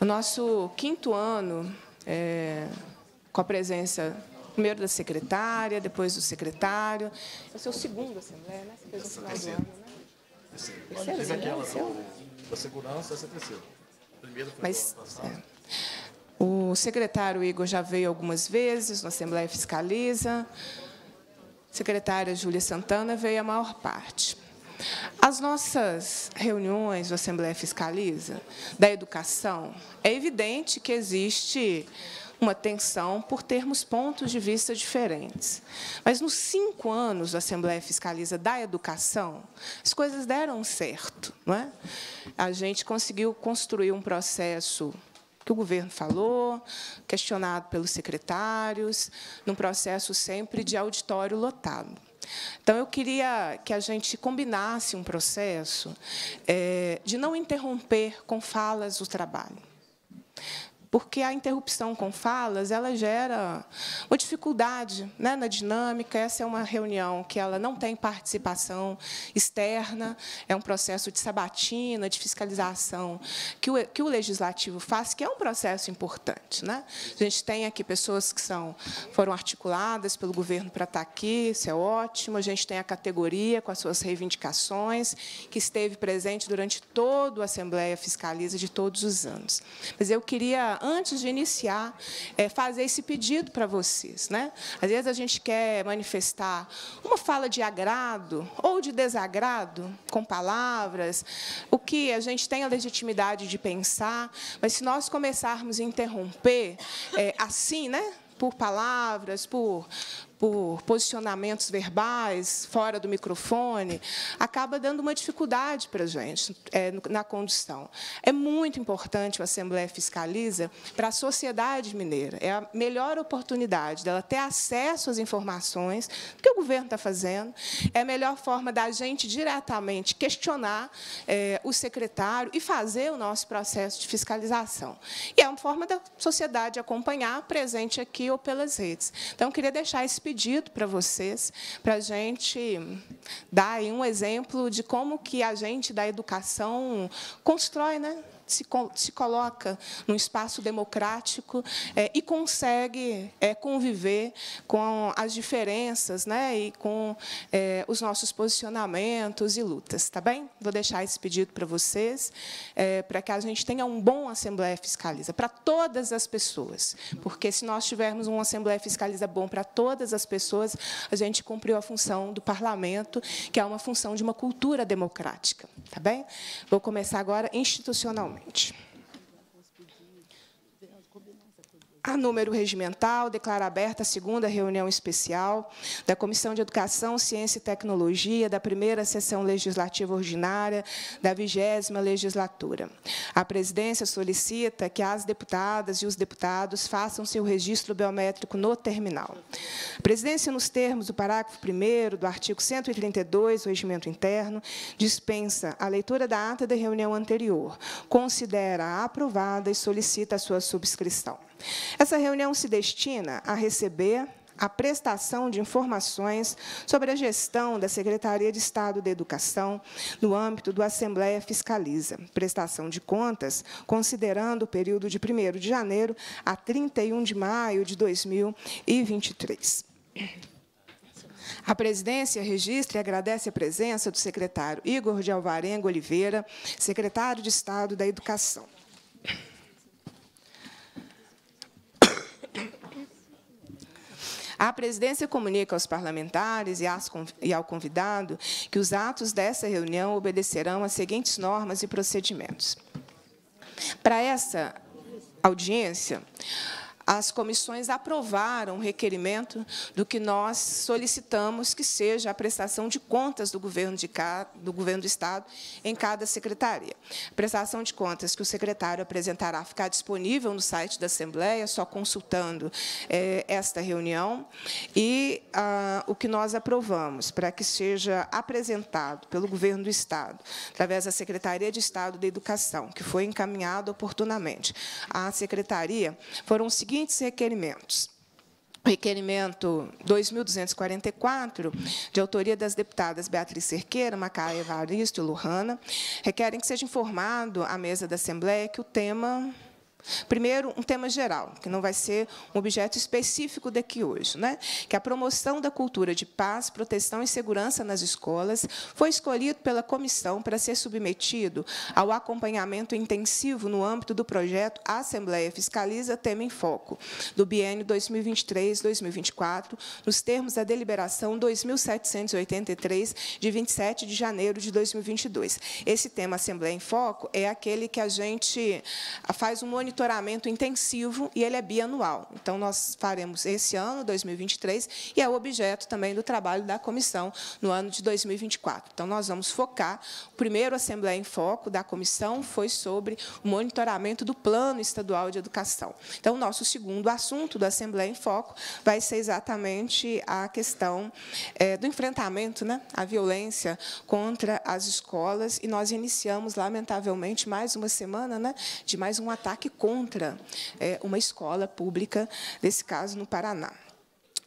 O nosso quinto ano, é, com a presença primeiro da secretária, depois do secretário. Esse é o segundo Assembleia, né? Você fez no final do ano, né? Terceiro. Terceiro, terceiro, terceiro. Da segurança, essa é terceira. Primeiro foi Mas, é. O secretário Igor já veio algumas vezes, na Assembleia Fiscaliza. A secretária Júlia Santana veio a maior parte. As nossas reuniões do Assembleia Fiscaliza, da educação, é evidente que existe uma tensão por termos pontos de vista diferentes. Mas nos cinco anos da Assembleia Fiscaliza da Educação, as coisas deram certo. Não é? A gente conseguiu construir um processo que o governo falou, questionado pelos secretários, num processo sempre de auditório lotado. Então, eu queria que a gente combinasse um processo eh, de não interromper com falas o trabalho porque a interrupção com falas ela gera uma dificuldade né, na dinâmica. Essa é uma reunião que ela não tem participação externa, é um processo de sabatina, de fiscalização que o, que o legislativo faz, que é um processo importante. Né? A gente tem aqui pessoas que são, foram articuladas pelo governo para estar aqui, isso é ótimo. A gente tem a categoria com as suas reivindicações, que esteve presente durante todo a Assembleia Fiscaliza de todos os anos. Mas eu queria antes de iniciar, é, fazer esse pedido para vocês. Né? Às vezes a gente quer manifestar uma fala de agrado ou de desagrado com palavras, o que a gente tem a legitimidade de pensar, mas se nós começarmos a interromper é, assim, né? por palavras, por, por posicionamentos verbais fora do microfone, acaba dando uma dificuldade para a gente é, na condução. É muito importante o Assembleia Fiscaliza para a sociedade mineira. É a melhor oportunidade dela ter acesso às informações do que o governo está fazendo. É a melhor forma da gente diretamente questionar é, o secretário e fazer o nosso processo de fiscalização. E é uma forma da sociedade acompanhar, presente aqui ou pelas redes. Então, eu queria deixar esse pedido para vocês, para a gente dar um exemplo de como que a gente da educação constrói, né? se, se coloca num espaço democrático é, e consegue é, conviver com as diferenças né, e com é, os nossos posicionamentos e lutas. Tá bem? Vou deixar esse pedido para vocês, é, para que a gente tenha um bom Assembleia Fiscaliza, para todas as pessoas. Porque se nós tivermos um Assembleia Fiscaliza bom para todas as pessoas, a gente cumpriu a função do parlamento, que é uma função de uma cultura democrática. Tá bem? Vou começar agora institucionalmente. challenge. marcar número regimental, declara aberta a segunda reunião especial da Comissão de Educação, Ciência e Tecnologia da primeira sessão legislativa ordinária da vigésima legislatura. A presidência solicita que as deputadas e os deputados façam seu registro biométrico no terminal. A presidência, nos termos do parágrafo 1 do artigo 132 do Regimento Interno, dispensa a leitura da ata da reunião anterior, considera aprovada e solicita a sua subscrição. Essa reunião se destina a receber a prestação de informações sobre a gestão da Secretaria de Estado da Educação no âmbito do Assembleia Fiscaliza, prestação de contas, considerando o período de 1 de janeiro a 31 de maio de 2023. A presidência registra e agradece a presença do secretário Igor de Alvarenga Oliveira, secretário de Estado da Educação. A presidência comunica aos parlamentares e ao convidado que os atos dessa reunião obedecerão às seguintes normas e procedimentos. Para essa audiência, as comissões aprovaram o requerimento do que nós solicitamos que seja a prestação de contas do governo, de cada, do, governo do Estado em cada secretaria. A prestação de contas que o secretário apresentará ficar disponível no site da Assembleia, só consultando é, esta reunião, e ah, o que nós aprovamos para que seja apresentado pelo governo do Estado, através da Secretaria de Estado da Educação, que foi encaminhado oportunamente à Secretaria, foram os seguintes seguintes requerimentos. Requerimento 2244, de autoria das deputadas Beatriz Cerqueira, Macaia Evaristo e Lurrana, requerem que seja informado à mesa da Assembleia que o tema Primeiro, um tema geral, que não vai ser um objeto específico daqui hoje, né? que a promoção da cultura de paz, proteção e segurança nas escolas foi escolhido pela comissão para ser submetido ao acompanhamento intensivo no âmbito do projeto A Assembleia Fiscaliza Tema em Foco, do biênio 2023-2024, nos termos da deliberação 2783, de 27 de janeiro de 2022. Esse tema Assembleia em Foco é aquele que a gente faz um monitoramento monitoramento intensivo e ele é bianual. Então, nós faremos esse ano, 2023, e é o objeto também do trabalho da comissão no ano de 2024. Então, nós vamos focar. O primeiro Assembleia em Foco da comissão foi sobre o monitoramento do Plano Estadual de Educação. Então, o nosso segundo assunto da Assembleia em Foco vai ser exatamente a questão é, do enfrentamento né, à violência contra as escolas, e nós iniciamos, lamentavelmente, mais uma semana né, de mais um ataque contra é, uma escola pública, nesse caso no Paraná.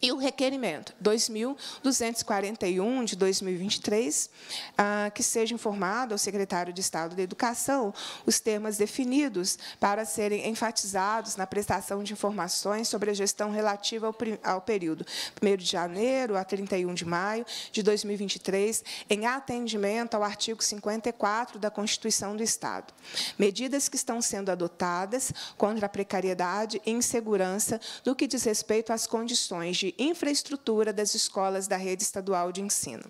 E o requerimento 2241 de 2023, ah, que seja informado ao secretário de Estado da Educação os temas definidos para serem enfatizados na prestação de informações sobre a gestão relativa ao, ao período 1 de janeiro a 31 de maio de 2023, em atendimento ao artigo 54 da Constituição do Estado. Medidas que estão sendo adotadas contra a precariedade e insegurança no que diz respeito às condições de infraestrutura das escolas da rede estadual de ensino.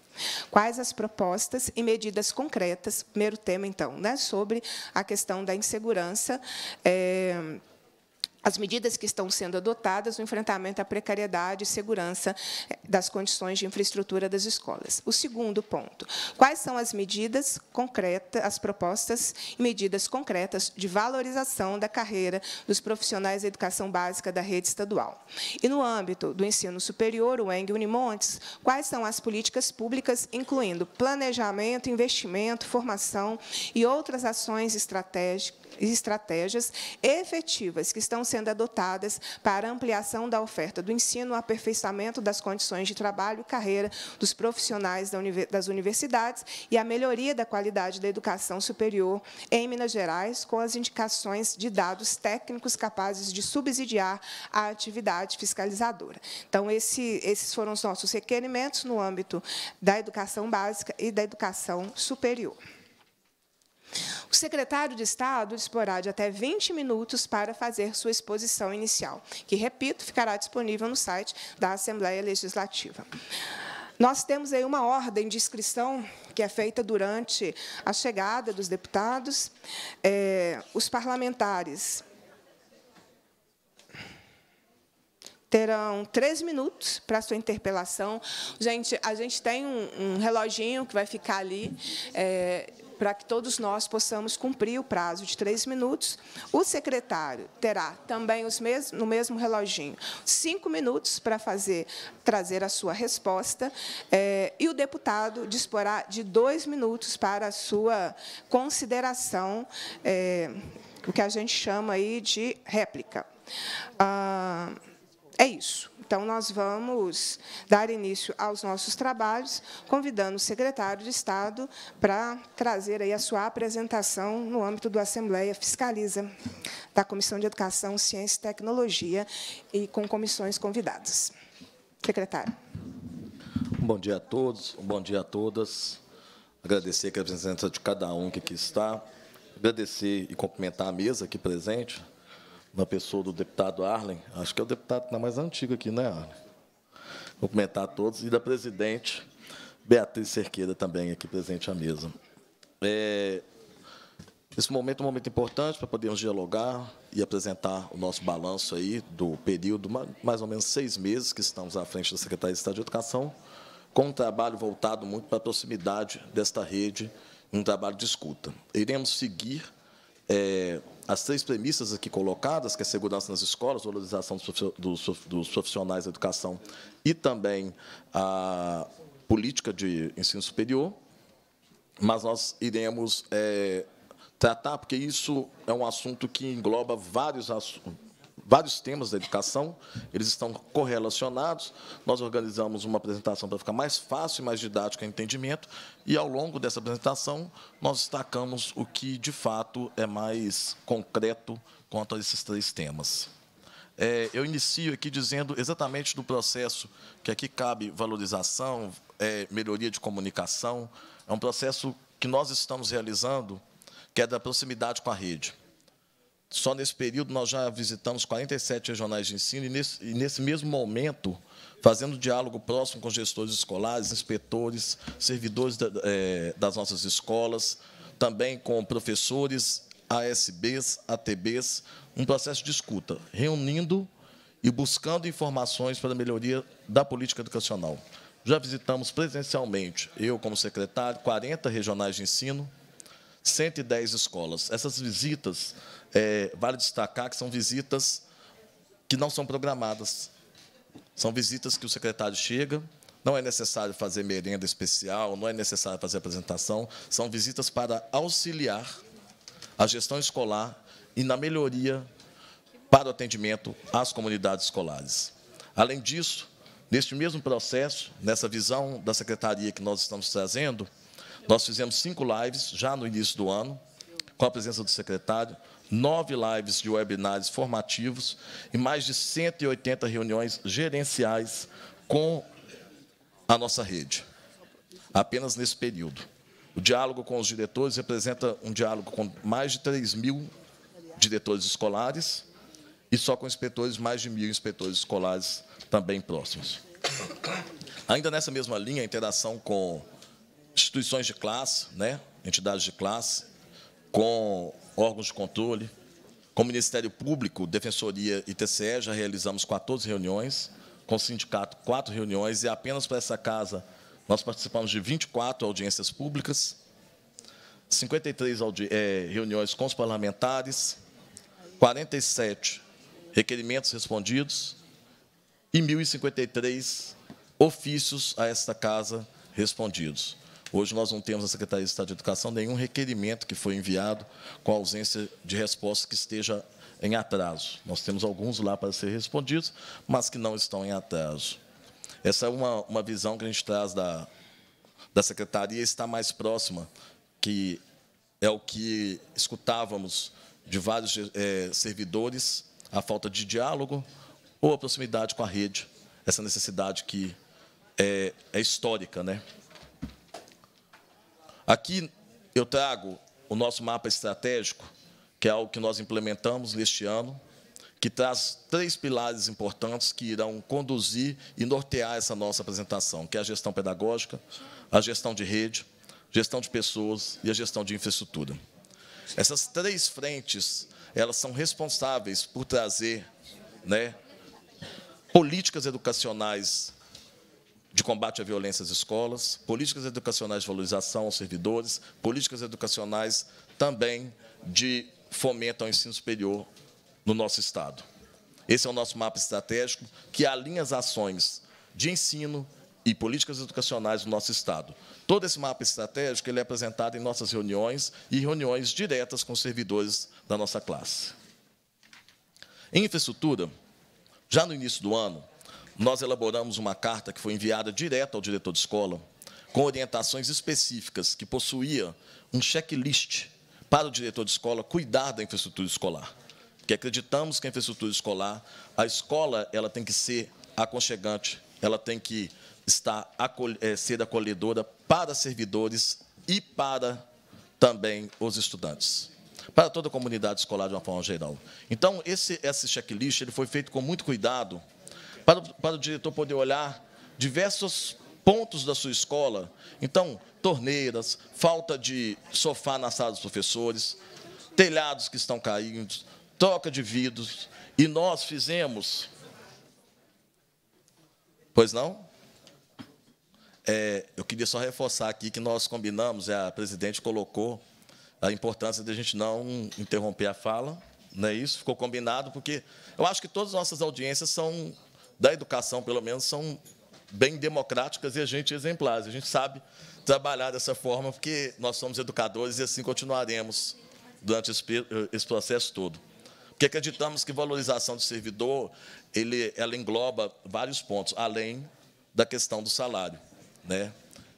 Quais as propostas e medidas concretas? Primeiro tema, então, né, sobre a questão da insegurança. É, as medidas que estão sendo adotadas no enfrentamento à precariedade e segurança eh, das condições de infraestrutura das escolas. O segundo ponto, quais são as medidas concretas, as propostas e medidas concretas de valorização da carreira dos profissionais da educação básica da rede estadual? E no âmbito do ensino superior, o ENG Unimontes, quais são as políticas públicas, incluindo planejamento, investimento, formação e outras ações estratégicas estratégias efetivas que estão sendo adotadas para ampliação da oferta do ensino, aperfeiçoamento das condições de trabalho e carreira dos profissionais das universidades e a melhoria da qualidade da educação superior em Minas Gerais, com as indicações de dados técnicos capazes de subsidiar a atividade fiscalizadora. Então, esse, esses foram os nossos requerimentos no âmbito da educação básica e da educação superior. O secretário de Estado disporá de até 20 minutos para fazer sua exposição inicial, que, repito, ficará disponível no site da Assembleia Legislativa. Nós temos aí uma ordem de inscrição que é feita durante a chegada dos deputados. É, os parlamentares terão três minutos para sua interpelação. Gente, a gente tem um, um reloginho que vai ficar ali. É, para que todos nós possamos cumprir o prazo de três minutos. O secretário terá também os no mesmo reloginho cinco minutos para fazer trazer a sua resposta é, e o deputado disporá de dois minutos para a sua consideração, é, o que a gente chama aí de réplica. Ah, é isso. Então, nós vamos dar início aos nossos trabalhos, convidando o secretário de Estado para trazer aí a sua apresentação no âmbito do Assembleia Fiscaliza, da Comissão de Educação, Ciência e Tecnologia, e com comissões convidadas. Secretário. Bom dia a todos, bom dia a todas. Agradecer a presença de cada um que aqui está, agradecer e cumprimentar a mesa aqui presente, na pessoa do deputado Arlen, acho que é o deputado que está mais antigo aqui, né, Arlen? comentar a todos, e da presidente Beatriz Cerqueira também aqui presente à mesa. É, esse momento é um momento importante para podermos dialogar e apresentar o nosso balanço aí do período, mais ou menos seis meses que estamos à frente da Secretaria de Estado de Educação, com um trabalho voltado muito para a proximidade desta rede, um trabalho de escuta. Iremos seguir é, as três premissas aqui colocadas, que é segurança nas escolas, valorização dos profissionais da educação e também a política de ensino superior, mas nós iremos é, tratar, porque isso é um assunto que engloba vários assuntos, vários temas da educação, eles estão correlacionados. Nós organizamos uma apresentação para ficar mais fácil e mais didático o entendimento, e ao longo dessa apresentação nós destacamos o que de fato é mais concreto quanto a esses três temas. É, eu inicio aqui dizendo exatamente do processo que aqui cabe valorização, é, melhoria de comunicação. É um processo que nós estamos realizando, que é da proximidade com a rede. Só nesse período nós já visitamos 47 regionais de ensino e nesse, e nesse mesmo momento fazendo diálogo próximo com gestores escolares, inspetores, servidores da, é, das nossas escolas, também com professores, ASBs, ATBs, um processo de escuta, reunindo e buscando informações para a melhoria da política educacional. Já visitamos presencialmente, eu como secretário, 40 regionais de ensino, 110 escolas. Essas visitas é, vale destacar que são visitas que não são programadas. São visitas que o secretário chega, não é necessário fazer merenda especial, não é necessário fazer apresentação, são visitas para auxiliar a gestão escolar e na melhoria para o atendimento às comunidades escolares. Além disso, neste mesmo processo, nessa visão da secretaria que nós estamos trazendo, nós fizemos cinco lives já no início do ano, com a presença do secretário, nove lives de webinários formativos e mais de 180 reuniões gerenciais com a nossa rede, apenas nesse período. O diálogo com os diretores representa um diálogo com mais de 3 mil diretores escolares e só com inspetores, mais de mil inspetores escolares também próximos. Ainda nessa mesma linha, a interação com instituições de classe, né, entidades de classe, com órgãos de controle. Com o Ministério Público, Defensoria e TCE, já realizamos 14 reuniões, com o sindicato, quatro reuniões, e apenas para essa casa nós participamos de 24 audiências públicas, 53 é, eh, reuniões com os parlamentares, 47 requerimentos respondidos e 1.053 ofícios a esta casa respondidos. Hoje nós não temos na Secretaria de Estado de Educação nenhum requerimento que foi enviado com ausência de resposta que esteja em atraso. Nós temos alguns lá para ser respondidos, mas que não estão em atraso. Essa é uma, uma visão que a gente traz da, da Secretaria, está mais próxima, que é o que escutávamos de vários é, servidores, a falta de diálogo ou a proximidade com a rede, essa necessidade que é, é histórica, né? Aqui eu trago o nosso mapa estratégico, que é algo que nós implementamos neste ano, que traz três pilares importantes que irão conduzir e nortear essa nossa apresentação, que é a gestão pedagógica, a gestão de rede, gestão de pessoas e a gestão de infraestrutura. Essas três frentes, elas são responsáveis por trazer né, políticas educacionais de combate à violência às escolas, políticas educacionais de valorização aos servidores, políticas educacionais também de fomento ao ensino superior no nosso Estado. Esse é o nosso mapa estratégico que alinha as ações de ensino e políticas educacionais no nosso Estado. Todo esse mapa estratégico ele é apresentado em nossas reuniões e reuniões diretas com os servidores da nossa classe. Em infraestrutura, já no início do ano, nós elaboramos uma carta que foi enviada direto ao diretor de escola, com orientações específicas, que possuía um checklist para o diretor de escola cuidar da infraestrutura escolar. Porque acreditamos que a infraestrutura escolar, a escola, ela tem que ser aconchegante, ela tem que estar eh, ser acolhedora para servidores e para também os estudantes, para toda a comunidade escolar de uma forma geral. Então, esse, esse checklist ele foi feito com muito cuidado para, para o diretor poder olhar diversos pontos da sua escola. Então, torneiras, falta de sofá na sala dos professores, telhados que estão caindo, troca de vidros. E nós fizemos. Pois não? É, eu queria só reforçar aqui que nós combinamos, é, a presidente colocou a importância de a gente não interromper a fala, não é isso? Ficou combinado, porque eu acho que todas as nossas audiências são da educação, pelo menos, são bem democráticas e a gente exemplares. A gente sabe trabalhar dessa forma, porque nós somos educadores e assim continuaremos durante esse processo todo. Porque acreditamos que valorização do servidor ele, ela engloba vários pontos, além da questão do salário. Né?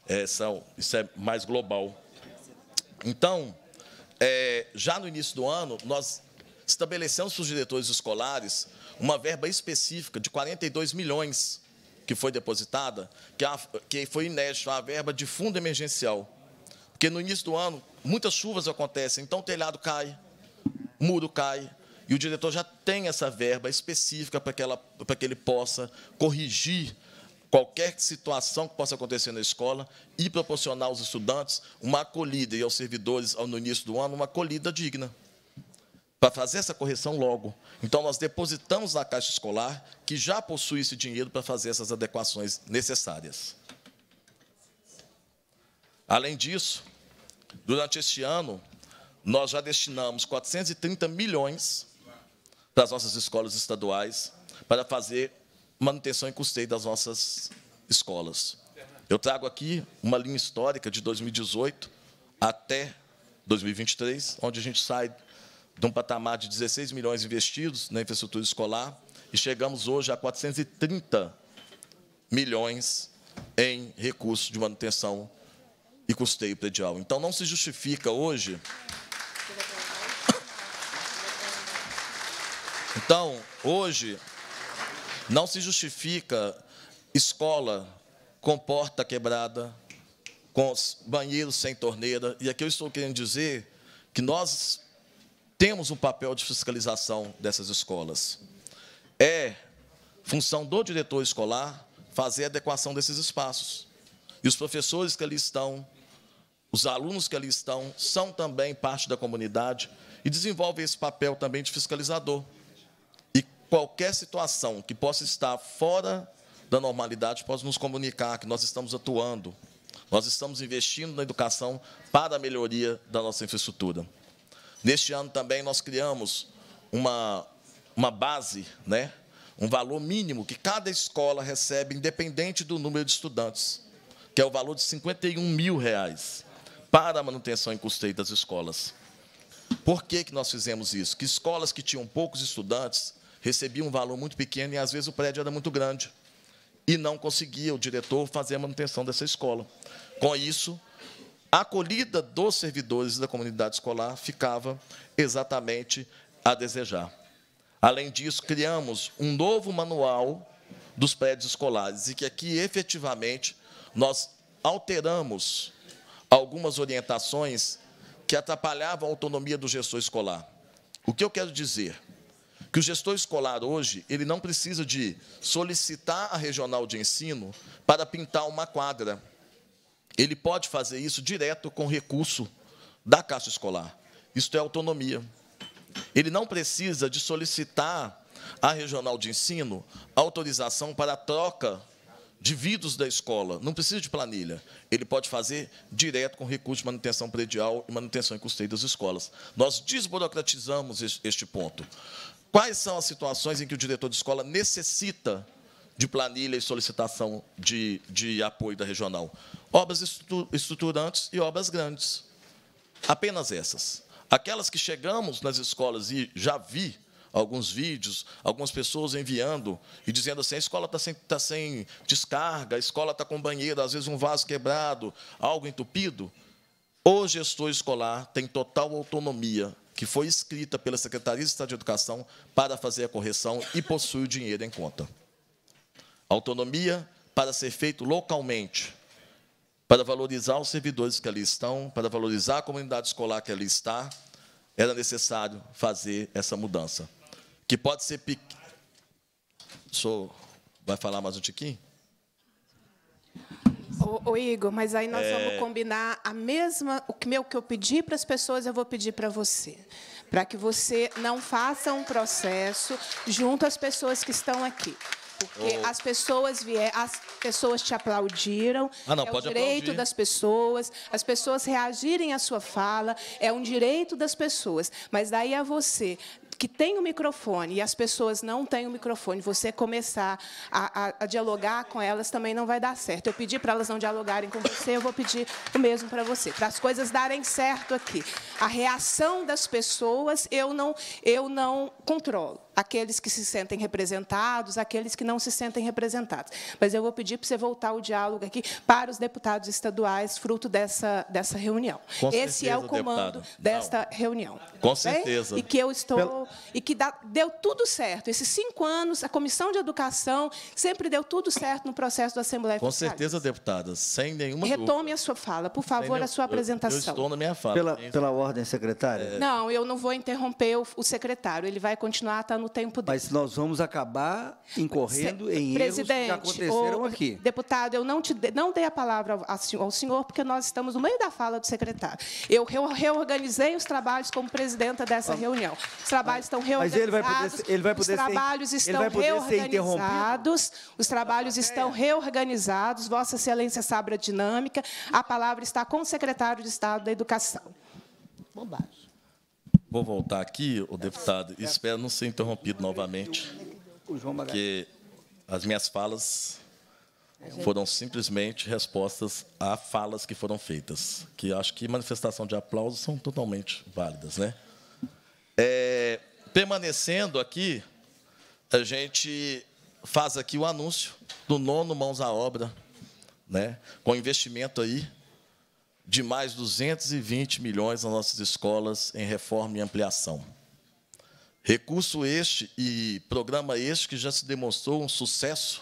É, são, isso é mais global. Então, é, já no início do ano, nós estabelecemos para os diretores escolares uma verba específica de 42 milhões que foi depositada, que, a, que foi inédito a verba de fundo emergencial. Porque no início do ano, muitas chuvas acontecem, então o telhado cai, o muro cai, e o diretor já tem essa verba específica para que, ela, para que ele possa corrigir qualquer situação que possa acontecer na escola e proporcionar aos estudantes uma acolhida e aos servidores, no início do ano, uma acolhida digna para fazer essa correção logo. Então, nós depositamos na Caixa Escolar, que já possui esse dinheiro para fazer essas adequações necessárias. Além disso, durante este ano, nós já destinamos 430 milhões para as nossas escolas estaduais para fazer manutenção e custeio das nossas escolas. Eu trago aqui uma linha histórica de 2018 até 2023, onde a gente sai de um patamar de 16 milhões investidos na infraestrutura escolar e chegamos hoje a 430 milhões em recursos de manutenção e custeio predial. Então, não se justifica hoje... Então, hoje, não se justifica escola com porta quebrada, com banheiros sem torneira. E aqui eu estou querendo dizer que nós temos um papel de fiscalização dessas escolas. É função do diretor escolar fazer a adequação desses espaços. E os professores que ali estão, os alunos que ali estão, são também parte da comunidade e desenvolvem esse papel também de fiscalizador. E qualquer situação que possa estar fora da normalidade pode nos comunicar que nós estamos atuando, nós estamos investindo na educação para a melhoria da nossa infraestrutura. Neste ano também nós criamos uma, uma base, né? um valor mínimo que cada escola recebe, independente do número de estudantes, que é o valor de 51 mil reais para a manutenção e custeio das escolas. Por que, que nós fizemos isso? Que escolas que tinham poucos estudantes recebiam um valor muito pequeno e, às vezes, o prédio era muito grande e não conseguia o diretor fazer a manutenção dessa escola. Com isso, a acolhida dos servidores da comunidade escolar ficava exatamente a desejar. Além disso, criamos um novo manual dos prédios escolares e que aqui efetivamente nós alteramos algumas orientações que atrapalhavam a autonomia do gestor escolar. O que eu quero dizer? Que o gestor escolar hoje, ele não precisa de solicitar a regional de ensino para pintar uma quadra ele pode fazer isso direto com recurso da Caixa Escolar. Isto é autonomia. Ele não precisa de solicitar à Regional de Ensino autorização para a troca de vidros da escola. Não precisa de planilha. Ele pode fazer direto com recurso de manutenção predial e manutenção e custeio das escolas. Nós desburocratizamos este ponto. Quais são as situações em que o diretor de escola necessita de planilha e solicitação de, de apoio da regional? obras estruturantes e obras grandes. Apenas essas. Aquelas que chegamos nas escolas e já vi alguns vídeos, algumas pessoas enviando e dizendo assim: a escola está sem, tá sem descarga, a escola está com banheiro, às vezes um vaso quebrado, algo entupido. O gestor escolar tem total autonomia, que foi escrita pela Secretaria de Estado de Educação para fazer a correção e possui o dinheiro em conta. Autonomia para ser feito localmente, para valorizar os servidores que ali estão, para valorizar a comunidade escolar que ali está, era necessário fazer essa mudança. Que pode ser pequena. Sou... Vai falar mais um tiquinho? Ô, Igor, mas aí nós é... vamos combinar a mesma. O que, meu, que eu pedi para as pessoas, eu vou pedir para você. Para que você não faça um processo junto às pessoas que estão aqui. Porque oh. as pessoas vieram, as pessoas te aplaudiram. Ah, não, é o direito aplaudir. das pessoas, as pessoas reagirem à sua fala, é um direito das pessoas. Mas daí a você que tem o microfone e as pessoas não têm o microfone, você começar a, a, a dialogar com elas também não vai dar certo. Eu pedi para elas não dialogarem com você, eu vou pedir o mesmo para você, para as coisas darem certo aqui. A reação das pessoas eu não eu não controlo aqueles que se sentem representados, aqueles que não se sentem representados. Mas eu vou pedir para você voltar o diálogo aqui para os deputados estaduais, fruto dessa, dessa reunião. Com Esse certeza, é o comando deputado. desta não. reunião. Tá Com certeza. E que eu estou. Pela... E que dá, deu tudo certo. Esses cinco anos, a Comissão de Educação sempre deu tudo certo no processo da Assembleia Com certeza, deputada, sem nenhuma Retome dúvida. a sua fala, por favor, nenhum... a sua apresentação. Eu, eu, estou na minha fala. Pela, pela ordem, secretária? É... Não, eu não vou interromper o, o secretário. Ele vai continuar, está no no tempo dele. Mas nós vamos acabar incorrendo Se, em erros que aconteceram ou, aqui. Deputado, eu não, te, não dei a palavra ao, ao senhor, porque nós estamos no meio da fala do secretário. Eu reorganizei os trabalhos como presidenta dessa ah, reunião. Os trabalhos ah. estão reorganizados. Mas ele vai poder, ele vai poder os trabalhos ser, estão reorganizados. Os trabalhos estão reorganizados. Vossa Excelência sabe a dinâmica. A palavra está com o secretário de Estado da Educação. Bobagem. Vou voltar aqui, o deputado. Espero não ser interrompido novamente, porque as minhas falas foram simplesmente respostas a falas que foram feitas, que acho que manifestação de aplauso são totalmente válidas, né? É, permanecendo aqui, a gente faz aqui o anúncio do nono mãos à obra, né? Com investimento aí de mais 220 milhões nas nossas escolas em reforma e ampliação. Recurso este e programa este que já se demonstrou um sucesso,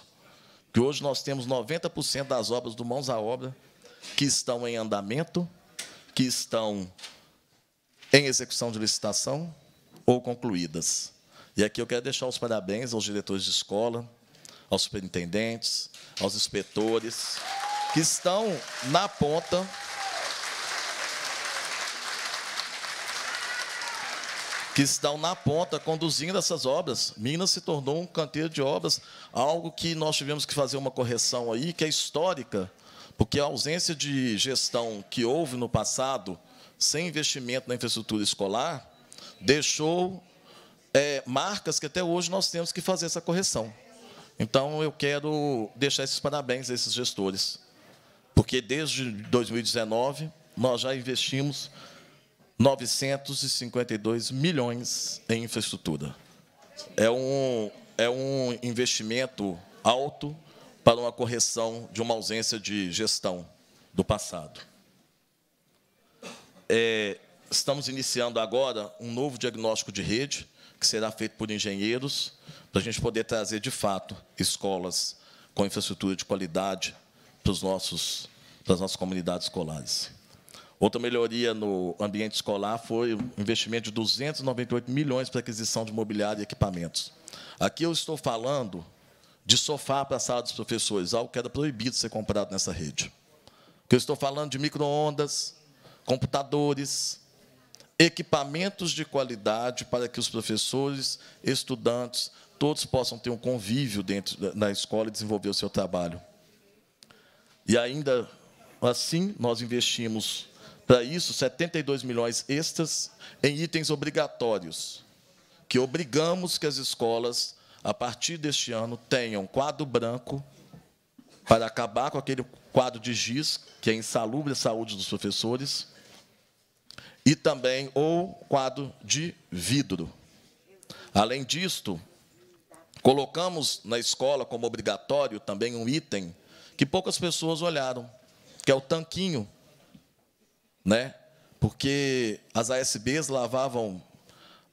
que hoje nós temos 90% das obras do Mãos à Obra que estão em andamento, que estão em execução de licitação ou concluídas. E aqui eu quero deixar os parabéns aos diretores de escola, aos superintendentes, aos inspetores, que estão na ponta que estão na ponta conduzindo essas obras. Minas se tornou um canteiro de obras, algo que nós tivemos que fazer uma correção aí, que é histórica, porque a ausência de gestão que houve no passado, sem investimento na infraestrutura escolar, deixou é, marcas que até hoje nós temos que fazer essa correção. Então, eu quero deixar esses parabéns a esses gestores, porque desde 2019 nós já investimos 952 milhões em infraestrutura. É um, é um investimento alto para uma correção de uma ausência de gestão do passado. É, estamos iniciando agora um novo diagnóstico de rede, que será feito por engenheiros, para a gente poder trazer, de fato, escolas com infraestrutura de qualidade para, os nossos, para as nossas comunidades escolares. Outra melhoria no ambiente escolar foi o investimento de 298 milhões para aquisição de mobiliário e equipamentos. Aqui eu estou falando de sofá para a sala dos professores, algo que era proibido ser comprado nessa rede. Que eu estou falando de microondas, computadores, equipamentos de qualidade para que os professores, estudantes, todos possam ter um convívio dentro da escola e desenvolver o seu trabalho. E ainda assim, nós investimos para isso, 72 milhões extras em itens obrigatórios, que obrigamos que as escolas, a partir deste ano, tenham quadro branco para acabar com aquele quadro de giz, que é insalubre à saúde dos professores, e também ou quadro de vidro. Além disto, colocamos na escola como obrigatório também um item que poucas pessoas olharam, que é o tanquinho né? Porque as ASBs lavavam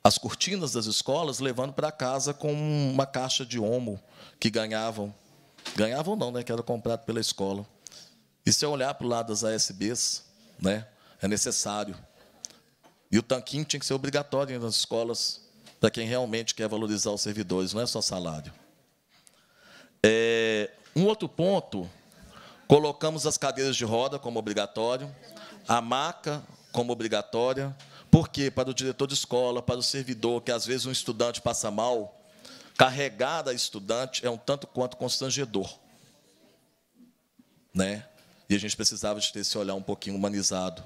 as cortinas das escolas, levando para casa com uma caixa de homo que ganhavam. Ganhavam não, né? Que era comprado pela escola. E se eu olhar para o lado das ASBs, né? É necessário. E o tanquinho tinha que ser obrigatório nas escolas para quem realmente quer valorizar os servidores, não é só salário. É, um outro ponto, colocamos as cadeiras de roda como obrigatório a maca como obrigatória. porque Para o diretor de escola, para o servidor, que às vezes um estudante passa mal, carregar a estudante é um tanto quanto constrangedor. Né? E a gente precisava de ter esse olhar um pouquinho humanizado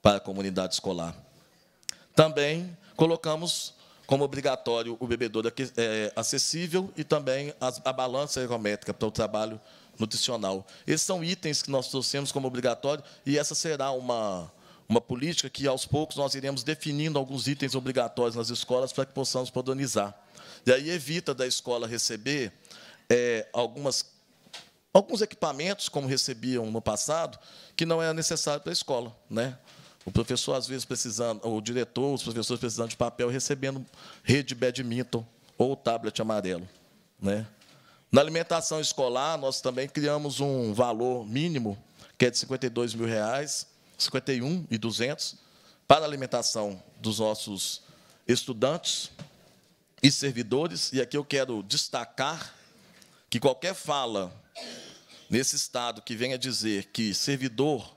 para a comunidade escolar. Também colocamos como obrigatório o bebedouro é, acessível e também a balança ergométrica para o trabalho nutricional. Esses são itens que nós trouxemos como obrigatório e essa será uma, uma política que, aos poucos, nós iremos definindo alguns itens obrigatórios nas escolas para que possamos padronizar. E aí evita da escola receber é, algumas, alguns equipamentos, como recebiam no passado, que não era necessário para a escola. Né? O professor, às vezes, precisando, o diretor, os professores precisando de papel, recebendo rede badminton ou tablet amarelo. Né? Na alimentação escolar, nós também criamos um valor mínimo, que é de 52 mil reais, 51 e 200, para a alimentação dos nossos estudantes e servidores. E aqui eu quero destacar que qualquer fala nesse Estado que venha dizer que servidor,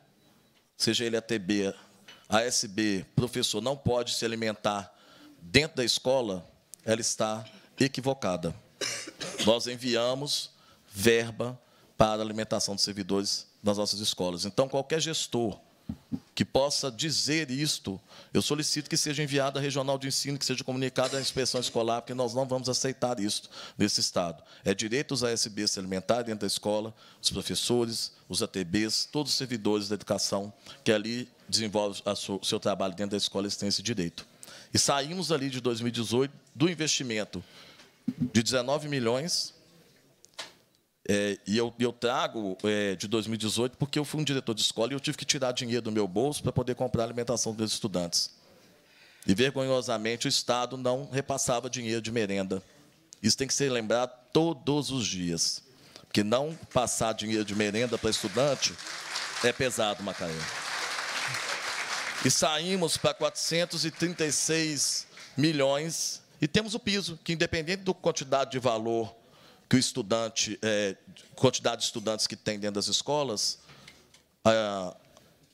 seja ele ATB, ASB, professor, não pode se alimentar dentro da escola, ela está equivocada nós enviamos verba para a alimentação dos servidores nas nossas escolas. Então, qualquer gestor que possa dizer isto, eu solicito que seja enviado à regional de ensino, que seja comunicado à inspeção escolar, porque nós não vamos aceitar isto nesse Estado. É direito os ASBs se alimentar dentro da escola, os professores, os ATBs, todos os servidores da educação que ali desenvolvem o seu trabalho dentro da escola, eles têm esse direito. E saímos ali de 2018 do investimento de 19 milhões. É, e eu, eu trago é, de 2018 porque eu fui um diretor de escola e eu tive que tirar dinheiro do meu bolso para poder comprar a alimentação dos estudantes. E, vergonhosamente, o Estado não repassava dinheiro de merenda. Isso tem que ser lembrado todos os dias. Porque não passar dinheiro de merenda para estudante é pesado, Macaé. E saímos para 436 milhões e temos o piso, que independente da quantidade de valor que o estudante, é, quantidade de estudantes que tem dentro das escolas, a,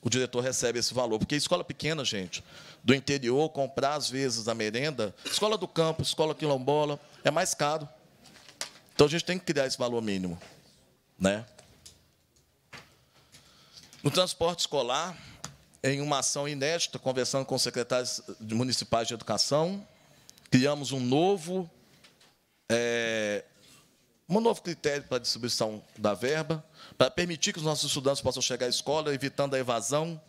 o diretor recebe esse valor. Porque escola pequena, gente, do interior, comprar às vezes a merenda, escola do campo, escola quilombola, é mais caro. Então a gente tem que criar esse valor mínimo. Né? No transporte escolar, em uma ação inédita, conversando com secretários municipais de educação, criamos um novo, é, um novo critério para a distribuição da verba, para permitir que os nossos estudantes possam chegar à escola, evitando a evasão,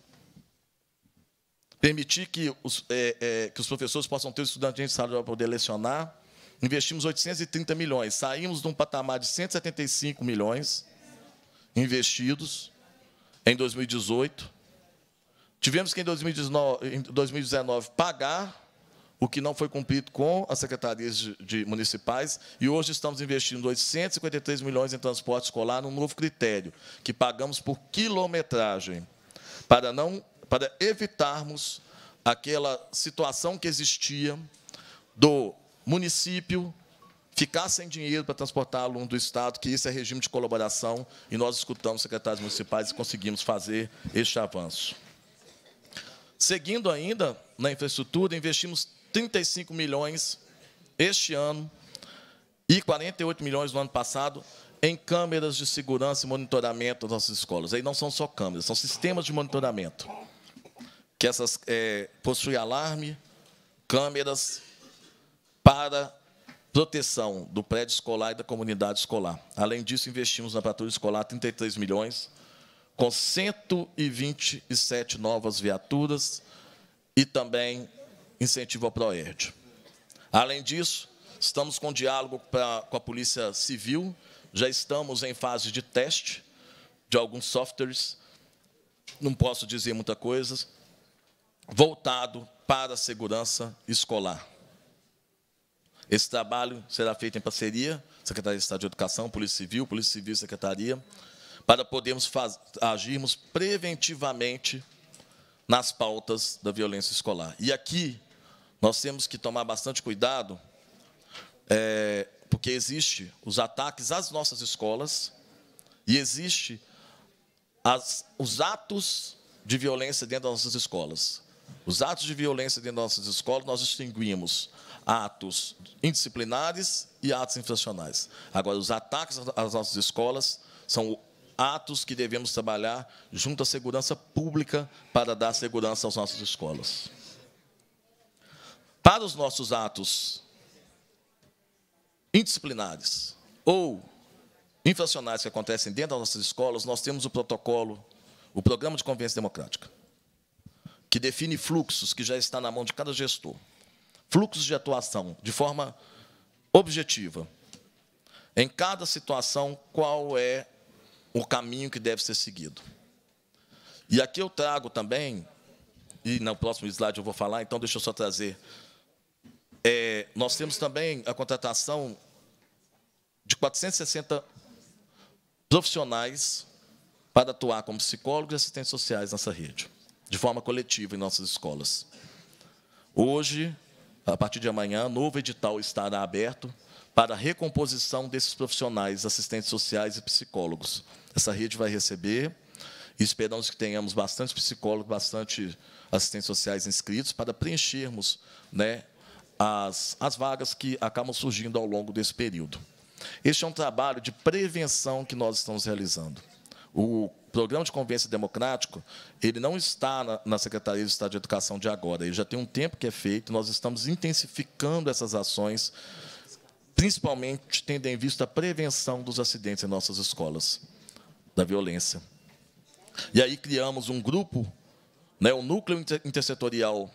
permitir que os, é, é, que os professores possam ter os estudantes necessários para poder lecionar. Investimos 830 milhões, saímos de um patamar de 175 milhões investidos em 2018. Tivemos que, em 2019, em 2019 pagar o que não foi cumprido com as secretarias de, de municipais, e hoje estamos investindo 853 milhões em transporte escolar num novo critério, que pagamos por quilometragem, para, não, para evitarmos aquela situação que existia do município ficar sem dinheiro para transportar aluno do Estado, que isso é regime de colaboração, e nós escutamos secretários municipais e conseguimos fazer este avanço. Seguindo ainda na infraestrutura, investimos 35 milhões este ano e 48 milhões no ano passado em câmeras de segurança e monitoramento das nossas escolas. Aí não são só câmeras, são sistemas de monitoramento, que essas é, possuem alarme, câmeras para proteção do prédio escolar e da comunidade escolar. Além disso, investimos na patrulha escolar 33 milhões, com 127 novas viaturas e também incentivo ao PROERD. Além disso, estamos com diálogo pra, com a Polícia Civil, já estamos em fase de teste de alguns softwares, não posso dizer muita coisa, voltado para a segurança escolar. Esse trabalho será feito em parceria, Secretaria de Estado de Educação, Polícia Civil, Polícia Civil e Secretaria, para podermos agirmos preventivamente nas pautas da violência escolar. E aqui nós temos que tomar bastante cuidado, é, porque existe os ataques às nossas escolas e existe as, os atos de violência dentro das nossas escolas. Os atos de violência dentro das nossas escolas nós distinguimos atos indisciplinares e atos infracionais. Agora, os ataques às nossas escolas são atos que devemos trabalhar junto à segurança pública para dar segurança às nossas escolas. Para os nossos atos indisciplinares ou infracionais que acontecem dentro das nossas escolas, nós temos o protocolo, o Programa de Convivência Democrática, que define fluxos que já está na mão de cada gestor. Fluxos de atuação, de forma objetiva. Em cada situação, qual é o caminho que deve ser seguido. E aqui eu trago também, e no próximo slide eu vou falar, então deixa eu só trazer. É, nós temos também a contratação de 460 profissionais para atuar como psicólogos e assistentes sociais nessa rede, de forma coletiva em nossas escolas. Hoje, a partir de amanhã, novo edital estará aberto para a recomposição desses profissionais, assistentes sociais e psicólogos essa rede vai receber. E esperamos que tenhamos bastante psicólogos, bastante assistentes sociais inscritos para preenchermos né, as, as vagas que acabam surgindo ao longo desse período. Este é um trabalho de prevenção que nós estamos realizando. O programa de convivência democrático, ele não está na, na Secretaria de Estado de Educação de agora, ele já tem um tempo que é feito, nós estamos intensificando essas ações, principalmente tendo em vista a prevenção dos acidentes em nossas escolas da violência. E aí criamos um grupo, né, um núcleo intersetorial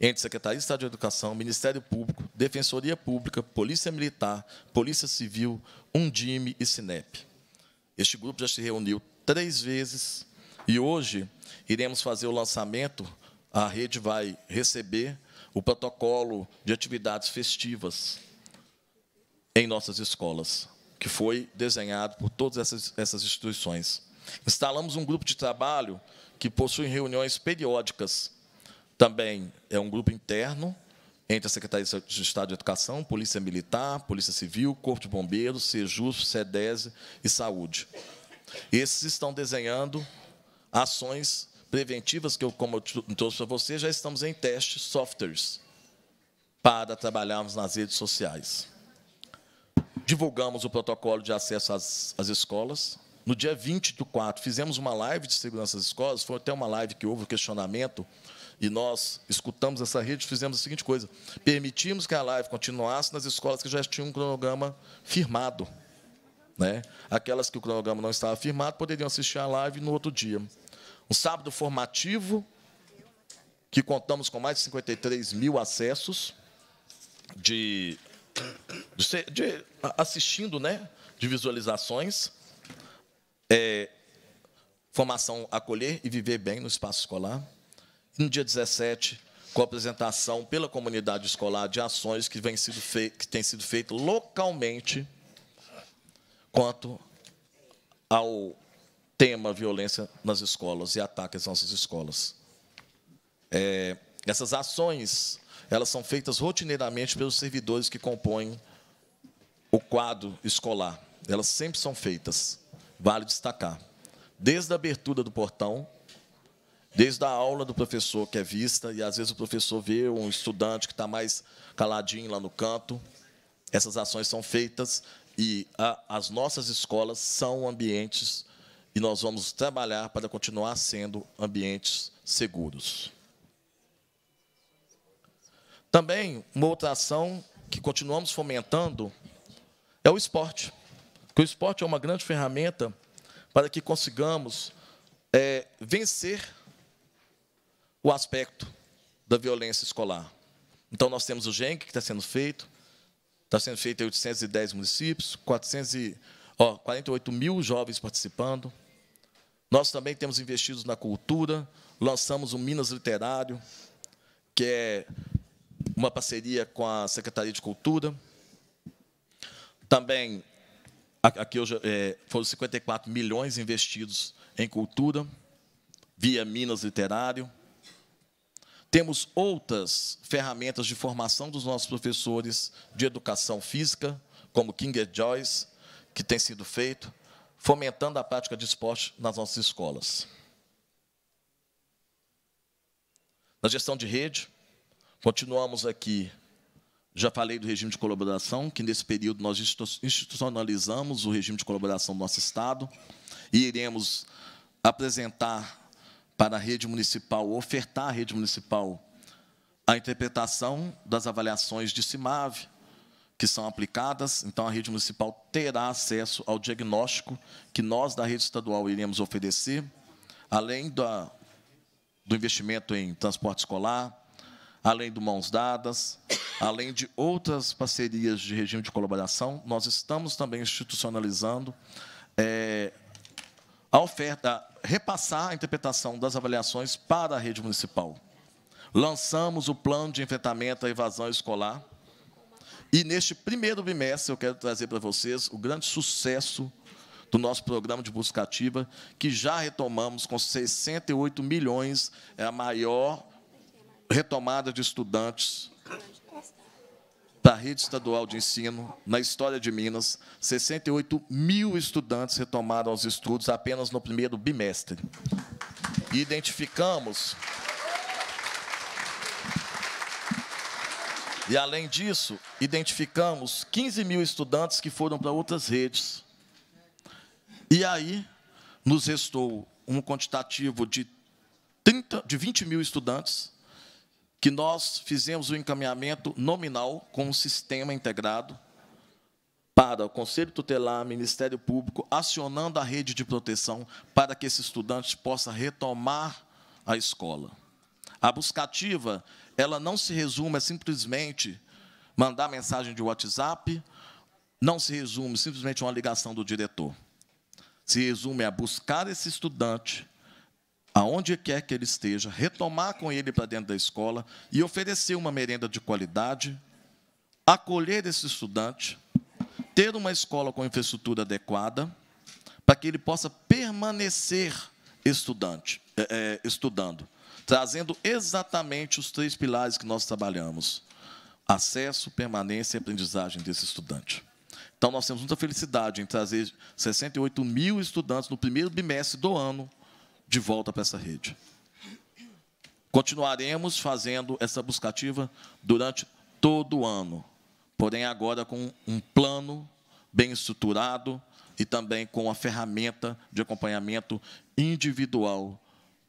entre Secretaria de Estado de Educação, Ministério Público, Defensoria Pública, Polícia Militar, Polícia Civil, Undime e Sinep. Este grupo já se reuniu três vezes e hoje iremos fazer o lançamento. A rede vai receber o protocolo de atividades festivas em nossas escolas que foi desenhado por todas essas, essas instituições. Instalamos um grupo de trabalho que possui reuniões periódicas. Também é um grupo interno entre a Secretaria de Estado de Educação, Polícia Militar, Polícia Civil, Corpo de Bombeiros, Sejus, SEDESE e Saúde. Esses estão desenhando ações preventivas que, eu, como eu trouxe para vocês, já estamos em teste softwares para trabalharmos nas redes sociais divulgamos o protocolo de acesso às, às escolas. No dia 20 do 4, fizemos uma live de segurança das escolas, foi até uma live que houve um questionamento, e nós escutamos essa rede e fizemos a seguinte coisa, permitimos que a live continuasse nas escolas que já tinham um cronograma firmado. Né? Aquelas que o cronograma não estava firmado poderiam assistir a live no outro dia. Um sábado formativo, que contamos com mais de 53 mil acessos de de, de, assistindo, né, de visualizações, é, formação acolher e viver bem no espaço escolar. E no dia 17, com a apresentação pela comunidade escolar de ações que, vem sido que têm sido feitas localmente quanto ao tema violência nas escolas e ataques às nossas escolas. É, essas ações elas são feitas rotineiramente pelos servidores que compõem o quadro escolar. Elas sempre são feitas, vale destacar. Desde a abertura do portão, desde a aula do professor que é vista, e às vezes o professor vê um estudante que está mais caladinho lá no canto, essas ações são feitas e a, as nossas escolas são ambientes e nós vamos trabalhar para continuar sendo ambientes seguros. Também, uma outra ação que continuamos fomentando é o esporte. Porque o esporte é uma grande ferramenta para que consigamos é, vencer o aspecto da violência escolar. Então, nós temos o GENC, que está sendo feito, está sendo feito em 810 municípios, 400 e, ó, 48 mil jovens participando. Nós também temos investido na cultura, lançamos o Minas Literário, que é uma parceria com a Secretaria de Cultura. Também, aqui hoje, é, foram 54 milhões investidos em cultura, via Minas Literário. Temos outras ferramentas de formação dos nossos professores de educação física, como King Joyce, que tem sido feito, fomentando a prática de esporte nas nossas escolas. Na gestão de rede, Continuamos aqui. Já falei do regime de colaboração, que nesse período nós institucionalizamos o regime de colaboração do nosso Estado e iremos apresentar para a rede municipal, ofertar à rede municipal, a interpretação das avaliações de CIMAV, que são aplicadas, então a rede municipal terá acesso ao diagnóstico que nós da rede estadual iremos oferecer, além da, do investimento em transporte escolar, além do Mãos Dadas, além de outras parcerias de regime de colaboração, nós estamos também institucionalizando é, a oferta, repassar a interpretação das avaliações para a rede municipal. Lançamos o plano de enfrentamento à evasão escolar. E neste primeiro bimestre, eu quero trazer para vocês o grande sucesso do nosso programa de busca ativa, que já retomamos com 68 milhões, é a maior retomada de estudantes da rede estadual de ensino na história de Minas, 68 mil estudantes retomaram os estudos apenas no primeiro bimestre. E identificamos. E, além disso, identificamos 15 mil estudantes que foram para outras redes. E aí, nos restou um quantitativo de, 30, de 20 mil estudantes que nós fizemos o um encaminhamento nominal com um sistema integrado para o Conselho Tutelar, Ministério Público, acionando a rede de proteção para que esse estudante possa retomar a escola. A buscativa, ela não se resume a simplesmente mandar mensagem de WhatsApp, não se resume simplesmente a uma ligação do diretor. Se resume a buscar esse estudante, aonde quer que ele esteja, retomar com ele para dentro da escola e oferecer uma merenda de qualidade, acolher esse estudante, ter uma escola com infraestrutura adequada, para que ele possa permanecer estudante, é, é estudando, trazendo exatamente os três pilares que nós trabalhamos: acesso, permanência e aprendizagem desse estudante. Então, nós temos muita felicidade em trazer 68 mil estudantes no primeiro bimestre do ano de volta para essa rede. Continuaremos fazendo essa buscativa durante todo o ano, porém agora com um plano bem estruturado e também com a ferramenta de acompanhamento individual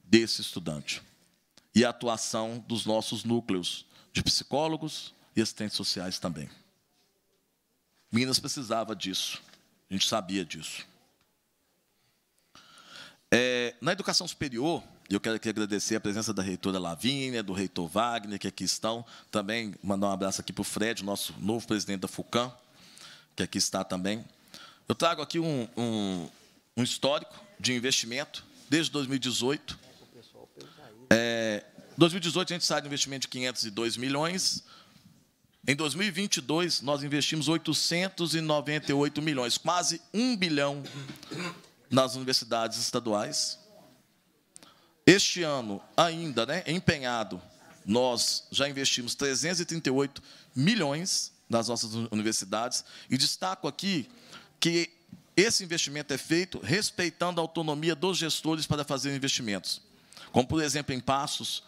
desse estudante e a atuação dos nossos núcleos de psicólogos e assistentes sociais também. Minas precisava disso, a gente sabia disso. É, na educação superior, eu quero aqui agradecer a presença da reitora Lavínia, do reitor Wagner, que aqui estão. Também mandar um abraço aqui para o Fred, nosso novo presidente da FUCAM, que aqui está também. Eu trago aqui um, um, um histórico de investimento desde 2018. É, 2018, a gente sai de um investimento de 502 milhões. Em 2022, nós investimos 898 milhões, quase 1 bilhão nas universidades estaduais. Este ano, ainda né, empenhado, nós já investimos 338 milhões nas nossas universidades. E destaco aqui que esse investimento é feito respeitando a autonomia dos gestores para fazer investimentos. Como, por exemplo, em Passos,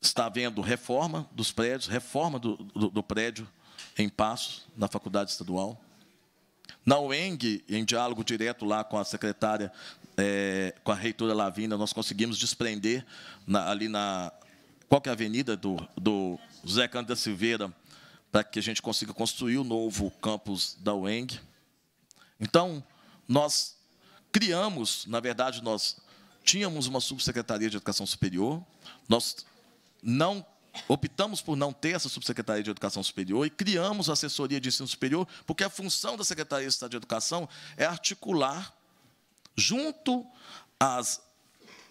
está havendo reforma dos prédios, reforma do, do, do prédio em Passos, na Faculdade Estadual. Na UENG, em diálogo direto lá com a secretária, é, com a reitora Lavina, nós conseguimos desprender na, ali na... Qual é a avenida do, do Zé Cândido Silveira? Para que a gente consiga construir o novo campus da UENG. Então, nós criamos, na verdade, nós tínhamos uma subsecretaria de educação superior, nós não optamos por não ter essa subsecretaria de Educação Superior e criamos a assessoria de ensino superior, porque a função da Secretaria de Estado de Educação é articular, junto às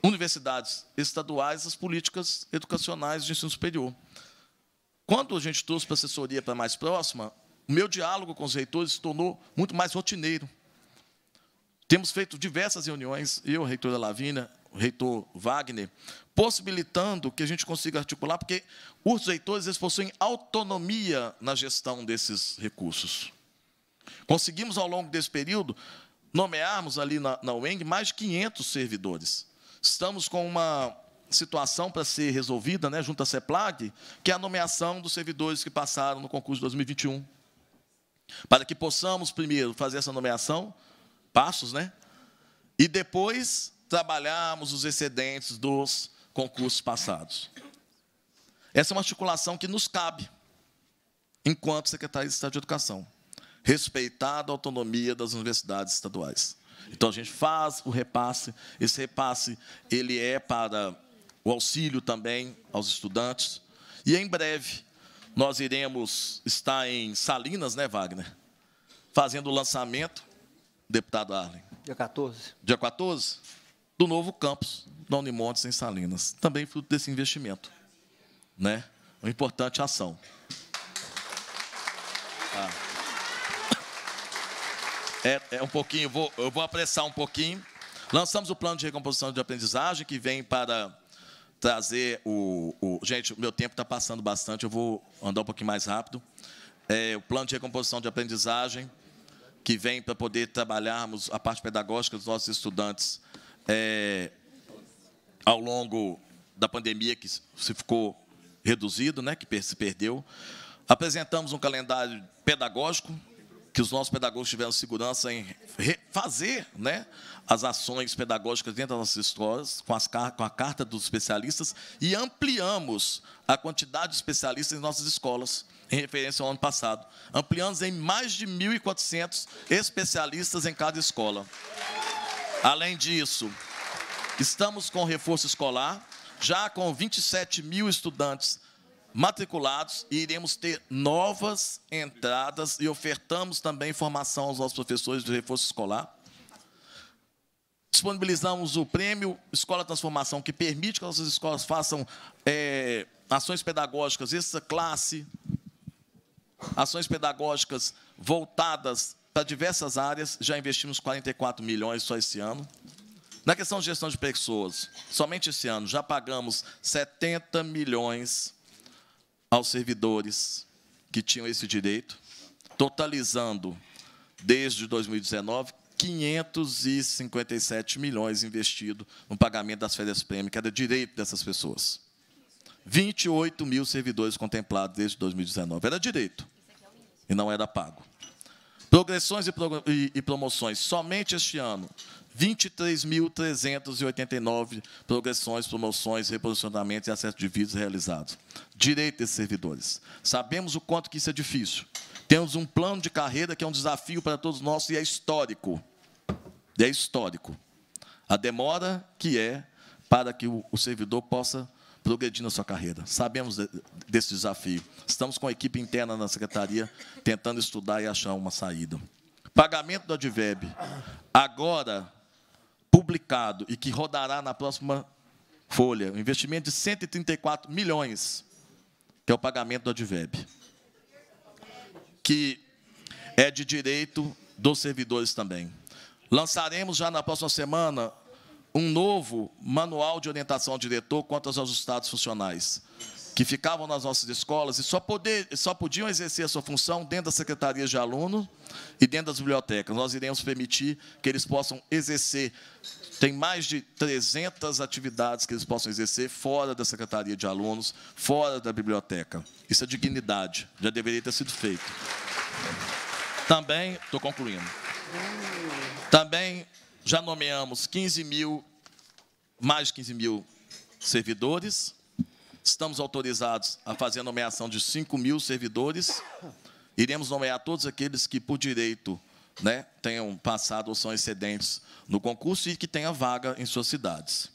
universidades estaduais, as políticas educacionais de ensino superior. Quando a gente trouxe para a assessoria para mais próxima, o meu diálogo com os reitores se tornou muito mais rotineiro. Temos feito diversas reuniões, eu, reitora Lavina, reitor Wagner, possibilitando que a gente consiga articular, porque os reitores eles possuem autonomia na gestão desses recursos. Conseguimos, ao longo desse período, nomearmos ali na, na UENG mais de 500 servidores. Estamos com uma situação para ser resolvida, né, junto à CEPLAG, que é a nomeação dos servidores que passaram no concurso de 2021. Para que possamos, primeiro, fazer essa nomeação, passos, né? E depois trabalharmos os excedentes dos concursos passados. Essa é uma articulação que nos cabe, enquanto secretário de Estado de Educação, respeitada a autonomia das universidades estaduais. Então, a gente faz o repasse, esse repasse ele é para o auxílio também aos estudantes, e em breve nós iremos estar em Salinas, né, Wagner? Fazendo o lançamento, deputado Arlen. Dia 14. Dia 14? do novo campus da Unimontes em Salinas, também fruto desse investimento. Né? Uma importante ação. Ah. É, é, um pouquinho, vou, eu vou apressar um pouquinho. Lançamos o plano de recomposição de aprendizagem, que vem para trazer o. o gente, meu tempo está passando bastante, eu vou andar um pouquinho mais rápido. É, o plano de recomposição de aprendizagem, que vem para poder trabalharmos a parte pedagógica dos nossos estudantes é, ao longo da pandemia que se ficou reduzido, né, que se perdeu. Apresentamos um calendário pedagógico, que os nossos pedagogos tiveram segurança em fazer né, as ações pedagógicas dentro das nossas escolas, com, as, com a carta dos especialistas, e ampliamos a quantidade de especialistas em nossas escolas, em referência ao ano passado. Ampliamos em mais de 1.400 especialistas em cada escola. Além disso, estamos com reforço escolar, já com 27 mil estudantes matriculados e iremos ter novas entradas e ofertamos também formação aos nossos professores de reforço escolar. Disponibilizamos o prêmio Escola Transformação, que permite que as nossas escolas façam é, ações pedagógicas extra classe, ações pedagógicas voltadas para diversas áreas, já investimos 44 milhões só esse ano. Na questão de gestão de pessoas, somente esse ano já pagamos 70 milhões aos servidores que tinham esse direito, totalizando, desde 2019, 557 milhões investido no pagamento das férias prêmio, que era direito dessas pessoas. 28 mil servidores contemplados desde 2019. Era direito e não era pago. Progressões e, pro, e, e promoções. Somente este ano, 23.389 progressões, promoções, reposicionamentos e acesso de vidas realizados. Direito desses servidores. Sabemos o quanto que isso é difícil. Temos um plano de carreira que é um desafio para todos nós e é histórico. E é histórico. A demora que é para que o, o servidor possa progredir na sua carreira. Sabemos desse desafio. Estamos com a equipe interna na secretaria tentando estudar e achar uma saída. Pagamento do Adveb agora publicado e que rodará na próxima folha, um investimento de 134 milhões, que é o pagamento do Adveb, que é de direito dos servidores também. Lançaremos já na próxima semana um novo manual de orientação ao diretor quanto aos resultados funcionais, que ficavam nas nossas escolas e só, poder, só podiam exercer a sua função dentro das secretarias de aluno e dentro das bibliotecas. Nós iremos permitir que eles possam exercer, tem mais de 300 atividades que eles possam exercer fora da secretaria de alunos, fora da biblioteca. Isso é dignidade, já deveria ter sido feito. Também, estou concluindo. Também já nomeamos 15 mil, mais de 15 mil servidores. Estamos autorizados a fazer a nomeação de 5 mil servidores. Iremos nomear todos aqueles que, por direito, né, tenham passado ou são excedentes no concurso e que tenham vaga em suas cidades.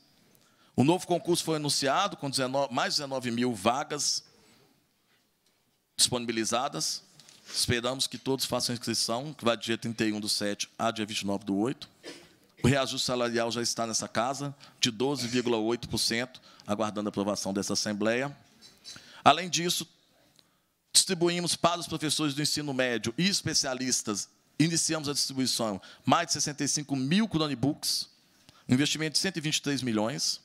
O novo concurso foi anunciado com 19, mais de 19 mil vagas disponibilizadas. Esperamos que todos façam inscrição, que vai de dia 31 do 7 a dia 29 do 8. O reajuste salarial já está nessa casa, de 12,8%, aguardando a aprovação dessa Assembleia. Além disso, distribuímos para os professores do ensino médio e especialistas, iniciamos a distribuição, mais de 65 mil Cronebooks, investimento de 123 milhões.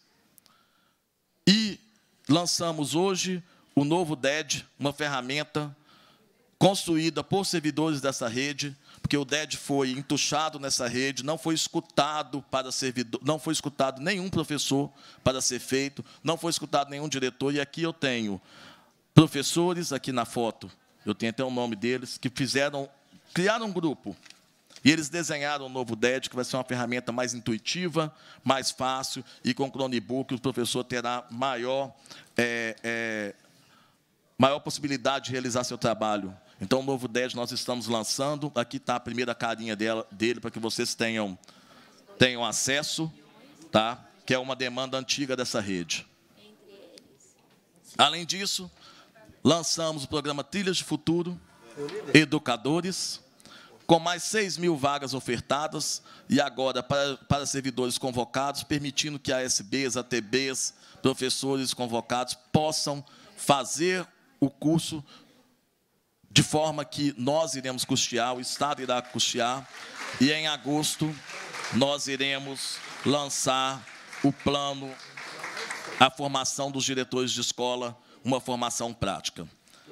E lançamos hoje o novo DED, uma ferramenta construída por servidores dessa rede, porque o DED foi entuchado nessa rede, não foi escutado para servidor, não foi escutado nenhum professor para ser feito, não foi escutado nenhum diretor, e aqui eu tenho professores aqui na foto, eu tenho até o nome deles, que fizeram, criaram um grupo, e eles desenharam o um novo DED, que vai ser uma ferramenta mais intuitiva, mais fácil, e com o Chromebook o professor terá maior, é, é, maior possibilidade de realizar seu trabalho. Então, o novo 10 nós estamos lançando. Aqui está a primeira carinha dela, dele, para que vocês tenham, tenham acesso, tá? que é uma demanda antiga dessa rede. Além disso, lançamos o programa Trilhas de Futuro, Educadores, com mais 6 mil vagas ofertadas e agora para, para servidores convocados, permitindo que ASBs, ATBs, professores convocados possam fazer o curso de forma que nós iremos custear, o Estado irá custear, e em agosto nós iremos lançar o plano, a formação dos diretores de escola, uma formação prática.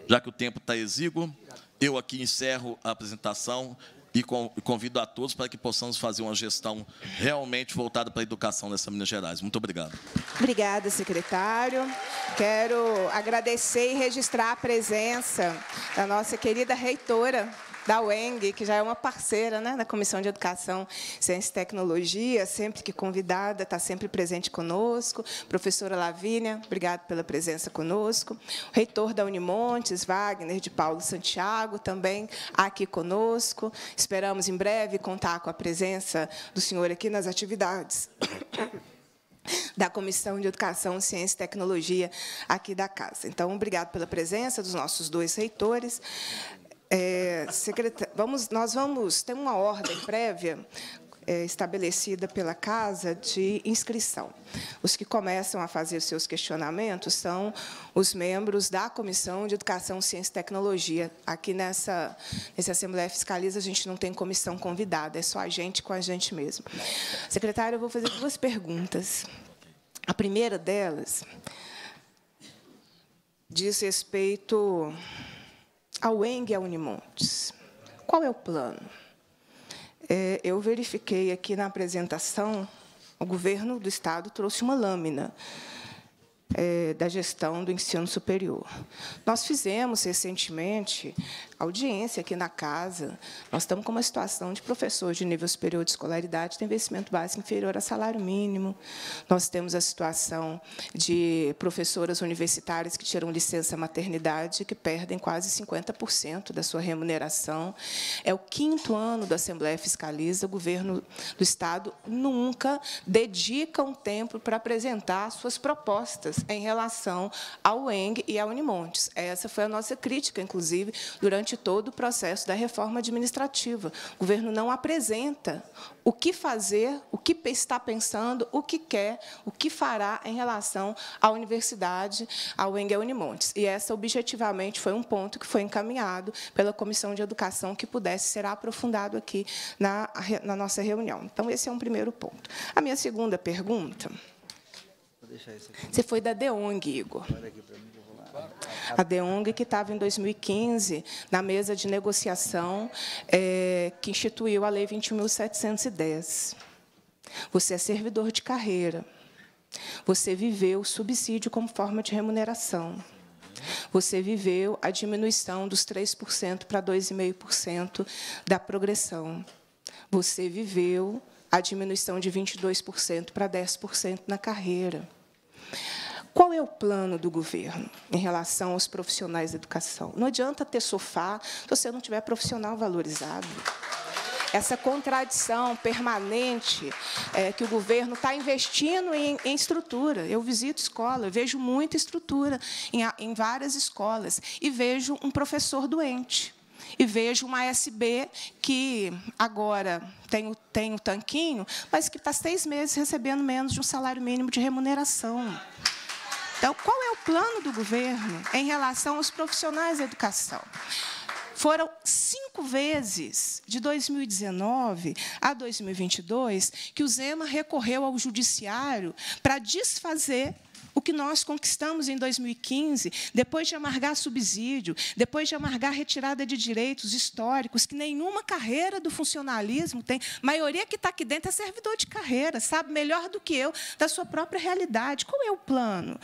Já que o tempo está exíguo, eu aqui encerro a apresentação e convido a todos para que possamos fazer uma gestão realmente voltada para a educação nessa Minas Gerais. Muito obrigado. Obrigada, secretário. Quero agradecer e registrar a presença da nossa querida reitora da UENG, que já é uma parceira né, da Comissão de Educação, Ciência e Tecnologia, sempre que convidada, está sempre presente conosco. Professora Lavínia, obrigado pela presença conosco. O reitor da Unimontes, Wagner de Paulo Santiago, também aqui conosco. Esperamos em breve contar com a presença do senhor aqui nas atividades da Comissão de Educação, Ciência e Tecnologia aqui da Casa. Então, obrigado pela presença dos nossos dois reitores. É, secretar, vamos, nós vamos ter uma ordem prévia é, estabelecida pela casa de inscrição. Os que começam a fazer seus questionamentos são os membros da Comissão de Educação, Ciência e Tecnologia. Aqui nessa, nessa Assembleia Fiscaliza, a gente não tem comissão convidada, é só a gente com a gente mesmo. Secretária, eu vou fazer duas perguntas. A primeira delas diz respeito a UENG e a Unimontes. Qual é o plano? É, eu verifiquei aqui na apresentação, o governo do Estado trouxe uma lâmina é, da gestão do ensino superior. Nós fizemos recentemente audiência aqui na casa. Nós estamos com uma situação de professores de nível superior de escolaridade tem vencimento básico inferior a salário mínimo. Nós temos a situação de professoras universitárias que tiram licença maternidade que perdem quase 50% da sua remuneração. É o quinto ano da Assembleia Fiscaliza. O governo do Estado nunca dedica um tempo para apresentar suas propostas em relação ao ENG e à Unimontes. Essa foi a nossa crítica, inclusive, durante durante todo o processo da reforma administrativa. O governo não apresenta o que fazer, o que está pensando, o que quer, o que fará em relação à universidade, ao Engel Unimontes. E essa, objetivamente, foi um ponto que foi encaminhado pela Comissão de Educação que pudesse ser aprofundado aqui na, na nossa reunião. Então, esse é um primeiro ponto. A minha segunda pergunta... Você foi da DEONG, Igor. Olha aqui para mim. A DEONG, que estava em 2015 na mesa de negociação é, que instituiu a Lei 21.710. Você é servidor de carreira. Você viveu o subsídio como forma de remuneração. Você viveu a diminuição dos 3% para 2,5% da progressão. Você viveu a diminuição de 22% para 10% na carreira. Qual é o plano do governo em relação aos profissionais da educação? Não adianta ter sofá se você não tiver profissional valorizado essa contradição permanente é, que o governo está investindo em, em, estrutura. Eu visito escola, eu vejo muita estrutura em, em várias escolas e vejo um professor doente. E vejo uma SB que agora tem o, tem o tanquinho, mas que está seis meses recebendo menos de um salário mínimo de remuneração. Então, qual é o plano do governo em relação aos profissionais da educação? Foram cinco vezes, de 2019 a 2022, que o Zema recorreu ao Judiciário para desfazer o que nós conquistamos em 2015, depois de amargar subsídio, depois de amargar retirada de direitos históricos, que nenhuma carreira do funcionalismo tem, a maioria que está aqui dentro é servidor de carreira, sabe melhor do que eu da sua própria realidade. Qual é o plano?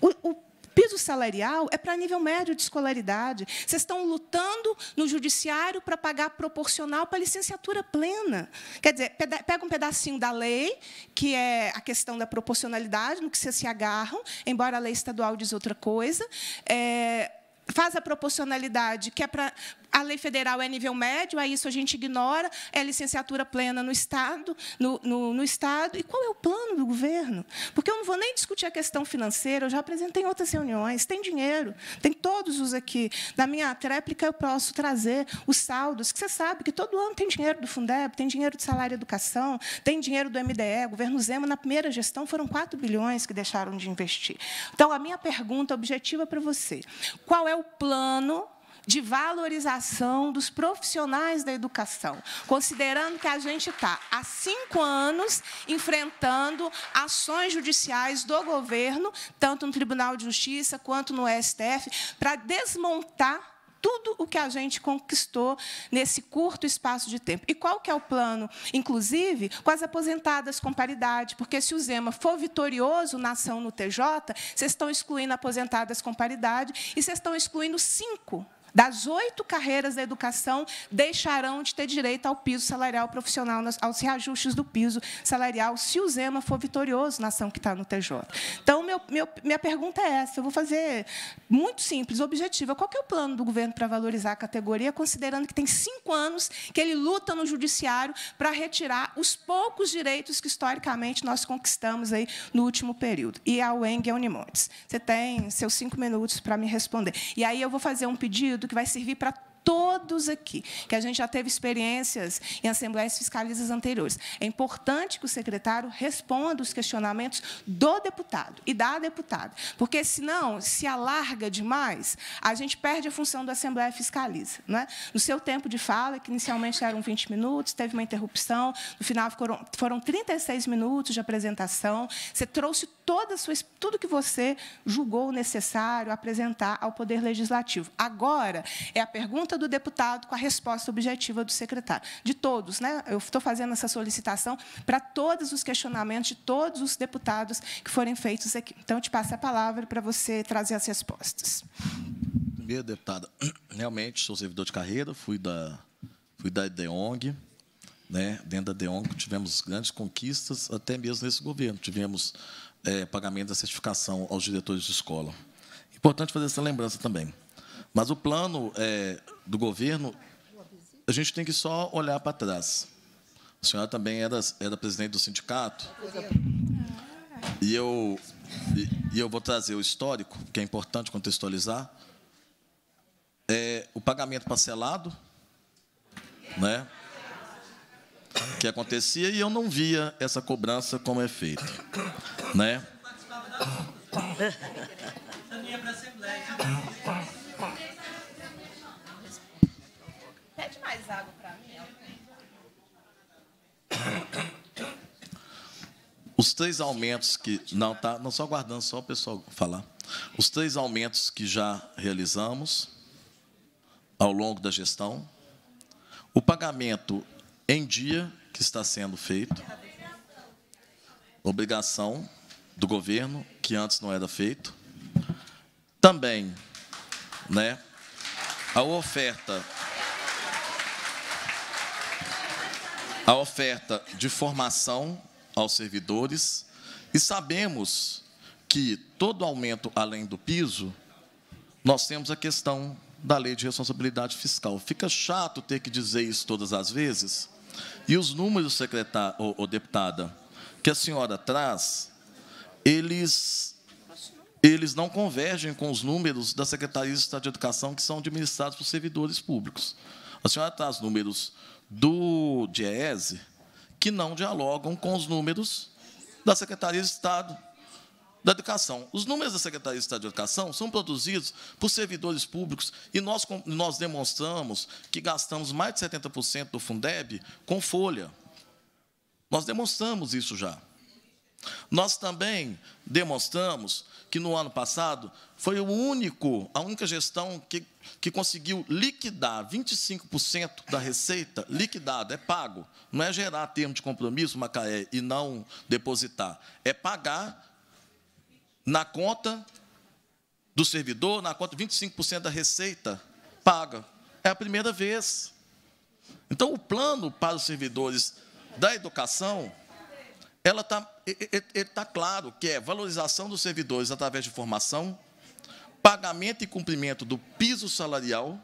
O, o piso salarial é para nível médio de escolaridade. Vocês estão lutando no judiciário para pagar proporcional para licenciatura plena. Quer dizer, pega um pedacinho da lei, que é a questão da proporcionalidade, no que vocês se agarram, embora a lei estadual diz outra coisa. É, faz a proporcionalidade, que é para a lei federal é nível médio, a isso a gente ignora, é licenciatura plena no Estado, no, no, no, Estado. E qual é o plano do governo? Porque eu não vou nem discutir a questão financeira, eu já apresentei em outras reuniões, tem dinheiro, tem todos os aqui. Na minha tréplica eu posso trazer os saldos, que você sabe que todo ano tem dinheiro do Fundeb, tem dinheiro de salário e educação, tem dinheiro do MDE, governo Zema, na primeira gestão foram 4 bilhões que deixaram de investir. Então, a minha pergunta objetiva é para você, qual é o plano de valorização dos profissionais da educação, considerando que a gente está há cinco anos enfrentando ações judiciais do governo, tanto no Tribunal de Justiça quanto no STF, para desmontar tudo o que a gente conquistou nesse curto espaço de tempo. E qual que é o plano? Inclusive, com as aposentadas com paridade, porque se o Zema for vitorioso na ação no TJ, vocês estão excluindo aposentadas com paridade e vocês estão excluindo cinco das oito carreiras da educação deixarão de ter direito ao piso salarial profissional, aos reajustes do piso salarial, se o Zema for vitorioso na ação que está no TJ. Então, meu, meu, minha pergunta é essa. Eu vou fazer muito simples, objetiva. Qual é o plano do governo para valorizar a categoria, considerando que tem cinco anos que ele luta no judiciário para retirar os poucos direitos que, historicamente, nós conquistamos aí no último período? E a Weng e a Unimontes. Você tem seus cinco minutos para me responder. E aí eu vou fazer um pedido período que vai servir para todos aqui, que a gente já teve experiências em assembleias fiscalizadas anteriores. É importante que o secretário responda os questionamentos do deputado e da deputada, porque, senão, se alarga demais, a gente perde a função da Assembleia Fiscaliza. Né? No seu tempo de fala, que inicialmente eram 20 minutos, teve uma interrupção, no final foram, foram 36 minutos de apresentação, você trouxe toda sua, tudo que você julgou necessário apresentar ao Poder Legislativo. Agora, é a pergunta pergunta do deputado com a resposta objetiva do secretário. De todos, né? eu estou fazendo essa solicitação para todos os questionamentos de todos os deputados que forem feitos aqui. Então, eu te passo a palavra para você trazer as respostas. Primeiro, deputada, realmente sou servidor de carreira, fui da, fui da DEONG, né? dentro da DEONG tivemos grandes conquistas, até mesmo nesse governo. Tivemos é, pagamento da certificação aos diretores de escola. Importante fazer essa lembrança também. Mas o plano é, do governo, a gente tem que só olhar para trás. A senhora também era, é era é presidente do sindicato. E eu, e, e eu vou trazer o histórico, que é importante contextualizar. É, o pagamento parcelado, né? que acontecia e eu não via essa cobrança como né? é feita, né? Eu não ia para a Assembleia. traz água para mim? Os três aumentos que. Não, tá, não só aguardando, só o pessoal falar. Os três aumentos que já realizamos ao longo da gestão. O pagamento em dia que está sendo feito. Obrigação do governo, que antes não era feito. Também né, a oferta a oferta de formação aos servidores e sabemos que todo aumento além do piso, nós temos a questão da lei de responsabilidade fiscal. Fica chato ter que dizer isso todas as vezes. E os números, secretário ou, deputada, que a senhora traz, eles eles não convergem com os números da Secretaria de Estado de Educação que são administrados por servidores públicos. A senhora traz números do DIESE que não dialogam com os números da Secretaria de Estado da Educação. Os números da Secretaria de Estado de Educação são produzidos por servidores públicos e nós, nós demonstramos que gastamos mais de 70% do Fundeb com folha. Nós demonstramos isso já. Nós também demonstramos que no ano passado foi o único, a única gestão que, que conseguiu liquidar 25% da receita, liquidado, é pago. Não é gerar termo de compromisso, Macaé, e não depositar. É pagar na conta do servidor, na conta 25% da receita paga. É a primeira vez. Então, o plano para os servidores da educação, ela está está claro que é valorização dos servidores através de formação, pagamento e cumprimento do piso salarial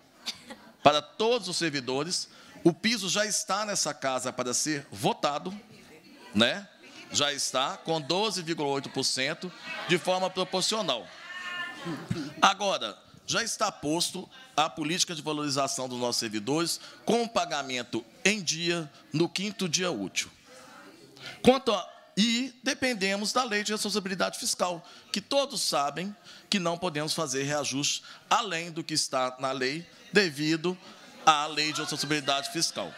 para todos os servidores. O piso já está nessa casa para ser votado, né? já está com 12,8% de forma proporcional. Agora, já está posto a política de valorização dos nossos servidores com o pagamento em dia no quinto dia útil. Quanto a e dependemos da lei de responsabilidade fiscal, que todos sabem que não podemos fazer reajuste além do que está na lei, devido à lei de responsabilidade fiscal.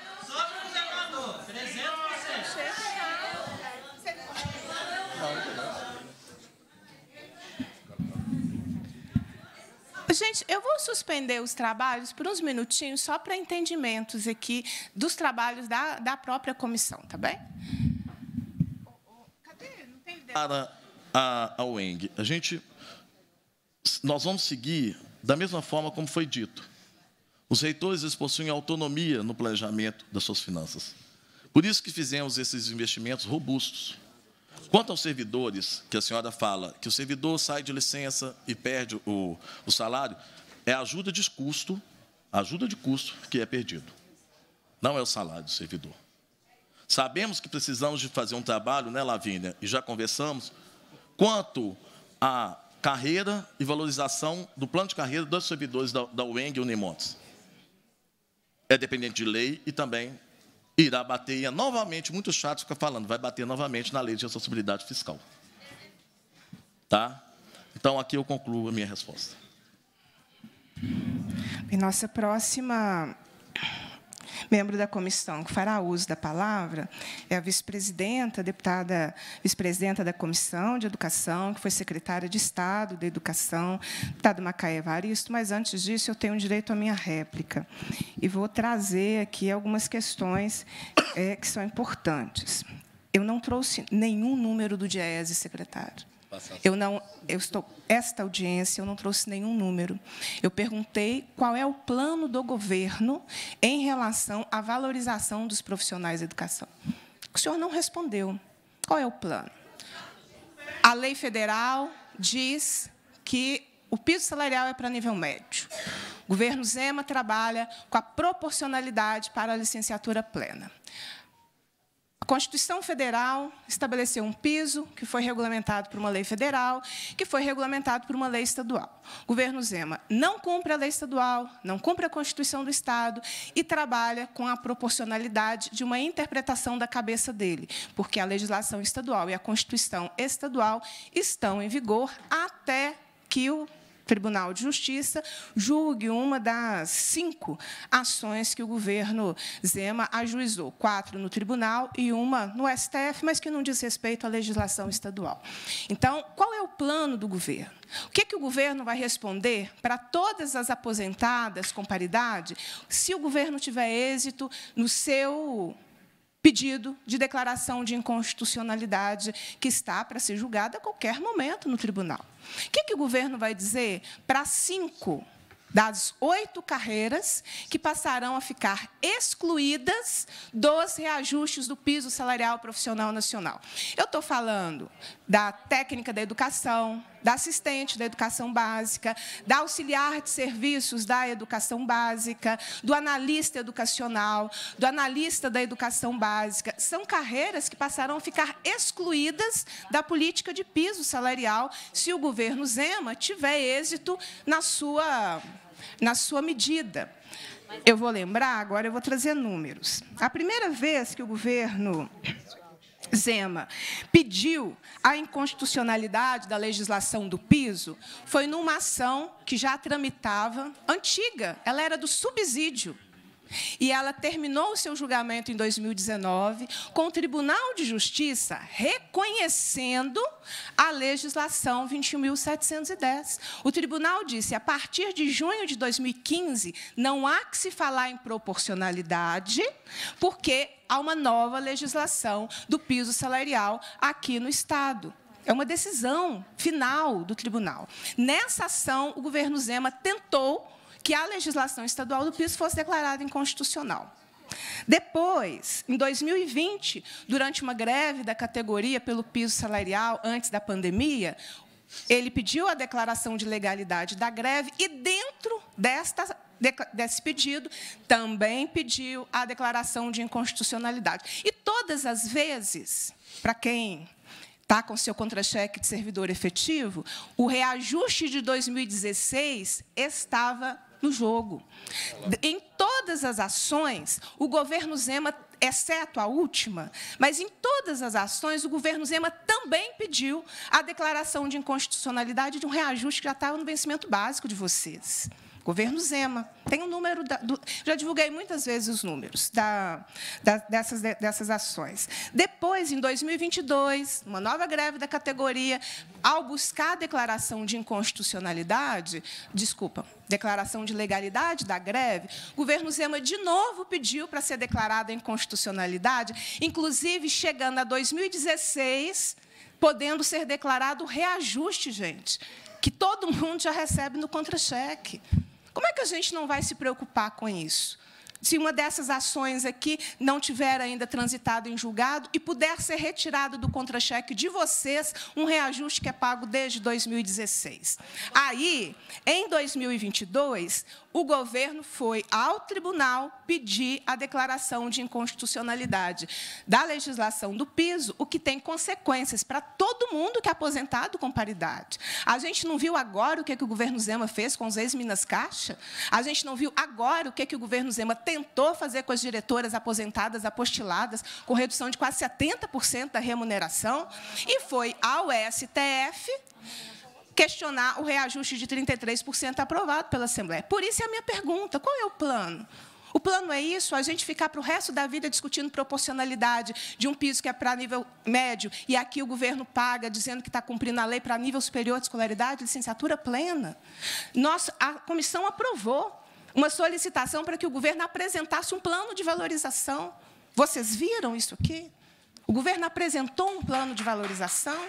Gente, eu vou suspender os trabalhos por uns minutinhos, só para entendimentos aqui dos trabalhos da, da própria comissão, tá bem? para a, a UENG, a gente, nós vamos seguir da mesma forma como foi dito. Os reitores eles possuem autonomia no planejamento das suas finanças. Por isso que fizemos esses investimentos robustos. Quanto aos servidores, que a senhora fala, que o servidor sai de licença e perde o, o salário, é ajuda de custo, ajuda de custo que é perdido. Não é o salário do servidor. Sabemos que precisamos de fazer um trabalho, né, Lavínia? E já conversamos quanto à carreira e valorização do plano de carreira dos servidores da, da UENG e Unimontes. É dependente de lei e também irá bater, e é novamente, muito chato ficar falando, vai bater novamente na lei de responsabilidade fiscal. Tá? Então, aqui eu concluo a minha resposta. E nossa próxima Membro da comissão que fará uso da palavra é a vice-presidenta, deputada vice-presidenta da Comissão de Educação, que foi secretária de Estado da Educação, deputado Macaé Evaristo, mas antes disso eu tenho direito à minha réplica. E vou trazer aqui algumas questões é, que são importantes. Eu não trouxe nenhum número do DIESE, secretário eu não, eu estou esta audiência eu não trouxe nenhum número. Eu perguntei qual é o plano do governo em relação à valorização dos profissionais da educação. O senhor não respondeu. Qual é o plano? A lei federal diz que o piso salarial é para nível médio. O governo Zema trabalha com a proporcionalidade para a licenciatura plena. A Constituição Federal estabeleceu um piso que foi regulamentado por uma lei federal, que foi regulamentado por uma lei estadual. O governo Zema não cumpre a lei estadual, não cumpre a Constituição do Estado e trabalha com a proporcionalidade de uma interpretação da cabeça dele, porque a legislação estadual e a Constituição estadual estão em vigor até que o Tribunal de Justiça julgue uma das cinco ações que o governo Zema ajuizou, quatro no tribunal e uma no STF, mas que não diz respeito à legislação estadual. Então, qual é o plano do governo? O que, é que o governo vai responder para todas as aposentadas com paridade se o governo tiver êxito no seu pedido de declaração de inconstitucionalidade que está para ser julgado a qualquer momento no tribunal. O que, que o governo vai dizer para cinco das oito carreiras que passarão a ficar excluídas dos reajustes do piso salarial profissional nacional? Eu estou falando da técnica da educação, da assistente da educação básica, da auxiliar de serviços da educação básica, do analista educacional, do analista da educação básica. São carreiras que passarão a ficar excluídas da política de piso salarial se o governo Zema tiver êxito na sua, na sua medida. Eu vou lembrar, agora eu vou trazer números. A primeira vez que o governo Zema pediu a inconstitucionalidade da legislação do piso foi numa ação que já tramitava antiga, ela era do subsídio e ela terminou o seu julgamento em 2019 com o Tribunal de Justiça reconhecendo a legislação 21.710. O tribunal disse: a partir de junho de 2015, não há que se falar em proporcionalidade, porque há uma nova legislação do piso salarial aqui no Estado. É uma decisão final do tribunal. Nessa ação, o governo Zema tentou que a legislação estadual do piso fosse declarada inconstitucional. Depois, em 2020, durante uma greve da categoria pelo piso salarial antes da pandemia, ele pediu a declaração de legalidade da greve e, dentro desta, desse pedido, também pediu a declaração de inconstitucionalidade. E todas as vezes, para quem está com seu contra-cheque de servidor efetivo, o reajuste de 2016 estava no jogo. Em todas as ações, o governo Zema, exceto a última, mas em todas as ações, o governo Zema também pediu a declaração de inconstitucionalidade de um reajuste que já estava no vencimento básico de vocês governo Zema. Tem o um número, da, do, já divulguei muitas vezes os números da, da, dessas, dessas ações. Depois, em 2022, uma nova greve da categoria, ao buscar a declaração de inconstitucionalidade, desculpa, declaração de legalidade da greve, o governo Zema de novo pediu para ser declarada inconstitucionalidade, inclusive chegando a 2016, podendo ser declarado reajuste, gente, que todo mundo já recebe no contra-cheque. Como é que a gente não vai se preocupar com isso? se uma dessas ações aqui não tiver ainda transitado em julgado e puder ser retirado do contra-cheque de vocês um reajuste que é pago desde 2016. Aí, em 2022, o governo foi ao tribunal pedir a declaração de inconstitucionalidade da legislação do piso, o que tem consequências para todo mundo que é aposentado com paridade. A gente não viu agora o que, é que o governo Zema fez com os ex-Minas Caixa? A gente não viu agora o que, é que o governo Zema tentou fazer com as diretoras aposentadas, apostiladas, com redução de quase 70% da remuneração? E foi ao STF questionar o reajuste de 33% aprovado pela Assembleia. Por isso é a minha pergunta: qual é o plano? O plano é isso? A gente ficar para o resto da vida discutindo proporcionalidade de um piso que é para nível médio e aqui o governo paga, dizendo que está cumprindo a lei para nível superior de escolaridade, licenciatura plena? Nós, a comissão aprovou uma solicitação para que o governo apresentasse um plano de valorização. Vocês viram isso aqui? O governo apresentou um plano de valorização,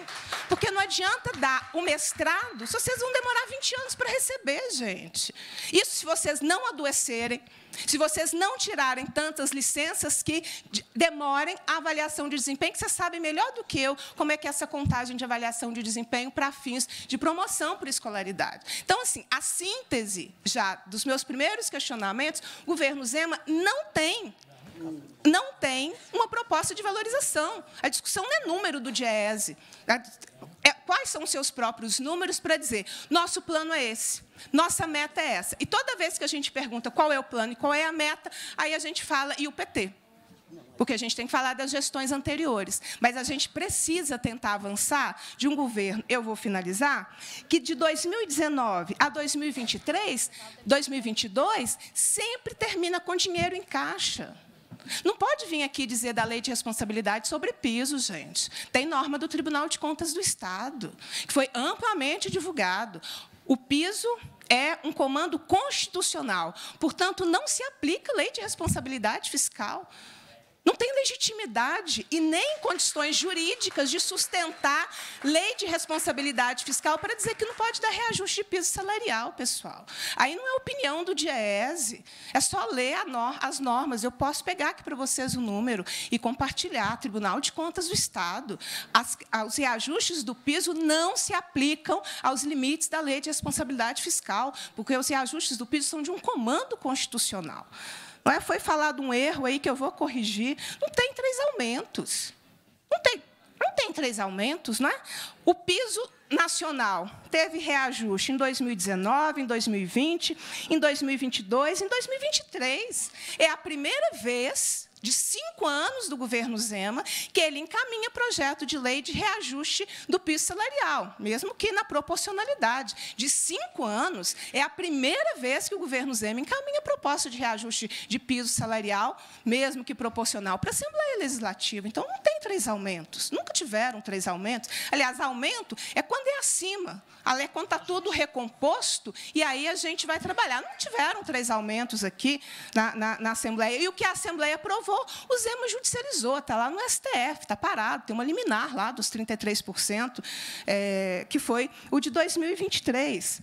porque não adianta dar o mestrado se vocês vão demorar 20 anos para receber, gente. Isso se vocês não adoecerem, se vocês não tirarem tantas licenças que demorem a avaliação de desempenho, que vocês sabem melhor do que eu como é que é essa contagem de avaliação de desempenho para fins de promoção por escolaridade. Então, assim, a síntese já dos meus primeiros questionamentos, o governo Zema não tem não tem uma proposta de valorização. A discussão não é número do DIESE. É quais são os seus próprios números para dizer nosso plano é esse, nossa meta é essa. E toda vez que a gente pergunta qual é o plano e qual é a meta, aí a gente fala e o PT. Porque a gente tem que falar das gestões anteriores. Mas a gente precisa tentar avançar de um governo, eu vou finalizar, que de 2019 a 2023, 2022, sempre termina com dinheiro em caixa. Não pode vir aqui dizer da lei de responsabilidade sobre piso, gente. Tem norma do Tribunal de Contas do Estado, que foi amplamente divulgado. O piso é um comando constitucional, portanto, não se aplica lei de responsabilidade fiscal. Não tem legitimidade e nem condições jurídicas de sustentar lei de responsabilidade fiscal para dizer que não pode dar reajuste de piso salarial, pessoal. Aí não é opinião do DIEESE, é só ler as normas. Eu posso pegar aqui para vocês o número e compartilhar. Tribunal de Contas do Estado. As, os reajustes do piso não se aplicam aos limites da lei de responsabilidade fiscal, porque os reajustes do piso são de um comando constitucional. Não é? Foi falado um erro aí que eu vou corrigir. Não tem três aumentos. Não tem, não tem três aumentos, não é? O piso nacional teve reajuste em 2019, em 2020, em 2022, em 2023. É a primeira vez de cinco anos do governo Zema, que ele encaminha projeto de lei de reajuste do piso salarial, mesmo que na proporcionalidade. De cinco anos, é a primeira vez que o governo Zema encaminha proposta de reajuste de piso salarial, mesmo que proporcional, para a Assembleia Legislativa. Então, não tem três aumentos, nunca tiveram três aumentos. Aliás, aumento é quando é acima. é quando conta tá tudo recomposto e aí a gente vai trabalhar. Não tiveram três aumentos aqui na, na, na Assembleia. E o que a Assembleia aprovou judicializou, o Zema judicializou, está lá no STF, está parado, tem uma liminar lá dos 33%, é, que foi o de 2023.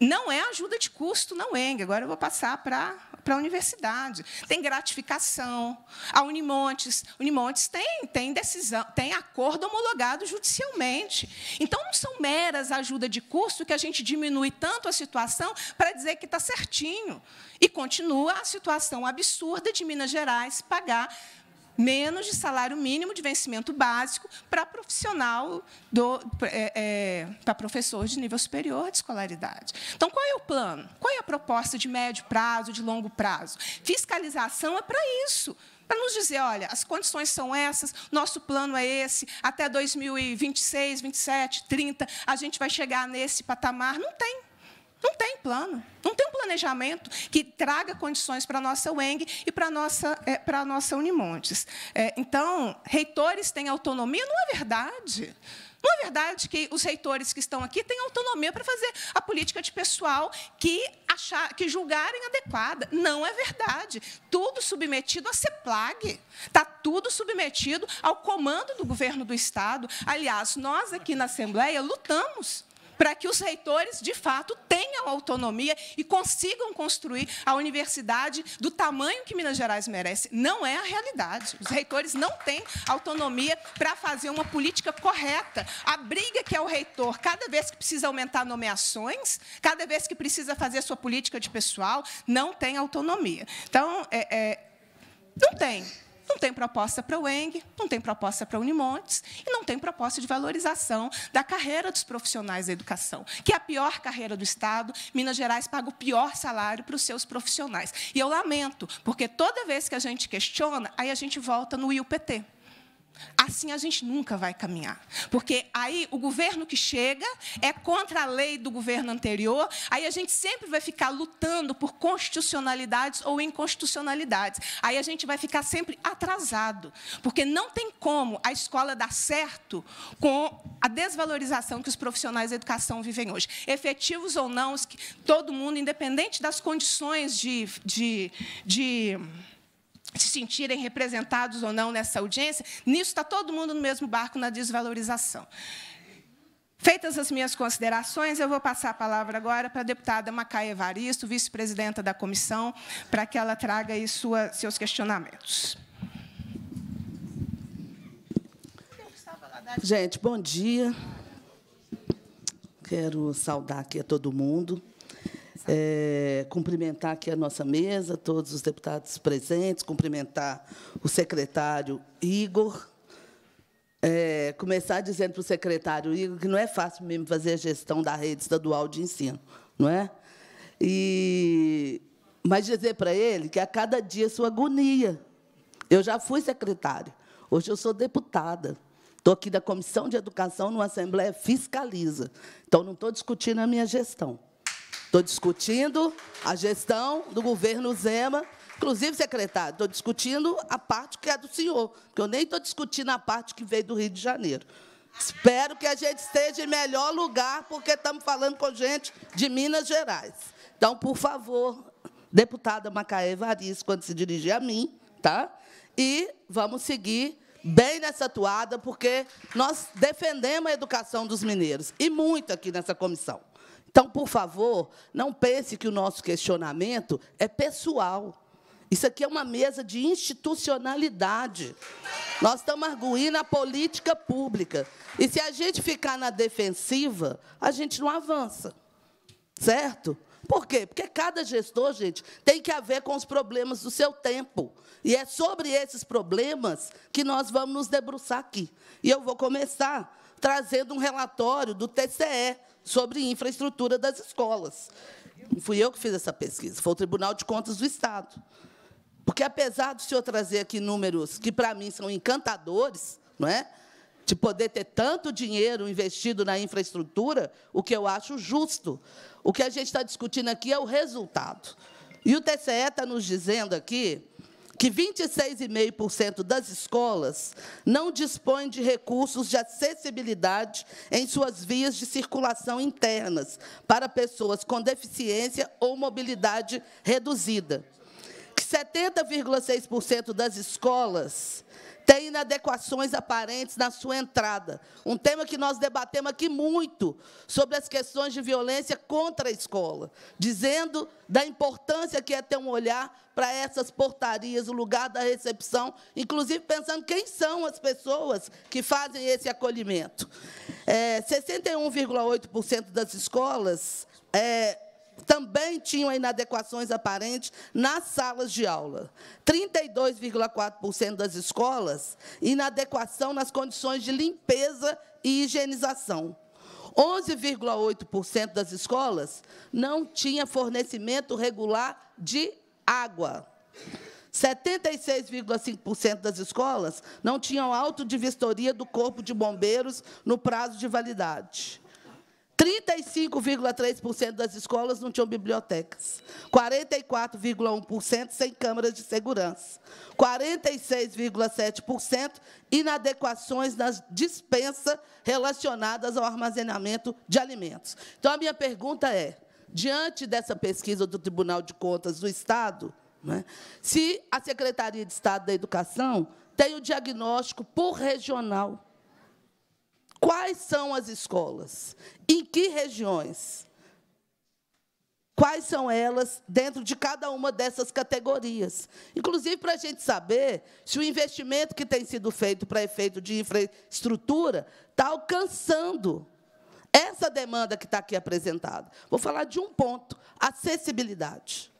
Não é ajuda de custo, não, Eng. Agora eu vou passar para para a universidade. Tem gratificação. A Unimontes, Unimontes tem, tem decisão, tem acordo homologado judicialmente. Então, não são meras ajuda de custo que a gente diminui tanto a situação para dizer que está certinho. E continua a situação absurda de Minas Gerais pagar menos de salário mínimo de vencimento básico para profissional, do, é, é, para professor de nível superior de escolaridade. Então, qual é o plano? Qual é a proposta de médio prazo, de longo prazo? Fiscalização é para isso para nos dizer, olha, as condições são essas, nosso plano é esse, até 2026, 27, 30, a gente vai chegar nesse patamar. Não tem. Não tem plano, não tem um planejamento que traga condições para a nossa UENG e para a nossa, é, para a nossa Unimontes. É, então, reitores têm autonomia? Não é verdade. Não é verdade que os reitores que estão aqui têm autonomia para fazer a política de pessoal que, achar, que julgarem adequada. Não é verdade. Tudo submetido a CEPLAG. Está tudo submetido ao comando do governo do Estado. Aliás, nós aqui na Assembleia lutamos para que os reitores, de fato, tenham autonomia e consigam construir a universidade do tamanho que Minas Gerais merece. Não é a realidade. Os reitores não têm autonomia para fazer uma política correta. A briga que é o reitor, cada vez que precisa aumentar nomeações, cada vez que precisa fazer a sua política de pessoal, não tem autonomia. Então, é, é, não tem não tem proposta para o ENG, não tem proposta para a Unimontes e não tem proposta de valorização da carreira dos profissionais da educação, que é a pior carreira do Estado. Minas Gerais paga o pior salário para os seus profissionais. E eu lamento, porque toda vez que a gente questiona, aí a gente volta no IUPT. Assim a gente nunca vai caminhar. Porque aí o governo que chega é contra a lei do governo anterior, aí a gente sempre vai ficar lutando por constitucionalidades ou inconstitucionalidades. Aí a gente vai ficar sempre atrasado. Porque não tem como a escola dar certo com a desvalorização que os profissionais da educação vivem hoje. Efetivos ou não, todo mundo, independente das condições de. de, de se sentirem representados ou não nessa audiência, nisso está todo mundo no mesmo barco na desvalorização. Feitas as minhas considerações, eu vou passar a palavra agora para a deputada Macaia Evaristo, vice-presidenta da comissão, para que ela traga aí sua, seus questionamentos. Gente, bom dia. Quero saudar aqui a todo mundo é, cumprimentar aqui a nossa mesa, todos os deputados presentes, cumprimentar o secretário Igor. É, começar dizendo para o secretário Igor que não é fácil mesmo fazer a gestão da rede estadual de ensino, não é? E, mas dizer para ele que a cada dia é sua agonia. Eu já fui secretária, hoje eu sou deputada. Estou aqui da Comissão de Educação numa Assembleia Fiscaliza. Então, não estou discutindo a minha gestão. Estou discutindo a gestão do governo Zema. Inclusive, secretário, estou discutindo a parte que é do senhor, porque eu nem estou discutindo a parte que veio do Rio de Janeiro. Espero que a gente esteja em melhor lugar, porque estamos falando com gente de Minas Gerais. Então, por favor, deputada Macaé Varis, quando se dirigir a mim, tá? E vamos seguir bem nessa toada, porque nós defendemos a educação dos mineiros, e muito aqui nessa comissão. Então, por favor, não pense que o nosso questionamento é pessoal. Isso aqui é uma mesa de institucionalidade. Nós estamos arguindo a política pública. E se a gente ficar na defensiva, a gente não avança. Certo? Por quê? Porque cada gestor, gente, tem que haver com os problemas do seu tempo. E é sobre esses problemas que nós vamos nos debruçar aqui. E eu vou começar trazendo um relatório do TCE, sobre infraestrutura das escolas. Não fui eu que fiz essa pesquisa, foi o Tribunal de Contas do Estado. Porque, apesar do senhor trazer aqui números que, para mim, são encantadores, não é? de poder ter tanto dinheiro investido na infraestrutura, o que eu acho justo. O que a gente está discutindo aqui é o resultado. E o TCE está nos dizendo aqui que 26,5% das escolas não dispõem de recursos de acessibilidade em suas vias de circulação internas para pessoas com deficiência ou mobilidade reduzida. Que 70,6% das escolas tem inadequações aparentes na sua entrada. Um tema que nós debatemos aqui muito sobre as questões de violência contra a escola, dizendo da importância que é ter um olhar para essas portarias, o lugar da recepção, inclusive pensando quem são as pessoas que fazem esse acolhimento. É, 61,8% das escolas é, também tinham inadequações aparentes nas salas de aula. 32,4% das escolas, inadequação nas condições de limpeza e higienização. 11,8% das escolas não tinha fornecimento regular de água. 76,5% das escolas não tinham auto de vistoria do Corpo de Bombeiros no prazo de validade. 35,3% das escolas não tinham bibliotecas, 44,1% sem câmaras de segurança, 46,7% inadequações na dispensa relacionadas ao armazenamento de alimentos. Então, a minha pergunta é, diante dessa pesquisa do Tribunal de Contas do Estado, né, se a Secretaria de Estado da Educação tem o diagnóstico por regional, Quais são as escolas? Em que regiões? Quais são elas dentro de cada uma dessas categorias? Inclusive, para a gente saber se o investimento que tem sido feito para efeito de infraestrutura está alcançando essa demanda que está aqui apresentada. Vou falar de um ponto: acessibilidade.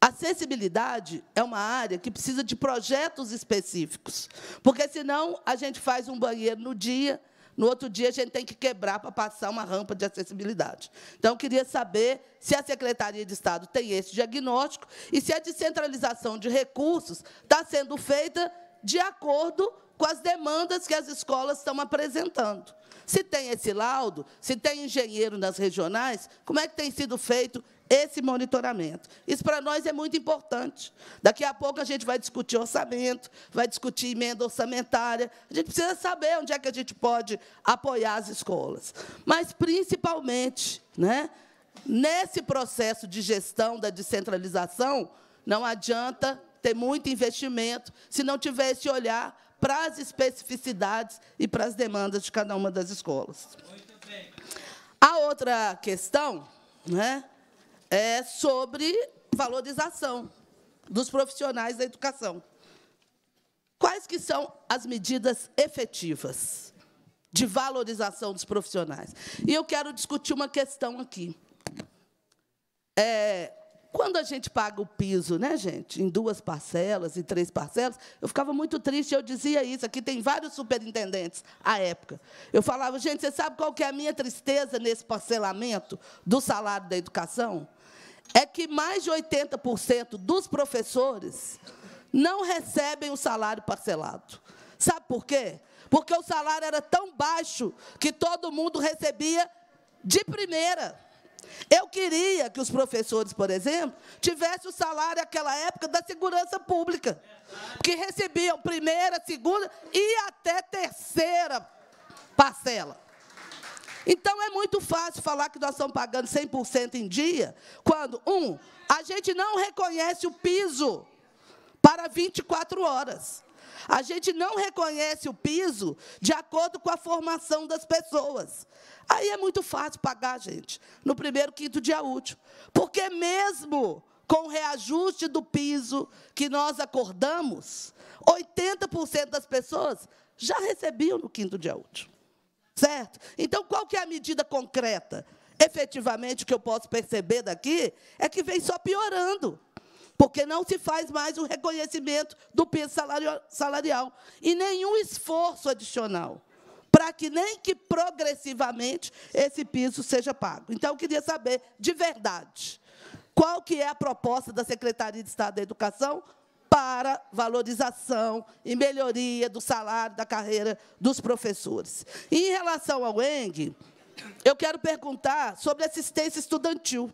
Acessibilidade é uma área que precisa de projetos específicos, porque senão a gente faz um banheiro no dia, no outro dia, a gente tem que quebrar para passar uma rampa de acessibilidade. Então, eu queria saber se a Secretaria de Estado tem esse diagnóstico e se a descentralização de recursos está sendo feita de acordo com as demandas que as escolas estão apresentando. Se tem esse laudo, se tem engenheiro nas regionais, como é que tem sido feito esse monitoramento. Isso para nós é muito importante. Daqui a pouco a gente vai discutir orçamento, vai discutir emenda orçamentária. A gente precisa saber onde é que a gente pode apoiar as escolas. Mas, principalmente, né, nesse processo de gestão da descentralização, não adianta ter muito investimento se não tiver esse olhar para as especificidades e para as demandas de cada uma das escolas. A outra questão, né, é, sobre valorização dos profissionais da educação. Quais que são as medidas efetivas de valorização dos profissionais? E eu quero discutir uma questão aqui. É, quando a gente paga o piso, né, gente, em duas parcelas, em três parcelas, eu ficava muito triste, eu dizia isso, aqui tem vários superintendentes à época. Eu falava, gente, você sabe qual que é a minha tristeza nesse parcelamento do salário da educação? é que mais de 80% dos professores não recebem o salário parcelado. Sabe por quê? Porque o salário era tão baixo que todo mundo recebia de primeira. Eu queria que os professores, por exemplo, tivessem o salário naquela época da segurança pública, que recebiam primeira, segunda e até terceira parcela. Então é muito fácil falar que nós estamos pagando 100% em dia, quando, um, a gente não reconhece o piso para 24 horas. A gente não reconhece o piso de acordo com a formação das pessoas. Aí é muito fácil pagar, gente, no primeiro, quinto dia útil. Porque mesmo com o reajuste do piso que nós acordamos, 80% das pessoas já recebiam no quinto dia útil certo? Então, qual que é a medida concreta? Efetivamente, o que eu posso perceber daqui é que vem só piorando, porque não se faz mais o reconhecimento do piso salarial e nenhum esforço adicional para que nem que progressivamente esse piso seja pago. Então, eu queria saber, de verdade, qual que é a proposta da Secretaria de Estado da Educação para valorização e melhoria do salário, da carreira dos professores. E em relação ao ENG, eu quero perguntar sobre assistência estudantil.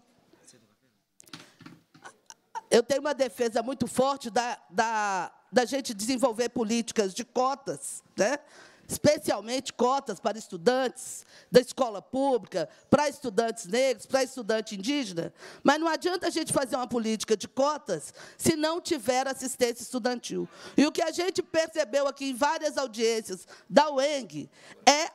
Eu tenho uma defesa muito forte da, da, da gente desenvolver políticas de cotas, né? especialmente cotas para estudantes da escola pública, para estudantes negros, para estudante indígena. Mas não adianta a gente fazer uma política de cotas se não tiver assistência estudantil. E o que a gente percebeu aqui em várias audiências da UENG é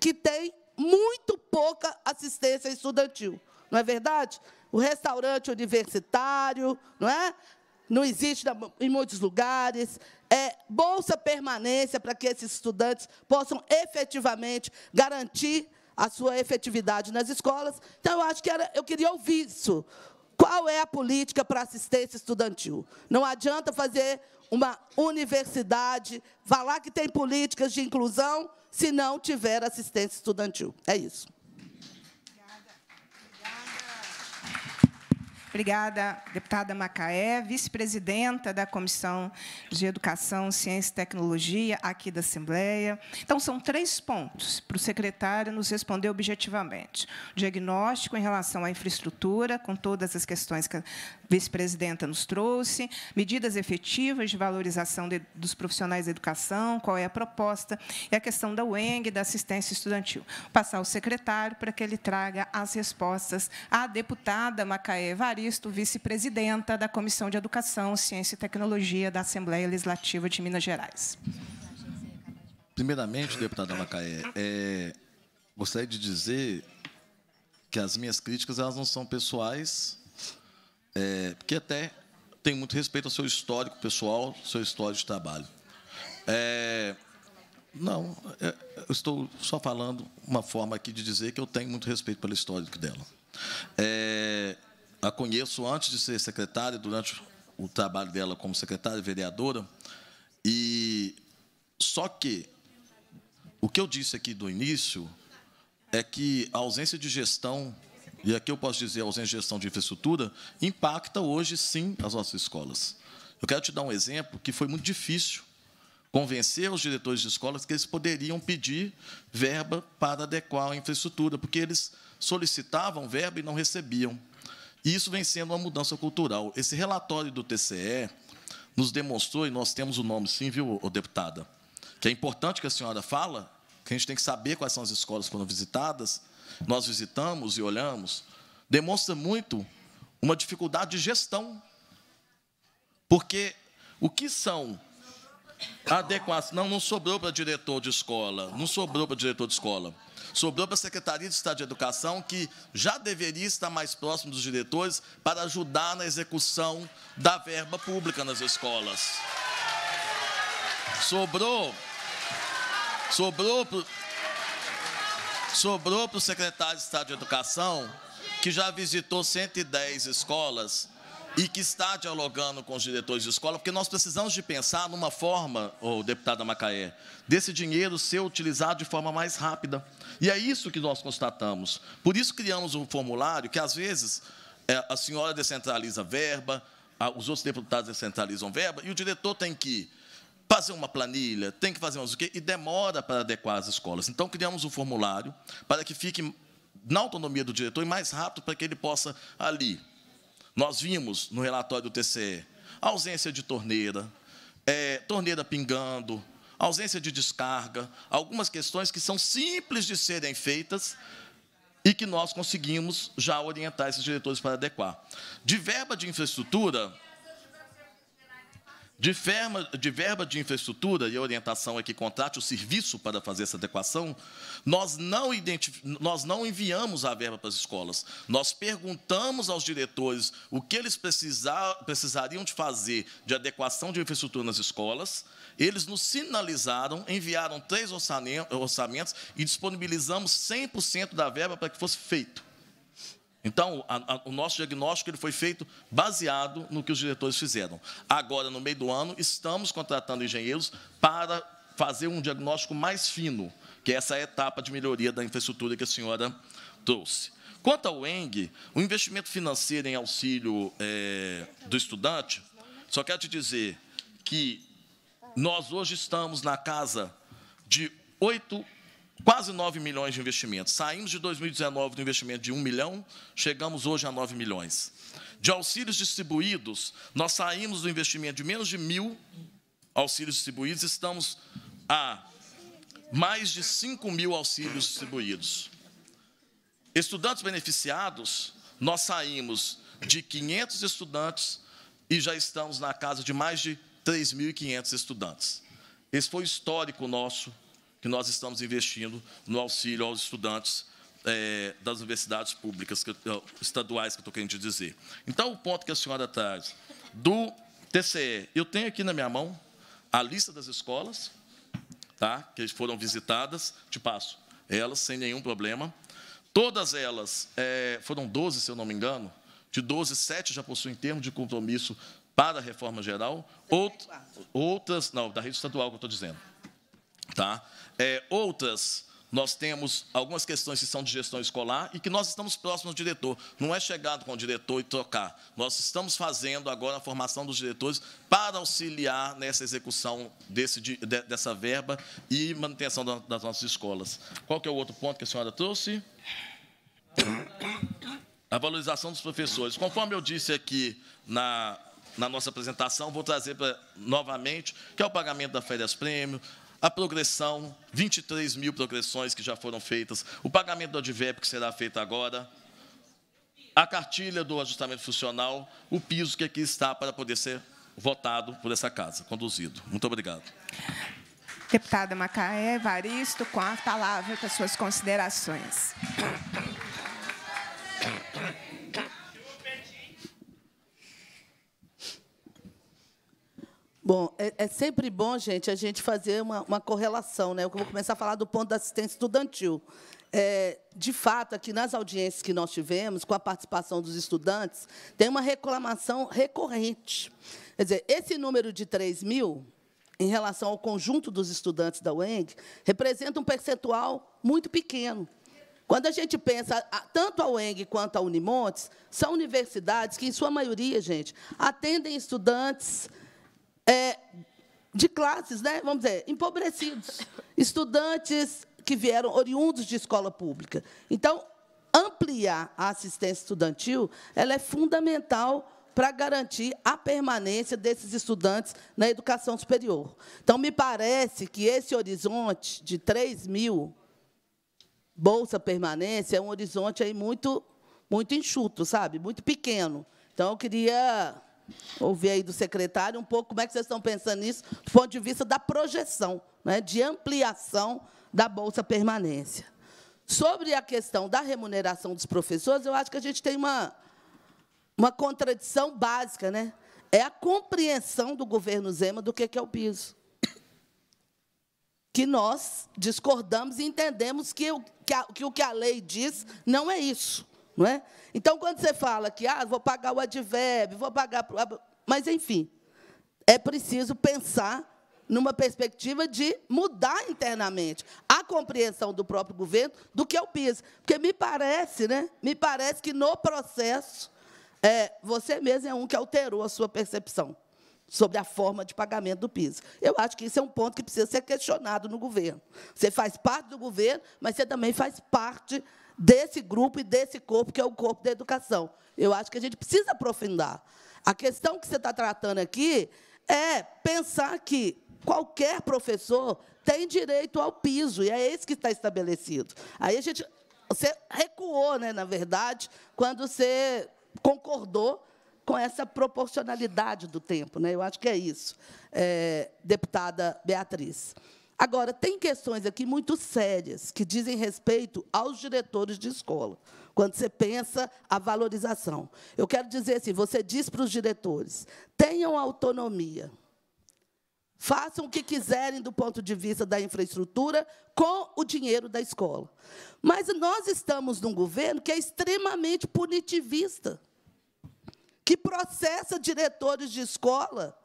que tem muito pouca assistência estudantil. Não é verdade? O restaurante universitário, não é? não existe em muitos lugares, é, bolsa permanência para que esses estudantes possam efetivamente garantir a sua efetividade nas escolas. Então, eu acho que era, eu queria ouvir isso. Qual é a política para assistência estudantil? Não adianta fazer uma universidade falar que tem políticas de inclusão se não tiver assistência estudantil. É isso. Obrigada, deputada Macaé, vice-presidenta da Comissão de Educação, Ciência e Tecnologia aqui da Assembleia. Então, são três pontos para o secretário nos responder objetivamente. O diagnóstico em relação à infraestrutura, com todas as questões que a vice-presidenta nos trouxe, medidas efetivas de valorização de, dos profissionais da educação, qual é a proposta, e a questão da UENG, da assistência estudantil. Vou passar ao secretário para que ele traga as respostas à deputada Macaé Varia, vice-presidenta da Comissão de Educação, Ciência e Tecnologia da Assembleia Legislativa de Minas Gerais. Primeiramente, deputada Macaé, é, gostaria de dizer que as minhas críticas elas não são pessoais, é, porque até tem muito respeito ao seu histórico pessoal, seu histórico de trabalho. É, não, é, eu estou só falando uma forma aqui de dizer que eu tenho muito respeito pelo histórico dela. É, a conheço antes de ser secretária, durante o trabalho dela como secretária e vereadora. E só que o que eu disse aqui do início é que a ausência de gestão, e aqui eu posso dizer a ausência de gestão de infraestrutura, impacta hoje sim as nossas escolas. Eu quero te dar um exemplo que foi muito difícil convencer os diretores de escolas que eles poderiam pedir verba para adequar a infraestrutura, porque eles solicitavam verba e não recebiam. E isso vem sendo uma mudança cultural. Esse relatório do TCE nos demonstrou, e nós temos o nome sim, viu, deputada, que é importante que a senhora fala, que a gente tem que saber quais são as escolas que foram visitadas, nós visitamos e olhamos, demonstra muito uma dificuldade de gestão. Porque o que são adequados? Não, não sobrou para diretor de escola, não sobrou para diretor de escola sobrou para a Secretaria de Estado de Educação, que já deveria estar mais próximo dos diretores para ajudar na execução da verba pública nas escolas. Sobrou, sobrou para sobrou o secretário de Estado de Educação, que já visitou 110 escolas, e que está dialogando com os diretores de escola, porque nós precisamos de pensar numa forma, oh, deputada Macaé, desse dinheiro ser utilizado de forma mais rápida. E é isso que nós constatamos. Por isso criamos um formulário que, às vezes, é, a senhora descentraliza verba, os outros deputados descentralizam verba, e o diretor tem que fazer uma planilha, tem que fazer umas o quê, e demora para adequar as escolas. Então, criamos um formulário para que fique na autonomia do diretor e mais rápido para que ele possa ali. Nós vimos no relatório do TCE ausência de torneira, é, torneira pingando, ausência de descarga, algumas questões que são simples de serem feitas e que nós conseguimos já orientar esses diretores para adequar. De verba de infraestrutura, de verba, de verba de infraestrutura, e a orientação é que contrate o serviço para fazer essa adequação, nós não, nós não enviamos a verba para as escolas. Nós perguntamos aos diretores o que eles precisar, precisariam de fazer de adequação de infraestrutura nas escolas. Eles nos sinalizaram, enviaram três orçamentos e disponibilizamos 100% da verba para que fosse feito. Então, a, a, o nosso diagnóstico ele foi feito baseado no que os diretores fizeram. Agora, no meio do ano, estamos contratando engenheiros para fazer um diagnóstico mais fino, que é essa etapa de melhoria da infraestrutura que a senhora trouxe. Quanto ao ENG, o investimento financeiro em auxílio é, do estudante, só quero te dizer que nós hoje estamos na casa de 8 quase 9 milhões de investimentos. Saímos de 2019 do investimento de 1 milhão, chegamos hoje a 9 milhões. De auxílios distribuídos, nós saímos do investimento de menos de mil auxílios distribuídos, estamos a mais de 5 mil auxílios distribuídos. Estudantes beneficiados, nós saímos de 500 estudantes e já estamos na casa de mais de 3.500 estudantes. Esse foi o histórico nosso que nós estamos investindo no auxílio aos estudantes é, das universidades públicas, que, estaduais, que eu estou querendo dizer. Então, o ponto que a senhora traz do TCE, eu tenho aqui na minha mão a lista das escolas tá, que foram visitadas, te passo, elas sem nenhum problema. Todas elas, é, foram 12, se eu não me engano, de 12, 7 já possuem termo de compromisso para a reforma geral, outras, não, da rede estadual que eu estou dizendo. Tá? É, outras, nós temos algumas questões que são de gestão escolar e que nós estamos próximos do diretor. Não é chegado com o diretor e trocar. Nós estamos fazendo agora a formação dos diretores para auxiliar nessa execução desse, de, dessa verba e manutenção da, das nossas escolas. Qual que é o outro ponto que a senhora trouxe? A valorização dos professores. Conforme eu disse aqui na, na nossa apresentação, vou trazer pra, novamente, que é o pagamento da férias-prêmio, a progressão, 23 mil progressões que já foram feitas, o pagamento do ADVEP que será feito agora, a cartilha do ajustamento funcional, o piso que aqui está para poder ser votado por essa casa, conduzido. Muito obrigado. Deputada Macaé, Evaristo, com a palavra para suas considerações. Bom, é, é, sempre bom, gente, a gente fazer uma, uma correlação. Né? Eu vou começar a falar do ponto da assistência estudantil. É, de fato, aqui nas audiências que nós tivemos, com a participação dos estudantes, tem uma reclamação recorrente. Quer dizer, esse número de 3 mil, em relação ao conjunto dos estudantes da UENG, representa um percentual muito pequeno. Quando a gente pensa, tanto a UENG quanto a Unimontes, são universidades que, em sua maioria, gente, atendem estudantes é, de classes, né? vamos dizer, empobrecidos, estudantes que vieram oriundos de escola pública. Então, ampliar a assistência estudantil ela é fundamental para garantir a permanência desses estudantes na educação superior. Então, me parece que esse horizonte de 3 mil bolsa permanência é um horizonte aí muito, muito enxuto, sabe? Muito pequeno. Então, eu queria ouvir aí do secretário um pouco como é que vocês estão pensando nisso do ponto de vista da projeção, né, de ampliação da Bolsa Permanência. Sobre a questão da remuneração dos professores, eu acho que a gente tem uma, uma contradição básica, né? É a compreensão do governo Zema do que é o piso. Que nós discordamos e entendemos que, que, que o que a lei diz não é isso. Não é? Então, quando você fala que ah, vou pagar o advérbio, vou pagar. Mas, enfim, é preciso pensar numa perspectiva de mudar internamente a compreensão do próprio governo do que é o PIS. Porque me parece, né? Me parece que no processo é, você mesmo é um que alterou a sua percepção sobre a forma de pagamento do PIS. Eu acho que isso é um ponto que precisa ser questionado no governo. Você faz parte do governo, mas você também faz parte desse grupo e desse corpo, que é o corpo da educação. Eu acho que a gente precisa aprofundar. A questão que você está tratando aqui é pensar que qualquer professor tem direito ao piso, e é esse que está estabelecido. Aí a gente. Você recuou, né, na verdade, quando você concordou com essa proporcionalidade do tempo. Né? Eu acho que é isso, é, deputada Beatriz. Agora, tem questões aqui muito sérias que dizem respeito aos diretores de escola, quando você pensa a valorização. Eu quero dizer assim: você diz para os diretores, tenham autonomia, façam o que quiserem do ponto de vista da infraestrutura com o dinheiro da escola. Mas nós estamos num governo que é extremamente punitivista, que processa diretores de escola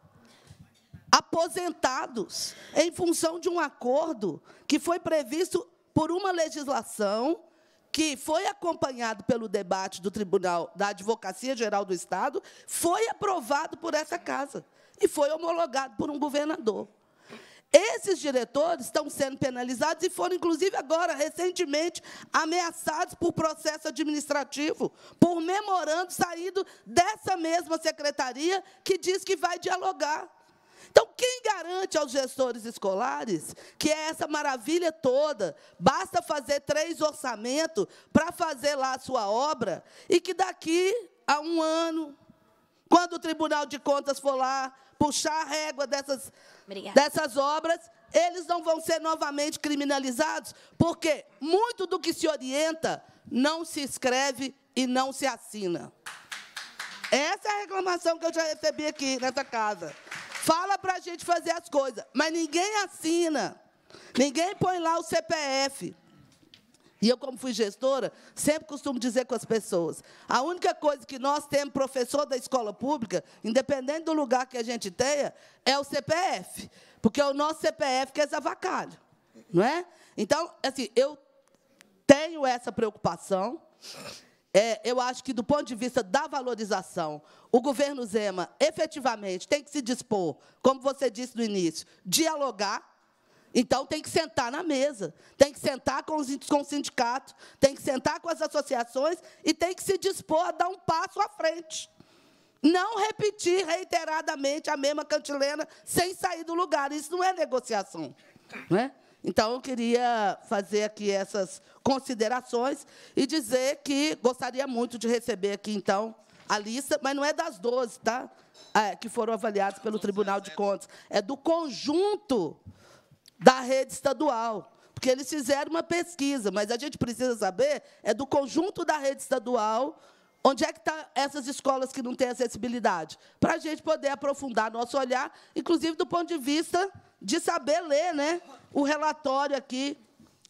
aposentados em função de um acordo que foi previsto por uma legislação que foi acompanhado pelo debate do Tribunal da Advocacia Geral do Estado, foi aprovado por essa casa e foi homologado por um governador. Esses diretores estão sendo penalizados e foram, inclusive, agora, recentemente, ameaçados por processo administrativo, por memorando saído dessa mesma secretaria que diz que vai dialogar. Então, quem garante aos gestores escolares que é essa maravilha toda? Basta fazer três orçamentos para fazer lá a sua obra e que daqui a um ano, quando o Tribunal de Contas for lá puxar a régua dessas, dessas obras, eles não vão ser novamente criminalizados, porque muito do que se orienta não se escreve e não se assina. Essa é a reclamação que eu já recebi aqui nessa casa fala para a gente fazer as coisas, mas ninguém assina, ninguém põe lá o CPF. E eu, como fui gestora, sempre costumo dizer com as pessoas: a única coisa que nós temos, professor da escola pública, independente do lugar que a gente tenha, é o CPF. Porque é o nosso CPF que é zavacalho. Não é? Então, assim, eu tenho essa preocupação é, eu acho que, do ponto de vista da valorização, o governo Zema efetivamente tem que se dispor, como você disse no início, dialogar. Então, tem que sentar na mesa, tem que sentar com, os, com o sindicato, tem que sentar com as associações e tem que se dispor a dar um passo à frente. Não repetir reiteradamente a mesma cantilena sem sair do lugar. Isso não é negociação. Não é? Então, eu queria fazer aqui essas considerações e dizer que gostaria muito de receber aqui, então, a lista, mas não é das 12, tá? É, que foram avaliadas pelo Tribunal de Contas. É do conjunto da rede estadual. Porque eles fizeram uma pesquisa, mas a gente precisa saber, é do conjunto da rede estadual Onde é que estão tá essas escolas que não têm acessibilidade? Para a gente poder aprofundar nosso olhar, inclusive do ponto de vista de saber ler né, o relatório aqui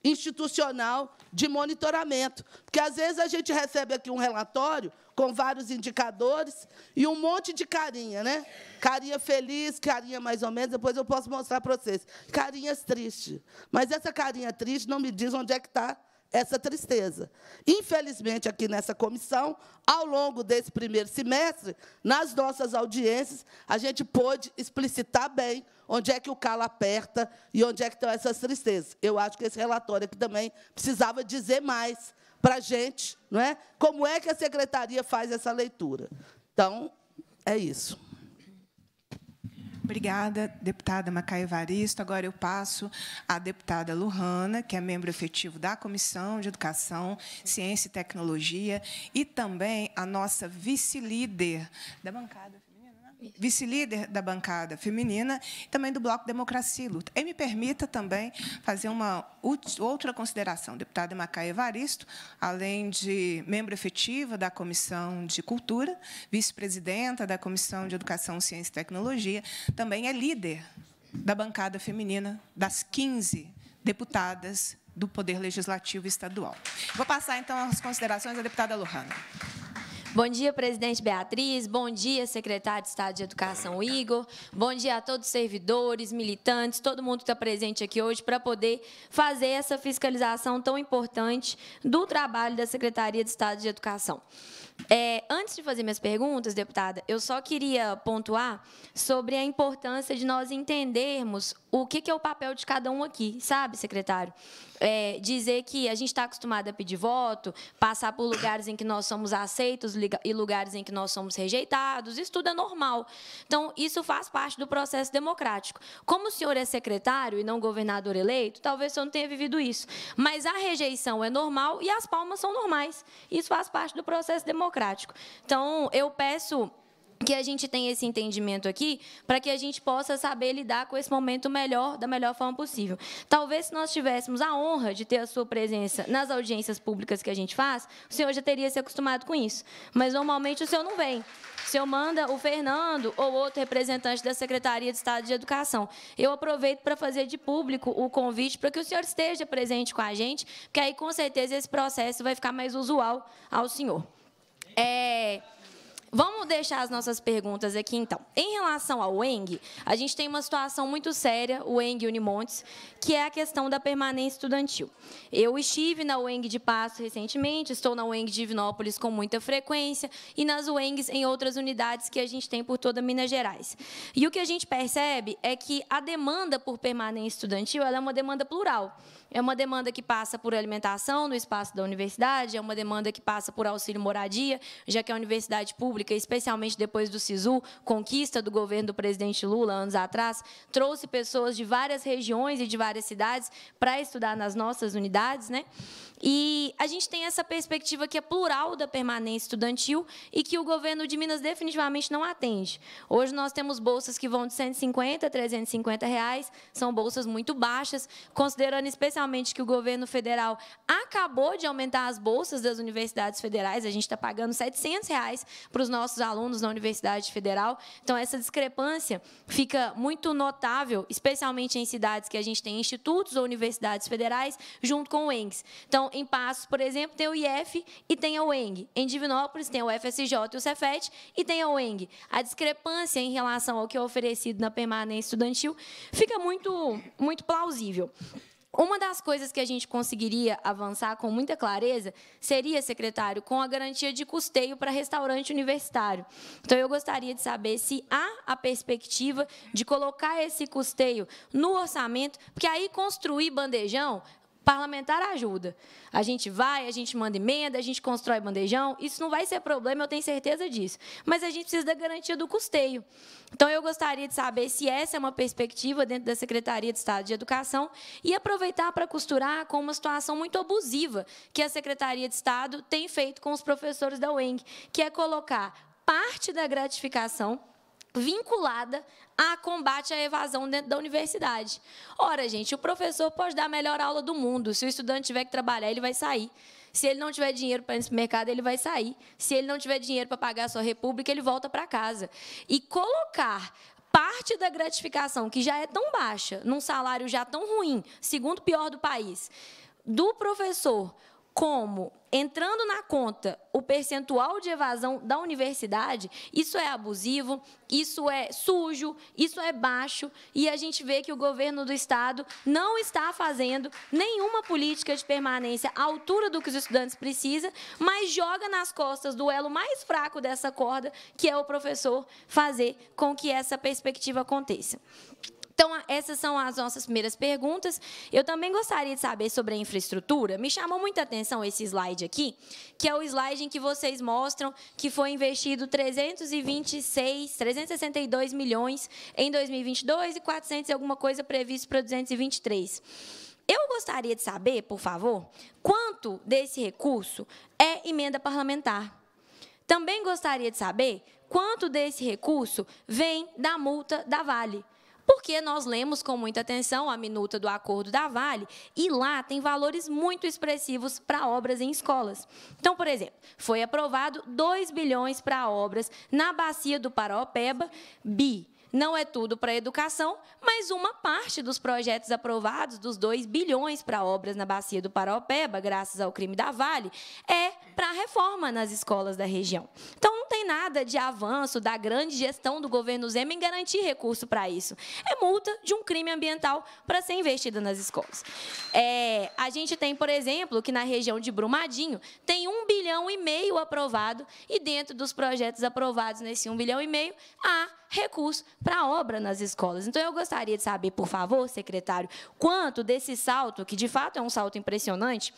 institucional de monitoramento. Porque, às vezes, a gente recebe aqui um relatório com vários indicadores e um monte de carinha, né? Carinha feliz, carinha mais ou menos, depois eu posso mostrar para vocês. Carinhas tristes. Mas essa carinha triste não me diz onde é que está essa tristeza. Infelizmente, aqui nessa comissão, ao longo desse primeiro semestre, nas nossas audiências, a gente pôde explicitar bem onde é que o calo aperta e onde é que estão essas tristezas. Eu acho que esse relatório aqui também precisava dizer mais para a gente, não é? como é que a secretaria faz essa leitura. Então, é isso. Obrigada, deputada Macaia Evaristo. Agora eu passo à deputada Lurana, que é membro efetivo da Comissão de Educação, Ciência e Tecnologia, e também a nossa vice-líder da bancada vice-líder da bancada feminina e também do Bloco Democracia e Luta. E me permita também fazer uma outra consideração. Deputada Macaia Evaristo, além de membro efetiva da Comissão de Cultura, vice-presidenta da Comissão de Educação, Ciência e Tecnologia, também é líder da bancada feminina das 15 deputadas do Poder Legislativo Estadual. Vou passar, então, as considerações à deputada Lohana. Bom dia, presidente Beatriz. Bom dia, secretário de Estado de Educação Igor. Bom dia a todos os servidores, militantes, todo mundo que está presente aqui hoje para poder fazer essa fiscalização tão importante do trabalho da Secretaria de Estado de Educação. É, antes de fazer minhas perguntas, deputada, eu só queria pontuar sobre a importância de nós entendermos o que é o papel de cada um aqui, sabe, secretário? é, dizer que a gente está acostumado a pedir voto, passar por lugares em que nós somos aceitos e lugares em que nós somos rejeitados, isso tudo é normal. Então, isso faz parte do processo democrático. Como o senhor é secretário e não governador eleito, talvez o senhor não tenha vivido isso, mas a rejeição é normal e as palmas são normais. Isso faz parte do processo democrático. Então, eu peço que a gente tenha esse entendimento aqui, para que a gente possa saber lidar com esse momento melhor, da melhor forma possível. Talvez se nós tivéssemos a honra de ter a sua presença nas audiências públicas que a gente faz, o senhor já teria se acostumado com isso. Mas normalmente o senhor não vem. O senhor manda o Fernando ou outro representante da Secretaria de Estado de Educação. Eu aproveito para fazer de público o convite para que o senhor esteja presente com a gente, porque aí com certeza esse processo vai ficar mais usual ao senhor. É... Vamos deixar as nossas perguntas aqui, então. Em relação ao ENG, a gente tem uma situação muito séria, o ENG Unimontes, que é a questão da permanência estudantil. Eu estive na UENG de Passo recentemente, estou na UENG de Divinópolis com muita frequência e nas UENGs em outras unidades que a gente tem por toda Minas Gerais. E o que a gente percebe é que a demanda por permanência estudantil é uma demanda plural. É uma demanda que passa por alimentação no espaço da universidade, é uma demanda que passa por auxílio moradia, já que a universidade pública pública, especialmente depois do SISU, conquista do governo do presidente Lula, anos atrás, trouxe pessoas de várias regiões e de várias cidades para estudar nas nossas unidades. Né? E a gente tem essa perspectiva que é plural da permanência estudantil e que o governo de Minas definitivamente não atende. Hoje nós temos bolsas que vão de 150 a 350 reais, são bolsas muito baixas, considerando especialmente que o governo federal acabou de aumentar as bolsas das universidades federais, a gente está pagando 700 reais para os nossos alunos na Universidade Federal. Então, essa discrepância fica muito notável, especialmente em cidades que a gente tem institutos ou universidades federais, junto com o ENG. Então, em Passos, por exemplo, tem o IF e tem a UENG. Em Divinópolis, tem o FSJ e o Cefet e tem a UENG. A discrepância em relação ao que é oferecido na permanência estudantil fica muito, muito plausível. Uma das coisas que a gente conseguiria avançar com muita clareza seria, secretário, com a garantia de custeio para restaurante universitário. Então, eu gostaria de saber se há a perspectiva de colocar esse custeio no orçamento, porque aí construir bandejão parlamentar ajuda. A gente vai, a gente manda emenda, a gente constrói bandejão. Isso não vai ser problema, eu tenho certeza disso. Mas a gente precisa da garantia do custeio. Então, eu gostaria de saber se essa é uma perspectiva dentro da Secretaria de Estado de Educação e aproveitar para costurar com uma situação muito abusiva que a Secretaria de Estado tem feito com os professores da UENG, que é colocar parte da gratificação vinculada a combate à evasão dentro da universidade. Ora, gente, o professor pode dar a melhor aula do mundo. Se o estudante tiver que trabalhar, ele vai sair. Se ele não tiver dinheiro para ir no mercado, ele vai sair. Se ele não tiver dinheiro para pagar a sua república, ele volta para casa. E colocar parte da gratificação, que já é tão baixa, num salário já tão ruim, segundo pior do país, do professor como entrando na conta o percentual de evasão da universidade, isso é abusivo, isso é sujo, isso é baixo, e a gente vê que o governo do Estado não está fazendo nenhuma política de permanência à altura do que os estudantes precisam, mas joga nas costas do elo mais fraco dessa corda, que é o professor, fazer com que essa perspectiva aconteça. Então, essas são as nossas primeiras perguntas. Eu também gostaria de saber sobre a infraestrutura. Me chamou muita atenção esse slide aqui, que é o slide em que vocês mostram que foi investido 326, 362 milhões em 2022 e 400 e alguma coisa previsto para 223. Eu gostaria de saber, por favor, quanto desse recurso é emenda parlamentar. Também gostaria de saber quanto desse recurso vem da multa da Vale. Porque nós lemos com muita atenção a minuta do acordo da Vale e lá tem valores muito expressivos para obras em escolas. Então, por exemplo, foi aprovado 2 bilhões para obras na bacia do Paraopeba, BI não é tudo para a educação, mas uma parte dos projetos aprovados, dos 2 bilhões para obras na bacia do Paraopeba, graças ao crime da Vale, é para a reforma nas escolas da região. Então, não tem nada de avanço da grande gestão do governo Zema em garantir recurso para isso. É multa de um crime ambiental para ser investida nas escolas. É, a gente tem, por exemplo, que na região de Brumadinho tem um bilhão e meio aprovado e dentro dos projetos aprovados nesse um bilhão e meio há recurso para a obra nas escolas. Então, eu gostaria de saber, por favor, secretário, quanto desse salto, que de fato é um salto impressionante,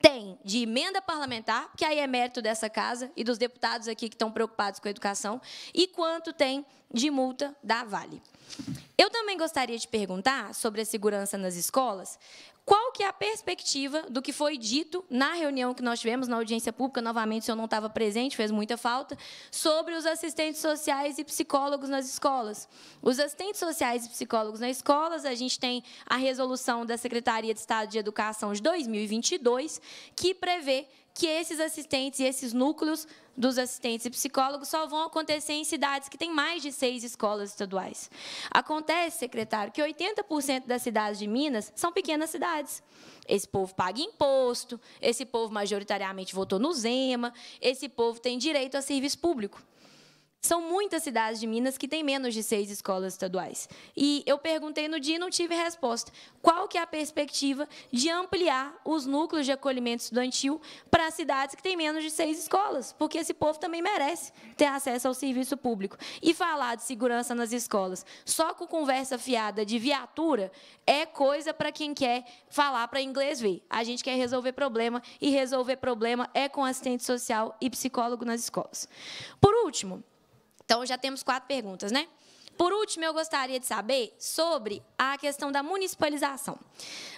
tem de emenda parlamentar, que aí é mérito dessa casa e dos deputados aqui que estão preocupados com a educação, e quanto tem de multa da Vale. Eu também gostaria de perguntar sobre a segurança nas escolas, qual que é a perspectiva do que foi dito na reunião que nós tivemos, na audiência pública, novamente, se eu não estava presente, fez muita falta, sobre os assistentes sociais e psicólogos nas escolas? Os assistentes sociais e psicólogos nas escolas, a gente tem a resolução da Secretaria de Estado de Educação de 2022, que prevê que esses assistentes e esses núcleos dos assistentes e psicólogos só vão acontecer em cidades que têm mais de seis escolas estaduais. Acontece, secretário, que 80% das cidades de Minas são pequenas cidades. Esse povo paga imposto, esse povo majoritariamente votou no Zema, esse povo tem direito a serviço público. São muitas cidades de Minas que têm menos de seis escolas estaduais. E eu perguntei no dia e não tive resposta. Qual que é a perspectiva de ampliar os núcleos de acolhimento estudantil para cidades que têm menos de seis escolas? Porque esse povo também merece ter acesso ao serviço público. E falar de segurança nas escolas só com conversa fiada de viatura é coisa para quem quer falar para inglês ver. A gente quer resolver problema, e resolver problema é com assistente social e psicólogo nas escolas. Por último, então já temos quatro perguntas, né? Por último, eu gostaria de saber sobre a questão da municipalização.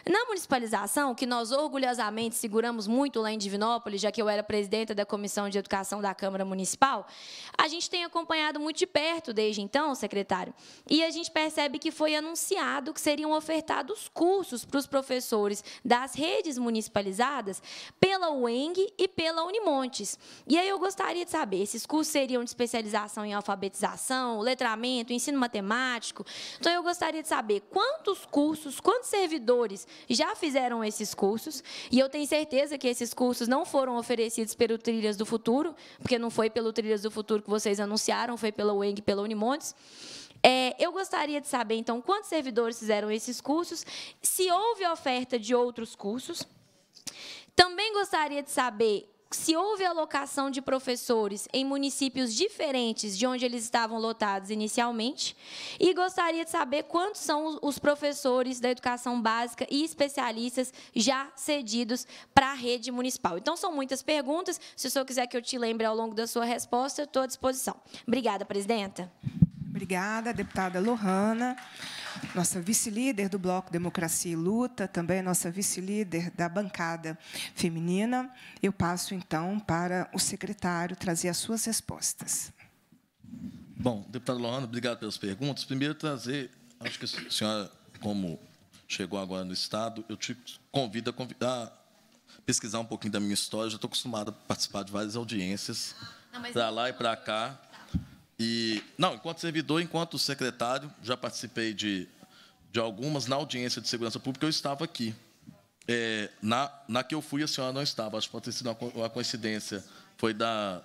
Na municipalização, que nós orgulhosamente seguramos muito lá em Divinópolis, já que eu era presidenta da Comissão de Educação da Câmara Municipal, a gente tem acompanhado muito de perto desde então, secretário, e a gente percebe que foi anunciado que seriam ofertados cursos para os professores das redes municipalizadas pela UENG e pela Unimontes. E aí eu gostaria de saber, esses cursos seriam de especialização em alfabetização, letramento, ensino ensino matemático. Então, eu gostaria de saber quantos cursos, quantos servidores já fizeram esses cursos, e eu tenho certeza que esses cursos não foram oferecidos pelo Trilhas do Futuro, porque não foi pelo Trilhas do Futuro que vocês anunciaram, foi pela UENG e pela Unimontes. É, eu gostaria de saber, então, quantos servidores fizeram esses cursos, se houve oferta de outros cursos. Também gostaria de saber se houve alocação de professores em municípios diferentes de onde eles estavam lotados inicialmente, e gostaria de saber quantos são os professores da educação básica e especialistas já cedidos para a rede municipal. Então, são muitas perguntas. Se o senhor quiser que eu te lembre ao longo da sua resposta, eu estou à disposição. Obrigada, presidenta. Obrigada, deputada Lohana nossa vice-líder do Bloco Democracia e Luta, também nossa vice-líder da bancada feminina. Eu passo, então, para o secretário trazer as suas respostas. Bom, deputado Lohana, obrigado pelas perguntas. Primeiro, trazer, acho que a senhora, como chegou agora no Estado, eu te convido a, a pesquisar um pouquinho da minha história. Eu já estou acostumado a participar de várias audiências, para lá e para cá. E, não, enquanto servidor, enquanto secretário, já participei de, de algumas na audiência de segurança pública, eu estava aqui. É, na, na que eu fui, a senhora não estava. Acho que pode ter sido uma, uma coincidência. Foi da.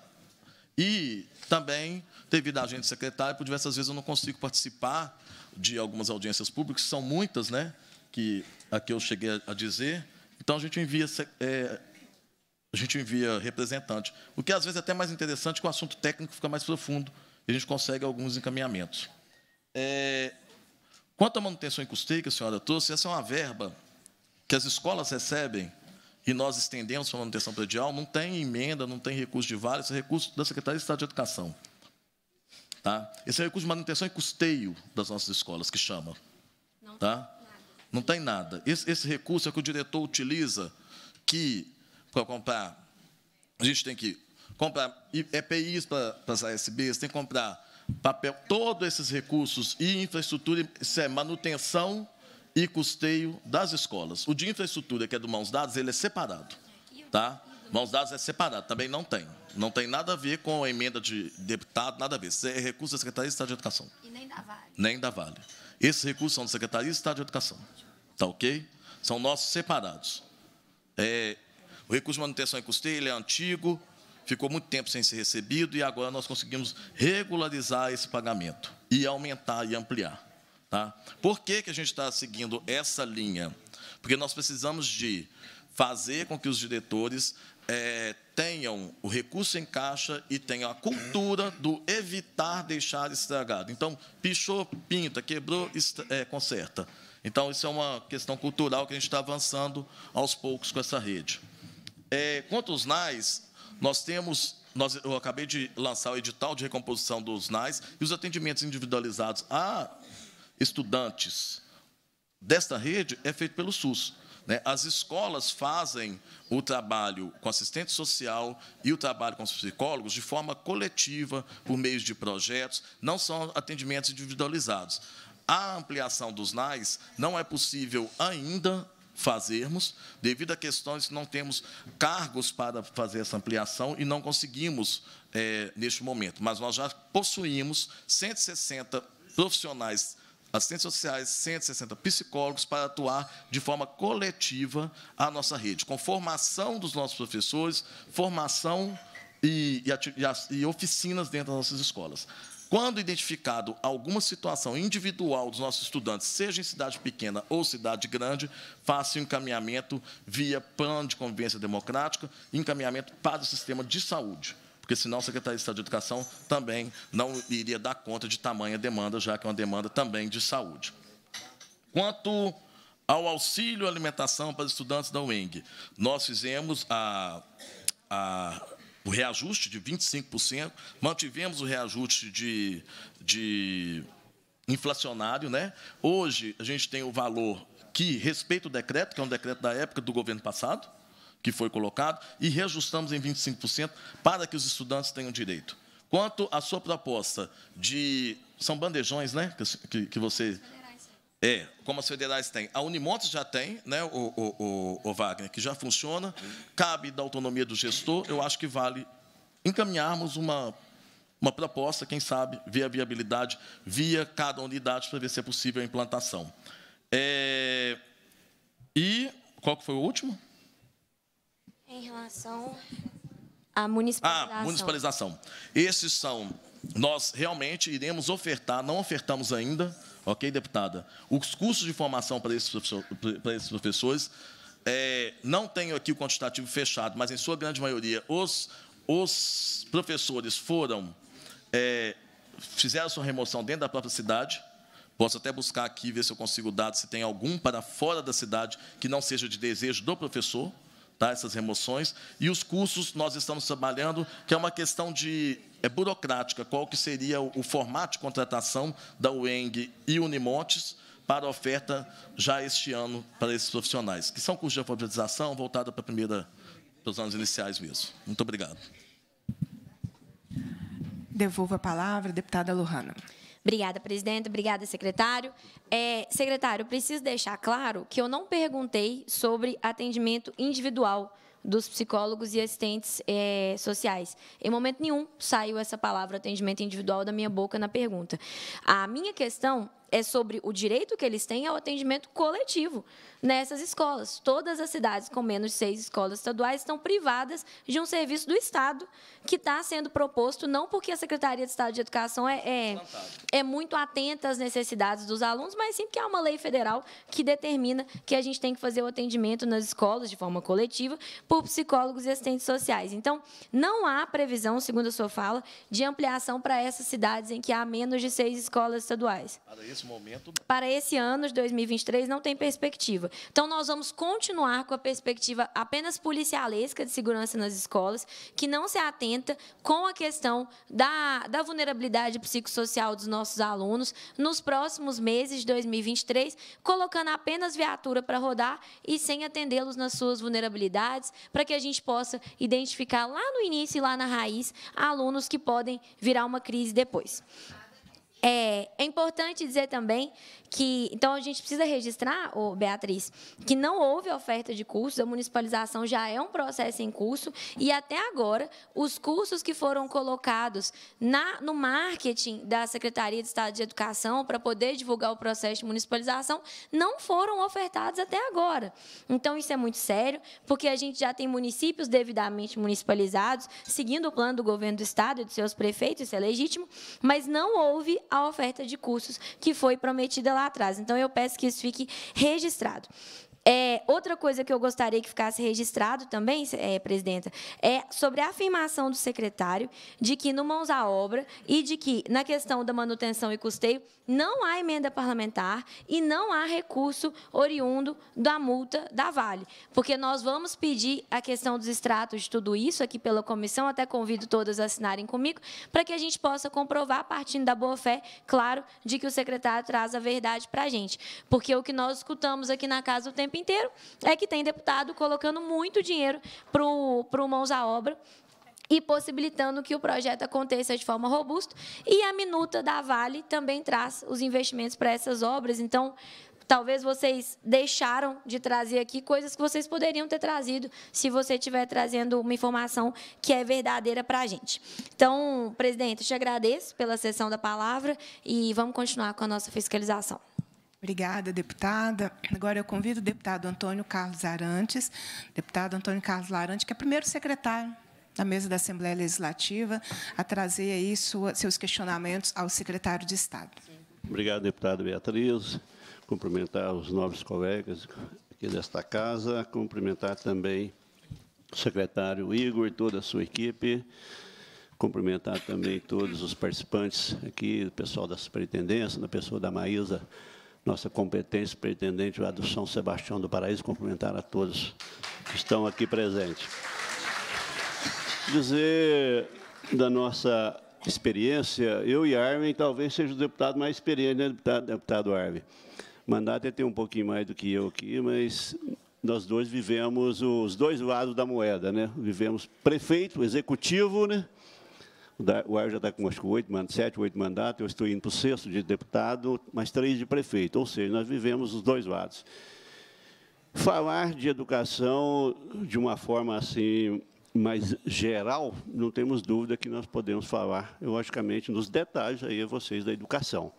E também, devido à gente secretário, por diversas vezes eu não consigo participar de algumas audiências públicas, são muitas, né? Que aqui eu cheguei a, a dizer. Então a gente envia. É, a gente envia representante. O que às vezes é até mais interessante, que o assunto técnico fica mais profundo a gente consegue alguns encaminhamentos. É, quanto à manutenção e custeio que a senhora trouxe, essa é uma verba que as escolas recebem e nós estendemos para manutenção predial, não tem emenda, não tem recurso de vale, esse é recurso da Secretaria de Estado de Educação. Tá? Esse é recurso de manutenção e custeio das nossas escolas, que chama. Não tá? Não tem nada. Esse, esse, recurso é que o diretor utiliza que, para comprar, a gente tem que comprar EPIs para as ASBs, tem que comprar papel, todos esses recursos e infraestrutura, isso é manutenção e custeio das escolas. O de infraestrutura, que é do Mãos Dados, ele é separado. Tá? Mãos Dados é separado, também não tem. Não tem nada a ver com a emenda de deputado, nada a ver. Isso é recurso da Secretaria de Estado de Educação. E nem da Vale. Nem da Vale. Esses recursos são da Secretaria de Estado de Educação. Tá ok? São nossos separados. É, o recurso de manutenção e custeio é antigo, ficou muito tempo sem ser recebido e agora nós conseguimos regularizar esse pagamento e aumentar e ampliar. Tá? Por que, que a gente está seguindo essa linha? Porque nós precisamos de fazer com que os diretores é, tenham o recurso em caixa e tenham a cultura do evitar deixar estragado. Então, pichou, pinta, quebrou, é, conserta. Então, isso é uma questão cultural que a gente está avançando aos poucos com essa rede. É, quanto aos NAIs, nós temos, nós, eu acabei de lançar o edital de recomposição dos NAIS e os atendimentos individualizados a estudantes desta rede é feito pelo SUS. Né? As escolas fazem o trabalho com assistente social e o trabalho com os psicólogos de forma coletiva, por meio de projetos, não são atendimentos individualizados. A ampliação dos NAIS não é possível ainda fazermos, devido a questões que não temos cargos para fazer essa ampliação e não conseguimos é, neste momento. Mas nós já possuímos 160 profissionais assistentes sociais, 160 psicólogos para atuar de forma coletiva a nossa rede, com formação dos nossos professores, formação e, e, e oficinas dentro das nossas escolas. Quando identificado alguma situação individual dos nossos estudantes, seja em cidade pequena ou cidade grande, faça encaminhamento via plano de convivência democrática, encaminhamento para o sistema de saúde porque senão a Secretaria de Estado de Educação também não iria dar conta de tamanha demanda, já que é uma demanda também de saúde. Quanto ao auxílio alimentação para estudantes da UENG, nós fizemos a, a o reajuste de 25%, mantivemos o reajuste de, de inflacionário. Né? Hoje, a gente tem o valor que respeita o decreto, que é um decreto da época do governo passado, que foi colocado, e reajustamos em 25% para que os estudantes tenham direito. Quanto à sua proposta de. São bandejões, né? Que, que você é, como as federais têm. A Unimontes já tem, né, o, o, o, o Wagner, que já funciona, cabe da autonomia do gestor, eu acho que vale encaminharmos uma, uma proposta, quem sabe, via viabilidade, via cada unidade, para ver se é possível a implantação. É, e qual que foi o último? Em relação à municipalização. Ah, municipalização. Esses são, nós realmente iremos ofertar, não ofertamos ainda, Ok, deputada? Os custos de formação para esses, para esses professores, é, não tenho aqui o quantitativo fechado, mas, em sua grande maioria, os, os professores foram, é, fizeram sua remoção dentro da própria cidade, Posso até buscar aqui, ver se eu consigo dados, se tem algum para fora da cidade que não seja de desejo do professor, tá? essas remoções. E os cursos nós estamos trabalhando, que é uma questão de é burocrática, qual que seria o, o formato de contratação da UENG e Unimontes, para oferta já este ano para esses profissionais, que são cursos de alfabetização voltados para, para os anos iniciais mesmo. Muito obrigado. Devolvo a palavra, deputada Lohana. Obrigada, presidente. Obrigada, secretário. É, secretário, preciso deixar claro que eu não perguntei sobre atendimento individual dos psicólogos e assistentes é, sociais. Em momento nenhum saiu essa palavra atendimento individual da minha boca na pergunta. A minha questão é sobre o direito que eles têm ao atendimento coletivo nessas escolas. Todas as cidades com menos de seis escolas estaduais estão privadas de um serviço do Estado que está sendo proposto, não porque a Secretaria de Estado de Educação é, é, é muito atenta às necessidades dos alunos, mas sim porque há uma lei federal que determina que a gente tem que fazer o atendimento nas escolas de forma coletiva por psicólogos e assistentes sociais. Então, não há previsão, segundo a sua fala, de ampliação para essas cidades em que há menos de seis escolas estaduais. Isso momento. Para esse ano de 2023 não tem perspectiva. Então nós vamos continuar com a perspectiva apenas policialesca de segurança nas escolas, que não se atenta com a questão da, da vulnerabilidade psicossocial dos nossos alunos nos próximos meses de 2023, colocando apenas viatura para rodar e sem atendê-los nas suas vulnerabilidades, para que a gente possa identificar lá no início e lá na raiz alunos que podem virar uma crise depois. É, é, importante dizer também que, então, a gente precisa registrar, ô, Beatriz, que não houve oferta de cursos, a municipalização já é um processo em curso, e até agora, os cursos que foram colocados na, no marketing da Secretaria de Estado de Educação para poder divulgar o processo de municipalização não foram ofertados até agora. Então, isso é muito sério, porque a gente já tem municípios devidamente municipalizados, seguindo o plano do governo do Estado e dos seus prefeitos, isso é legítimo, mas não houve a oferta de cursos que foi prometida lá atrás. Então, eu peço que isso fique registrado. É, outra coisa que eu gostaria que ficasse registrado também, é, presidenta, é sobre a afirmação do secretário de que no mãos à obra e de que na questão da manutenção e custeio não há emenda parlamentar e não há recurso oriundo da multa da Vale, porque nós vamos pedir a questão dos extratos de tudo isso aqui pela comissão, até convido todas a assinarem comigo, para que a gente possa comprovar, partindo da boa-fé, claro, de que o secretário traz a verdade para a gente, porque o que nós escutamos aqui na casa o tempo tempo inteiro, é que tem deputado colocando muito dinheiro para o Mãos à Obra, e possibilitando que o projeto aconteça de forma robusta. E a minuta da Vale também traz os investimentos para essas obras. Então, talvez vocês deixaram de trazer aqui coisas que vocês poderiam ter trazido se você estiver trazendo uma informação que é verdadeira para a gente. Então, presidente, te agradeço pela sessão da palavra e vamos continuar com a nossa fiscalização. Obrigada, deputada. Agora eu convido o deputado Antônio Carlos Arantes, deputado Antônio Carlos Arantes, que é primeiro secretário da mesa da Assembleia Legislativa, a trazer aí sua, seus questionamentos ao secretário de Estado. Obrigado, deputada Beatriz. Cumprimentar os novos colegas aqui desta casa, cumprimentar também o secretário Igor e toda a sua equipe, cumprimentar também todos os participantes aqui, o pessoal da superintendência, na pessoa da Maísa nossa competência, pretendente lá do São Sebastião do Paraíso, cumprimentar a todos que estão aqui presentes. Dizer da nossa experiência, eu e Armin talvez seja o deputado mais experiente, né, deputado, deputado Armin? O mandato é um pouquinho mais do que eu aqui, mas nós dois vivemos os dois lados da moeda, né? Vivemos prefeito, executivo, né? O Aécio já está com acho oito, sete, oito mandatos, eu estou indo para o sexto de deputado, mais três de prefeito, ou seja, nós vivemos os dois lados. Falar de educação de uma forma assim mais geral, não temos dúvida que nós podemos falar, logicamente, nos detalhes aí a vocês da educação.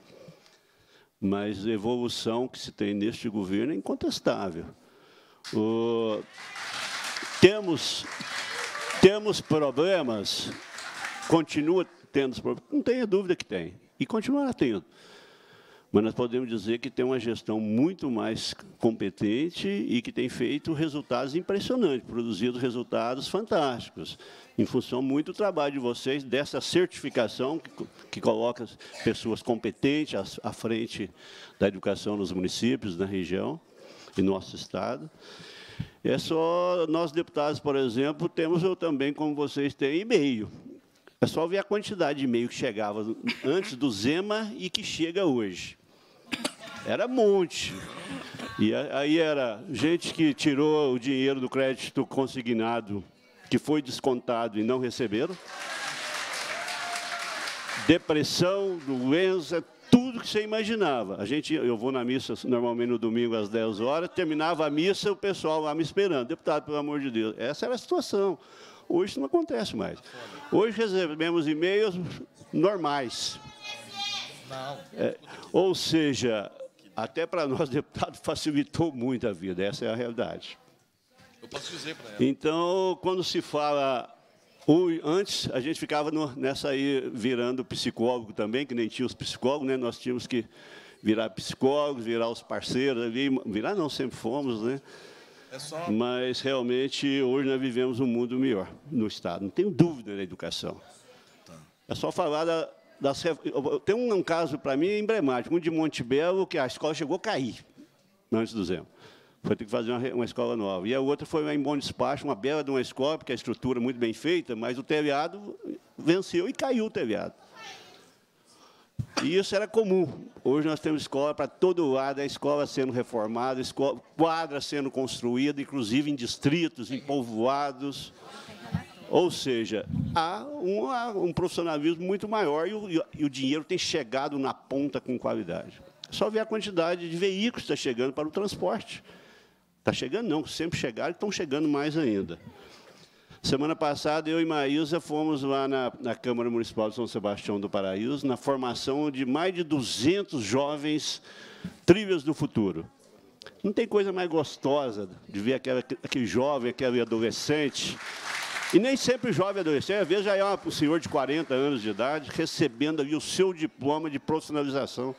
Mas a evolução que se tem neste governo é incontestável. O... Temos, temos problemas Continua tendo os problemas? Não tenha dúvida que tem. E continuará tendo. Mas nós podemos dizer que tem uma gestão muito mais competente e que tem feito resultados impressionantes, produzido resultados fantásticos, em função muito do trabalho de vocês, dessa certificação que, que coloca pessoas competentes à, à frente da educação nos municípios, na região e nosso Estado. É só nós, deputados, por exemplo, temos eu também, como vocês têm, e-mail. É só ver a quantidade de e-mail que chegava antes do Zema e que chega hoje. Era um monte. E aí era gente que tirou o dinheiro do crédito consignado, que foi descontado e não receberam. Depressão, doença, tudo que você imaginava. A gente, eu vou na missa normalmente no domingo às 10 horas, terminava a missa, o pessoal lá me esperando. Deputado, pelo amor de Deus, essa era a situação. Hoje isso não acontece mais. Hoje recebemos e-mails normais. É, ou seja, até para nós, deputado facilitou muito a vida. Essa é a realidade. Eu posso dizer para ela. Então, quando se fala o, antes, a gente ficava no, nessa aí, virando psicólogo também, que nem tinha os psicólogos, né? nós tínhamos que virar psicólogos, virar os parceiros ali. Virar não, sempre fomos, né? É só... Mas, realmente, hoje nós vivemos um mundo melhor no Estado. Não tenho dúvida da educação. Tá. É só falar da, das... Tem um, um caso, para mim, emblemático, um de Monte Belo, que a escola chegou a cair antes do Zema. Foi ter que fazer uma, uma, escola nova. E a outra foi em Bom Despacho, uma bela de uma escola, porque a estrutura muito bem feita, mas o telhado venceu e caiu o telhado. E isso era comum. Hoje nós temos escola para todo lado, a escola sendo reformada, escola, quadra sendo construída, inclusive em distritos, em povoados. Ou seja, há um, há um profissionalismo muito maior e o, e o, dinheiro tem chegado na ponta com qualidade. Só ver a quantidade de veículos que está chegando para o transporte. Está chegando? Não, sempre chegaram e estão chegando mais ainda. Semana passada, eu e Maísa fomos lá na, na, Câmara Municipal de São Sebastião do Paraíso, na formação de mais de 200 jovens trilhas do futuro. Não tem coisa mais gostosa de ver aquela, aquele jovem, aquele adolescente, e nem sempre jovem adolescente, às vezes já é um senhor de 40 anos de idade, recebendo ali o seu diploma de profissionalização.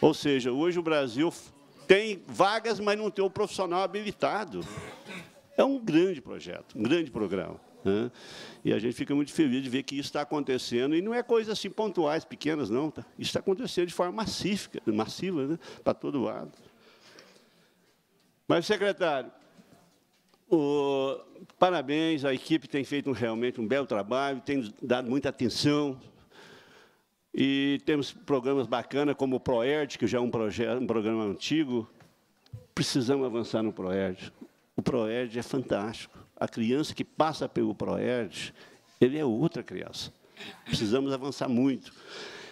Ou seja, hoje o Brasil tem vagas, mas não tem o profissional habilitado. É um grande projeto, um grande programa. Né? E a gente fica muito feliz de ver que isso está acontecendo. E não é coisa assim pontuais, pequenas, não. Tá? Isso está acontecendo de forma maciça massiva, né? para todo lado. Mas, secretário, o... parabéns, a equipe tem feito realmente um belo trabalho, tem dado muita atenção e temos programas bacanas como o ProERD, que já é um, um programa antigo. Precisamos avançar no ProERD. O ProERD é fantástico. A criança que passa pelo ProERD, ele é outra criança. Precisamos avançar muito.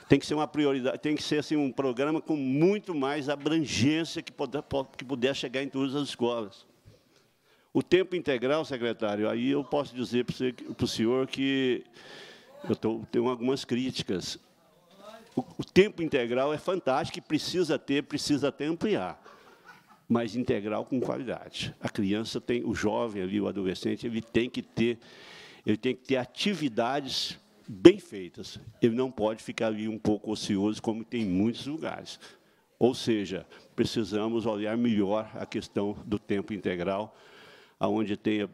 Tem que ser uma prioridade, tem que ser assim, um programa com muito mais abrangência que puder, que puder chegar em todas as escolas. O tempo integral, secretário, aí eu posso dizer para o senhor que eu tô, tenho algumas críticas o, o tempo integral é fantástico e precisa ter, precisa até ampliar mas integral com qualidade. A criança tem, o jovem ali, o adolescente, ele tem que ter, ele tem que ter atividades bem feitas. Ele não pode ficar ali um pouco ocioso, como tem em muitos lugares. Ou seja, precisamos olhar melhor a questão do tempo integral, aonde tenha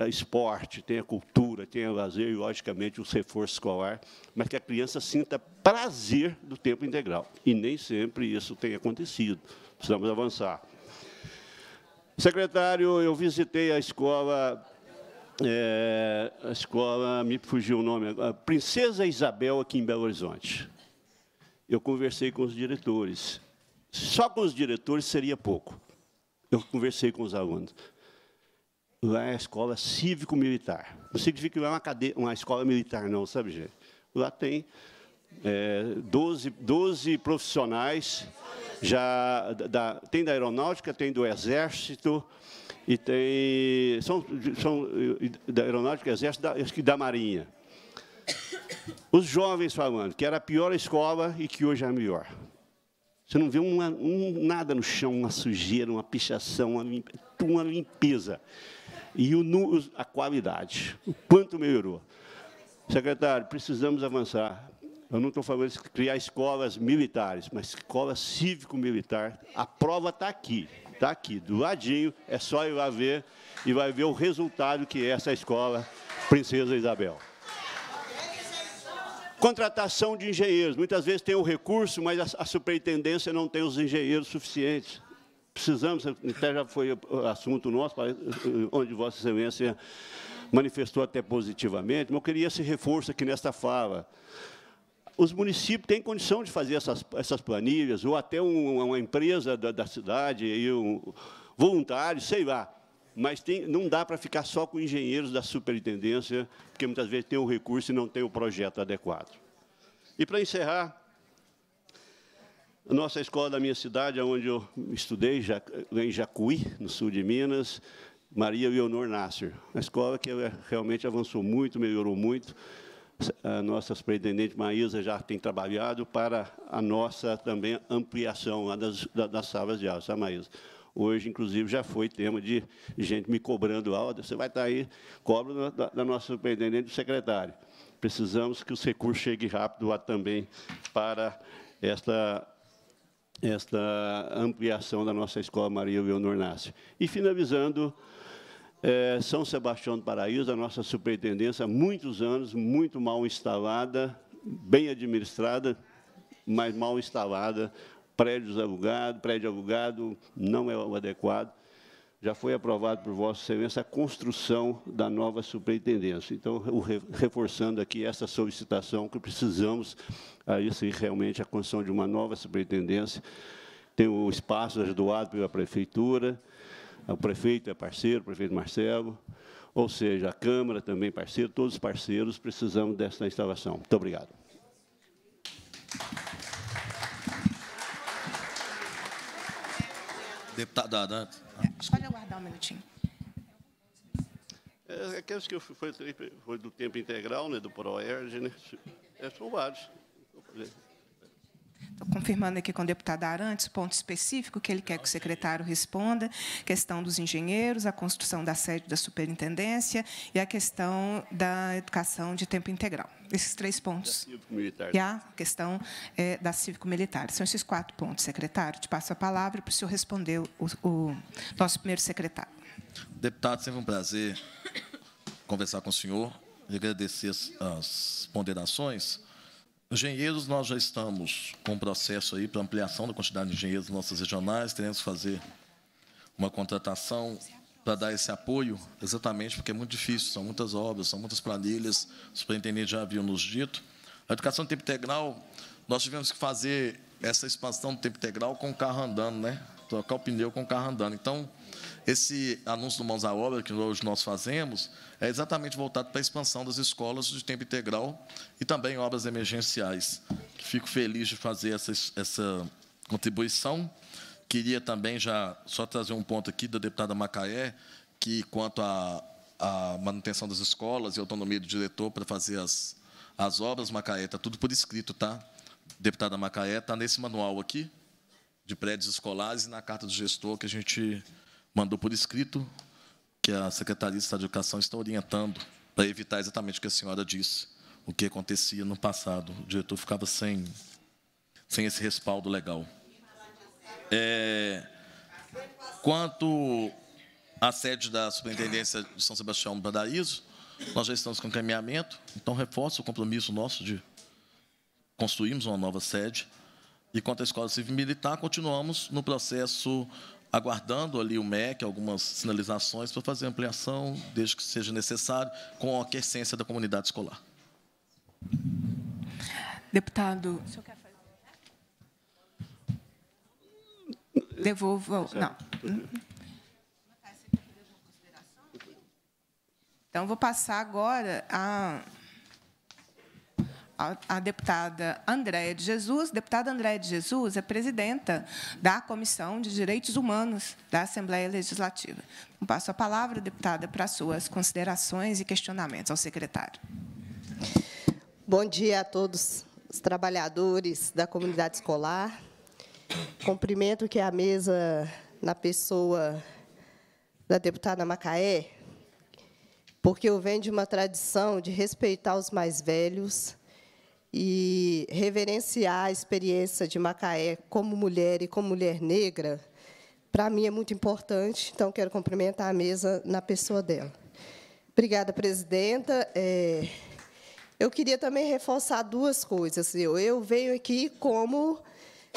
é, esporte, tenha cultura, tenha lazer e, logicamente, o reforço escolar, mas que a criança sinta prazer do tempo integral. E nem sempre isso tem acontecido. Precisamos avançar. Secretário, eu visitei a escola, é, a escola, me fugiu o nome, a Princesa Isabel, aqui em Belo Horizonte. Eu conversei com os diretores. Só com os diretores seria pouco. Eu conversei com os alunos. Lá é a escola cívico-militar. Não significa que lá é uma, cadeia, uma escola militar, não, sabe, gente? Lá tem é, 12, 12 profissionais, já da, tem da aeronáutica, tem do exército, e tem. São, são da aeronáutica, exército, da, acho que da marinha. Os jovens falando que era a pior escola e que hoje é a melhor. Você não vê uma, um, nada no chão, uma sujeira, uma pichação, uma, uma limpeza e o, a qualidade. O quanto melhorou. Secretário, precisamos avançar. Eu não estou falando de criar escolas militares, mas escola cívico-militar. A prova está aqui, está aqui, do ladinho. É só ir lá ver e vai ver o resultado que é essa escola Princesa Isabel. Contratação de engenheiros. Muitas vezes tem o recurso, mas a, a superintendência não tem os engenheiros suficientes precisamos, até já foi assunto nosso, eh, onde Vossa Excelência manifestou até positivamente, mas eu queria esse reforço aqui nesta fala. Os municípios têm condição de fazer essas, essas planilhas, ou até um, uma empresa da, da cidade, e um voluntário, sei lá. Mas tem, não dá para ficar só com engenheiros da superintendência, porque muitas vezes tem o recurso e não tem o projeto adequado. E, para encerrar, a nossa escola da minha cidade, é onde eu estudei, em Jacuí, no sul de Minas, Maria Leonor Nasser. uma escola que realmente avançou muito, melhorou muito. A nossa superintendente Maísa já tem trabalhado para a nossa também ampliação das, das salas de aula, sabe, Maísa? Hoje, inclusive, já foi tema de gente me cobrando aula. Você vai estar aí, cobra da, da nossa superintendente do secretário. Precisamos que os recursos cheguem rápido lá também para esta esta ampliação da nossa Escola Maria Leonor Nácio. E finalizando, é, São Sebastião do Paraíso, a nossa superintendência, há muitos anos, muito mal instalada, bem administrada, mas mal instalada, prédios alugados, prédio alugado não é o adequado já foi aprovado por Vossa Excelência a construção da nova superintendência. Então, reforçando aqui essa solicitação que precisamos, aí sim, realmente, a construção de uma nova superintendência. Tem o espaço doado pela Prefeitura, o prefeito é parceiro, o prefeito Marcelo, ou seja, a Câmara também é parceiro, todos os parceiros precisamos dessa instalação. Muito obrigado. Deputada. Arantes. Né? Ah, é, Pode aguardar um minutinho. É, aqueles é que foi, foi, do tempo integral, né, do ProERG, né? É, são vários. Estou confirmando aqui com o deputado Arantes, ponto específico que ele quer que o secretário responda, questão dos engenheiros, a construção da sede da superintendência e a questão da educação de tempo integral esses três pontos. E a questão é, da cívico-militar. São esses quatro pontos, secretário. Te passo a palavra para o senhor responder o, o nosso primeiro secretário. Deputado, sempre um prazer conversar com o senhor e agradecer as, as ponderações. Engenheiros, nós já estamos com um processo aí para ampliação da quantidade de engenheiros nas nossas regionais, teremos que fazer uma contratação para dar esse apoio, exatamente porque é muito difícil, são muitas obras, são muitas planilhas, o superintendente já havia nos dito. A educação de tempo integral, nós tivemos que fazer essa expansão do tempo integral com o carro andando, né? Trocar o pneu com o carro andando. Então, esse anúncio do Mãos à Obra que hoje nós fazemos é exatamente voltado para a expansão das escolas de tempo integral e também obras emergenciais. Fico feliz de fazer essa, essa contribuição. Queria também já só trazer um ponto aqui da deputada Macaé, que quanto à, à manutenção das escolas e autonomia do diretor para fazer as, as obras, Macaé, está tudo por escrito, tá? Deputada Macaé, está nesse manual aqui, de prédios escolares, e na carta do gestor que a gente mandou por escrito, que a Secretaria de Estado de Educação está orientando para evitar exatamente o que a senhora disse, o que acontecia no passado. O diretor ficava sem, sem esse respaldo legal. É, quanto à sede da Superintendência de São Sebastião Badaíso, nós já estamos com encaminhamento, então reforço o compromisso nosso de construirmos uma nova sede. E quanto à Escola Civil Militar, continuamos no processo aguardando ali o MEC, algumas sinalizações para fazer ampliação, desde que seja necessário, com a aquiescência da comunidade escolar. Deputado, o senhor quer devolvo. Não. Então, vou passar agora a, a, a deputada Andréa de Jesus. Deputada Andréa de Jesus é presidenta da Comissão de Direitos Humanos da Assembleia Legislativa. Então, passo a palavra, deputada, para suas considerações e questionamentos ao secretário. Bom dia a todos os trabalhadores da comunidade escolar, Cumprimento que é a mesa na pessoa da deputada Macaé, porque eu venho de uma tradição de respeitar os mais velhos e reverenciar a experiência de Macaé como mulher e como mulher negra, para mim é muito importante, então quero cumprimentar a mesa na pessoa dela. Obrigada, presidenta. É, eu queria também reforçar duas coisas. Eu, eu venho aqui como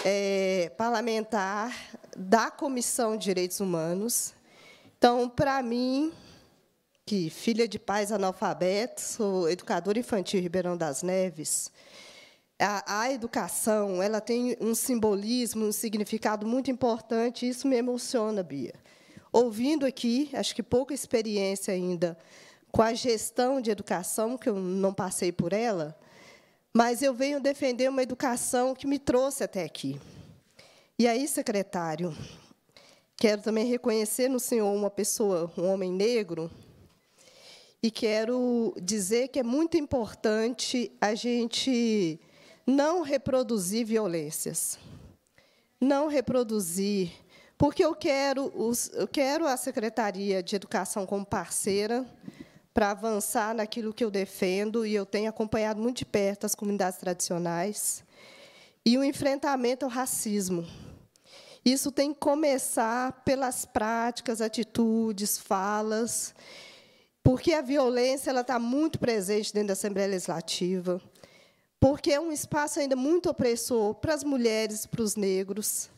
é, parlamentar da Comissão de Direitos Humanos. Então, para mim, que filha de pais analfabetos, sou educadora infantil Ribeirão das Neves, a, a, educação ela tem um simbolismo, um significado muito importante, e isso me emociona, Bia. Ouvindo aqui, acho que pouca experiência ainda com a gestão de educação, que eu não passei por ela, mas eu venho defender uma educação que me trouxe até aqui. E aí, secretário, quero também reconhecer no senhor uma pessoa, um homem negro, e quero dizer que é muito importante a gente não reproduzir violências, não reproduzir, porque eu quero, eu quero a Secretaria de Educação como parceira, para avançar naquilo que eu defendo, e eu tenho acompanhado muito de perto as comunidades tradicionais, e o enfrentamento ao racismo. Isso tem que começar pelas práticas, atitudes, falas, porque a violência ela está muito presente dentro da Assembleia Legislativa, porque é um espaço ainda muito opressor para as mulheres, para os negros.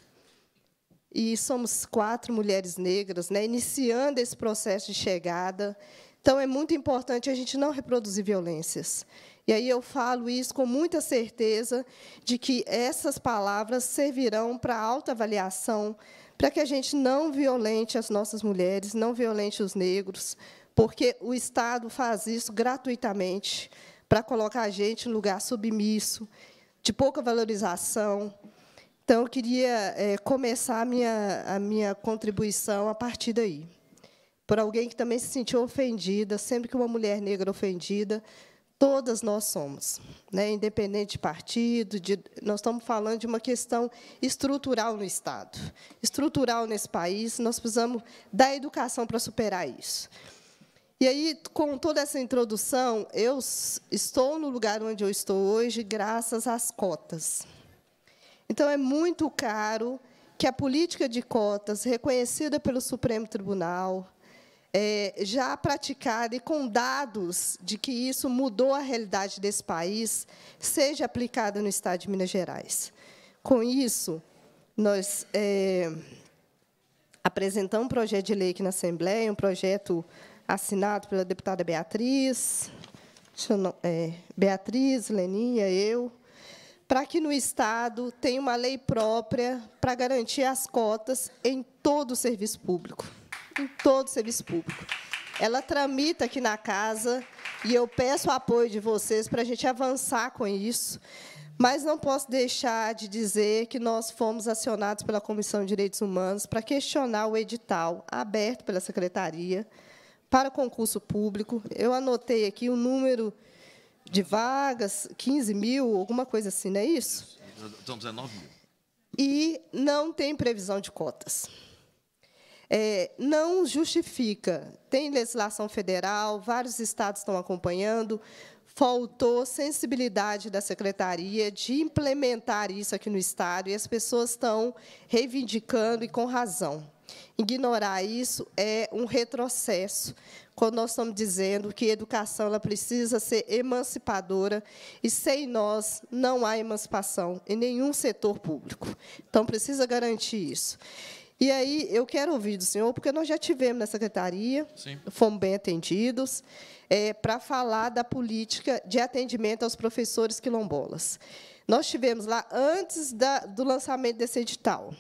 E somos quatro mulheres negras, né, iniciando esse processo de chegada. Então, é muito importante a gente não reproduzir violências. E aí eu falo isso com muita certeza de que essas palavras servirão para autoavaliação, para que a gente não violente as nossas mulheres, não violente os negros, porque o Estado faz isso gratuitamente para colocar a gente em lugar submisso, de pouca valorização. Então, eu queria é, começar a minha, a minha contribuição a partir daí por alguém que também se sentiu ofendida, sempre que uma mulher negra ofendida, todas nós somos, né? independente de partido, de, nós estamos falando de uma questão estrutural no Estado, estrutural nesse país, nós precisamos da educação para superar isso. E aí, com toda essa introdução, eu estou no lugar onde eu estou hoje graças às cotas. Então, é muito caro que a política de cotas, reconhecida pelo Supremo Tribunal, é, já praticada e com dados de que isso mudou a realidade desse país, seja aplicada no Estado de Minas Gerais. Com isso, nós é, apresentamos um projeto de lei aqui na Assembleia, um projeto assinado pela deputada Beatriz, é, Beatriz, Leninha, eu, para que no Estado tenha uma lei própria para garantir as cotas em todo o serviço público em todo o serviço público. Ela tramita aqui na casa e eu peço o apoio de vocês para a gente avançar com isso. Mas não posso deixar de dizer que nós fomos acionados pela Comissão de Direitos Humanos para questionar o edital aberto pela Secretaria para concurso público. Eu anotei aqui o número de vagas, 15 mil, alguma coisa assim, não é isso? São 19 mil. E não tem previsão de cotas é, não justifica. Tem legislação federal, vários estados estão acompanhando, faltou sensibilidade da secretaria de implementar isso aqui no Estado, e as pessoas estão reivindicando, e com razão. Ignorar isso é um retrocesso, quando nós estamos dizendo que a educação ela precisa ser emancipadora, e sem nós não há emancipação em nenhum setor público. Então, precisa garantir isso. E aí eu quero ouvir do senhor, porque nós já tivemos na secretaria, Sim. fomos bem atendidos, é, para falar da política de atendimento aos professores quilombolas. Nós tivemos lá antes da, do lançamento desse edital.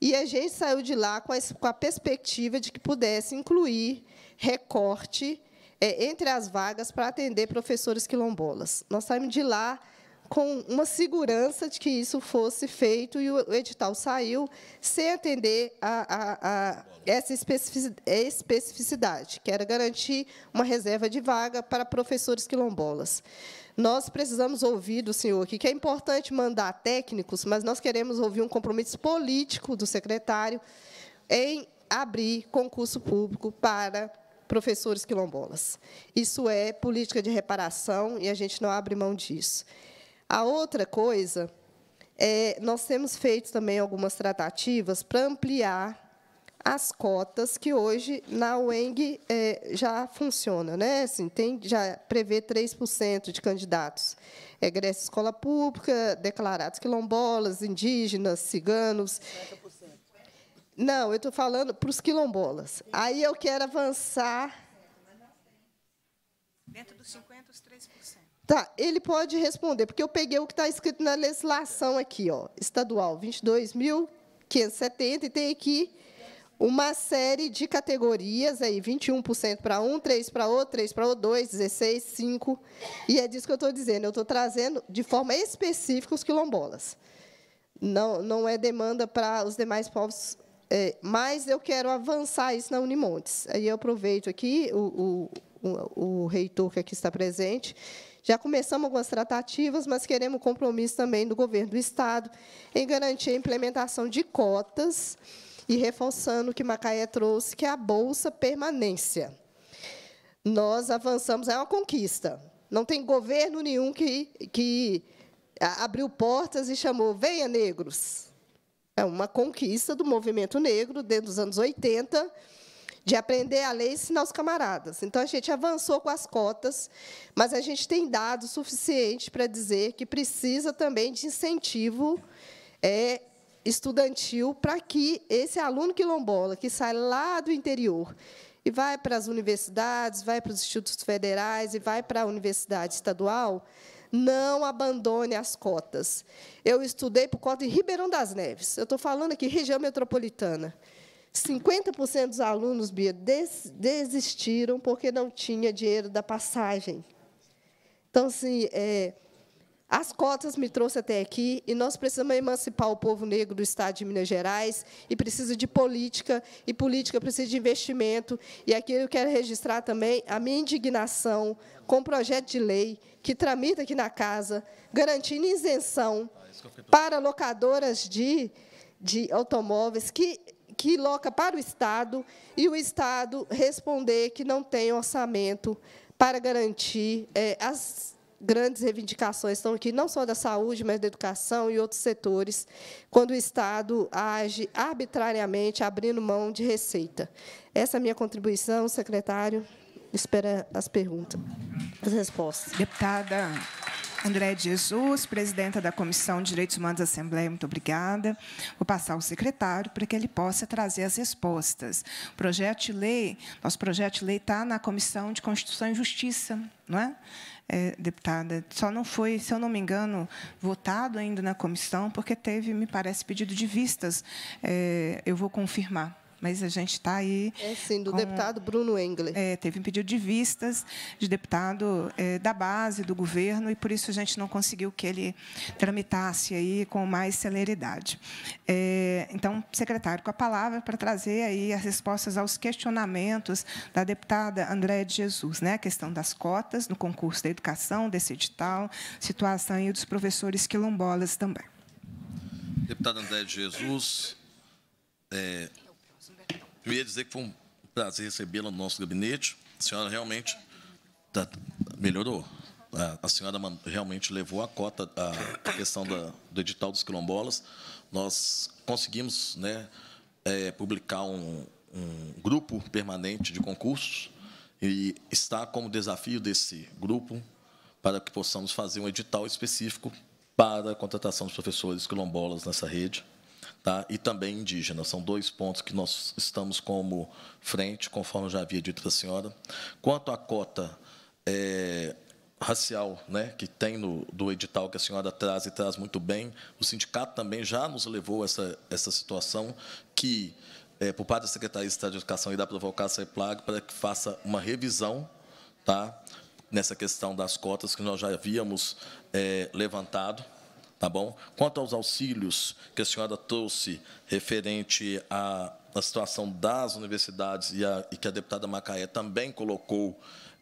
E a gente saiu de lá com a, com a perspectiva de que pudesse incluir recorte é, entre as vagas para atender professores quilombolas. Nós saímos de lá com uma segurança de que isso fosse feito e o edital saiu sem atender a, a, a essa especificidade, que era garantir uma reserva de vaga para professores quilombolas. Nós precisamos ouvir do senhor aqui, que é importante mandar técnicos, mas nós queremos ouvir um compromisso político do secretário em abrir concurso público para professores quilombolas. Isso é política de reparação e a gente não abre mão disso. A outra coisa é, nós temos feito também algumas tratativas para ampliar as cotas que hoje na UENG é, já funciona, né? Assim, tem já prevê 3% de candidatos egressos é, escola pública, declarados quilombolas, indígenas, ciganos. 50%. Não, eu estou falando para os quilombolas. Aí eu quero avançar. Dentro dos 50%. Tá, ele pode responder, porque eu peguei o que está escrito na legislação aqui, ó, estadual, 22.570, e tem aqui uma série de categorias aí, 21% para um, 3 para outro, 3 para outro, 2, 16, 5. E é disso que eu estou dizendo, eu estou trazendo de forma específica os quilombolas. Não, não é demanda para os demais povos, é, mas eu quero avançar isso na Unimontes. Aí eu aproveito aqui o, o, o, o reitor que aqui está presente já começamos algumas tratativas, mas queremos compromisso também do governo do Estado em garantir a implementação de cotas e reforçando o que Macaé trouxe, que é a Bolsa Permanência. Nós avançamos, é uma conquista. Não tem governo nenhum que, que abriu portas e chamou, venha, negros. É uma conquista do movimento negro, desde os anos 80, de aprender a lei e ensinar os camaradas. Então, a gente avançou com as cotas, mas a gente tem dados suficientes para dizer que precisa também de incentivo é, estudantil para que esse aluno quilombola, que sai lá do interior e vai para as universidades, vai para os institutos federais e vai para a universidade estadual, não abandone as cotas. Eu estudei por cota em Ribeirão das Neves. Eu estou falando aqui região metropolitana. 50% dos alunos, Bia, desistiram porque não tinha dinheiro da passagem. Então, assim, é, as cotas me trouxe até aqui e nós precisamos emancipar o povo negro do Estado de Minas Gerais e precisa de política, e política precisa de investimento. E aqui eu quero registrar também a minha indignação com o projeto de lei que tramita aqui na Casa, garantindo isenção ah, para locadoras de de automóveis que que loca para o Estado e o Estado responder que não tem orçamento para garantir é, as grandes reivindicações estão aqui, não só da saúde, mas da educação e outros setores, quando o Estado age arbitrariamente, abrindo mão de receita. Essa é a minha contribuição, secretário. Espera as perguntas, as respostas. Deputada André Jesus, presidenta da Comissão de Direitos Humanos da Assembleia, muito obrigada. Vou passar ao secretário para que ele possa trazer as respostas. projeto de lei, nosso projeto de lei está na Comissão de Constituição e Justiça, não é? É, deputada, só não foi, se eu não me engano, votado ainda na comissão, porque teve, me parece, pedido de vistas. É, eu vou confirmar mas a gente está aí. É sim, do com, deputado Bruno Engler. É, teve um pedido de vistas de deputado é, da base do governo e por isso a gente não conseguiu que ele tramitasse aí com mais celeridade. É, então, secretário, com a palavra para trazer aí as respostas aos questionamentos da deputada Andréa de Jesus, né? A questão das cotas no concurso da educação, desse edital, situação e dos professores quilombolas também. Deputada André de Jesus, é, eu ia dizer que foi um prazer recebê-la no nosso gabinete. A senhora realmente tá, melhorou. A, senhora realmente levou a cota, a, a questão da, do edital dos quilombolas. Nós conseguimos né, é, publicar um, um grupo permanente de concursos e está como desafio desse grupo para que possamos fazer um edital específico para a contratação dos professores quilombolas nessa rede tá? e também indígena. São dois pontos que nós estamos como frente, conforme já havia dito a senhora. Quanto à cota é, racial né, que tem no, do edital que a senhora traz e traz muito bem, o sindicato também já nos levou a essa, essa situação que, é, por parte da Secretaria de Estado de Educação, irá provocar a CEPLAG para que faça uma revisão tá, nessa questão das cotas que nós já havíamos é, levantado Tá bom? Quanto aos auxílios que a senhora trouxe referente à, à situação das universidades e, a, e, que a deputada Macaé também colocou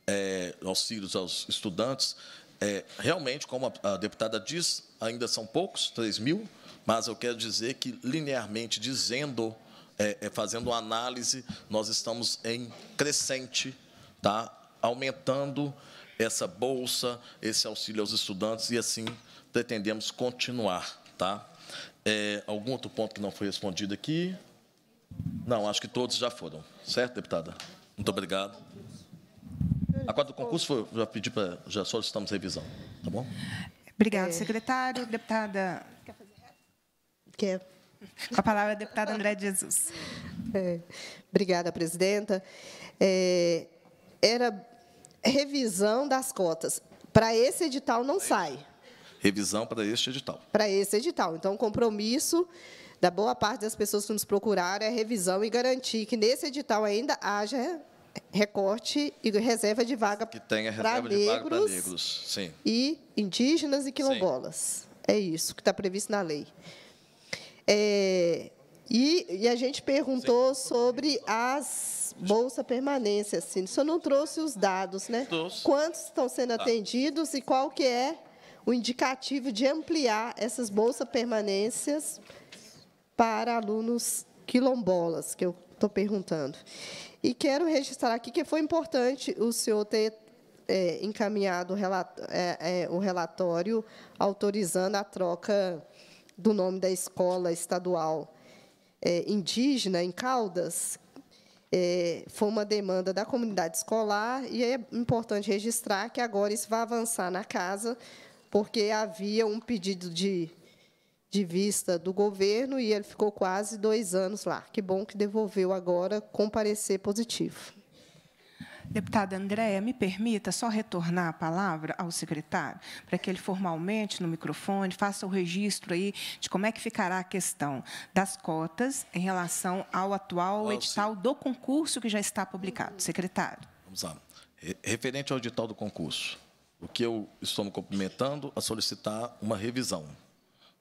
é, auxílios aos estudantes, é, realmente, como a, a deputada diz, ainda são poucos, 3 mil, mas eu quero dizer que, linearmente dizendo, é, é, fazendo uma análise, nós estamos em crescente, tá? aumentando essa bolsa, esse auxílio aos estudantes e assim pretendemos continuar. Tá? É, algum outro ponto que não foi respondido aqui? Não, acho que todos já foram. Certo, deputada? Muito obrigado. A quadra do concurso foi, já pedi para já solicitamos revisão, tá bom? Obrigada, secretário. Deputada. Quer fazer reto? Quer. Com a palavra, é a deputada André Jesus. É. Obrigada, presidenta. É, era revisão das cotas. Para esse edital não sai revisão para este edital. Para esse edital. Então, o compromisso da boa parte das pessoas que nos procuraram é revisão e garantir que nesse edital ainda haja recorte e reserva de vaga que tenha reserva de vaga para negros sim. e indígenas e quilombolas. Sim. É isso que está previsto na lei. É, e, e, a gente perguntou sim. sobre as bolsa permanência, assim. O senhor não trouxe os dados, né? Trouxe. Quantos estão sendo tá. atendidos e qual que é o indicativo de ampliar essas bolsas permanências para alunos quilombolas, que eu estou perguntando. E quero registrar aqui que foi importante o senhor ter é, encaminhado o, é, é, o relatório autorizando a troca do nome da escola estadual é, indígena em Caldas. É, foi uma demanda da comunidade escolar e é importante registrar que agora isso vai avançar na casa porque havia um pedido de, de vista do governo e ele ficou quase dois anos lá. Que bom que devolveu agora com parecer positivo. Deputada Andréia, me permita só retornar a palavra ao secretário, para que ele formalmente, no microfone, faça o registro aí de como é que ficará a questão das cotas em relação ao atual edital do concurso que já está publicado. Secretário. Vamos lá. Referente ao edital do concurso, o que eu estou me cumprimentando a solicitar uma revisão,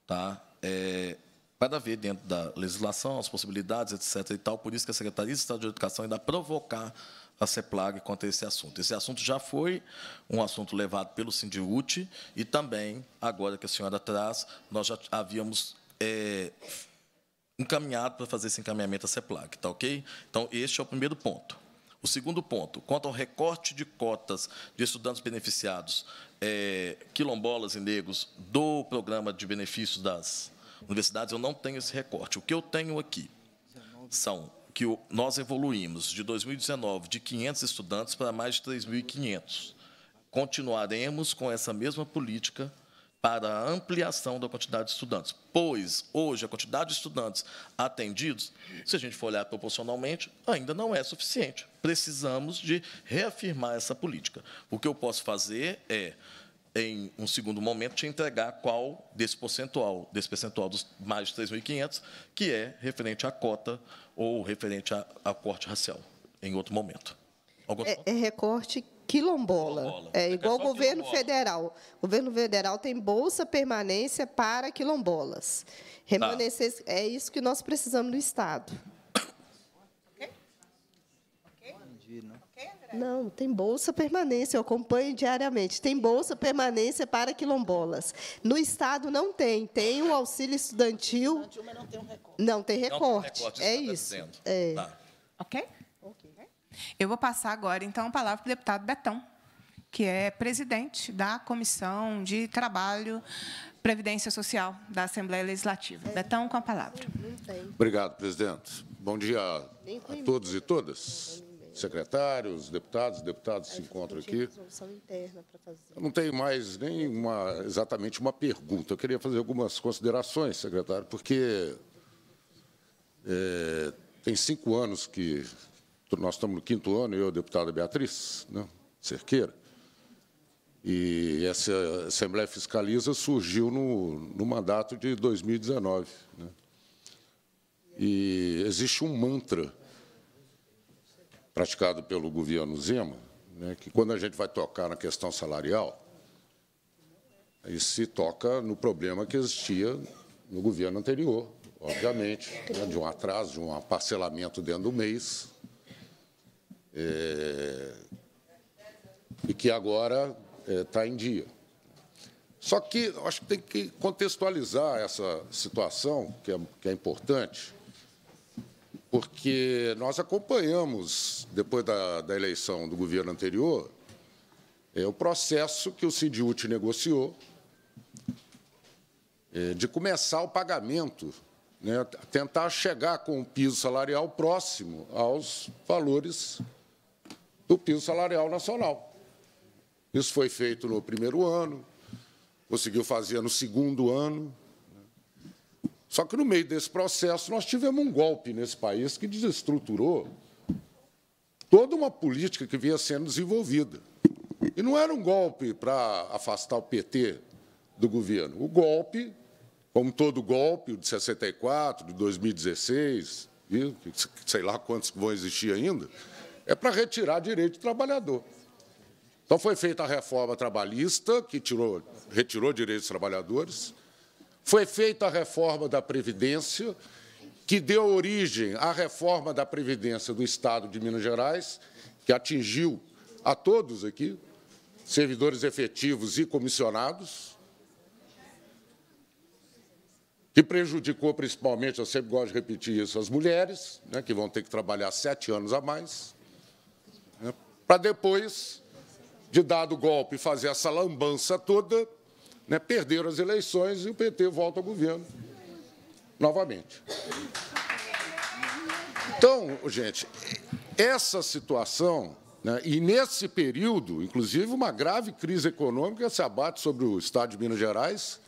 tá? É, para ver dentro da legislação as possibilidades, etc. E tal, por isso que a Secretaria de Estado de Educação ainda provocar a CEPLAG contra esse assunto. Esse assunto já foi um assunto levado pelo Sindiute e também, agora que a senhora traz, nós já havíamos é, encaminhado para fazer esse encaminhamento à CEPLAG, tá ok? Então, este é o primeiro ponto. O segundo ponto, quanto ao recorte de cotas de estudantes beneficiados é, quilombolas e negros do programa de benefícios das universidades, eu não tenho esse recorte. O que eu tenho aqui são que nós evoluímos de 2019 de 500 estudantes para mais de 3.500. Continuaremos com essa mesma política para a ampliação da quantidade de estudantes, pois hoje a quantidade de estudantes atendidos, se a gente for olhar proporcionalmente, ainda não é suficiente. Precisamos de reafirmar essa política. O que eu posso fazer é em um segundo momento, te entregar qual desse percentual, desse percentual dos mais de 3.500, que é referente à cota ou referente ao corte racial, em outro momento. É, é recorte Quilombola. quilombola. É, é igual o governo quilombola. federal. O governo federal tem bolsa permanência para quilombolas. Remanescer, tá. É isso que nós precisamos do Estado. não, tem bolsa permanência, eu acompanho diariamente. Tem bolsa permanência para quilombolas. No Estado não tem, tem o auxílio estudantil. não tem um recorte. Não tem recorte. Não tem recorte é tá isso. Tá é. Tá. Ok? Eu vou passar agora, então, a palavra para o deputado Betão, que é presidente da Comissão de Trabalho, Previdência Social da Assembleia Legislativa. É. Betão, com a palavra. Obrigado, presidente. Bom dia a todos e todas. Secretários, deputados, deputados se encontram aqui. Eu não tenho mais nem uma, exatamente uma pergunta. Eu queria fazer algumas considerações, secretário, porque é, tem cinco anos que nós estamos no quinto ano, eu, a deputada Beatriz né, Cerqueira, e essa Assembleia Fiscaliza surgiu no, no mandato de 2019. Né? E existe um mantra praticado pelo governo Zema, né, que quando a gente vai tocar na questão salarial, aí se toca no problema que existia no governo anterior, obviamente, né, de um atraso, de um parcelamento dentro do mês, é, e que agora está é, em dia. Só que acho que tem que contextualizar essa situação, que é, que é importante, porque nós acompanhamos, depois da, da eleição do governo anterior, é, o processo que o Sindiut negociou é, de começar o pagamento, né, tentar chegar com o piso salarial próximo aos valores do piso salarial nacional. Isso foi feito no primeiro ano, conseguiu fazer no segundo ano. Né. Só que, no meio desse processo, nós tivemos um golpe nesse país que desestruturou toda uma política que vinha sendo desenvolvida. E não era um golpe para afastar o PT do governo. O golpe, como todo golpe, o de 64, de 2016, sei lá quantos vão existir ainda, é para retirar direito do trabalhador. Então, foi feita a reforma trabalhista, que tirou, retirou direitos dos trabalhadores, foi feita a reforma da Previdência, que deu origem à reforma da Previdência do Estado de Minas Gerais, que atingiu a todos aqui, servidores efetivos e comissionados, que prejudicou principalmente, eu sempre gosto de repetir isso, as mulheres, né, que vão ter que trabalhar sete anos a mais, para depois de dado o golpe fazer essa lambança toda, né, perder as eleições e o PT volta ao governo novamente. Então, gente, essa situação, né, e nesse período, inclusive, uma grave crise econômica se abate sobre o Estado de Minas Gerais,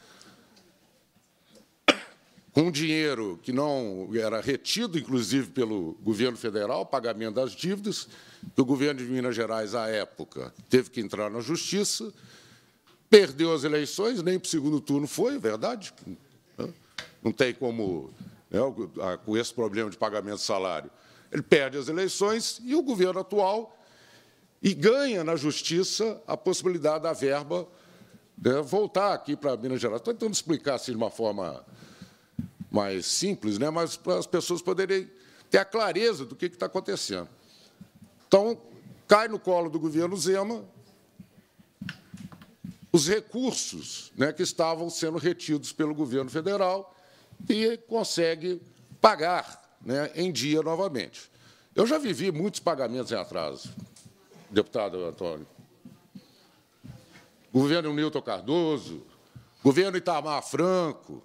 com dinheiro que não era retido, inclusive, pelo governo federal, pagamento das dívidas, que o governo de Minas Gerais, à época, teve que entrar na justiça, perdeu as eleições, nem para o segundo turno foi, é verdade. Não tem como, né, ah, com esse problema de pagamento de salário. Ele perde as eleições e o governo atual e ganha na justiça a possibilidade da verba né, voltar aqui para Minas Gerais. Estou tentando explicar assim, de uma forma mais simples, né? mas para as pessoas poderem ter a clareza do que está acontecendo. Então, cai no colo do governo Zema os recursos né, que estavam sendo retidos pelo governo federal e consegue pagar né, em dia novamente. Eu já vivi muitos pagamentos em atraso, deputado Antônio. Governo Nilton Cardoso, governo Itamar Franco,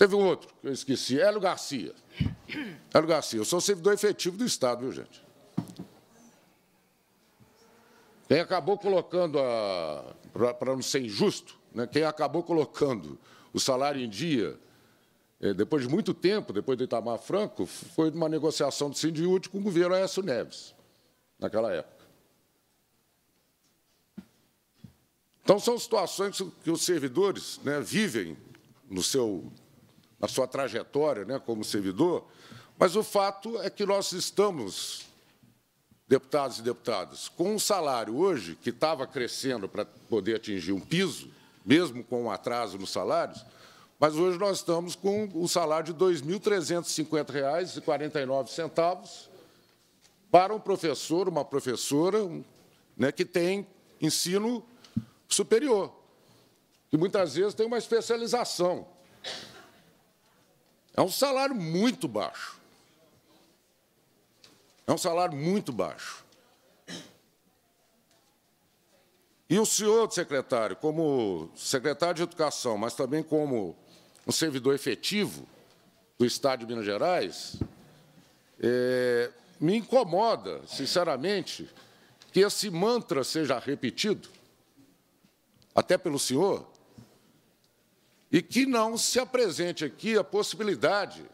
Teve um outro que eu esqueci, Hélio Garcia. Hélio Garcia, eu sou servidor efetivo do Estado, viu, gente? Quem acabou colocando, para não ser injusto, né, quem acabou colocando o salário em dia, é, depois de muito tempo, depois do Itamar Franco, foi uma negociação do Sindiúte com o governo Aécio Neves, naquela época. Então, são situações que os servidores né, vivem no seu na sua trajetória né, como servidor, mas o fato é que nós estamos, deputados e deputadas, com um salário hoje que estava crescendo para poder atingir um piso, mesmo com um atraso nos salários, mas hoje nós estamos com o um salário de R$ 2.350,49 para um professor, uma professora né, que tem ensino superior, que muitas vezes tem uma especialização. É um salário muito baixo. É um salário muito baixo. E o senhor, secretário, como secretário de Educação, mas também como um servidor efetivo do Estado de Minas Gerais, é, me incomoda, sinceramente, que esse mantra seja repetido, até pelo senhor, e que não se apresente aqui a possibilidade.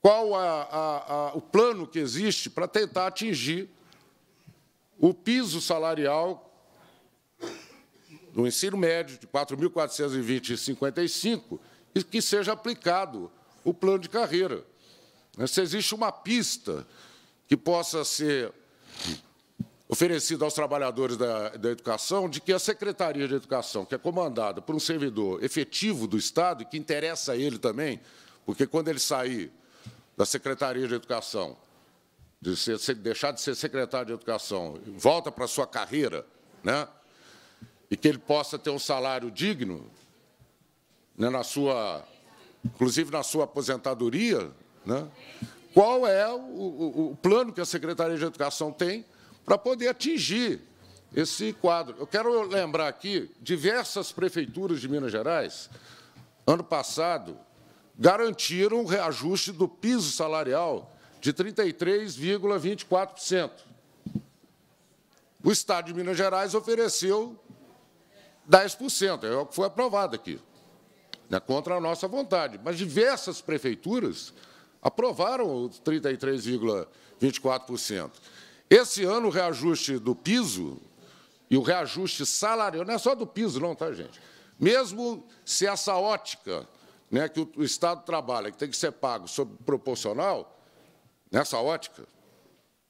Qual a, a, a, o plano que existe para tentar atingir o piso salarial do ensino médio de 4.420,55 e que seja aplicado o plano de carreira. Né, se existe uma pista que possa ser oferecido aos trabalhadores da, da, educação de que a Secretaria de Educação, que é comandada por um servidor efetivo do Estado, e que interessa a ele também, porque quando ele sair da Secretaria de Educação, de ser, deixar de ser secretário de Educação, volta para a sua carreira, né, e que ele possa ter um salário digno, né, na sua, inclusive na sua aposentadoria, né, qual é o, o, o plano que a Secretaria de Educação tem para poder atingir esse quadro. Eu quero lembrar aqui, diversas prefeituras de Minas Gerais, ano passado, garantiram o reajuste do piso salarial de 33,24%. O Estado de Minas Gerais ofereceu 10%, é o que foi aprovado aqui, né, contra a nossa vontade. Mas diversas prefeituras aprovaram 33,24%. Esse ano, o reajuste do piso e o reajuste salarial, não é só do piso, não, tá, gente? Mesmo se essa ótica né, que o Estado trabalha, que tem que ser pago sob proporcional, nessa ótica,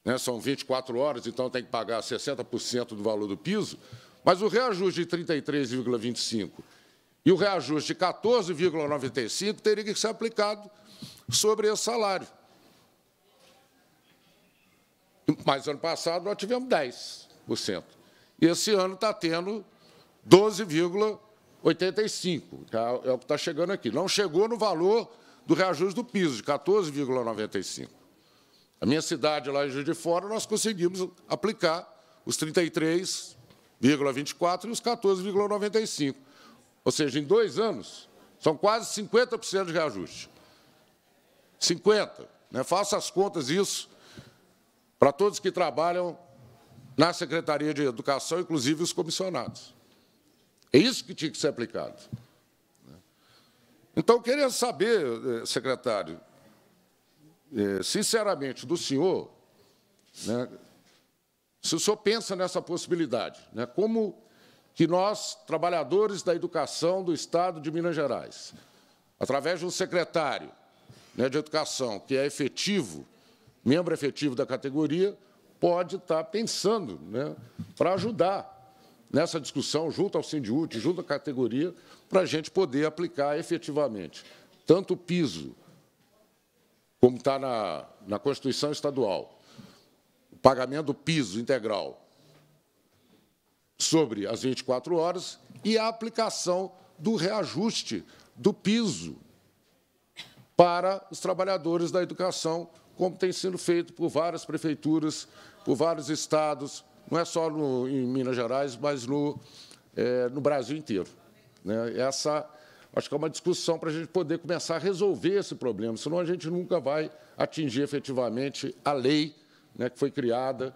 né, são 24 horas, então tem que pagar 60% do valor do piso, mas o reajuste de 33,25% e o reajuste de 14,95% teria que ser aplicado sobre esse salário. Mas ano passado nós tivemos 10%. E esse ano está tendo 12,85%. Tá? É o que está chegando aqui. Não chegou no valor do reajuste do piso, de 14,95%. A minha cidade, lá em Juiz de Fora, nós conseguimos aplicar os 33,24% e os 14,95%. Ou seja, em dois anos, são quase 50% de reajuste. 50%. Né? Faça as contas isso para todos que trabalham na Secretaria de Educação, inclusive os comissionados. É isso que tinha que ser aplicado. Então, queria saber, eh, secretário, eh, sinceramente, do senhor, né, se o senhor pensa nessa possibilidade, né, como que nós, trabalhadores da educação do Estado de Minas Gerais, através de um secretário né, de educação que é efetivo membro efetivo da categoria, pode estar tá pensando né, para ajudar nessa discussão junto ao Sindiúte, junto à categoria, para a gente poder aplicar efetivamente tanto o piso, como está na, na Constituição Estadual, o pagamento do piso integral sobre as 24 horas e a aplicação do reajuste do piso para os trabalhadores da educação como tem sido feito por várias prefeituras, por vários estados, não é só no, em Minas Gerais, mas no, é, no Brasil inteiro. Né? Essa, acho que é uma discussão para a gente poder começar a resolver esse problema, senão a gente nunca vai atingir efetivamente a lei né, que foi criada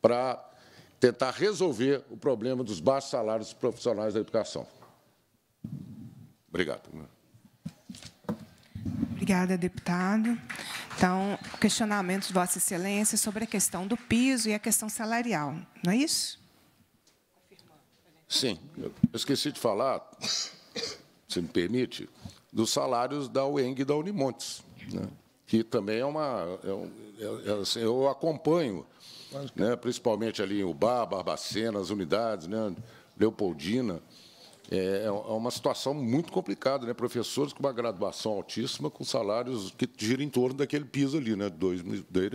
para tentar resolver o problema dos baixos salários dos profissionais da educação. Obrigado. Né? Obrigada, deputado. Então, questionamentos, Vossa Excelência, sobre a questão do piso e a questão salarial, não é isso? Sim. Eu esqueci de falar, se me permite, dos salários da UENG e da Unimontes, né? que também é uma... É um, é, é assim, eu acompanho, né? principalmente ali em Ubar, Barbacena, as unidades, né? Leopoldina... É, é, é uma situação muito complicada, né? Professores com uma graduação altíssima, com salários que giram em torno daquele piso ali, né? Dois,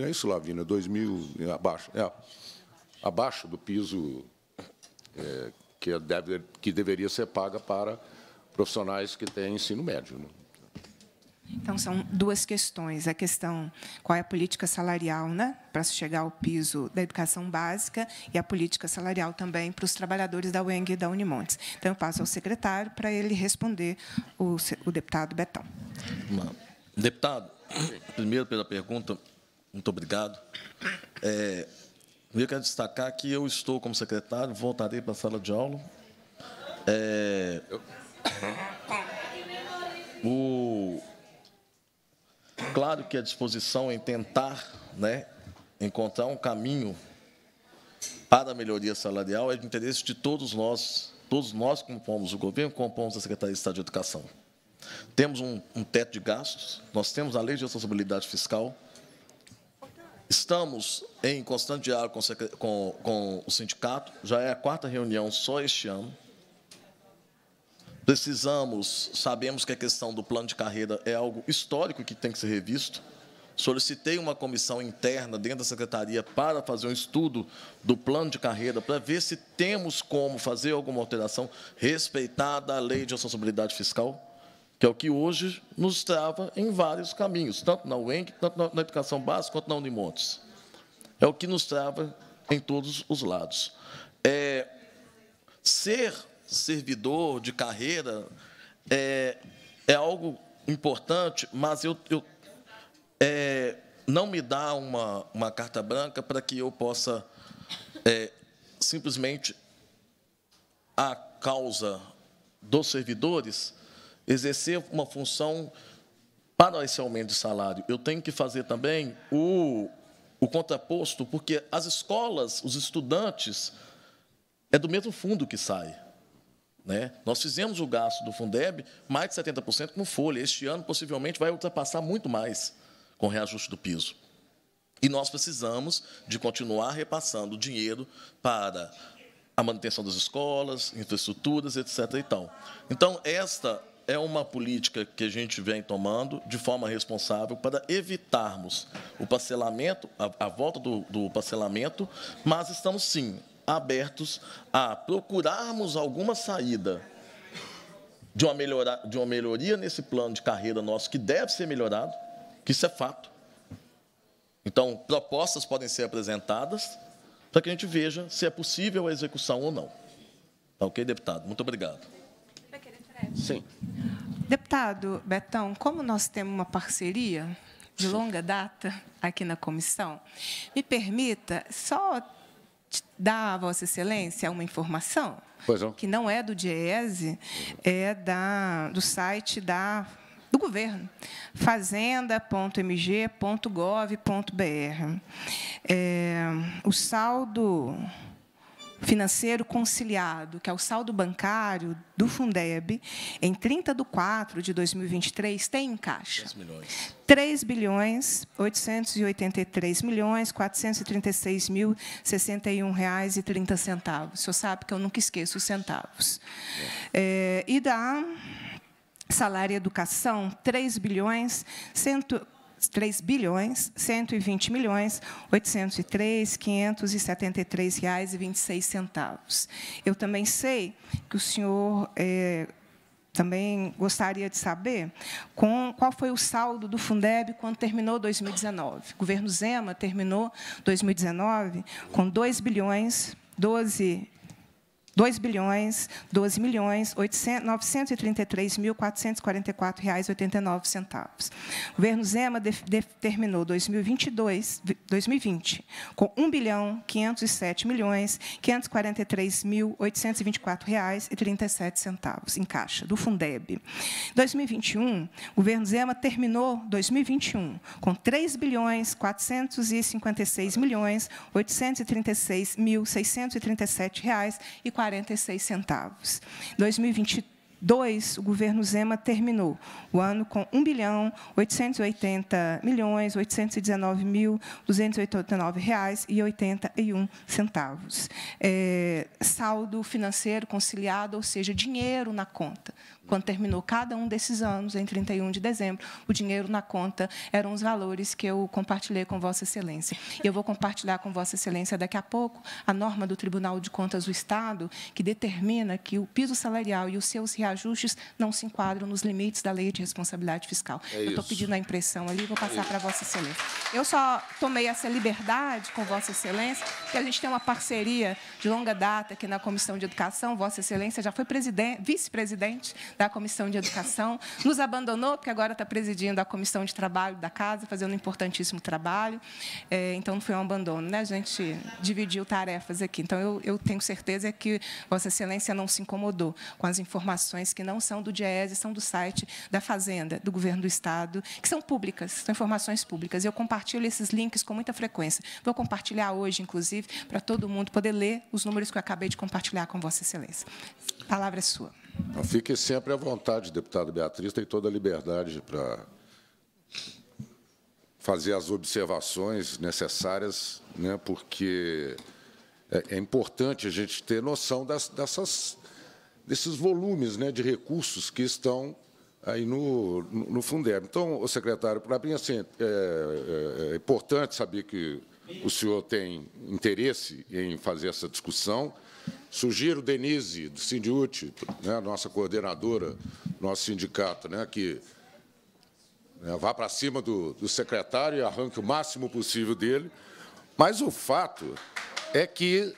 é isso, Lavina, dois mil é, abaixo, é, abaixo do piso é, que, deve, que deveria ser paga para profissionais que têm ensino médio. Né? Então, são duas questões. A questão qual é a política salarial né, para chegar ao piso da educação básica e a política salarial também para os trabalhadores da UENG e da Unimontes. Então, eu passo ao secretário para ele responder o, o deputado Betão. Deputado, primeiro pela pergunta, muito obrigado. É, eu quero destacar que eu estou como secretário, voltarei para a sala de aula. É, o Claro que a disposição em tentar né, encontrar um caminho para a melhoria salarial é de interesse de todos nós, todos nós que compomos o governo, compomos a Secretaria de Estado de Educação. Temos um, um teto de gastos, nós temos a lei de responsabilidade fiscal, estamos em constante diálogo com, com, com o sindicato, já é a quarta reunião só este ano, Precisamos, sabemos que a questão do plano de carreira é algo histórico que tem que ser revisto. Solicitei uma comissão interna dentro da secretaria para fazer um estudo do plano de carreira, para ver se temos como fazer alguma alteração respeitada a lei de responsabilidade fiscal, que é o que hoje nos trava em vários caminhos, tanto na UENC, tanto na educação básica, quanto na Unimontes. É o que nos trava em todos os lados. É, ser servidor de carreira é, é algo importante, mas eu, eu é, não me dá uma, uma carta branca para que eu possa é, simplesmente a causa dos servidores exercer uma função para esse aumento de salário. Eu tenho que fazer também o, o contraposto, porque as escolas, os estudantes, é do mesmo fundo que sai. Né? Nós fizemos o gasto do Fundeb mais de 70% com folha. Este ano, possivelmente, vai ultrapassar muito mais com o reajuste do piso. E nós precisamos de continuar repassando dinheiro para a manutenção das escolas, infraestruturas, etc. então Então, esta é uma política que a gente vem tomando de forma responsável para evitarmos o parcelamento, a, a volta do, do parcelamento, mas estamos, sim, abertos a procurarmos alguma saída de uma, melhora, de uma melhoria nesse plano de carreira nosso, que deve ser melhorado, que isso é fato. Então, propostas podem ser apresentadas para que a gente veja se é possível a execução ou não. Tá ok, deputado? Muito obrigado. Sim. Deputado Betão, como nós temos uma parceria de longa data aqui na comissão, me permita só dar a Vossa Excelência uma informação não. que não é do DIESE, é da, do site da do governo, fazenda.mg.gov.br. É, o saldo financeiro conciliado, que é o saldo bancário do Fundeb, em 30 de 4 de 2023, tem em caixa 3 milhões, 3 bilhões 883 milhões 436 mil 61 reais e 30 centavos. O senhor sabe que eu nunca esqueço os centavos. É, é e da salário e educação, 3 bilhões, cento, 3 bilhões 120 milhões 803 573 reais e 26 centavos. Eu também sei que o senhor é, também gostaria de saber com, qual foi o saldo do Fundeb quando terminou 2019. O governo Zema terminou 2019 com 2 bilhões 12 2 bilhões 12 milhões 933.444 reais 89 centavos. O governo Zema determinou 2022, 2020 com 1 bilhão 507 milhões 543.824 reais e 37 centavos em caixa do Fundeb. 2021, o governo Zema terminou 2021 com 3 bilhões 456 milhões 836.637 reais e 40 46 centavos. 2022, o governo Zema terminou o ano com 1 bilhão 880 milhões 819 mil 289 reais e 81 centavos. É, saldo financeiro conciliado, ou seja, dinheiro na conta. Quando terminou cada um desses anos, em 31 de dezembro, o dinheiro na conta eram os valores que eu compartilhei com Vossa Excelência. E eu vou compartilhar com Vossa Excelência daqui a pouco a norma do Tribunal de Contas do Estado, que determina que o piso salarial e os seus reajustes não se enquadram nos limites da Lei de Responsabilidade Fiscal. É eu estou pedindo a impressão ali, vou passar é para Vossa Excelência. Eu só tomei essa liberdade com Vossa Excelência, porque a gente tem uma parceria de longa data aqui na Comissão de Educação. Vossa Excelência já foi vice-presidente da Comissão de Educação, nos abandonou, porque agora está presidindo a Comissão de Trabalho da Casa, fazendo um importantíssimo trabalho. É, então, não foi um abandono. Né? A gente dividiu tarefas aqui. Então, eu, eu tenho certeza que Vossa Excelência não se incomodou com as informações que não são do DIESE, são do site da Fazenda, do Governo do Estado, que são públicas, são informações públicas. Eu compartilho esses links com muita frequência. Vou compartilhar hoje, inclusive, para todo mundo poder ler os números que eu acabei de compartilhar com Vossa Excelência. A palavra é sua. fique sempre à vontade, deputada Beatriz, tem toda a liberdade para fazer as observações necessárias, né, porque é, é, importante a gente ter noção das, dessas, desses volumes né, de recursos que estão aí no, no, Fundeb. Então, o secretário, para mim, assim, é, é, é importante saber que o senhor tem interesse em fazer essa discussão, Sugiro Denise, do Sindiute, né, nossa coordenadora, nosso sindicato, né, que né, vá para cima do, do secretário e arranque o máximo possível dele. Mas o fato é que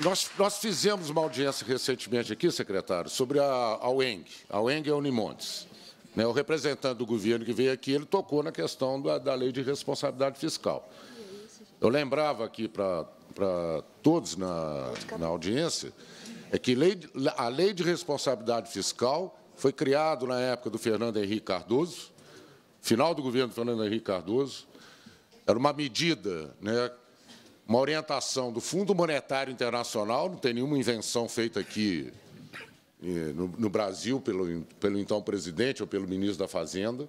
nós, nós, fizemos uma audiência recentemente aqui, secretário, sobre a, a UENG. A UENG é Unimontes. Né, o representante do governo que veio aqui, ele tocou na questão da, da lei de responsabilidade fiscal. Eu lembrava aqui para para todos na, na audiência, é que lei, a lei de responsabilidade fiscal foi criada na época do Fernando Henrique Cardoso, final do governo do Fernando Henrique Cardoso, era uma medida, né, uma orientação do Fundo Monetário Internacional, não tem nenhuma invenção feita aqui eh, no, no Brasil pelo, pelo então presidente ou pelo ministro da Fazenda,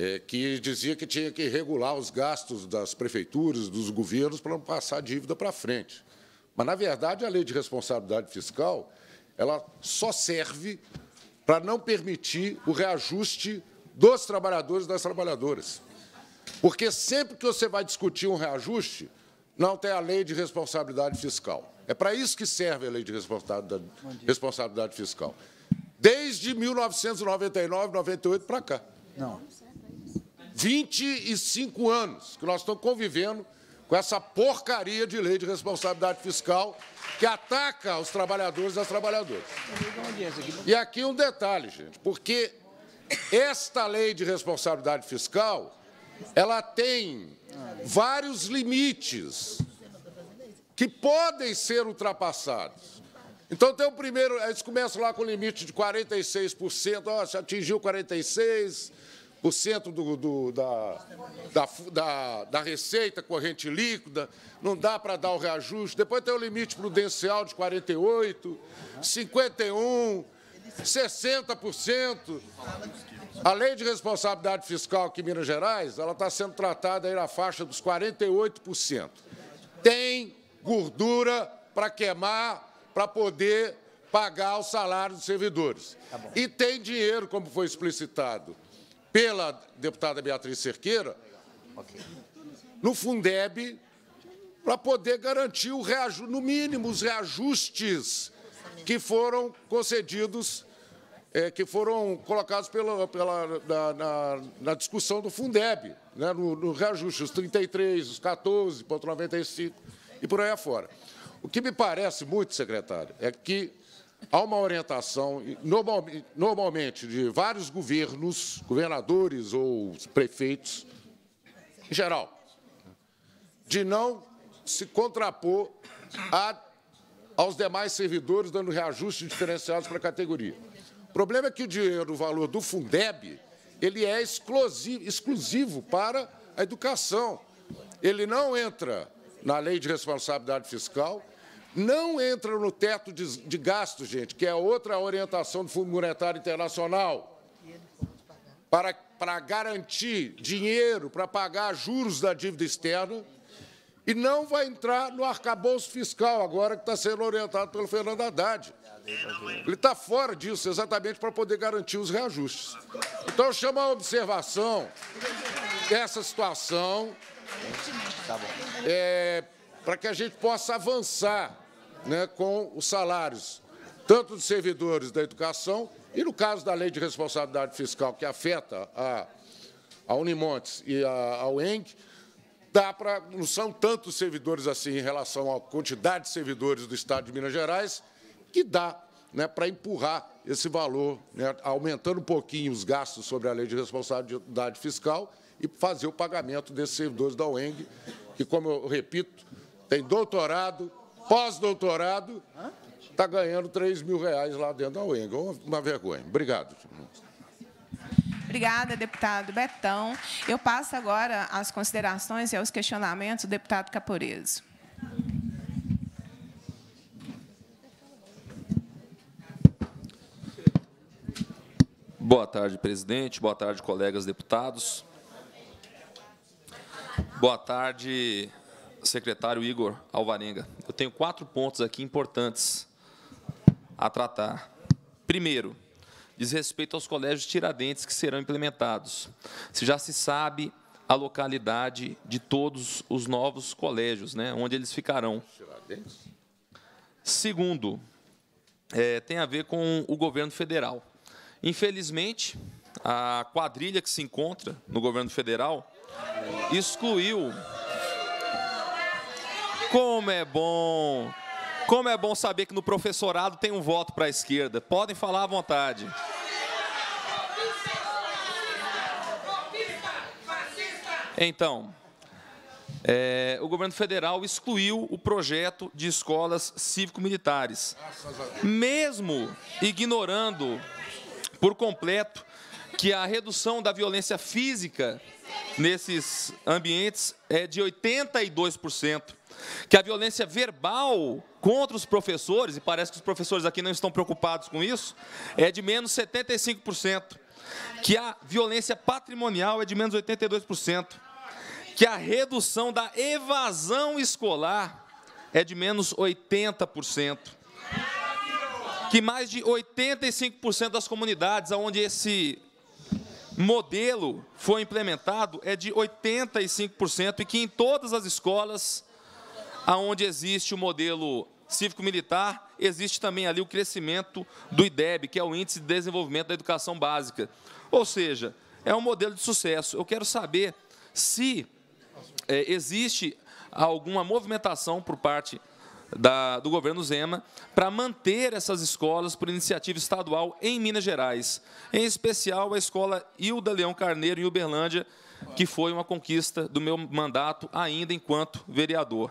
é, que dizia que tinha que regular os gastos das prefeituras, dos governos, para não passar a dívida para frente. Mas, na verdade, a lei de responsabilidade fiscal ela só serve para não permitir o reajuste dos trabalhadores e das trabalhadoras. Porque sempre que você vai discutir um reajuste, não tem a lei de responsabilidade fiscal. É para isso que serve a lei de responsabilidade, responsabilidade fiscal. Desde 1999, 98 para cá. Não. 25 anos que nós estamos convivendo com essa porcaria de lei de responsabilidade fiscal que ataca os trabalhadores e as trabalhadoras. E aqui um detalhe, gente, porque esta lei de responsabilidade fiscal, ela tem vários limites que podem ser ultrapassados. Então, tem o primeiro, eles começam lá com o limite de 46%, ó, se atingiu 46%, por cento do, do, da, da, da, da, receita corrente líquida, não dá para dar o reajuste. Depois tem o limite prudencial de 48, 51, 60%. A lei de responsabilidade fiscal aqui em Minas Gerais, ela está sendo tratada aí na faixa dos 48%. Tem gordura para queimar, para poder pagar o salário dos servidores. Tá e tem dinheiro, como foi explicitado pela deputada Beatriz Cerqueira, no Fundeb, para poder garantir, o reaju no mínimo, os reajustes que foram concedidos, é, que foram colocados pela, pela, na, na, na discussão do Fundeb, né, no, no reajuste, os 33, os 14.95 e por aí afora. O que me parece muito, secretário, é que há uma orientação, normalmente, de vários governos, governadores ou prefeitos, em geral, de não se contrapor a, aos demais servidores, dando reajustes diferenciados para a categoria. O problema é que o dinheiro, o valor do Fundeb, ele é exclusivo, exclusivo para a educação. Ele não entra na lei de responsabilidade fiscal, não entra no teto de, de gasto, gente, que é outra orientação do Fundo Monetário Internacional, para, para garantir dinheiro para pagar juros da dívida externa, e não vai entrar no arcabouço fiscal, agora que está sendo orientado pelo Fernando Haddad. Ele está fora disso, exatamente para poder garantir os reajustes. Então, eu chamo a observação dessa situação tá é, para que a gente possa avançar né, com os salários, tanto dos servidores da educação e, no caso da lei de responsabilidade fiscal, que afeta a, a Unimontes e a, a UENG, dá para não são tantos servidores assim em relação à quantidade de servidores do Estado de Minas Gerais, que dá né, para empurrar esse valor, né, aumentando um pouquinho os gastos sobre a lei de responsabilidade fiscal e fazer o pagamento desses servidores da UENG, que, como eu repito, tem doutorado, pós-doutorado, está ganhando 3 mil reais lá dentro da UENG. Uma vergonha. Obrigado. Obrigada, deputado Betão. Eu passo agora às considerações e aos questionamentos do deputado Caporeso. Boa tarde, presidente. Boa tarde, colegas deputados. Boa tarde, secretário Igor Alvarenga. Eu tenho quatro pontos aqui importantes a tratar. Primeiro, diz respeito aos colégios Tiradentes que serão implementados. Se já se sabe a localidade de todos os novos colégios, né, onde eles ficarão. Segundo, é, tem a ver com o governo federal. Infelizmente, a quadrilha que se encontra no governo federal excluiu como é bom! Como é bom saber que no professorado tem um voto para a esquerda. Podem falar à vontade. Então, é, o governo federal excluiu o projeto de escolas cívico-militares, mesmo ignorando por completo que a redução da violência física nesses ambientes é de 82% que a violência verbal contra os professores, e parece que os professores aqui não estão preocupados com isso, é de menos 75%, que a violência patrimonial é de menos 82%, que a redução da evasão escolar é de menos 80%, que mais de 85% das comunidades onde esse modelo foi implementado é de 85% e que em todas as escolas aonde existe o modelo cívico-militar, existe também ali o crescimento do IDEB, que é o Índice de Desenvolvimento da Educação Básica. Ou seja, é um modelo de sucesso. Eu quero saber se é, existe alguma movimentação por parte da, do governo Zema para manter essas escolas por iniciativa estadual em Minas Gerais, em especial a escola Hilda Leão Carneiro, em Uberlândia, que foi uma conquista do meu mandato ainda enquanto vereador.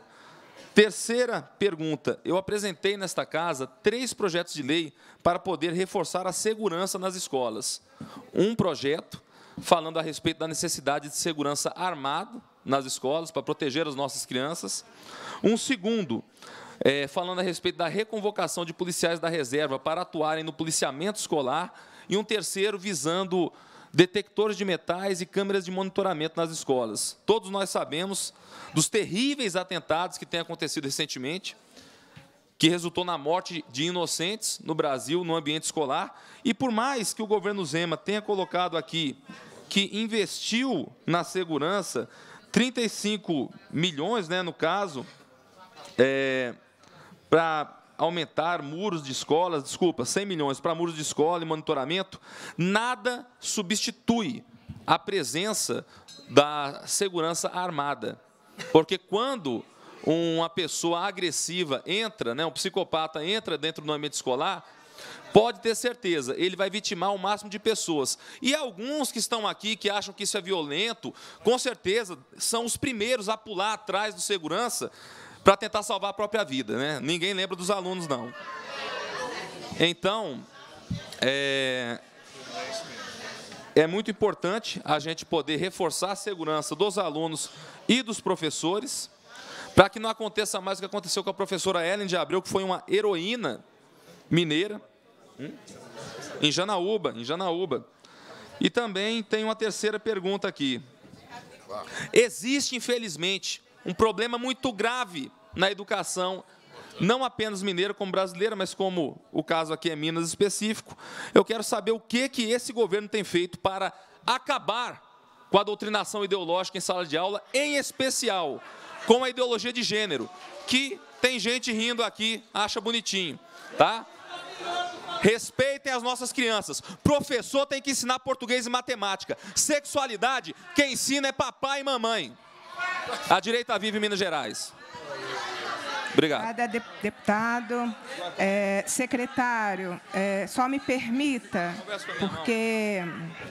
Terceira pergunta: eu apresentei nesta casa três projetos de lei para poder reforçar a segurança nas escolas. Um projeto falando a respeito da necessidade de segurança armada nas escolas para proteger as nossas crianças. Um segundo, é, falando a respeito da reconvocação de policiais da reserva para atuarem no policiamento escolar. E um terceiro, visando detectores de metais e câmeras de monitoramento nas escolas. Todos nós sabemos dos terríveis atentados que têm acontecido recentemente, que resultou na morte de inocentes no Brasil, no ambiente escolar. E por mais que o governo Zema tenha colocado aqui que investiu na segurança 35 milhões, né, no caso, é, para aumentar muros de escolas, desculpa, 100 milhões para muros de escola e monitoramento, nada substitui a presença da segurança armada. Porque quando uma pessoa agressiva entra, né, um psicopata entra dentro do ambiente escolar, pode ter certeza, ele vai vitimar o máximo de pessoas. E alguns que estão aqui que acham que isso é violento, com certeza são os primeiros a pular atrás do segurança para tentar salvar a própria vida, né? Ninguém lembra dos alunos, não. Então, é, é muito importante a gente poder reforçar a segurança dos alunos e dos professores, para que não aconteça mais o que aconteceu com a professora Ellen de Abreu, que foi uma heroína mineira, hum, em Janaúba, em Janaúba. E também tem uma terceira pergunta aqui. Existe, infelizmente, um problema muito grave na educação, não apenas mineira como brasileira, mas como o caso aqui é Minas específico. Eu quero saber o que, que esse governo tem feito para acabar com a doutrinação ideológica em sala de aula, em especial com a ideologia de gênero, que tem gente rindo aqui, acha bonitinho, tá? Respeitem as nossas crianças. Professor tem que ensinar português e matemática. Sexualidade, quem ensina é papai e mamãe. A direita vive Minas Gerais. Obrigado. Obrigada, deputado. É, secretário, é, só me permita, porque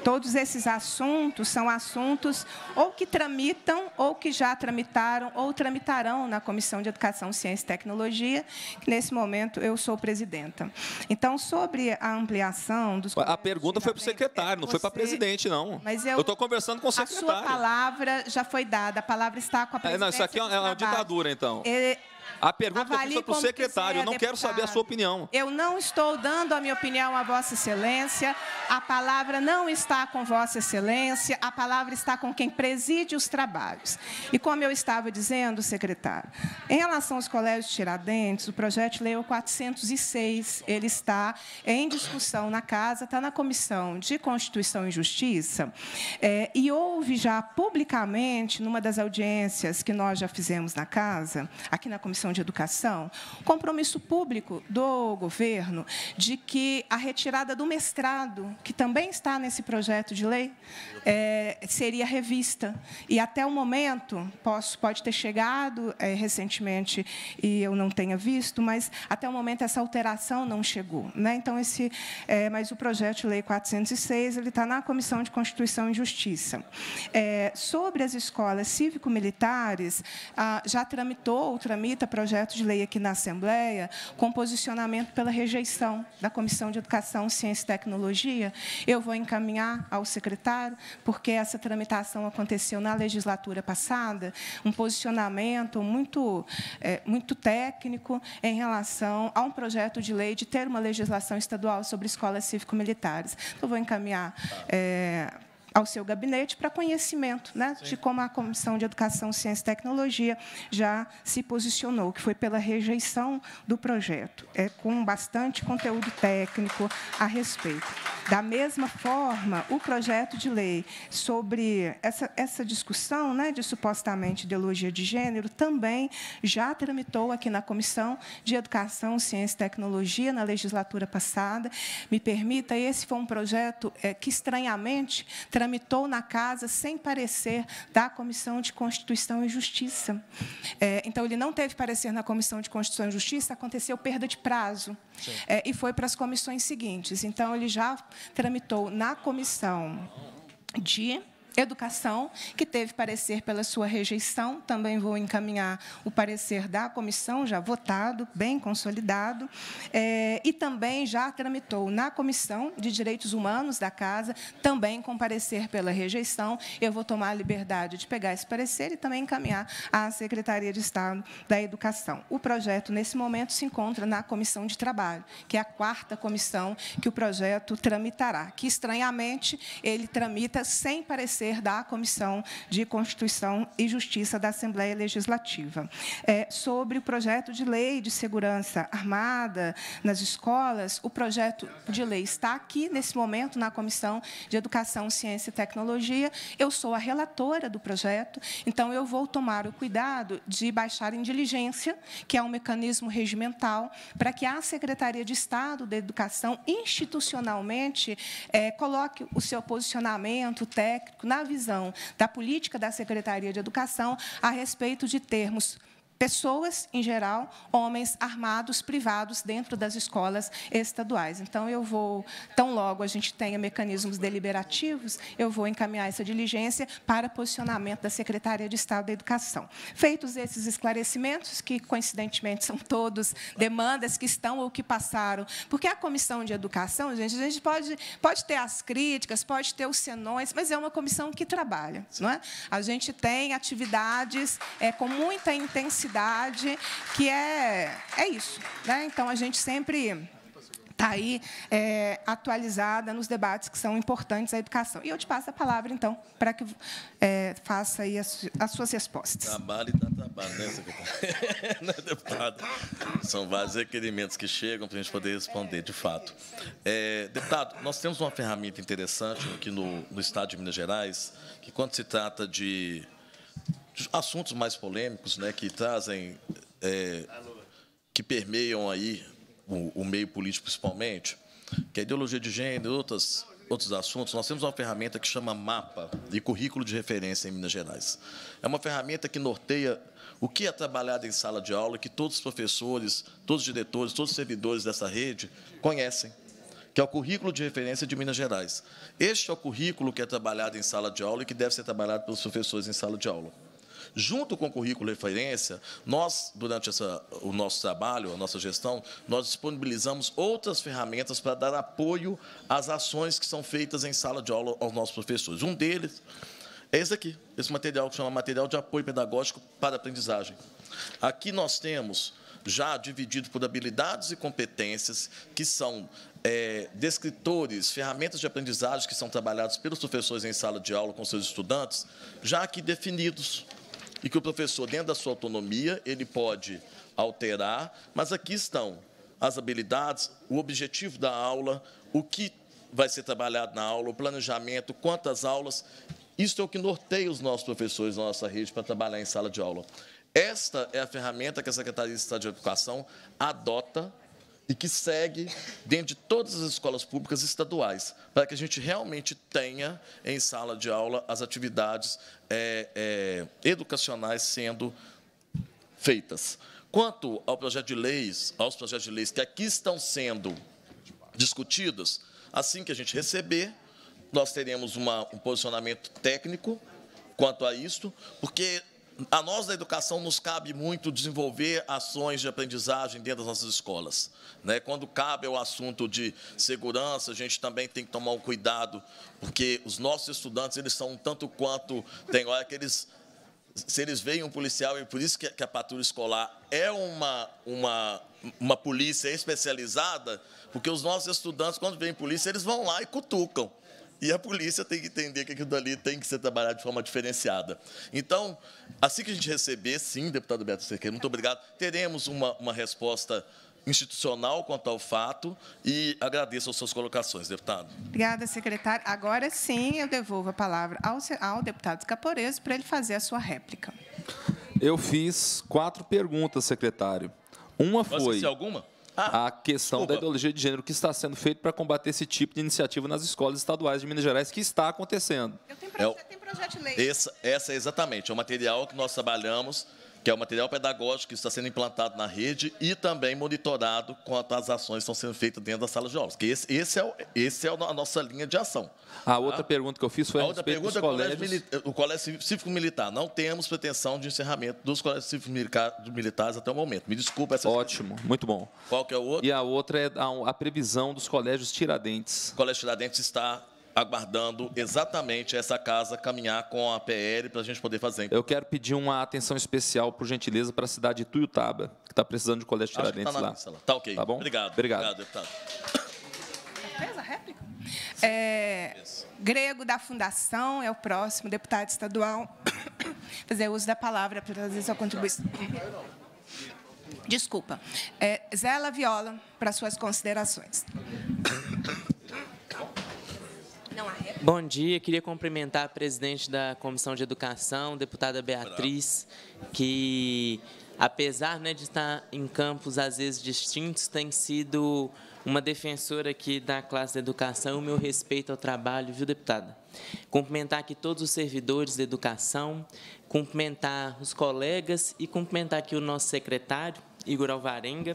todos esses assuntos são assuntos ou que tramitam, ou que já tramitaram, ou tramitarão na Comissão de Educação, Ciência e Tecnologia, que nesse momento eu sou presidenta. Então, sobre a ampliação dos... A pergunta foi para o secretário, não você, foi para a presidente, não. Mas eu estou conversando com o secretário. A sua palavra já foi dada, a palavra está com a presidente. É, não, isso aqui é uma é ditadura, então. É, a pergunta é que eu fiz para o secretário, quiser, eu não deputado. quero saber a sua opinião. Eu não estou dando a minha opinião a Vossa Excelência. A palavra não está com Vossa Excelência, a palavra está com quem preside os trabalhos. E como eu estava dizendo, secretário, em relação aos colégios Tiradentes, o projeto de lei 406, ele está em discussão na casa, está na Comissão de Constituição e Justiça, é, e houve já publicamente, numa das audiências que nós já fizemos na casa, aqui na Comissão Comissão de Educação, compromisso público do governo de que a retirada do mestrado, que também está nesse projeto de lei, é, seria revista. E, até o momento, posso, pode ter chegado é, recentemente e eu não tenha visto, mas, até o momento, essa alteração não chegou. Né? Então, esse, é, mas o projeto de lei 406 ele está na Comissão de Constituição e Justiça. É, sobre as escolas cívico-militares, já tramitou ou tramita projeto de lei aqui na Assembleia com posicionamento pela rejeição da Comissão de Educação, Ciência e Tecnologia. Eu vou encaminhar ao secretário, porque essa tramitação aconteceu na legislatura passada, um posicionamento muito, é, muito técnico em relação a um projeto de lei de ter uma legislação estadual sobre escolas cívico-militares. Então, vou encaminhar é, ao seu gabinete para conhecimento né, de como a Comissão de Educação, Ciência e Tecnologia já se posicionou, que foi pela rejeição do projeto, é, com bastante conteúdo técnico a respeito. Da mesma forma, o projeto de lei sobre essa, essa discussão né, de supostamente ideologia de gênero também já tramitou aqui na Comissão de Educação, Ciência e Tecnologia na legislatura passada. Me permita, esse foi um projeto é, que estranhamente tramitou tramitou na casa sem parecer da Comissão de Constituição e Justiça. É, então, ele não teve parecer na Comissão de Constituição e Justiça, aconteceu perda de prazo é, e foi para as comissões seguintes. Então, ele já tramitou na comissão de Educação, que teve parecer pela sua rejeição, também vou encaminhar o parecer da comissão, já votado, bem consolidado, é, e também já tramitou na Comissão de Direitos Humanos da Casa, também com parecer pela rejeição. Eu vou tomar a liberdade de pegar esse parecer e também encaminhar à Secretaria de Estado da Educação. O projeto, nesse momento, se encontra na Comissão de Trabalho, que é a quarta comissão que o projeto tramitará, que, estranhamente, ele tramita sem parecer parecer da Comissão de Constituição e Justiça da Assembleia Legislativa, é, sobre o projeto de lei de segurança armada nas escolas. O projeto de lei está aqui, nesse momento, na Comissão de Educação, Ciência e Tecnologia. Eu sou a relatora do projeto, então eu vou tomar o cuidado de baixar em diligência, que é um mecanismo regimental, para que a Secretaria de Estado da Educação, institucionalmente, é, coloque o seu posicionamento técnico na da visão da política da Secretaria de Educação a respeito de termos pessoas em geral, homens armados, privados, dentro das escolas estaduais. Então, eu vou, tão logo a gente tenha mecanismos deliberativos, eu vou encaminhar essa diligência para posicionamento da Secretaria de Estado da Educação. Feitos esses esclarecimentos, que coincidentemente são todos demandas que estão ou que passaram, porque a Comissão de Educação, gente, a gente pode, pode ter as críticas, pode ter os senões, mas é uma comissão que trabalha. Não é? A gente tem atividades é, com muita intensidade felicidade, que é, é isso. Né? Então, a gente sempre está aí é, atualizada nos debates que são importantes à educação. E eu te passo a palavra, então, para que é, faça aí as, as, suas respostas. Trabalho e dá trabalho, né, secretária? É deputado? São vários requerimentos que chegam para a gente poder responder, de fato. É, deputado, nós temos uma ferramenta interessante aqui no, no Estado de Minas Gerais, que, quando se trata de assuntos mais polêmicos, né, que trazem, é, que permeiam aí o, o, meio político principalmente, que é ideologia de gênero e outras, outros assuntos, nós temos uma ferramenta que chama MAPA e Currículo de Referência em Minas Gerais. É uma ferramenta que norteia o que é trabalhado em sala de aula, que todos os professores, todos os diretores, todos os servidores dessa rede conhecem que é o currículo de referência de Minas Gerais. Este é o currículo que é trabalhado em sala de aula e que deve ser trabalhado pelos professores em sala de aula. Junto com o currículo referência, nós, durante essa, o nosso trabalho, a nossa gestão, nós disponibilizamos outras ferramentas para dar apoio às ações que são feitas em sala de aula aos nossos professores. Um deles é esse aqui, esse material que chama Material de Apoio Pedagógico para Aprendizagem. Aqui nós temos já dividido por habilidades e competências, que são é, descritores, ferramentas de aprendizagem que são trabalhados pelos professores em sala de aula com seus estudantes, já aqui definidos e que o professor, dentro da sua autonomia, ele pode alterar, mas aqui estão as habilidades, o objetivo da aula, o que vai ser trabalhado na aula, o planejamento, quantas aulas. Isso é o que norteia os nossos professores na nossa rede para trabalhar em sala de aula. Esta é a ferramenta que a Secretaria de Estado de Educação adota e que segue dentro de todas as escolas públicas estaduais, para que a gente realmente tenha em sala de aula as atividades, é, é, educacionais sendo feitas. Quanto ao projeto de leis, aos projetos de leis que aqui estão sendo discutidos, assim que a gente receber, nós teremos uma, um posicionamento técnico quanto a isto porque a nós da educação nos cabe muito desenvolver ações de aprendizagem dentro das nossas escolas. Né? Quando cabe o assunto de segurança, a gente também tem que tomar um cuidado, porque os nossos estudantes eles são um tanto quanto tem hora que eles se eles veem um policial, e por isso que a patrulha escolar é uma, uma, uma polícia especializada, porque os nossos estudantes, quando veem polícia, eles vão lá e cutucam. E a polícia tem que entender que aquilo dali tem que ser trabalhado de forma diferenciada. Então, assim que a gente receber, sim, deputado Beto Cerqueira, muito obrigado, teremos uma, uma resposta institucional quanto ao fato e agradeço as suas colocações, deputado. Obrigada, secretário. Agora sim eu devolvo a palavra ao, ao deputado Caporeso para ele fazer a sua réplica. Eu fiz quatro perguntas, secretário. Uma Posso foi... alguma? a questão da ideologia de gênero que está sendo feito para combater esse tipo de iniciativa nas escolas estaduais de Minas Gerais que está acontecendo. Eu tenho projeto, é, tem projeto de lei. Essa, essa é exatamente, é o material que nós trabalhamos que é o material pedagógico que está sendo implantado na rede e também monitorado quanto às ações estão sendo feitas dentro das salas de aulas. Que esse, esse, é o, esse é a nossa linha de ação. A tá? outra ah. pergunta que eu fiz foi a, a outra pergunta é dos é colégios... Colégio, o Colégio Cívico Militar. Não temos pretensão de encerramento dos colégios cívicos militares até o momento. Me desculpa essa Ótimo, muito bom. Qual que é o outro? E a outra é a, a previsão dos colégios Tiradentes. O Colégio Tiradentes está aguardando exatamente essa casa caminhar com a PL para a gente poder fazer. Eu quero pedir uma atenção especial, por gentileza, para a cidade de Tuiutaba, que está precisando de colégio tá Tiradentes tá lá. Missa, lá. Tá ok. Tá bom? Obrigado. Obrigado, Obrigado deputado. Fez a réplica? É, grego da Fundação é o próximo, deputado estadual. Fazer uso da palavra para trazer sua contribuição. Desculpa. É, Zela Viola, para suas considerações. Bom dia, queria cumprimentar a presidente da Comissão de Educação, deputada Beatriz, que apesar né, de estar em campos às vezes distintos, tem sido uma defensora aqui da classe da educação, o meu respeito ao trabalho, viu, deputada? Cumprimentar aqui todos os servidores da educação, cumprimentar os colegas e cumprimentar aqui o nosso secretário, Igor Alvarenga,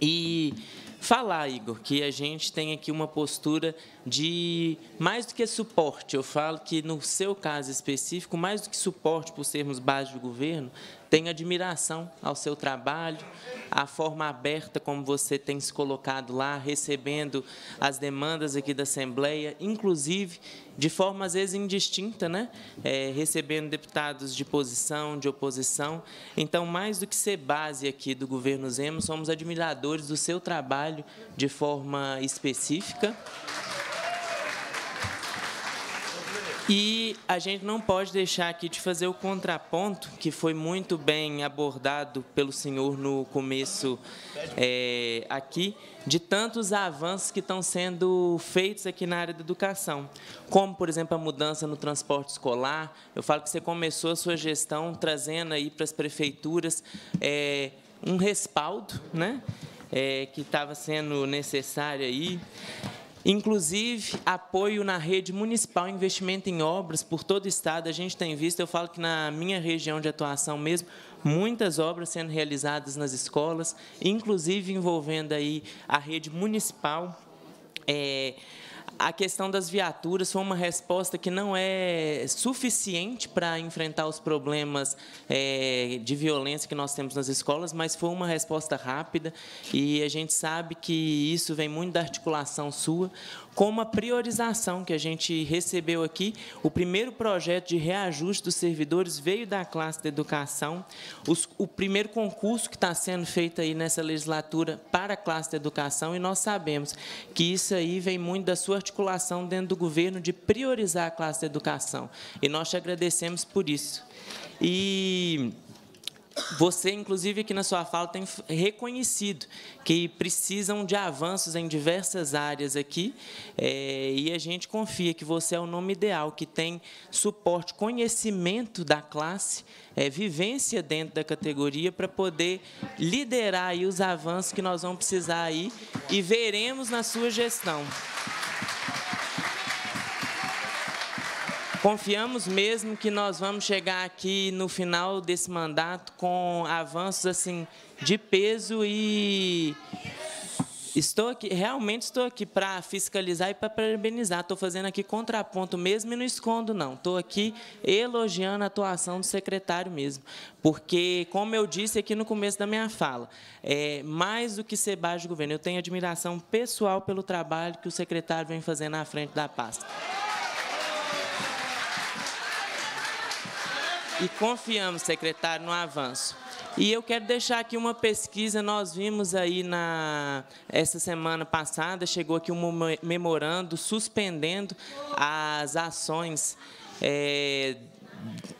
e falar, Igor, que a gente tem aqui uma postura de mais do que suporte. Eu falo que no seu caso específico, mais do que suporte por sermos base do governo, tenho admiração ao seu trabalho, à forma aberta como você tem se colocado lá, recebendo as demandas aqui da Assembleia, inclusive de forma às vezes indistinta, né? É, recebendo deputados de posição, de oposição. Então, mais do que ser base aqui do governo Zemo somos admiradores do seu trabalho de forma específica. E a gente não pode deixar aqui de fazer o contraponto, que foi muito bem abordado pelo senhor no começo é, aqui, de tantos avanços que estão sendo feitos aqui na área da educação, como, por exemplo, a mudança no transporte escolar. Eu falo que você começou a sua gestão trazendo aí para as prefeituras é, um respaldo, né? É, que estava sendo necessário aí. Inclusive, apoio na rede municipal, investimento em obras por todo o Estado. A gente tem visto, eu falo que na minha região de atuação mesmo, muitas obras sendo realizadas nas escolas, inclusive envolvendo aí a rede municipal. É, a questão das viaturas foi uma resposta que não é suficiente para enfrentar os problemas é, de violência que nós temos nas escolas, mas foi uma resposta rápida e a gente sabe que isso vem muito da articulação sua com uma priorização que a gente recebeu aqui. O primeiro projeto de reajuste dos servidores veio da classe da educação. Os, o primeiro concurso que está sendo feito aí nessa legislatura para a classe da educação, e nós sabemos que isso aí vem muito da sua articulação dentro do governo de priorizar a classe da educação. E nós te agradecemos por isso. E você, inclusive, aqui na sua fala, tem reconhecido que precisam de avanços em diversas áreas aqui, é, e a gente confia que você é o nome ideal, que tem suporte, conhecimento da classe, é, vivência dentro da categoria, para poder liderar aí os avanços que nós vamos precisar aí e veremos na sua gestão. Confiamos mesmo que nós vamos chegar aqui no final desse mandato com avanços assim de peso e Estou aqui, realmente estou aqui para fiscalizar e para parabenizar. Estou fazendo aqui contraponto mesmo e não escondo, não. Estou aqui elogiando a atuação do secretário mesmo. Porque, como eu disse aqui no começo da minha fala, é, mais do que ser baixo governo, eu tenho admiração pessoal pelo trabalho que o secretário vem fazendo à frente da pasta. e confiamos, secretário, no avanço. E eu quero deixar aqui uma pesquisa, nós vimos aí na essa semana passada, chegou aqui um memorando suspendendo as ações é,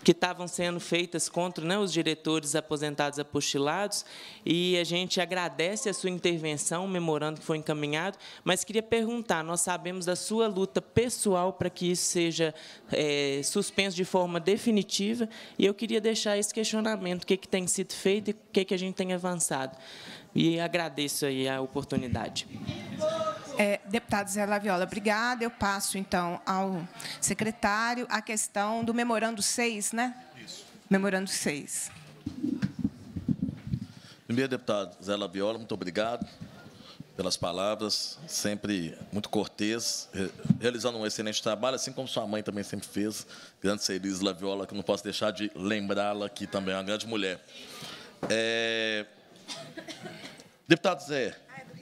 que estavam sendo feitas contra né, os diretores aposentados apostilados, e a gente agradece a sua intervenção, o memorando que foi encaminhado, mas queria perguntar, nós sabemos da sua luta pessoal para que isso seja é, suspenso de forma definitiva, e eu queria deixar esse questionamento, o que, é que tem sido feito e o que, é que a gente tem avançado e agradeço aí a oportunidade. É, deputado Zé Laviola, obrigada. Eu passo, então, ao secretário a questão do memorando 6, né? Isso. Memorando 6. Primeiro, deputado Zé Laviola, muito obrigado pelas palavras, sempre muito cortês, realizando um excelente trabalho, assim como sua mãe também sempre fez, grande Cerise Laviola, que não posso deixar de lembrá-la, que também é uma grande mulher. É, Deputado Zé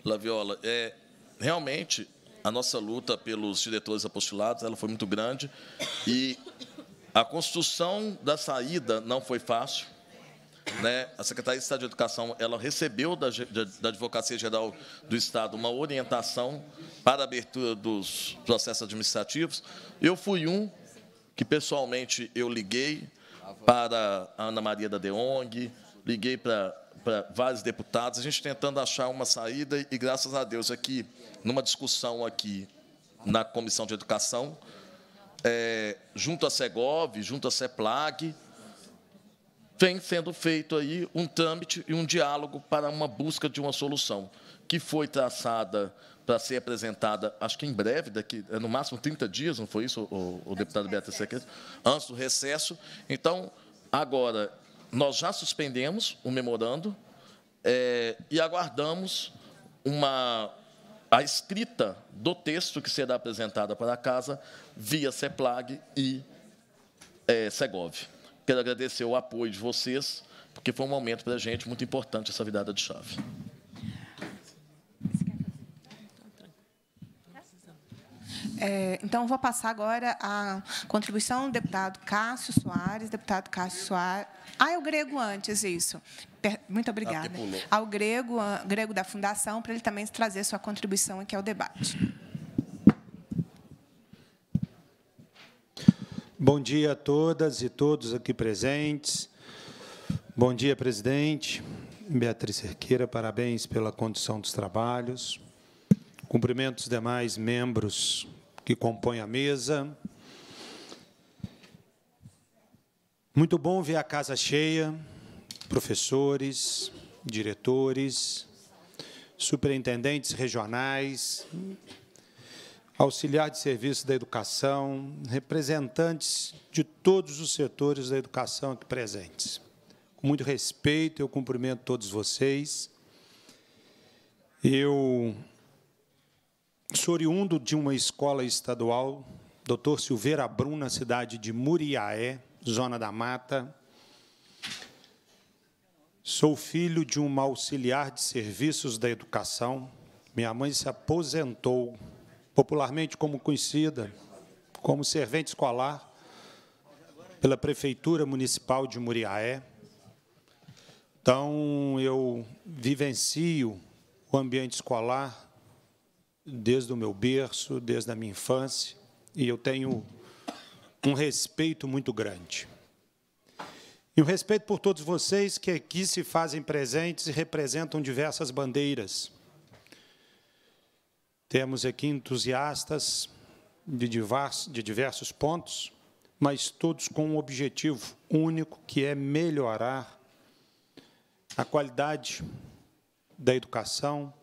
Laviola, é, realmente a nossa luta pelos diretores apostilados ela foi muito grande e a construção da saída não foi fácil. Né? A Secretaria de Estado de Educação ela recebeu da, da Advocacia Geral do Estado uma orientação para a abertura dos processos administrativos. Eu fui um que, pessoalmente, eu liguei para a Ana Maria da Deong, liguei para para vários deputados, a gente tentando achar uma saída e, graças a Deus, aqui, numa discussão aqui na Comissão de Educação, é, junto à Segov, junto à CEPLAG, vem sendo feito aí um trâmite e um diálogo para uma busca de uma solução, que foi traçada para ser apresentada, acho que em breve, daqui é, no máximo 30 dias, não foi isso, o, o deputado Beto seque Antes do recesso. Então, agora, nós já suspendemos o memorando é, e aguardamos uma, a escrita do texto que será apresentada para a casa via CEPLAG e é, Segov. Quero agradecer o apoio de vocês, porque foi um momento para a gente muito importante essa virada de chave. É, então, vou passar agora a contribuição do deputado Cássio Soares. Deputado Cássio Soares. Ah, é o grego antes, isso. Muito obrigada. Ah, ao grego, ah, grego da Fundação, para ele também trazer sua contribuição aqui ao é debate. Bom dia a todas e todos aqui presentes. Bom dia, presidente. Beatriz Cerqueira, parabéns pela condução dos trabalhos. Cumprimento os demais membros que compõem a mesa, Muito bom ver a casa cheia, professores, diretores, superintendentes regionais, auxiliar de serviço da educação, representantes de todos os setores da educação aqui presentes. Com muito respeito, eu cumprimento todos vocês. Eu sou oriundo de uma escola estadual, Dr. Silveira Brum, na cidade de Muriaé, Zona da Mata. Sou filho de uma auxiliar de serviços da educação. Minha mãe se aposentou, popularmente como conhecida, como servente escolar pela Prefeitura Municipal de Muriaé. Então, eu vivencio o ambiente escolar desde o meu berço, desde a minha infância, e eu tenho um respeito muito grande. E o respeito por todos vocês que aqui se fazem presentes e representam diversas bandeiras. Temos aqui entusiastas de diversos, de diversos pontos, mas todos com um objetivo único, que é melhorar a qualidade da educação,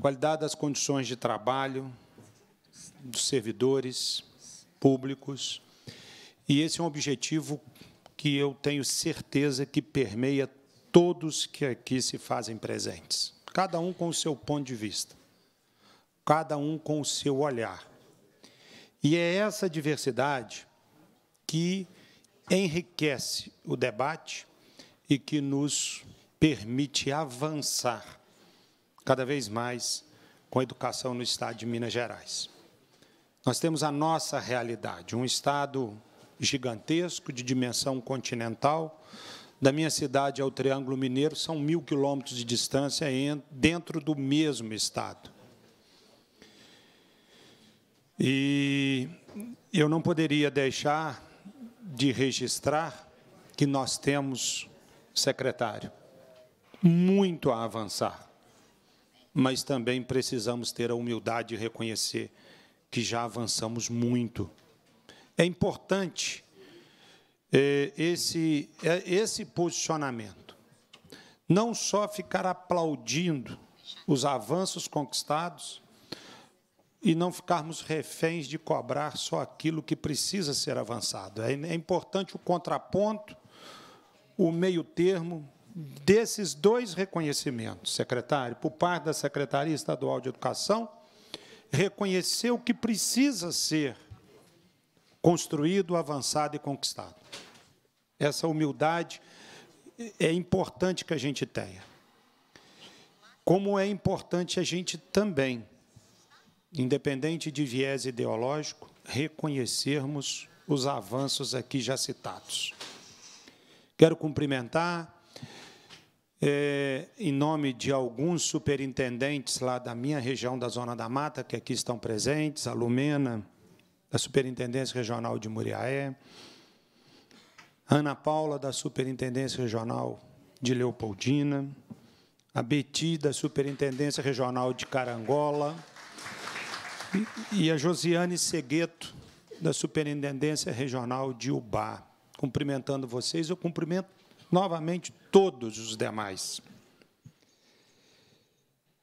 qualidade das condições de trabalho dos servidores, públicos. E esse é um objetivo que eu tenho certeza que permeia todos que aqui se fazem presentes, cada um com o seu ponto de vista, cada um com o seu olhar. E é essa diversidade que enriquece o debate e que nos permite avançar cada vez mais com a educação no Estado de Minas Gerais. Nós temos a nossa realidade, um estado gigantesco, de dimensão continental. Da minha cidade ao Triângulo Mineiro, são mil quilômetros de distância dentro do mesmo estado. E eu não poderia deixar de registrar que nós temos, secretário, muito a avançar, mas também precisamos ter a humildade de reconhecer que já avançamos muito. É importante é, esse, é, esse posicionamento. Não só ficar aplaudindo os avanços conquistados e não ficarmos reféns de cobrar só aquilo que precisa ser avançado. é, é importante o contraponto, o meio-termo desses dois reconhecimentos, secretário, por parte da Secretaria Estadual de Educação reconhecer o que precisa ser construído, avançado e conquistado. Essa humildade é importante que a gente tenha. Como é importante a gente também, independente de viés ideológico, reconhecermos os avanços aqui já citados. Quero cumprimentar é, em nome de alguns superintendentes lá da minha região da Zona da Mata, que aqui estão presentes, a Lumena, da Superintendência Regional de Muriaé, Ana Paula, da Superintendência Regional de Leopoldina, a Beti, da Superintendência Regional de Carangola, e, e a Josiane Segueto, da Superintendência Regional de Ubá. Cumprimentando vocês, eu cumprimento novamente todos os demais.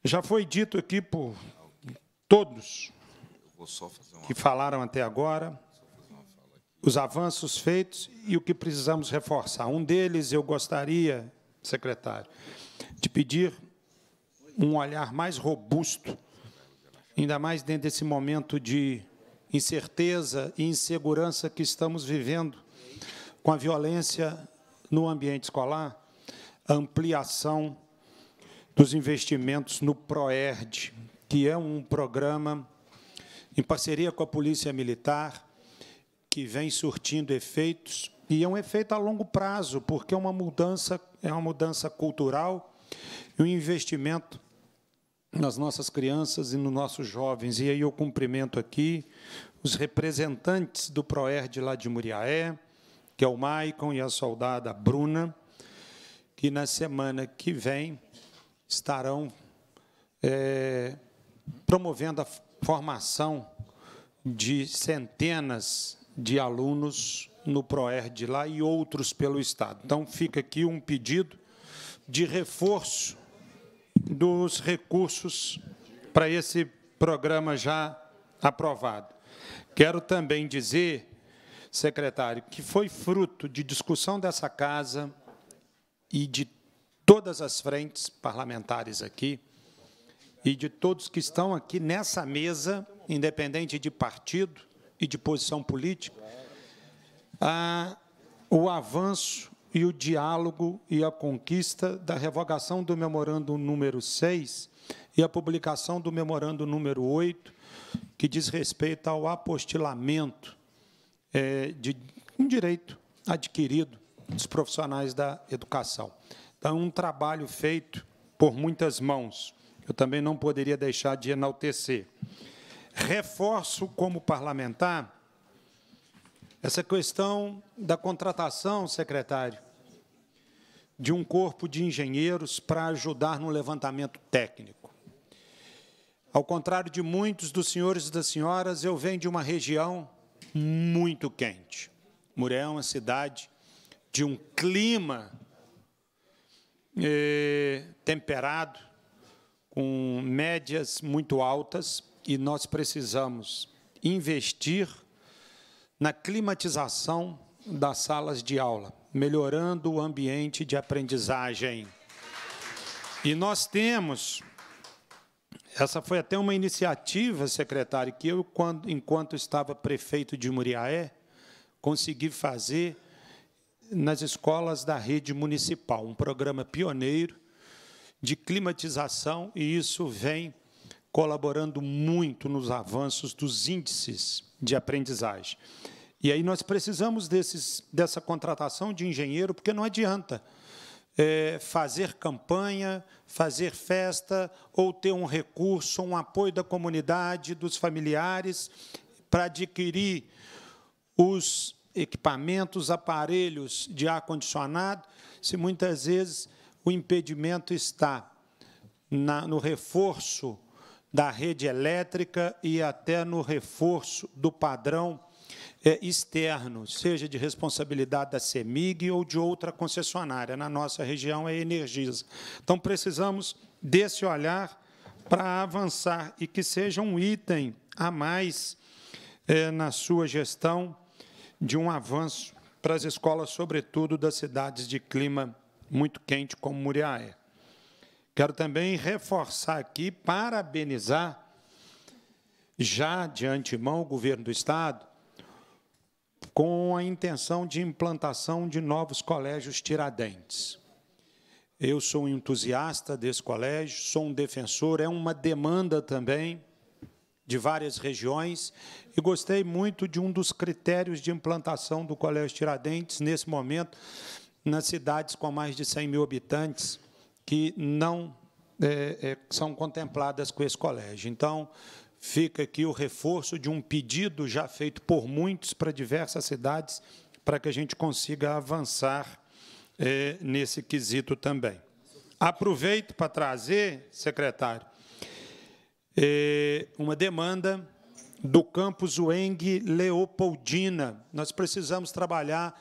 Já foi dito aqui por todos que falaram até agora os avanços feitos e o que precisamos reforçar. Um deles eu gostaria, secretário, de pedir um olhar mais robusto, ainda mais dentro desse momento de incerteza e insegurança que estamos vivendo com a violência no ambiente escolar, ampliação dos investimentos no PROERD, que é um programa em parceria com a Polícia Militar, que vem surtindo efeitos, e é um efeito a longo prazo, porque é uma mudança, é uma mudança cultural e um investimento nas nossas crianças e nos nossos jovens. E aí eu cumprimento aqui os representantes do PROERD lá de Muriaé, que é o Maicon e a soldada Bruna, que na semana que vem estarão é, promovendo a formação de centenas de alunos no PROER de lá e outros pelo Estado. Então, fica aqui um pedido de reforço dos recursos para esse programa já aprovado. Quero também dizer secretário, que foi fruto de discussão dessa casa e de todas as frentes parlamentares aqui e de todos que estão aqui nessa mesa, independente de partido e de posição política, a, o avanço e o diálogo e a conquista da revogação do memorando número 6 e a publicação do memorando número 8, que diz respeito ao apostilamento é, de um direito adquirido dos profissionais da educação. Então, é um trabalho feito por muitas mãos. Eu também não poderia deixar de enaltecer. Reforço, como parlamentar, essa questão da contratação, secretário, de um corpo de engenheiros para ajudar no levantamento técnico. Ao contrário de muitos dos senhores e das senhoras, eu venho de uma região muito quente. Muré é uma cidade de um clima eh, temperado, com médias muito altas, e nós precisamos investir na climatização das salas de aula, melhorando o ambiente de aprendizagem. E nós temos essa foi até uma iniciativa, secretário, que eu, quando, enquanto estava prefeito de Muriaé, consegui fazer nas escolas da rede municipal, um programa pioneiro de climatização, e isso vem colaborando muito nos avanços dos índices de aprendizagem. E aí nós precisamos desses, dessa contratação de engenheiro, porque não adianta é, fazer campanha, fazer festa ou ter um recurso, um apoio da comunidade, dos familiares, para adquirir os equipamentos, aparelhos de ar-condicionado, se muitas vezes o impedimento está na, no reforço da rede elétrica e até no reforço do padrão é, externo, seja de responsabilidade da CEMIG ou de outra concessionária. Na nossa região é Energisa. Então, precisamos desse olhar para avançar e que seja um item a mais é, na sua gestão de um avanço para as escolas, sobretudo das cidades de clima muito quente como Muriaé. Quero também reforçar aqui, parabenizar já de antemão o governo do Estado com a intenção de implantação de novos colégios Tiradentes. Eu sou um entusiasta desse colégio, sou um defensor, é uma demanda também de várias regiões e gostei muito de um dos critérios de implantação do Colégio Tiradentes nesse momento nas cidades com mais de 100 mil habitantes que não é, é, são contempladas com esse colégio. Então, fica aqui o reforço de um pedido já feito por muitos para diversas cidades, para que a gente consiga avançar é, nesse quesito também. Aproveito para trazer, secretário, é, uma demanda do campus Weng Leopoldina. Nós precisamos trabalhar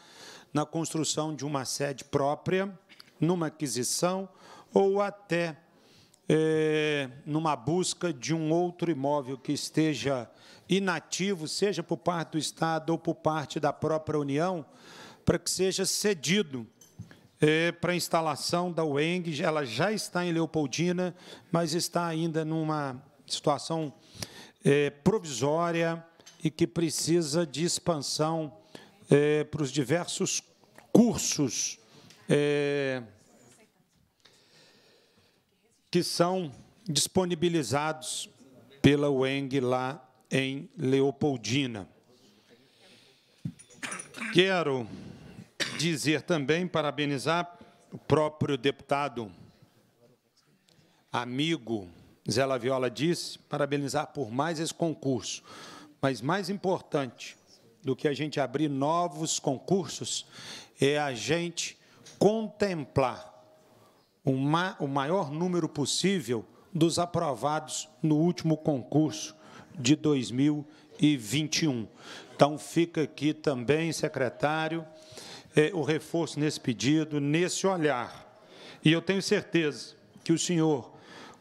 na construção de uma sede própria, numa aquisição ou até é, numa busca de um outro imóvel que esteja inativo, seja por parte do Estado ou por parte da própria União, para que seja cedido é, para a instalação da UENG. Ela já está em Leopoldina, mas está ainda numa situação é, provisória e que precisa de expansão para os diversos cursos que são disponibilizados pela UENG lá em Leopoldina. Quero dizer também, parabenizar o próprio deputado amigo Zé Laviola disse, parabenizar por mais esse concurso. Mas mais importante do que a gente abrir novos concursos é a gente contemplar o maior número possível dos aprovados no último concurso de 2021. Então, fica aqui também, secretário, é, o reforço nesse pedido, nesse olhar. E eu tenho certeza que o senhor,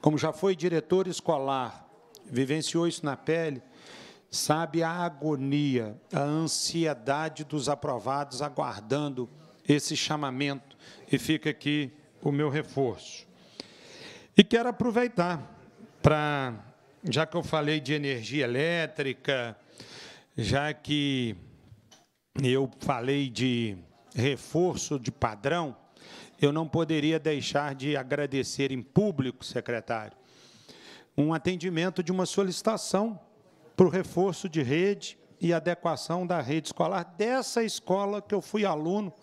como já foi diretor escolar, vivenciou isso na pele, sabe a agonia, a ansiedade dos aprovados aguardando esse chamamento. E fica aqui o meu reforço. E quero aproveitar para, já que eu falei de energia elétrica, já que eu falei de reforço de padrão, eu não poderia deixar de agradecer em público, secretário, um atendimento de uma solicitação para o reforço de rede e adequação da rede escolar dessa escola que eu fui aluno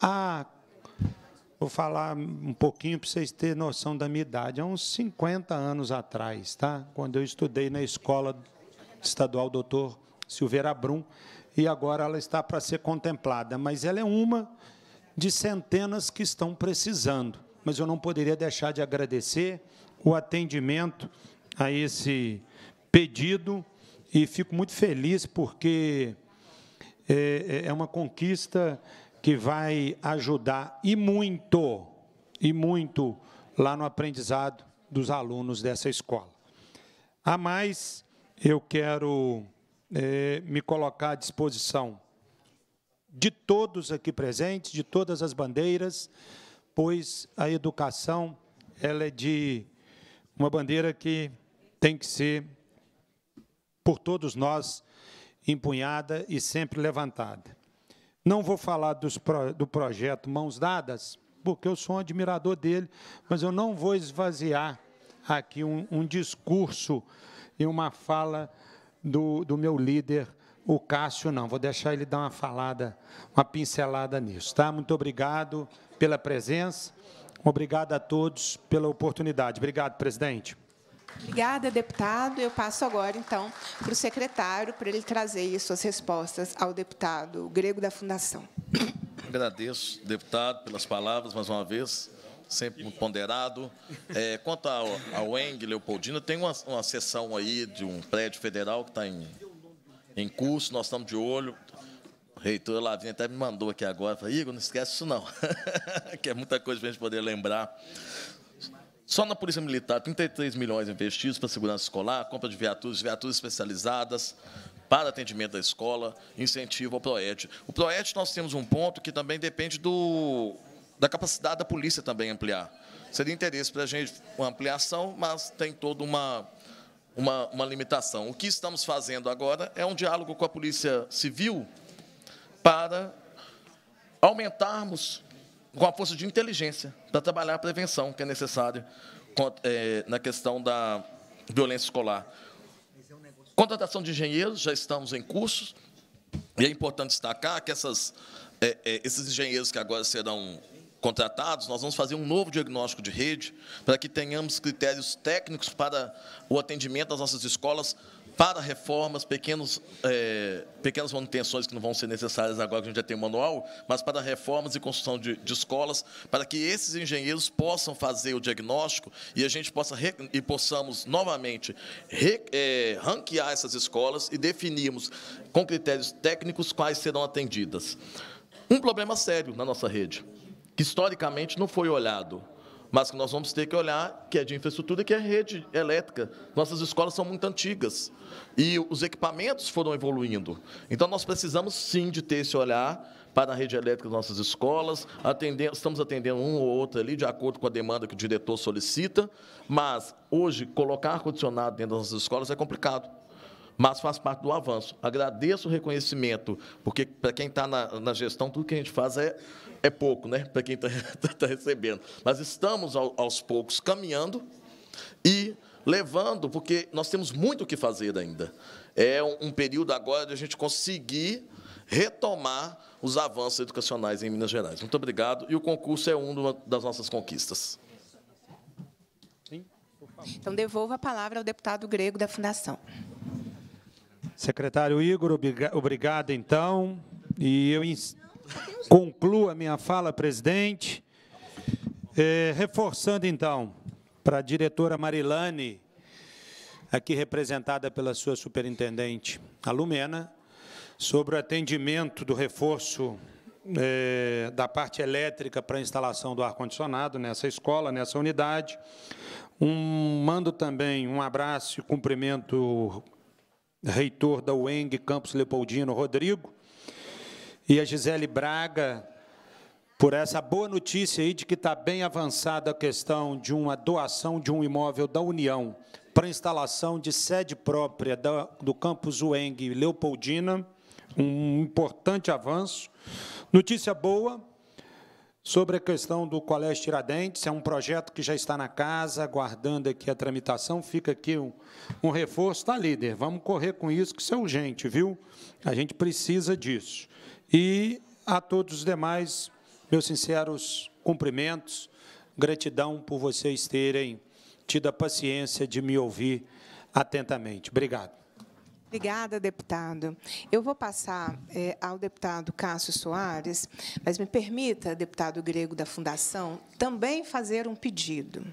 há Vou falar um pouquinho para vocês terem noção da minha idade. Há é uns 50 anos atrás, tá? quando eu estudei na escola estadual doutor Silveira Brum, e agora ela está para ser contemplada, mas ela é uma de centenas que estão precisando. Mas eu não poderia deixar de agradecer o atendimento a esse pedido e fico muito feliz porque eh, é, é uma conquista que vai ajudar e muito, e muito lá no aprendizado dos alunos dessa escola. A mais, eu quero é, me colocar à disposição de todos aqui presentes, de todas as bandeiras, pois a educação ela é de uma bandeira que tem que ser por todos nós empunhada e sempre levantada. Não vou falar dos, do projeto Mãos Dadas, porque eu sou um admirador dele, mas eu não vou esvaziar aqui um, um discurso e uma fala do, do meu líder, o Cássio, não. Vou deixar ele dar uma falada, uma pincelada nisso. Tá? Muito obrigado pela presença. Obrigado a todos pela oportunidade. Obrigado, presidente. Obrigada, deputado. Eu passo agora, então, para o secretário, para ele trazer suas respostas ao deputado grego da Fundação. Agradeço, deputado, pelas palavras, mais uma vez, sempre muito ponderado. É, quanto ao, ao ENG Leopoldina, tem uma, uma sessão aí de um prédio federal que está em, em curso, nós estamos de olho, reitor Lavinha até me mandou aqui agora, falou, Igor, não esquece isso não, que é muita coisa para a gente poder lembrar só na Polícia Militar, 33 milhões investidos para segurança escolar, compra de viaturas, viaturas especializadas para atendimento da escola, incentivo ao PROED. O PROED nós temos um ponto que também depende do, da capacidade da polícia também ampliar. Seria interesse para a gente uma ampliação, mas tem toda uma, uma, uma limitação. O que estamos fazendo agora é um diálogo com a Polícia Civil para aumentarmos com a força de inteligência para trabalhar a prevenção que é necessária é, na questão da violência escolar. Contratação de engenheiros, já estamos em cursos, e é importante destacar que essas, é, é, esses engenheiros que agora serão contratados, nós vamos fazer um novo diagnóstico de rede para que tenhamos critérios técnicos para o atendimento das nossas escolas para reformas, pequenos, é, pequenas manutenções que não vão ser necessárias agora que a gente já tem o manual, mas para reformas e construção de, de escolas, para que esses engenheiros possam fazer o diagnóstico e a gente possa e possamos novamente re, é, ranquear essas escolas e definirmos com critérios técnicos quais serão atendidas. Um problema sério na nossa rede, que historicamente não foi olhado mas que nós vamos ter que olhar que é de infraestrutura, que é rede elétrica. Nossas escolas são muito antigas e os equipamentos foram evoluindo. Então, nós precisamos, sim, de ter esse olhar para a rede elétrica das nossas escolas, atendendo, estamos atendendo um ou outro ali, de acordo com a demanda que o diretor solicita, mas hoje colocar ar-condicionado dentro das nossas escolas é complicado mas faz parte do avanço. Agradeço o reconhecimento, porque para quem está na, na, gestão, tudo que a gente faz é é pouco, né? Para quem está tá, tá recebendo. Mas estamos ao, aos poucos caminhando e levando, porque nós temos muito o que fazer ainda. É um, um período agora de a gente conseguir retomar os avanços educacionais em Minas Gerais. Muito obrigado. E o concurso é uma das nossas conquistas. Então, devolvo a palavra ao deputado grego da Fundação. Secretário Igor, obrigado, então. E eu concluo a minha fala, presidente, é, reforçando, então, para a diretora Marilane, aqui representada pela sua superintendente, a Lumena, sobre o atendimento do reforço é, da parte elétrica para a instalação do ar-condicionado nessa escola, nessa unidade. Um, mando também um abraço e cumprimento reitor da UENG, Campos Leopoldino Rodrigo, e a Gisele Braga por essa boa notícia aí de que está bem avançada a questão de uma doação de um imóvel da União para instalação de sede própria do campus UENG Leopoldina, um importante avanço. Notícia boa sobre a questão do Colégio Tiradentes, é um projeto que já está na casa, aguardando aqui a tramitação, fica aqui um, um reforço, Está, líder? Vamos correr com isso, que isso é urgente, viu? A gente precisa disso. E a todos os demais, meus sinceros cumprimentos, gratidão por vocês terem tido a paciência de me ouvir atentamente. Obrigado. Obrigada, deputado. Eu vou passar é, ao deputado Cássio Soares, mas me permita, deputado grego da Fundação, também fazer um pedido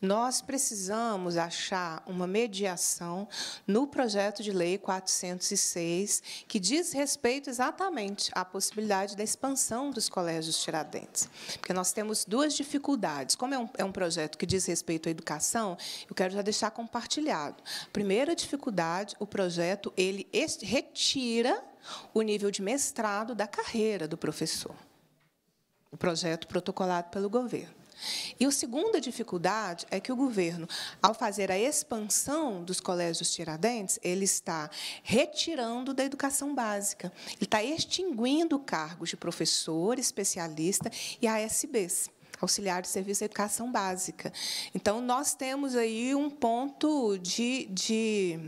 nós precisamos achar uma mediação no projeto de lei 406, que diz respeito exatamente à possibilidade da expansão dos colégios Tiradentes. Porque nós temos duas dificuldades. Como é um, é um projeto que diz respeito à educação, eu quero já deixar compartilhado. Primeira dificuldade, o projeto ele retira o nível de mestrado da carreira do professor. O projeto protocolado pelo governo. E a segunda dificuldade é que o governo, ao fazer a expansão dos colégios Tiradentes, ele está retirando da educação básica. Ele está extinguindo cargos de professor, especialista e ASBs auxiliar de serviço de educação básica. Então, nós temos aí um ponto de, de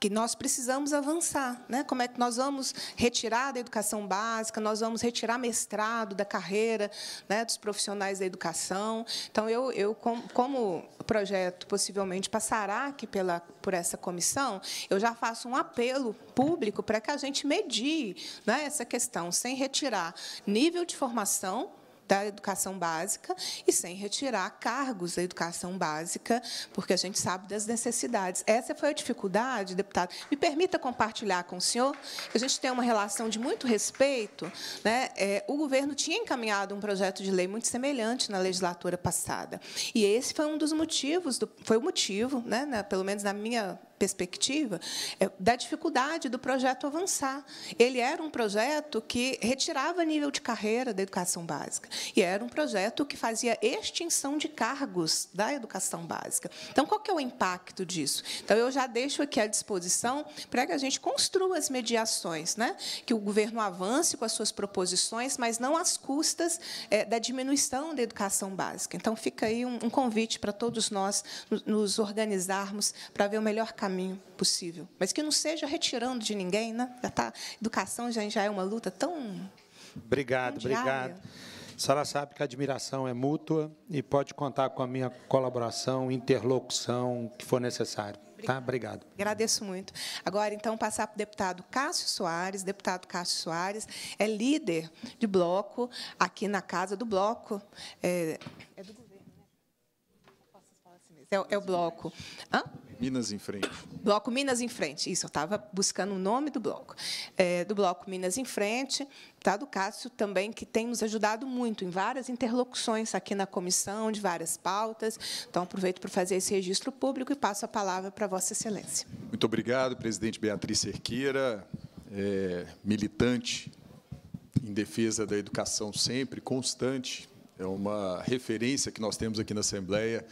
que nós precisamos avançar, né? Como é que nós vamos retirar da educação básica, nós vamos retirar mestrado da carreira, né, dos profissionais da educação. Então eu, eu como o projeto possivelmente passará aqui pela por essa comissão, eu já faço um apelo público para que a gente medie, né, essa questão sem retirar nível de formação da educação básica e sem retirar cargos da educação básica, porque a gente sabe das necessidades. Essa foi a dificuldade, deputado. Me permita compartilhar com o senhor, a gente tem uma relação de muito respeito. Né? É, o governo tinha encaminhado um projeto de lei muito semelhante na legislatura passada. E esse foi um dos motivos, do, foi o motivo, né, pelo menos na minha perspectiva é, da dificuldade do projeto avançar. Ele era um projeto que retirava nível de carreira da educação básica e era um projeto que fazia extinção de cargos da educação básica. Então, qual que é o impacto disso? Então, eu já deixo aqui à disposição para que a gente construa as mediações, né? que o governo avance com as suas proposições, mas não às custas é, da diminuição da educação básica. Então, fica aí um, convite para todos nós nos organizarmos para ver o melhor caminho caminho possível. Mas que não seja retirando de ninguém, né? Já tá, educação já, já é uma luta tão. Obrigado, tão obrigado. A senhora sabe que a admiração é mútua e pode contar com a minha colaboração, interlocução, que for necessário. Tá? Obrigado. Agradeço muito. Agora, então, passar para o deputado Cássio Soares. Deputado Cássio Soares é líder de bloco aqui na Casa do Bloco. É, é do governo, né? Posso falar assim mesmo? É, é o bloco. Hã? Minas em Frente. Bloco Minas em Frente, isso, eu estava buscando o nome do bloco. É, do bloco Minas em Frente, tá, do Cássio também, que tem nos ajudado muito em várias interlocuções aqui na comissão, de várias pautas. Então, aproveito para fazer esse registro público e passo a palavra para Vossa Excelência. Muito obrigado, presidente Beatriz Cerqueira, é, militante em defesa da educação sempre, constante. É uma referência que nós temos aqui na Assembleia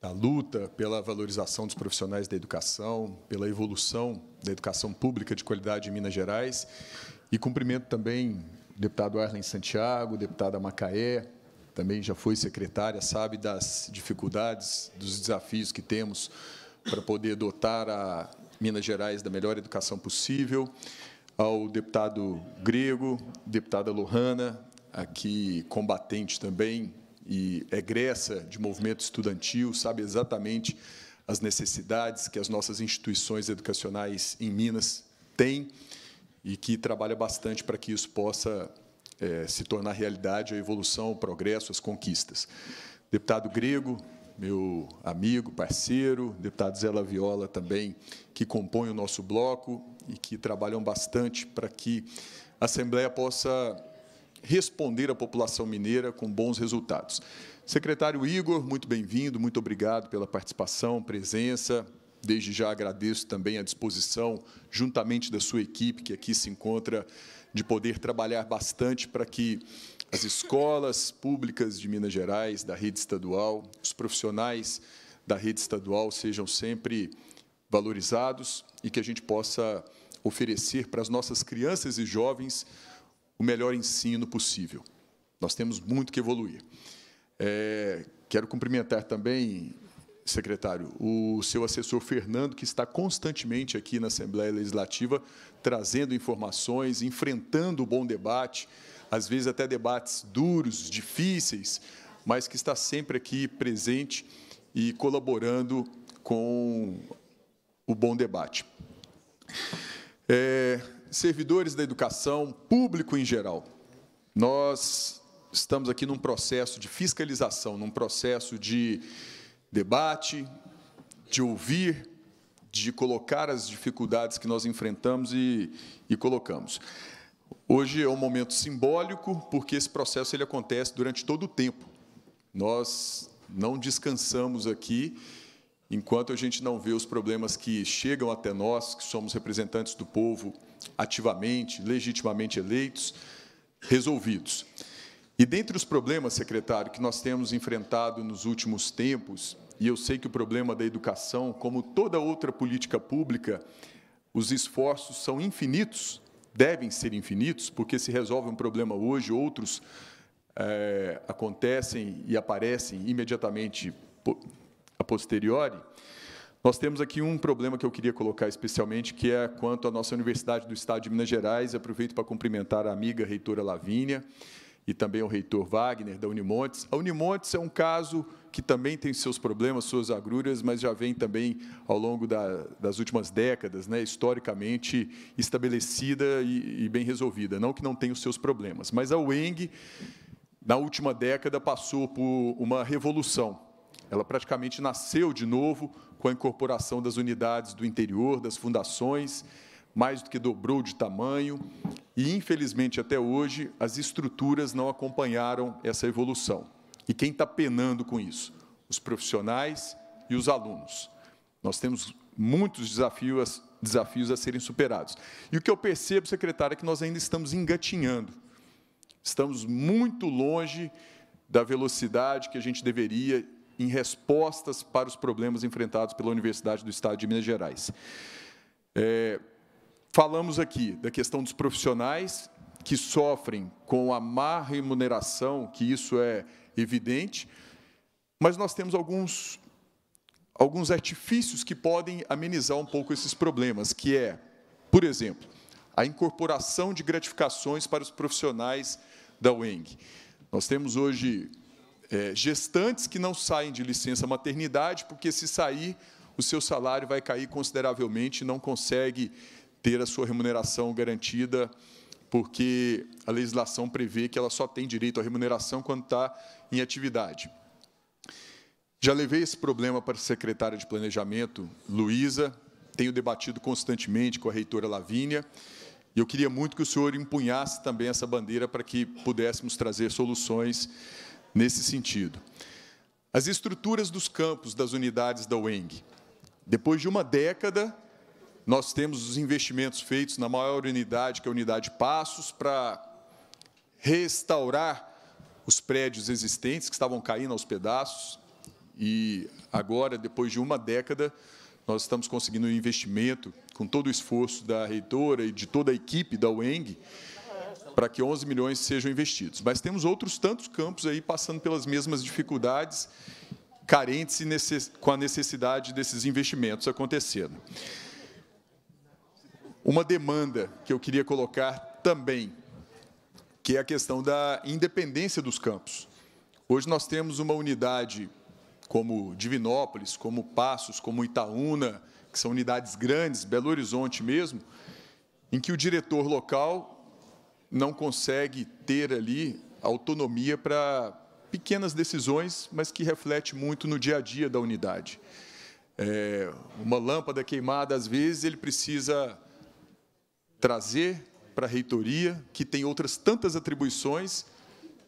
da luta pela valorização dos profissionais da educação, pela evolução da educação pública de qualidade em Minas Gerais. E cumprimento também o deputado Arlen Santiago, deputada Macaé, também já foi secretária, sabe das dificuldades, dos desafios que temos para poder dotar a Minas Gerais da melhor educação possível. Ao deputado Grego, deputada Lohana, aqui combatente também e egressa é de movimento estudantil, sabe exatamente as necessidades que as nossas instituições educacionais em Minas têm e que trabalha bastante para que isso possa é, se tornar realidade, a evolução, o progresso, as conquistas. Deputado Grego, meu amigo, parceiro, deputado Zé Laviola também, que compõe o nosso bloco e que trabalham bastante para que a Assembleia possa responder à população mineira com bons resultados. Secretário Igor, muito bem-vindo, muito obrigado pela participação, presença. Desde já agradeço também a disposição, juntamente da sua equipe, que aqui se encontra, de poder trabalhar bastante para que as escolas públicas de Minas Gerais, da rede estadual, os profissionais da rede estadual sejam sempre valorizados e que a gente possa oferecer para as nossas crianças e jovens o melhor ensino possível. Nós temos muito que evoluir. É, quero cumprimentar também, secretário, o seu assessor Fernando, que está constantemente aqui na Assembleia Legislativa, trazendo informações, enfrentando o bom debate, às vezes até debates duros, difíceis, mas que está sempre aqui presente e colaborando com o bom debate. É, servidores da educação, público em geral, nós estamos aqui num processo de fiscalização, num processo de debate, de ouvir, de colocar as dificuldades que nós enfrentamos e, e, colocamos. Hoje é um momento simbólico, porque esse processo ele acontece durante todo o tempo. Nós não descansamos aqui enquanto a gente não vê os problemas que chegam até nós, que somos representantes do povo ativamente, legitimamente eleitos, resolvidos. E dentre os problemas, secretário, que nós temos enfrentado nos últimos tempos, e eu sei que o problema da educação, como toda outra política pública, os esforços são infinitos, devem ser infinitos, porque se resolve um problema hoje, outros é, acontecem e aparecem imediatamente a posteriori, nós temos aqui um problema que eu queria colocar especialmente, que é quanto à nossa Universidade do Estado de Minas Gerais. Aproveito para cumprimentar a amiga reitora Lavínia e também o reitor Wagner, da Unimontes. A Unimontes é um caso que também tem seus problemas, suas agruras, mas já vem também ao longo da, das últimas décadas, né, historicamente estabelecida e, e bem resolvida. Não que não tenha os seus problemas, mas a UENG, na última década, passou por uma revolução ela praticamente nasceu de novo com a incorporação das unidades do interior, das fundações, mais do que dobrou de tamanho, e infelizmente até hoje as estruturas não acompanharam essa evolução. E quem está penando com isso? Os profissionais e os alunos. Nós temos muitos desafios, desafios a serem superados. E o que eu percebo, secretário, é que nós ainda estamos engatinhando. Estamos muito longe da velocidade que a gente deveria em respostas para os problemas enfrentados pela Universidade do Estado de Minas Gerais. É, falamos aqui da questão dos profissionais que sofrem com a má remuneração, que isso é evidente, mas nós temos alguns, alguns artifícios que podem amenizar um pouco esses problemas, que é, por exemplo, a incorporação de gratificações para os profissionais da UENG. Nós temos hoje é, gestantes que não saem de licença maternidade, porque se sair, o seu salário vai cair consideravelmente e não consegue ter a sua remuneração garantida, porque a legislação prevê que ela só tem direito à remuneração quando está em atividade. Já levei esse problema para a secretária de Planejamento, Luísa, tenho debatido constantemente com a reitora Lavínia, e eu queria muito que o senhor empunhasse também essa bandeira para que pudéssemos trazer soluções nesse sentido. As estruturas dos campos das unidades da UENG. Depois de uma década, nós temos os investimentos feitos na maior unidade, que é a unidade Passos, para restaurar os prédios existentes que estavam caindo aos pedaços. E agora, depois de uma década, nós estamos conseguindo um investimento, com todo o esforço da reitora e de toda a equipe da UENG, para que 11 milhões sejam investidos. Mas temos outros tantos campos aí passando pelas mesmas dificuldades, carentes e com a necessidade desses investimentos acontecendo. Uma demanda que eu queria colocar também, que é a questão da independência dos campos. Hoje nós temos uma unidade como Divinópolis, como Passos, como Itaúna, que são unidades grandes, Belo Horizonte mesmo, em que o diretor local não consegue ter ali autonomia para pequenas decisões, mas que reflete muito no dia a dia da unidade. É, uma lâmpada queimada, às vezes, ele precisa trazer para a reitoria, que tem outras tantas atribuições,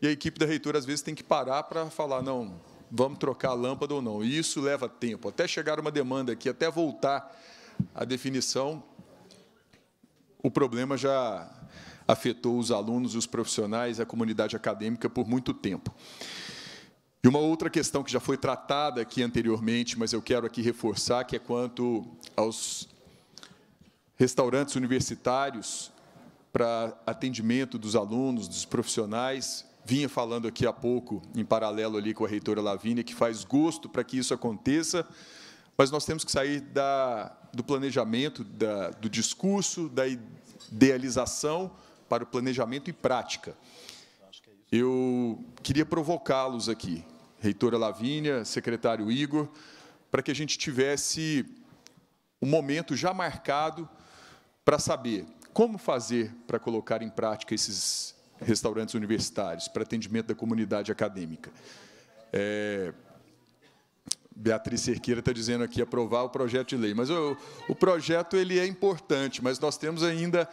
e a equipe da reitora, às vezes, tem que parar para falar, não, vamos trocar a lâmpada ou não. E isso leva tempo, até chegar uma demanda aqui, até voltar à definição, o problema já afetou os alunos, os profissionais, a comunidade acadêmica por muito tempo. E uma outra questão que já foi tratada aqui anteriormente, mas eu quero aqui reforçar, que é quanto aos restaurantes universitários para atendimento dos alunos, dos profissionais. Vinha falando aqui há pouco, em paralelo ali com a reitora Lavínia, que faz gosto para que isso aconteça, mas nós temos que sair da, do planejamento, da, do discurso, da idealização, para o planejamento e prática. Eu queria provocá-los aqui, reitora Lavínia, secretário Igor, para que a gente tivesse um momento já marcado para saber como fazer para colocar em prática esses restaurantes universitários para atendimento da comunidade acadêmica. É, Beatriz Cerqueira está dizendo aqui aprovar o projeto de lei, mas o, o projeto ele é importante, mas nós temos ainda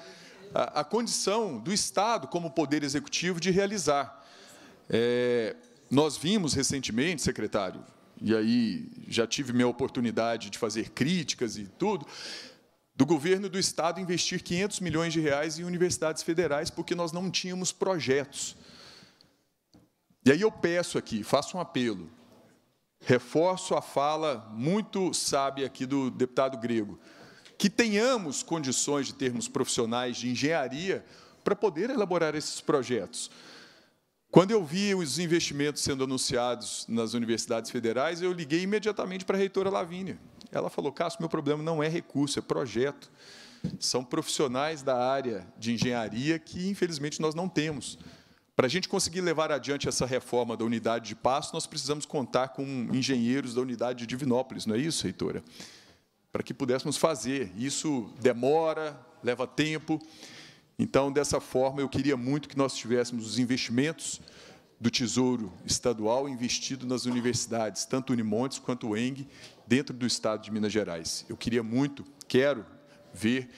a, a condição do Estado, como poder executivo, de realizar. É, nós vimos recentemente, secretário, e aí já tive minha oportunidade de fazer críticas e tudo, do governo do Estado investir 500 milhões de reais em universidades federais, porque nós não tínhamos projetos. E aí eu peço aqui, faço um apelo, reforço a fala muito sábia aqui do deputado grego que tenhamos condições de termos profissionais de engenharia para poder elaborar esses projetos. Quando eu vi os investimentos sendo anunciados nas universidades federais, eu liguei imediatamente para a reitora Lavínia. Ela falou: Cássio, meu problema não é recurso, é projeto. São profissionais da área de engenharia que, infelizmente, nós não temos. Para a gente conseguir levar adiante essa reforma da unidade de passo, nós precisamos contar com engenheiros da unidade de Divinópolis, não é isso, reitora? para que pudéssemos fazer. Isso demora, leva tempo. Então, dessa forma, eu queria muito que nós tivéssemos os investimentos do Tesouro Estadual investido nas universidades, tanto Unimontes quanto o ENG, dentro do Estado de Minas Gerais. Eu queria muito, quero ver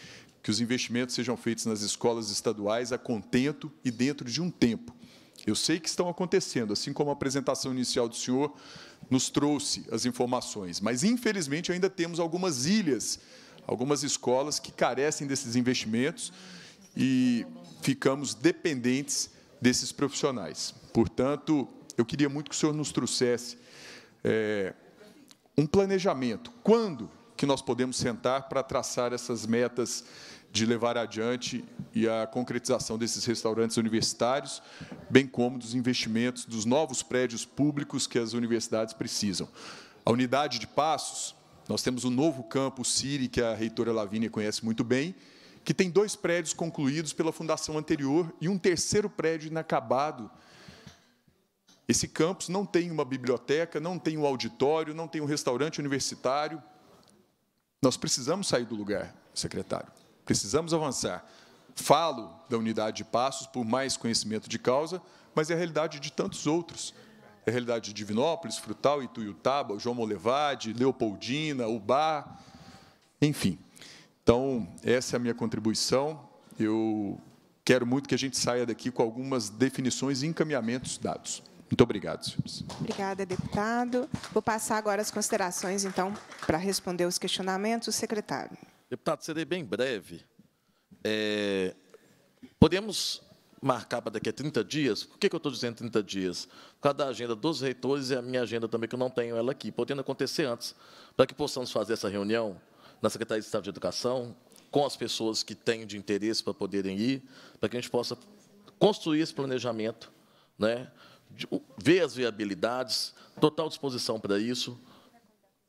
que os investimentos sejam feitos nas escolas estaduais a contento e dentro de um tempo. Eu sei que estão acontecendo, assim como a apresentação inicial do senhor nos trouxe as informações. Mas, infelizmente, ainda temos algumas ilhas, algumas escolas que carecem desses investimentos e ficamos dependentes desses profissionais. Portanto, eu queria muito que o senhor nos trouxesse é, um planejamento. Quando que nós podemos sentar para traçar essas metas de levar adiante e a concretização desses restaurantes universitários, bem como dos investimentos dos novos prédios públicos que as universidades precisam. A unidade de Passos, nós temos um novo campo Siri, que a reitora Lavínia conhece muito bem, que tem dois prédios concluídos pela fundação anterior e um terceiro prédio inacabado. Esse campus não tem uma biblioteca, não tem um auditório, não tem um restaurante universitário. Nós precisamos sair do lugar, secretário. Precisamos avançar. Falo da unidade de passos por mais conhecimento de causa, mas é a realidade de tantos outros. É a realidade de Divinópolis, Frutal, Ituiutaba, João Molevade, Leopoldina, Ubá, enfim. Então, essa é a minha contribuição. Eu quero muito que a gente saia daqui com algumas definições e encaminhamentos dados. Muito obrigado, senhores. Obrigada, deputado. Vou passar agora as considerações, então, para responder os questionamentos, o secretário. Deputado, serei bem breve. É, podemos marcar para daqui a 30 dias? Por que, que eu estou dizendo 30 dias? Por causa da agenda dos reitores e a minha agenda também, que eu não tenho ela aqui, podendo acontecer antes, para que possamos fazer essa reunião na Secretaria de Estado de Educação, com as pessoas que têm de interesse para poderem ir, para que a gente possa construir esse planejamento, né? ver as viabilidades, total disposição para isso.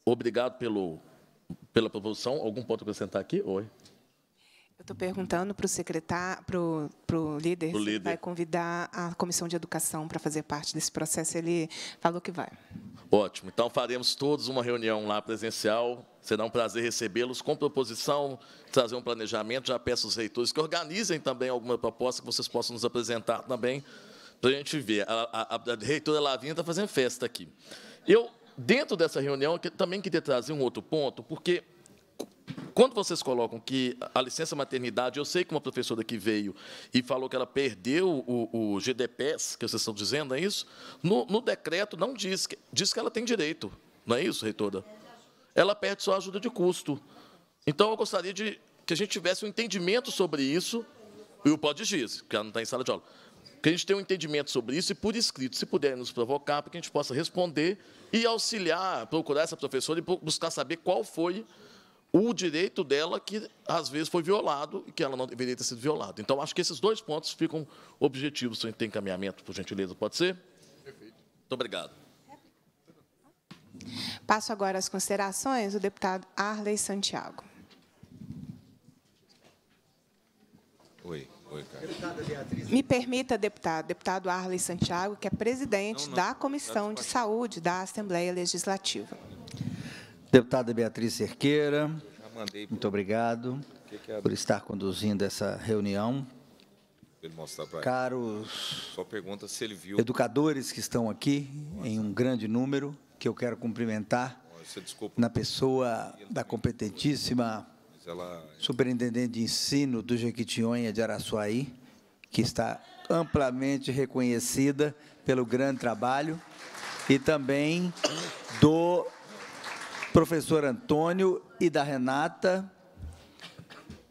Obrigado pelo pela proposição. Algum ponto acrescentar aqui? Oi. Eu estou perguntando para o secretário, para o líder, líder, se vai convidar a Comissão de Educação para fazer parte desse processo. Ele falou que vai. Ótimo. Então, faremos todos uma reunião lá presencial. Será um prazer recebê-los com proposição, trazer um planejamento. Já peço aos reitores que organizem também alguma proposta que vocês possam nos apresentar também, para a gente ver. A, a, a reitora Lavinha está fazendo festa aqui. Eu dentro dessa reunião, eu também queria trazer um outro ponto, porque quando vocês colocam que a licença maternidade, eu sei que uma professora que veio e falou que ela perdeu o, o GDPS, que vocês estão dizendo, é isso? No, no, decreto não diz, diz que ela tem direito, não é isso, reitora? Ela perde só ajuda de custo. Então, eu gostaria de que a gente tivesse um entendimento sobre isso, e o pode dizer, que ela não está em sala de aula, que a gente tenha um entendimento sobre isso e, por escrito, se puder nos provocar, para que a gente possa responder e auxiliar, procurar essa professora e buscar saber qual foi o direito dela que, às vezes, foi violado e que ela não deveria ter sido violada. Então, acho que esses dois pontos ficam objetivos. Se a gente tem encaminhamento, por gentileza, pode ser? Perfeito. Muito obrigado. Passo agora às considerações do deputado Arley Santiago. Oi. Me permita, deputado, deputado Arley Santiago, que é presidente não, não. da tá Comissão de Saúde da Assembleia Legislativa. Deputada Beatriz Cerqueira, muito obrigado é, por estar conduzindo essa reunião. Caros educadores que estão aqui, em um grande número, que eu quero cumprimentar na pessoa da competentíssima ela... É Superintendente de Ensino do Jequitinhonha de Araçuaí, que está amplamente reconhecida pelo grande trabalho, e também do professor Antônio e da Renata,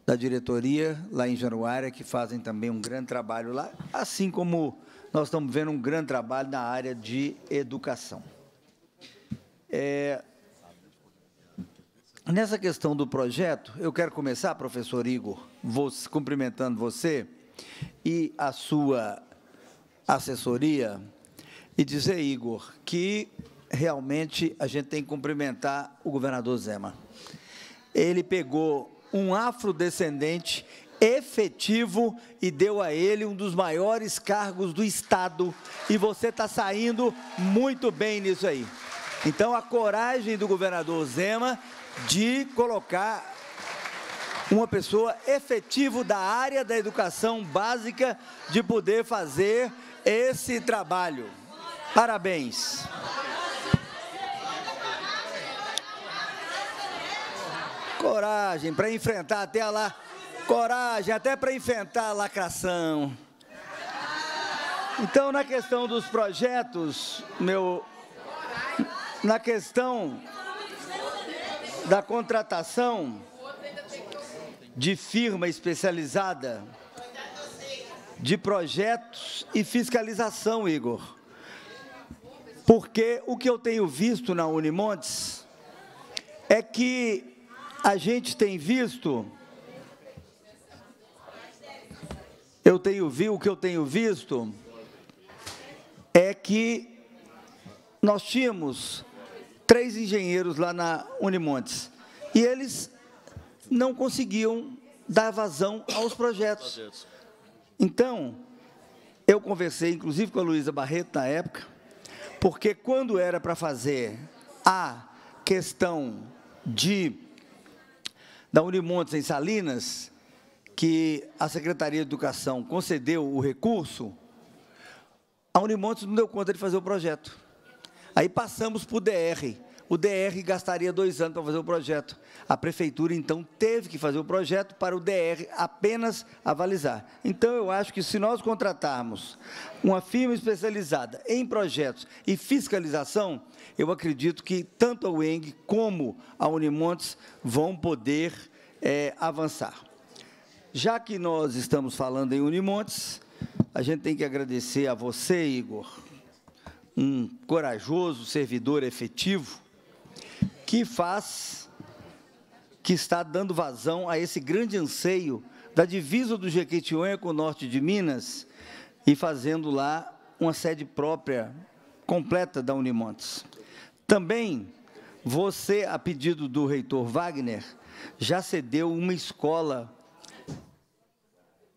da diretoria lá em Januária, que fazem também um grande trabalho lá, assim como nós estamos vendo um grande trabalho na área de educação. É, Nessa questão do projeto, eu quero começar, professor Igor, vou cumprimentando você e a sua assessoria e dizer, Igor, que realmente a gente tem que cumprimentar o governador Zema. Ele pegou um afrodescendente efetivo e deu a ele um dos maiores cargos do Estado. E você está saindo muito bem nisso aí. Então, a coragem do governador Zema de colocar uma pessoa efetivo da área da educação básica de poder fazer esse trabalho. Parabéns. Coragem para enfrentar até a lá. Coragem até para enfrentar a lacração. Então, na questão dos projetos, meu na questão da contratação de firma especializada de projetos e fiscalização, Igor. Porque o que eu tenho visto na Unimontes é que a gente tem visto eu tenho visto, o que eu tenho visto é que nós tínhamos três engenheiros lá na Unimontes. E eles não conseguiam dar vazão aos projetos. Então, eu conversei, inclusive, com a Luísa Barreto na época, porque quando era para fazer a questão de da Unimontes em Salinas, que a Secretaria de Educação concedeu o recurso, a Unimontes não deu conta de fazer o projeto. Aí passamos para o DR. O DR gastaria dois anos para fazer o projeto. A prefeitura, então, teve que fazer o projeto para o DR apenas avalizar. Então, eu acho que se nós contratarmos uma firma especializada em projetos e fiscalização, eu acredito que tanto a UENG como a Unimontes vão poder é, avançar. Já que nós estamos falando em Unimontes, a gente tem que agradecer a você, Igor, um corajoso servidor efetivo que faz, que está dando vazão a esse grande anseio da divisa do Jequitinhonha com o norte de Minas e fazendo lá uma sede própria completa da Unimontes. Também você, a pedido do reitor Wagner, já cedeu uma escola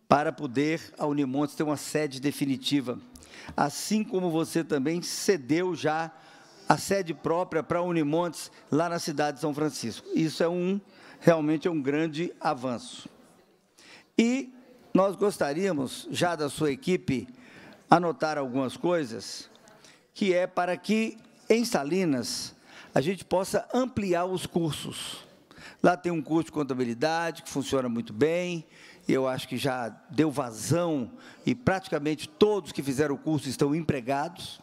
para poder a Unimontes ter uma sede definitiva assim como você também cedeu já a sede própria para Unimontes, lá na cidade de São Francisco. Isso é um, realmente é um grande avanço. E nós gostaríamos, já da sua equipe, anotar algumas coisas, que é para que em Salinas a gente possa ampliar os cursos. Lá tem um curso de contabilidade que funciona muito bem, eu acho que já deu vazão e praticamente todos que fizeram o curso estão empregados.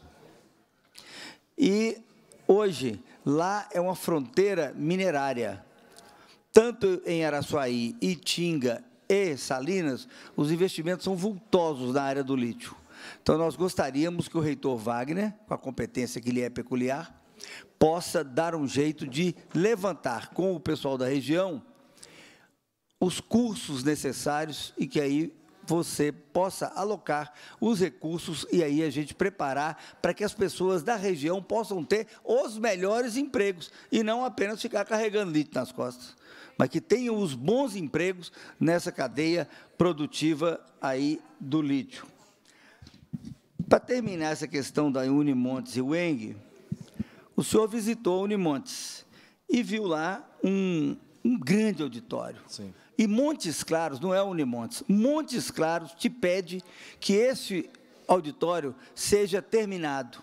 E hoje lá é uma fronteira minerária. Tanto em Araçuaí, Itinga e Salinas, os investimentos são vultosos na área do lítio. Então, nós gostaríamos que o reitor Wagner, com a competência que lhe é peculiar, possa dar um jeito de levantar com o pessoal da região os cursos necessários e que aí você possa alocar os recursos e aí a gente preparar para que as pessoas da região possam ter os melhores empregos e não apenas ficar carregando lítio nas costas, mas que tenham os bons empregos nessa cadeia produtiva aí do lítio. Para terminar essa questão da Unimontes e Weng, o senhor visitou a Unimontes e viu lá um, um grande auditório. Sim e Montes Claros, não é Unimontes, Montes Claros te pede que esse auditório seja terminado.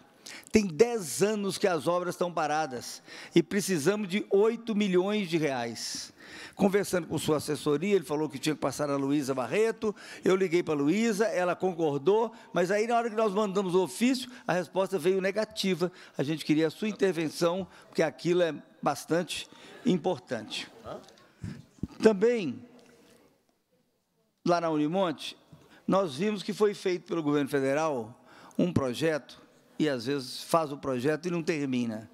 Tem 10 anos que as obras estão paradas e precisamos de 8 milhões de reais. Conversando com sua assessoria, ele falou que tinha que passar a Luísa Barreto. Eu liguei para a Luísa, ela concordou, mas aí, na hora que nós mandamos o ofício, a resposta veio negativa. A gente queria a sua intervenção, porque aquilo é bastante importante. Também lá na Unimonte, nós vimos que foi feito pelo governo federal um projeto, e às vezes faz o projeto e não termina.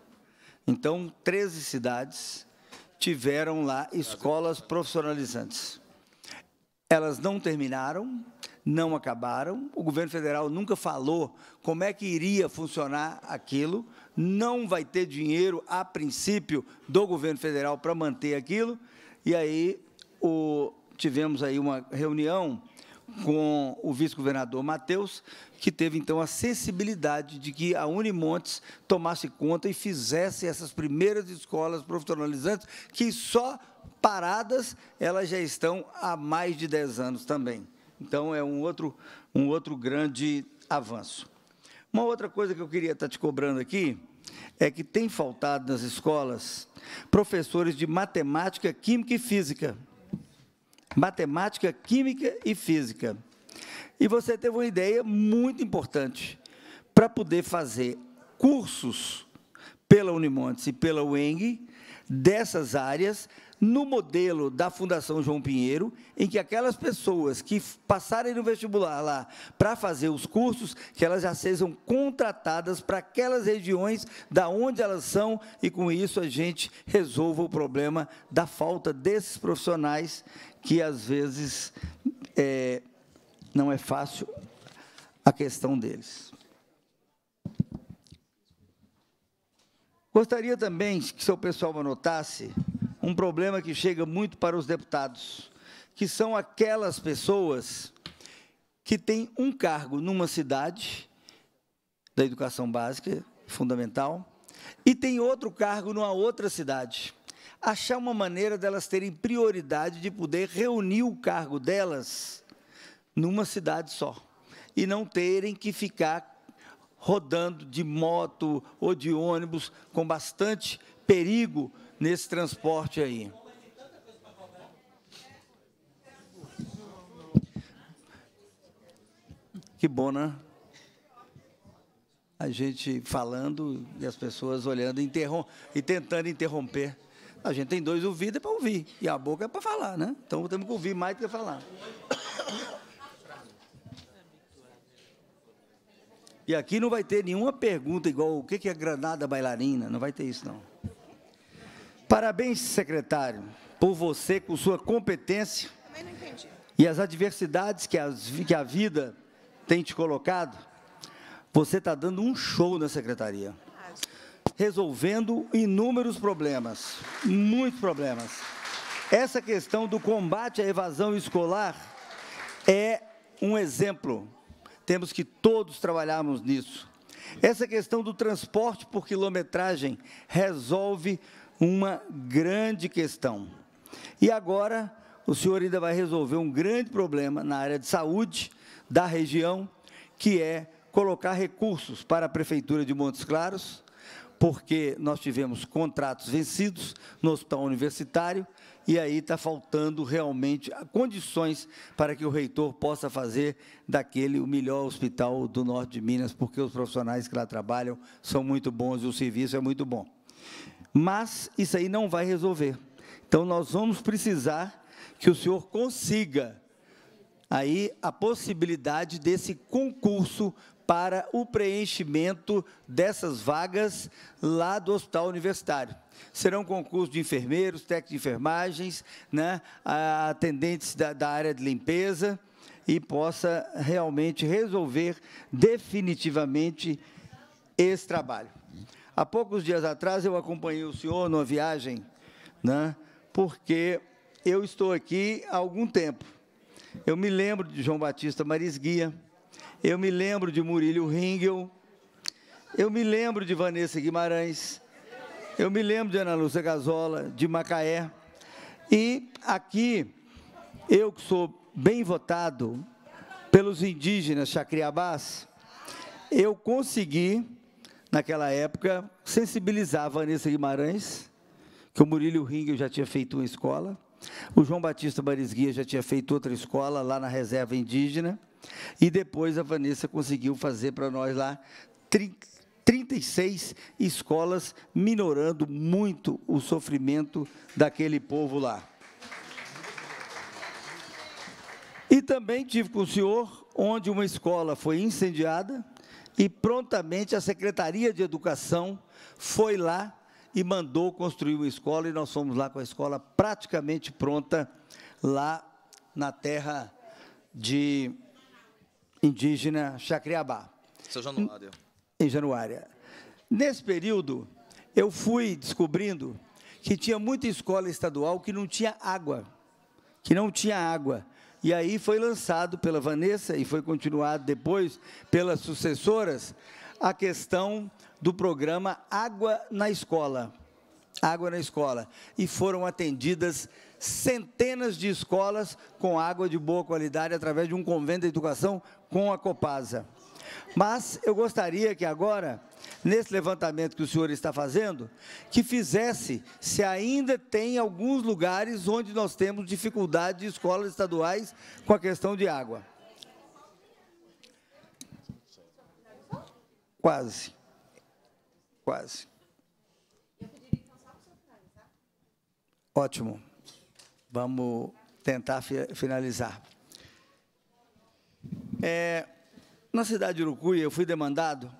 Então, 13 cidades tiveram lá escolas profissionalizantes. Elas não terminaram, não acabaram, o governo federal nunca falou como é que iria funcionar aquilo, não vai ter dinheiro, a princípio, do governo federal para manter aquilo, e aí o, tivemos aí uma reunião com o vice-governador Matheus, que teve, então, a sensibilidade de que a Unimontes tomasse conta e fizesse essas primeiras escolas profissionalizantes, que só paradas elas já estão há mais de 10 anos também. Então, é um outro, um outro grande avanço. Uma outra coisa que eu queria estar te cobrando aqui é que tem faltado nas escolas professores de matemática, química e física matemática, química e física. E você teve uma ideia muito importante para poder fazer cursos pela Unimontes e pela UENG dessas áreas no modelo da Fundação João Pinheiro, em que aquelas pessoas que passarem no vestibular lá para fazer os cursos, que elas já sejam contratadas para aquelas regiões da onde elas são e com isso a gente resolva o problema da falta desses profissionais que às vezes é, não é fácil a questão deles. Gostaria também que o seu pessoal anotasse um problema que chega muito para os deputados, que são aquelas pessoas que têm um cargo numa cidade da educação básica, fundamental, e tem outro cargo numa outra cidade. Achar uma maneira delas terem prioridade de poder reunir o cargo delas numa cidade só e não terem que ficar rodando de moto ou de ônibus com bastante perigo nesse transporte aí. Que bom, né? A gente falando e as pessoas olhando interrom e tentando interromper. A gente tem dois ouvidos é para ouvir e a boca é para falar, né? Então temos que ouvir mais do que falar. E aqui não vai ter nenhuma pergunta igual o que é granada bailarina, não vai ter isso não. Parabéns, secretário, por você, com sua competência e as adversidades que, as, que a vida tem te colocado. Você está dando um show na secretaria, resolvendo inúmeros problemas, muitos problemas. Essa questão do combate à evasão escolar é um exemplo. Temos que todos trabalharmos nisso. Essa questão do transporte por quilometragem resolve uma grande questão. E agora, o senhor ainda vai resolver um grande problema na área de saúde da região, que é colocar recursos para a Prefeitura de Montes Claros, porque nós tivemos contratos vencidos no hospital universitário, e aí está faltando realmente condições para que o reitor possa fazer daquele o melhor hospital do norte de Minas, porque os profissionais que lá trabalham são muito bons e o serviço é muito bom. Mas isso aí não vai resolver. Então nós vamos precisar que o senhor consiga aí a possibilidade desse concurso para o preenchimento dessas vagas lá do hospital universitário. Serão concursos de enfermeiros, técnicos de enfermagens, né, atendentes da, da área de limpeza, e possa realmente resolver definitivamente esse trabalho. Há poucos dias atrás eu acompanhei o senhor numa viagem, né, porque eu estou aqui há algum tempo. Eu me lembro de João Batista Marisguia, eu me lembro de Murilo Ringel, eu me lembro de Vanessa Guimarães, eu me lembro de Ana Lúcia Gazola, de Macaé. E aqui, eu que sou bem votado pelos indígenas chacriabás, eu consegui naquela época, sensibilizar a Vanessa Guimarães, que o Murilo Ringel já tinha feito uma escola, o João Batista Marisguia já tinha feito outra escola lá na reserva indígena, e depois a Vanessa conseguiu fazer para nós lá 36 escolas, minorando muito o sofrimento daquele povo lá. E também tive com o senhor, onde uma escola foi incendiada, e prontamente a Secretaria de Educação foi lá e mandou construir uma escola, e nós fomos lá com a escola praticamente pronta, lá na terra de indígena Chacriabá. Seu Januário. Em Januária. Nesse período, eu fui descobrindo que tinha muita escola estadual que não tinha água, que não tinha água. E aí foi lançado pela Vanessa e foi continuado depois pelas sucessoras a questão do programa Água na Escola. Água na escola. E foram atendidas centenas de escolas com água de boa qualidade através de um convênio da educação com a Copasa. Mas eu gostaria que agora, nesse levantamento que o senhor está fazendo, que fizesse se ainda tem alguns lugares onde nós temos dificuldade de escolas estaduais com a questão de água. Quase. Quase. Ótimo. Vamos tentar finalizar. É, na cidade de Urucuia, eu fui demandado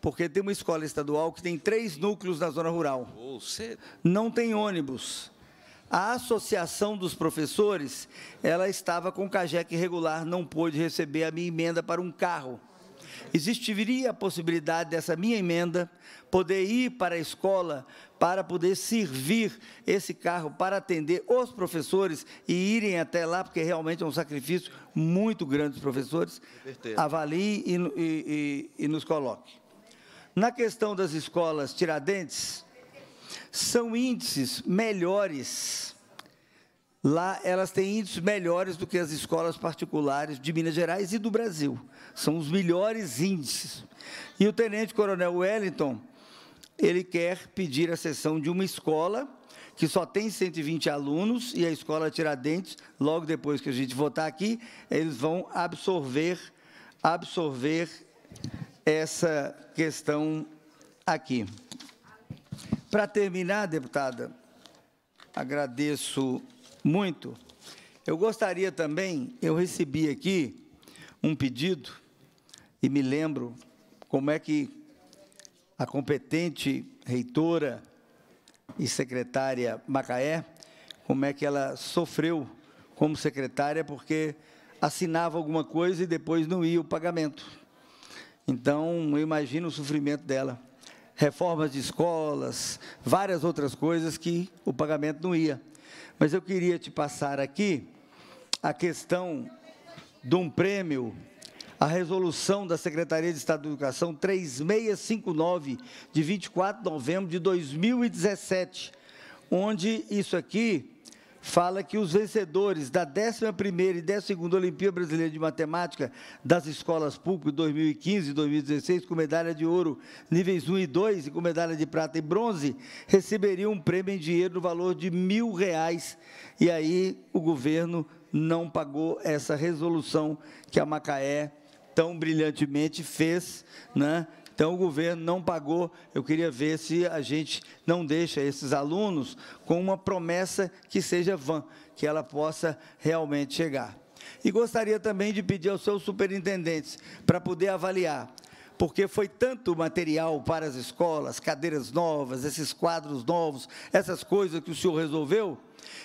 porque tem uma escola estadual que tem três núcleos na zona rural. Não tem ônibus. A associação dos professores, ela estava com o regular, não pôde receber a minha emenda para um carro existiria a possibilidade dessa minha emenda poder ir para a escola para poder servir esse carro para atender os professores e irem até lá, porque realmente é um sacrifício muito grande dos professores. Avalie e, e, e, e nos coloque. Na questão das escolas Tiradentes, são índices melhores Lá elas têm índices melhores do que as escolas particulares de Minas Gerais e do Brasil. São os melhores índices. E o Tenente Coronel Wellington, ele quer pedir a cessão de uma escola que só tem 120 alunos e a escola Tiradentes, logo depois que a gente votar aqui, eles vão absorver absorver essa questão aqui. Para terminar, deputada, agradeço muito. Eu gostaria também, eu recebi aqui um pedido e me lembro como é que a competente reitora e secretária Macaé, como é que ela sofreu como secretária porque assinava alguma coisa e depois não ia o pagamento. Então, eu imagino o sofrimento dela. Reformas de escolas, várias outras coisas que o pagamento não ia. Mas eu queria te passar aqui a questão de um prêmio, a resolução da Secretaria de Estado de Educação 3659, de 24 de novembro de 2017, onde isso aqui fala que os vencedores da 11ª e 12ª Olimpíada Brasileira de Matemática das escolas públicas 2015 e 2016, com medalha de ouro níveis 1 e 2 e com medalha de prata e bronze, receberiam um prêmio em dinheiro no valor de mil reais. E aí o governo não pagou essa resolução que a Macaé tão brilhantemente fez, né? Então, o governo não pagou. Eu queria ver se a gente não deixa esses alunos com uma promessa que seja vã, que ela possa realmente chegar. E gostaria também de pedir aos seus superintendentes para poder avaliar porque foi tanto material para as escolas, cadeiras novas, esses quadros novos, essas coisas que o senhor resolveu,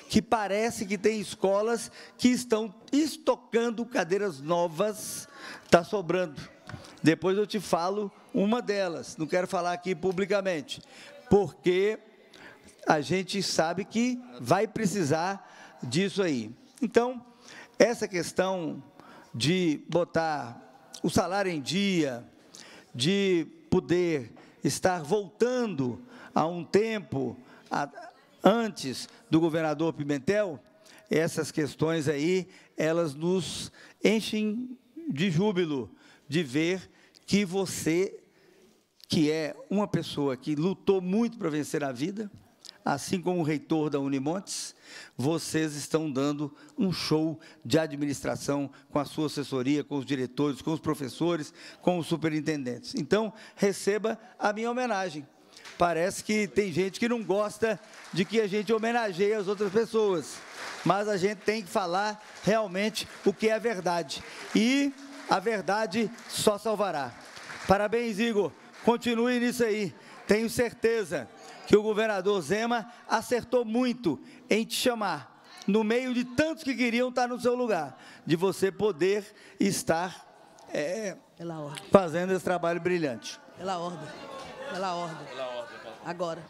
que parece que tem escolas que estão estocando cadeiras novas, está sobrando. Depois eu te falo uma delas, não quero falar aqui publicamente, porque a gente sabe que vai precisar disso aí. Então, essa questão de botar o salário em dia, de poder estar voltando a um tempo a, antes do governador Pimentel, essas questões aí, elas nos enchem de júbilo, de ver que você, que é uma pessoa que lutou muito para vencer a vida, assim como o reitor da Unimontes, vocês estão dando um show de administração com a sua assessoria, com os diretores, com os professores, com os superintendentes. Então, receba a minha homenagem. Parece que tem gente que não gosta de que a gente homenageie as outras pessoas, mas a gente tem que falar realmente o que é verdade. E a verdade só salvará. Parabéns, Igor. Continue nisso aí. Tenho certeza que o governador Zema acertou muito em te chamar, no meio de tantos que queriam estar no seu lugar, de você poder estar é, fazendo esse trabalho brilhante. Pela ordem. Pela ordem. Pela ordem. Agora.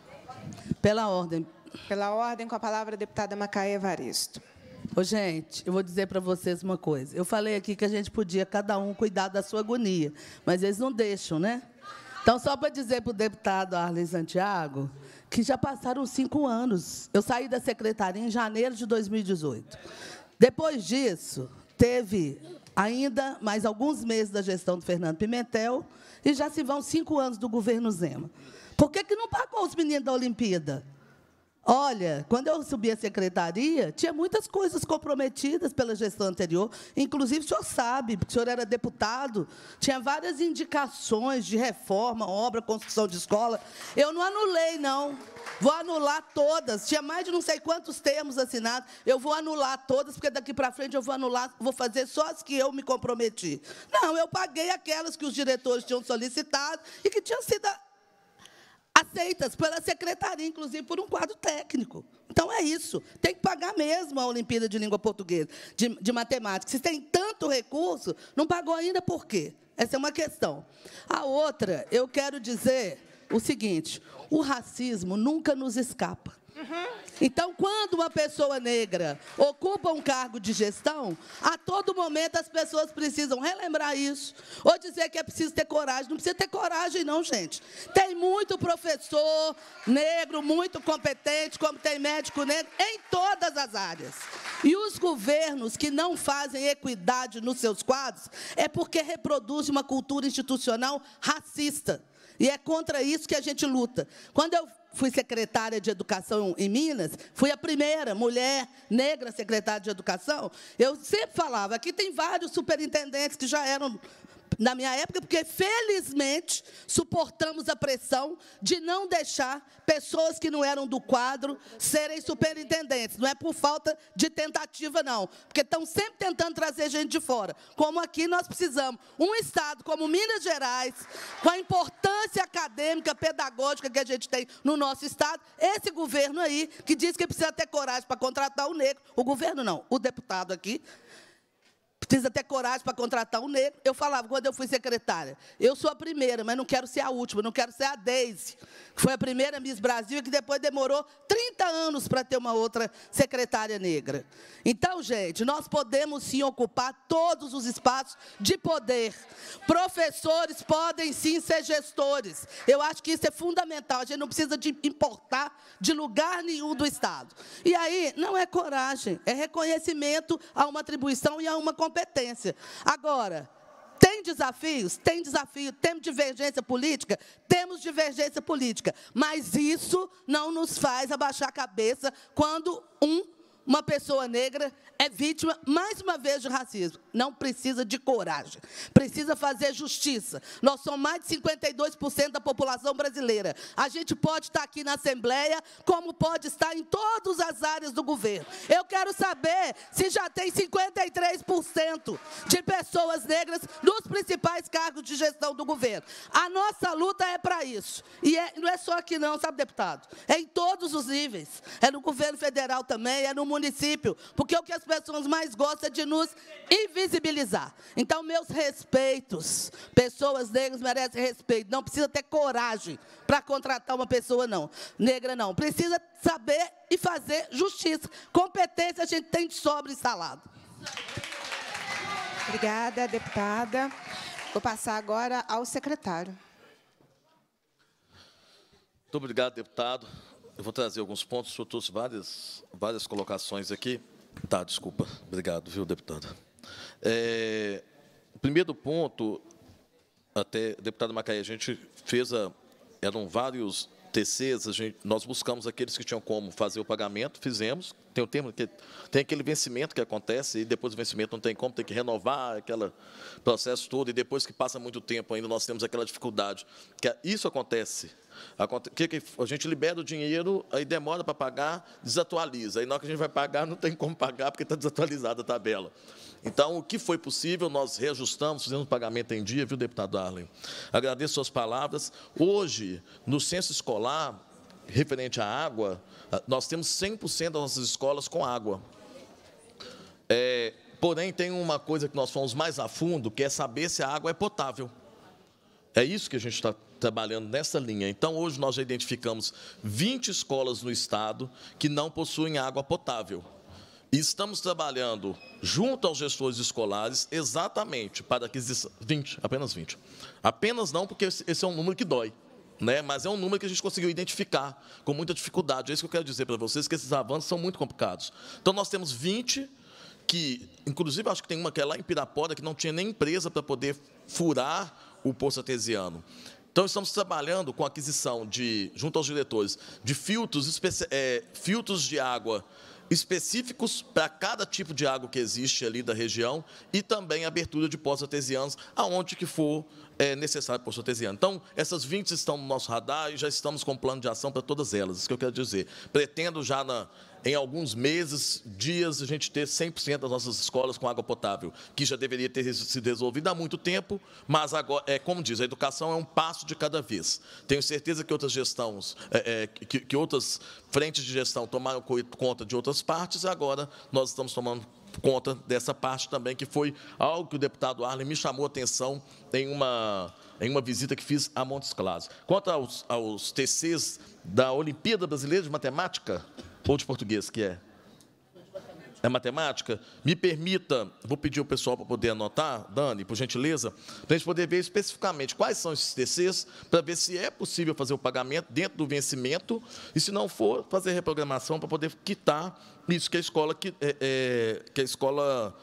Pela ordem. Pela ordem, com a palavra, a deputada Macaé Evaristo. Ô, gente, eu vou dizer para vocês uma coisa. Eu falei aqui que a gente podia, cada um, cuidar da sua agonia, mas eles não deixam, né? Então, só para dizer para o deputado Arlen Santiago que já passaram cinco anos. Eu saí da secretaria em janeiro de 2018. Depois disso, teve ainda mais alguns meses da gestão do Fernando Pimentel e já se vão cinco anos do governo Zema. Por que, que não pagou os meninos da Olimpíada? Olha, quando eu subi à secretaria, tinha muitas coisas comprometidas pela gestão anterior. Inclusive, o senhor sabe, o senhor era deputado, tinha várias indicações de reforma, obra, construção de escola. Eu não anulei, não. Vou anular todas. Tinha mais de não sei quantos termos assinados. Eu vou anular todas, porque daqui para frente eu vou anular, vou fazer só as que eu me comprometi. Não, eu paguei aquelas que os diretores tinham solicitado e que tinham sido aceitas pela secretaria, inclusive por um quadro técnico. Então é isso. Tem que pagar mesmo a Olimpíada de Língua Portuguesa, de, de Matemática. Se tem tanto recurso, não pagou ainda por quê? Essa é uma questão. A outra, eu quero dizer o seguinte: o racismo nunca nos escapa. Então, quando uma pessoa negra ocupa um cargo de gestão, a todo momento as pessoas precisam relembrar isso, ou dizer que é preciso ter coragem. Não precisa ter coragem, não, gente. Tem muito professor negro, muito competente, como tem médico negro, em todas as áreas. E os governos que não fazem equidade nos seus quadros é porque reproduzem uma cultura institucional racista. E é contra isso que a gente luta. Quando eu fui secretária de Educação em Minas, fui a primeira mulher negra secretária de Educação, eu sempre falava, aqui tem vários superintendentes que já eram na minha época, porque felizmente suportamos a pressão de não deixar pessoas que não eram do quadro serem superintendentes. Não é por falta de tentativa, não, porque estão sempre tentando trazer gente de fora. Como aqui nós precisamos, um Estado como Minas Gerais, com a importância acadêmica, pedagógica que a gente tem no nosso Estado, esse governo aí, que diz que precisa ter coragem para contratar o negro, o governo não, o deputado aqui, precisa ter coragem para contratar um negro. Eu falava, quando eu fui secretária, eu sou a primeira, mas não quero ser a última, não quero ser a Deise, que foi a primeira Miss Brasil e que depois demorou 30 anos para ter uma outra secretária negra. Então, gente, nós podemos sim ocupar todos os espaços de poder. Professores podem sim ser gestores. Eu acho que isso é fundamental. A gente não precisa de importar de lugar nenhum do Estado. E aí, não é coragem, é reconhecimento a uma atribuição e a uma competência competência. Agora, tem desafios? Tem desafio. Temos divergência política? Temos divergência política. Mas isso não nos faz abaixar a cabeça quando um uma pessoa negra é vítima, mais uma vez, do racismo. Não precisa de coragem, precisa fazer justiça. Nós somos mais de 52% da população brasileira. A gente pode estar aqui na Assembleia, como pode estar em todas as áreas do governo. Eu quero saber se já tem 53% de pessoas negras nos principais cargos de gestão do governo. A nossa luta é para isso. E é, não é só aqui, não, sabe, deputado? É em todos os níveis. É no governo federal também, é no município município, porque o que as pessoas mais gostam é de nos invisibilizar. Então, meus respeitos, pessoas negras merecem respeito, não precisa ter coragem para contratar uma pessoa não, negra não, precisa saber e fazer justiça. Competência a gente tem de sobra instalado. Obrigada, deputada. Vou passar agora ao secretário. Muito obrigado, deputado. Eu vou trazer alguns pontos, o trouxe várias, várias colocações aqui. Tá, desculpa. Obrigado, viu, deputada. É, primeiro ponto, até, deputado Macaé, a gente fez a. Eram vários TCs, a gente, nós buscamos aqueles que tinham como fazer o pagamento, fizemos. Tem o termo que tem aquele vencimento que acontece e depois do vencimento não tem como, tem que renovar aquele processo todo e depois que passa muito tempo ainda nós temos aquela dificuldade. Que é, isso acontece. Aconte, que, a gente libera o dinheiro, aí demora para pagar, desatualiza. Aí na hora que a gente vai pagar não tem como pagar porque está desatualizada a tabela. Então, o que foi possível, nós reajustamos, fizemos pagamento em dia, viu, deputado Darley? Agradeço suas palavras. Hoje, no censo escolar, referente à água, ah, nós temos 100% das nossas escolas com água. É, porém, tem uma coisa que nós fomos mais a fundo, que é saber se a água é potável. É isso que a gente está trabalhando nessa linha. Então, hoje nós já identificamos 20 escolas no estado que não possuem água potável. Estamos trabalhando junto aos gestores escolares exatamente para aquisição 20, apenas 20. Apenas não, porque esse é um número que dói. Né? Mas é um número que a gente conseguiu identificar com muita dificuldade. É isso que eu quero dizer para vocês, que esses avanços são muito complicados. Então, nós temos 20 que, inclusive, acho que tem uma que é lá em Pirapora, que não tinha nem empresa para poder furar o poço artesiano. Então, estamos trabalhando com a aquisição, de, junto aos diretores, de filtros, é, filtros de água específicos para cada tipo de água que existe ali da região e também abertura de poços artesianos aonde que for é, necessário poço artesiano. Então, essas 20 estão no nosso radar e já estamos com um plano de ação para todas elas, isso que eu quero dizer. Pretendo já na, em alguns meses, dias, a gente ter 100% das nossas escolas com água potável, que já deveria ter sido resolvido há muito tempo, mas agora, é, como diz, a educação é um passo de cada vez. Tenho certeza que outras gestões, é, é, que, que outras frentes de gestão tomaram conta de outras partes, e agora nós estamos tomando conta dessa parte também, que foi algo que o deputado Arlen me chamou a atenção em uma, em uma visita que fiz a Montes Claros. Quanto aos, aos TCs da Olimpíada Brasileira de Matemática, ou de português que é? É matemática? Me permita, vou pedir o pessoal para poder anotar, Dani, por gentileza, para a gente poder ver especificamente quais são esses TCs, para ver se é possível fazer o pagamento dentro do vencimento, e se não for, fazer reprogramação para poder quitar isso que a escola, que, é, é que a escola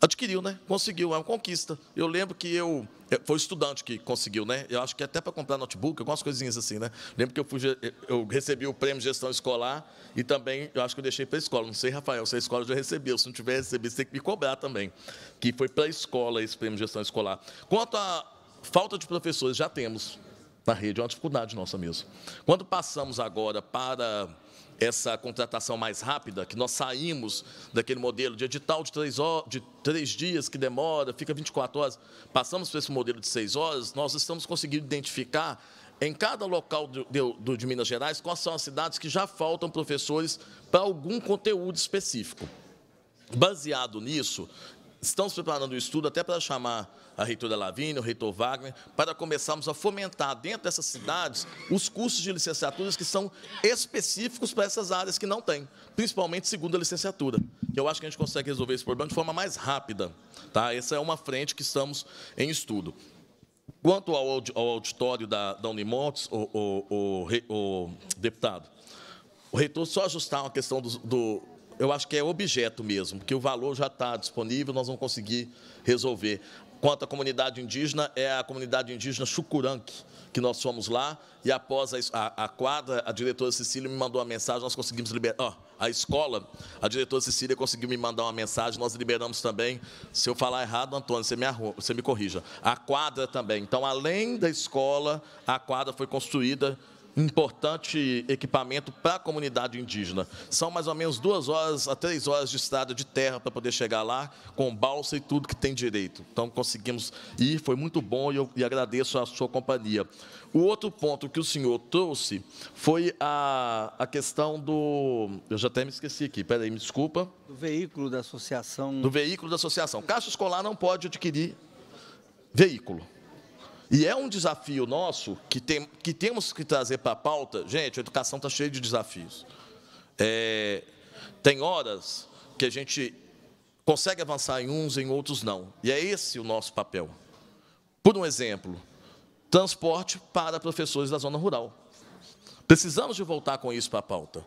adquiriu, né? Conseguiu, é uma conquista. Eu lembro que eu é, foi estudante que conseguiu, né? Eu acho que até para comprar notebook, algumas coisinhas assim, né? Lembro que eu fui, eu recebi o prêmio de gestão escolar e também eu acho que eu deixei para a escola. Não sei, Rafael, se a escola já recebeu. Se não tiver recebido, você tem que me cobrar também. Que foi para a escola esse prêmio de gestão escolar. Quanto à falta de professores, já temos na rede, é uma dificuldade nossa mesmo. Quando passamos agora para essa contratação mais rápida, que nós saímos daquele modelo de edital de três, horas, de três dias que demora, fica 24 horas, passamos para esse modelo de seis horas, nós estamos conseguindo identificar em cada local do, de Minas Gerais quais são as cidades que já faltam professores para algum conteúdo específico. Baseado nisso, estamos preparando o estudo até para chamar a reitora Lavínia, o reitor Wagner, para começarmos a fomentar dentro dessas cidades os cursos de licenciaturas que são específicos para essas áreas que não têm, principalmente segundo a licenciatura. Eu acho que a gente consegue resolver esse problema de forma mais rápida. Tá? Essa é uma frente que estamos em estudo. Quanto ao auditório da, da o, o, o, o deputado, o reitor só ajustar uma questão do, do, Eu acho que é objeto mesmo, porque o valor já está disponível, nós vamos conseguir resolver. Quanto à comunidade indígena, é a comunidade indígena Chucuranque, que nós fomos lá, e após a, a quadra, a diretora Cecília me mandou uma mensagem, nós conseguimos liberar. a escola, a diretora Cecília conseguiu me mandar uma mensagem, nós liberamos também. Se eu falar errado, Antônio, você me, você me corrija. A quadra também. Então, além da escola, a quadra foi construída importante equipamento para a comunidade indígena. São mais ou menos duas horas a três horas de estrada de terra para poder chegar lá, com balsa e tudo que tem direito. Então, conseguimos ir, foi muito bom e, eu, e agradeço a sua companhia. O outro ponto que o senhor trouxe foi a, a questão do. Eu já até me esqueci aqui, peraí, me desculpa. Do veículo da associação. Do veículo da associação. Caixa escolar não pode adquirir veículo. E é um desafio nosso que, tem, que temos que trazer para a pauta. Gente, a educação está cheia de desafios. É, tem horas que a gente consegue avançar em uns, em outros não. E é esse o nosso papel. Por um exemplo, transporte para professores da zona rural. Precisamos de voltar com isso para a pauta.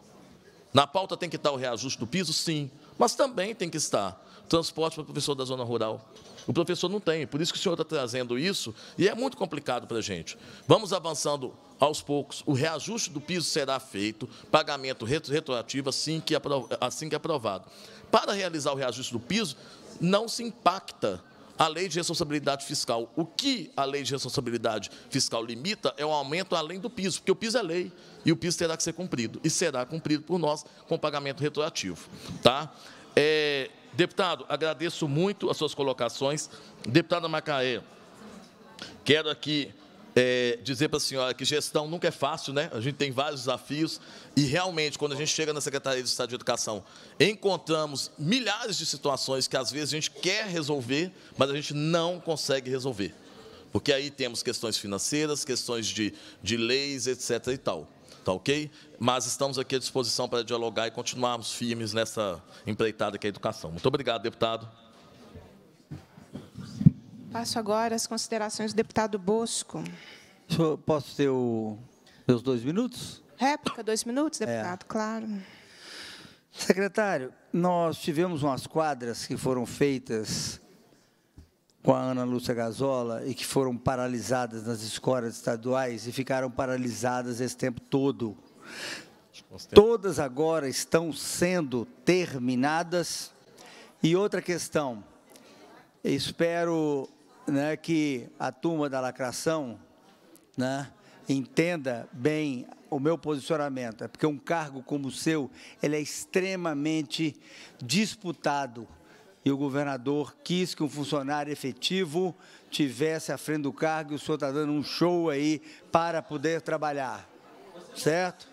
Na pauta tem que estar o reajuste do piso, sim, mas também tem que estar transporte para professor da zona rural. O professor não tem. Por isso que o senhor está trazendo isso e é muito complicado para a gente. Vamos avançando aos poucos. O reajuste do piso será feito, pagamento retroativo assim que, assim que é aprovado. Para realizar o reajuste do piso, não se impacta a lei de responsabilidade fiscal. O que a lei de responsabilidade fiscal limita é o aumento além do piso, porque o piso é lei e o piso terá que ser cumprido. E será cumprido por nós com pagamento retroativo. Tá? É, Deputado, agradeço muito as suas colocações. Deputada Macaé, quero aqui é, dizer para a senhora que gestão nunca é fácil, né? A gente tem vários desafios e realmente, quando a gente chega na Secretaria de Estado de Educação, encontramos milhares de situações que às vezes a gente quer resolver, mas a gente não consegue resolver. Porque aí temos questões financeiras, questões de, de leis, etc. e tal. Tá ok? Mas estamos aqui à disposição para dialogar e continuarmos firmes nessa empreitada que é a educação. Muito obrigado, deputado. Passo agora as considerações do deputado Bosco. Posso ter o, meus dois minutos? Réplica, dois minutos, é. deputado, é. claro. Secretário, nós tivemos umas quadras que foram feitas com a Ana Lúcia Gazola e que foram paralisadas nas escolas estaduais e ficaram paralisadas esse tempo todo. Todas agora estão sendo terminadas. E outra questão, espero né, que a turma da lacração né, entenda bem o meu posicionamento, é porque um cargo como o seu ele é extremamente disputado e o governador quis que um funcionário efetivo tivesse à frente do cargo e o senhor está dando um show aí para poder trabalhar, certo?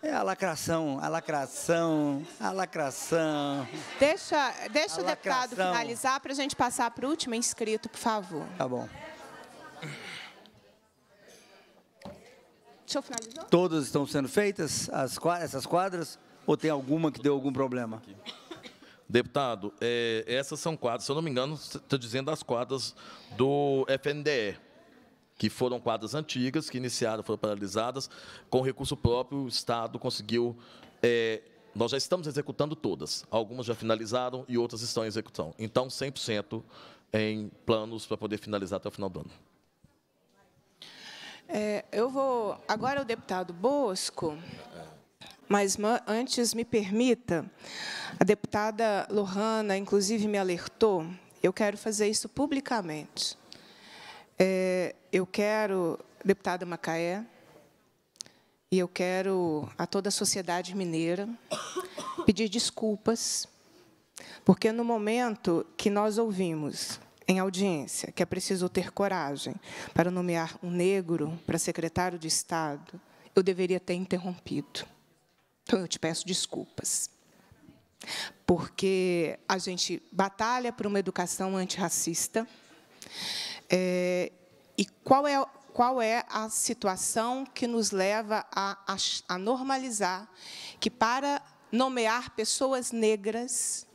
É a lacração, a lacração, a lacração. Deixa, deixa a o deputado finalizar para a gente passar para o último inscrito, por favor. Tá bom. Deixa eu finalizar. Todas estão sendo feitas, as, essas quadras, ou tem alguma que deu algum problema? Aqui. Deputado, é, essas são quadras, se eu não me engano, estou dizendo as quadras do FNDE, que foram quadras antigas, que iniciaram, foram paralisadas, com recurso próprio, o Estado conseguiu. É, nós já estamos executando todas, algumas já finalizaram e outras estão em execução. Então, 100% em planos para poder finalizar até o final do ano. É, eu vou. Agora o deputado Bosco. É. Mas antes, me permita, a deputada Lohana, inclusive, me alertou, eu quero fazer isso publicamente. É, eu quero, deputada Macaé, e eu quero a toda a sociedade mineira pedir desculpas, porque no momento que nós ouvimos em audiência que é preciso ter coragem para nomear um negro para secretário de Estado, eu deveria ter interrompido. Então eu te peço desculpas. Porque a gente batalha por uma educação antirracista. É, e qual é, qual é a situação que nos leva a, a, a normalizar que, para nomear pessoas negras,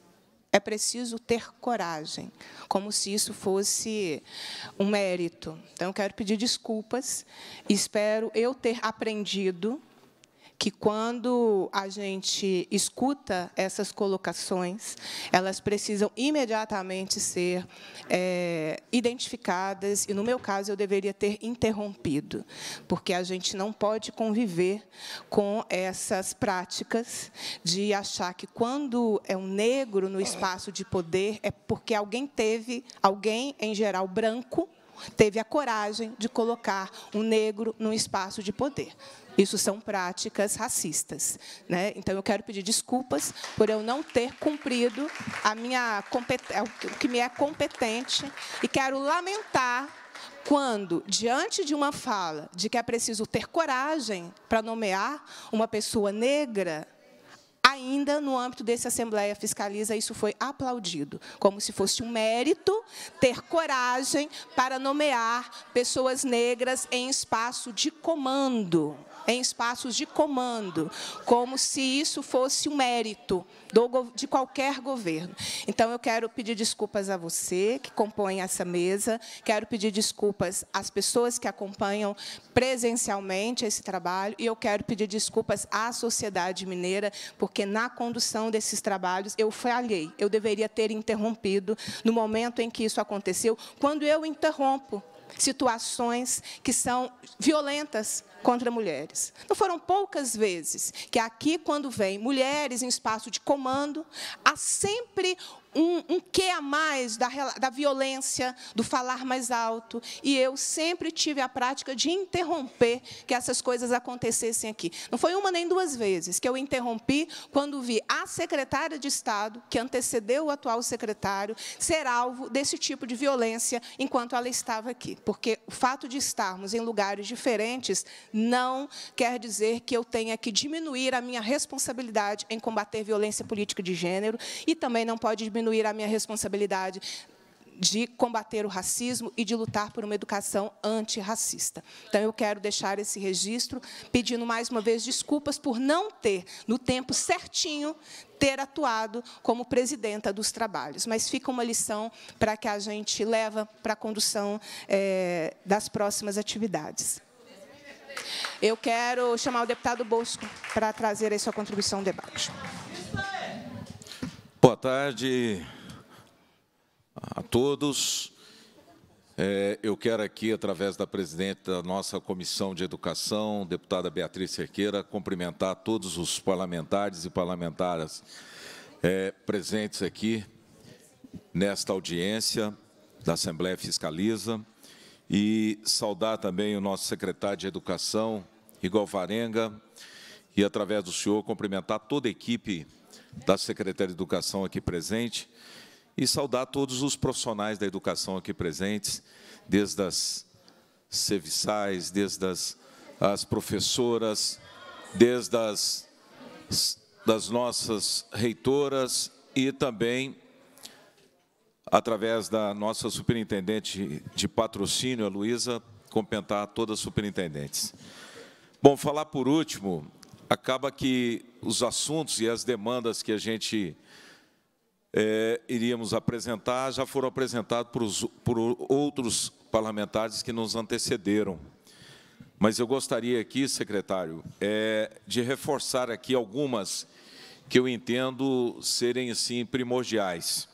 é preciso ter coragem, como se isso fosse um mérito. Então, eu quero pedir desculpas, espero eu ter aprendido que quando a gente escuta essas colocações, elas precisam imediatamente ser é, identificadas, e no meu caso eu deveria ter interrompido, porque a gente não pode conviver com essas práticas de achar que quando é um negro no espaço de poder é porque alguém teve, alguém em geral branco, teve a coragem de colocar um negro no espaço de poder. Isso são práticas racistas. Né? Então, eu quero pedir desculpas por eu não ter cumprido a minha é o que me é competente e quero lamentar quando, diante de uma fala de que é preciso ter coragem para nomear uma pessoa negra ainda no âmbito desse Assembleia Fiscaliza, isso foi aplaudido, como se fosse um mérito ter coragem para nomear pessoas negras em espaço de comando, em espaços de comando, como se isso fosse um mérito do, de qualquer governo. Então, eu quero pedir desculpas a você que compõe essa mesa, quero pedir desculpas às pessoas que acompanham presencialmente esse trabalho e eu quero pedir desculpas à sociedade mineira, porque na condução desses trabalhos, eu falhei. Eu deveria ter interrompido no momento em que isso aconteceu. Quando eu interrompo situações que são violentas contra mulheres. Não foram poucas vezes que aqui, quando vem mulheres em espaço de comando, há sempre um, um quê a mais da, da violência, do falar mais alto. E eu sempre tive a prática de interromper que essas coisas acontecessem aqui. Não foi uma nem duas vezes que eu interrompi quando vi a secretária de Estado, que antecedeu o atual secretário, ser alvo desse tipo de violência enquanto ela estava aqui. Porque o fato de estarmos em lugares diferentes não quer dizer que eu tenha que diminuir a minha responsabilidade em combater violência política de gênero e também não pode diminuir diminuir a minha responsabilidade de combater o racismo e de lutar por uma educação antirracista. Então, eu quero deixar esse registro, pedindo mais uma vez desculpas por não ter, no tempo certinho, ter atuado como presidenta dos trabalhos. Mas fica uma lição para que a gente leva para a condução é, das próximas atividades. Eu quero chamar o deputado Bosco para trazer a sua contribuição ao debate. Boa tarde a todos. É, eu quero aqui, através da presidente da nossa Comissão de Educação, deputada Beatriz Cerqueira, cumprimentar todos os parlamentares e parlamentaras é, presentes aqui nesta audiência da Assembleia Fiscaliza e saudar também o nosso secretário de Educação, Igor Varenga, e, através do senhor, cumprimentar toda a equipe da secretária de Educação aqui presente e saudar todos os profissionais da educação aqui presentes, desde as serviçais, desde as, as professoras, desde as das nossas reitoras e também através da nossa superintendente de patrocínio, a Luísa, compensar todas as superintendentes. Bom, falar por último acaba que os assuntos e as demandas que a gente é, iríamos apresentar já foram apresentados por, os, por outros parlamentares que nos antecederam. Mas eu gostaria aqui, secretário, é, de reforçar aqui algumas que eu entendo serem assim primordiais.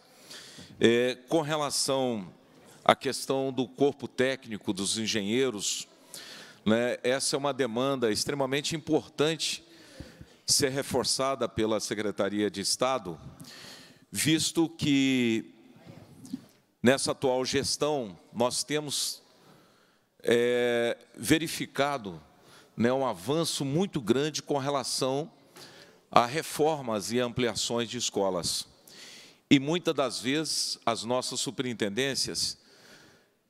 É, com relação à questão do corpo técnico dos engenheiros, né, essa é uma demanda extremamente importante ser reforçada pela Secretaria de Estado, visto que nessa atual gestão nós temos é, verificado né, um avanço muito grande com relação a reformas e ampliações de escolas. E muitas das vezes as nossas superintendências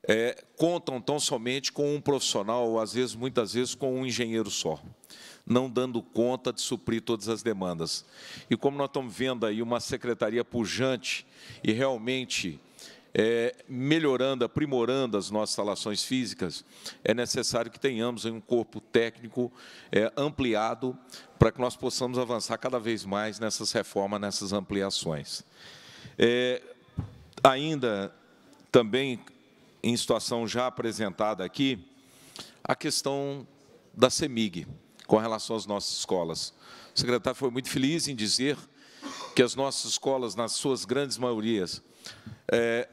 é, contam tão somente com um profissional, ou às vezes, muitas vezes, com um engenheiro só não dando conta de suprir todas as demandas. E como nós estamos vendo aí uma secretaria pujante e realmente é, melhorando, aprimorando as nossas instalações físicas, é necessário que tenhamos um corpo técnico é, ampliado para que nós possamos avançar cada vez mais nessas reformas, nessas ampliações. É, ainda, também, em situação já apresentada aqui, a questão da CEMIG com relação às nossas escolas. O secretário foi muito feliz em dizer que as nossas escolas, nas suas grandes maiorias, é,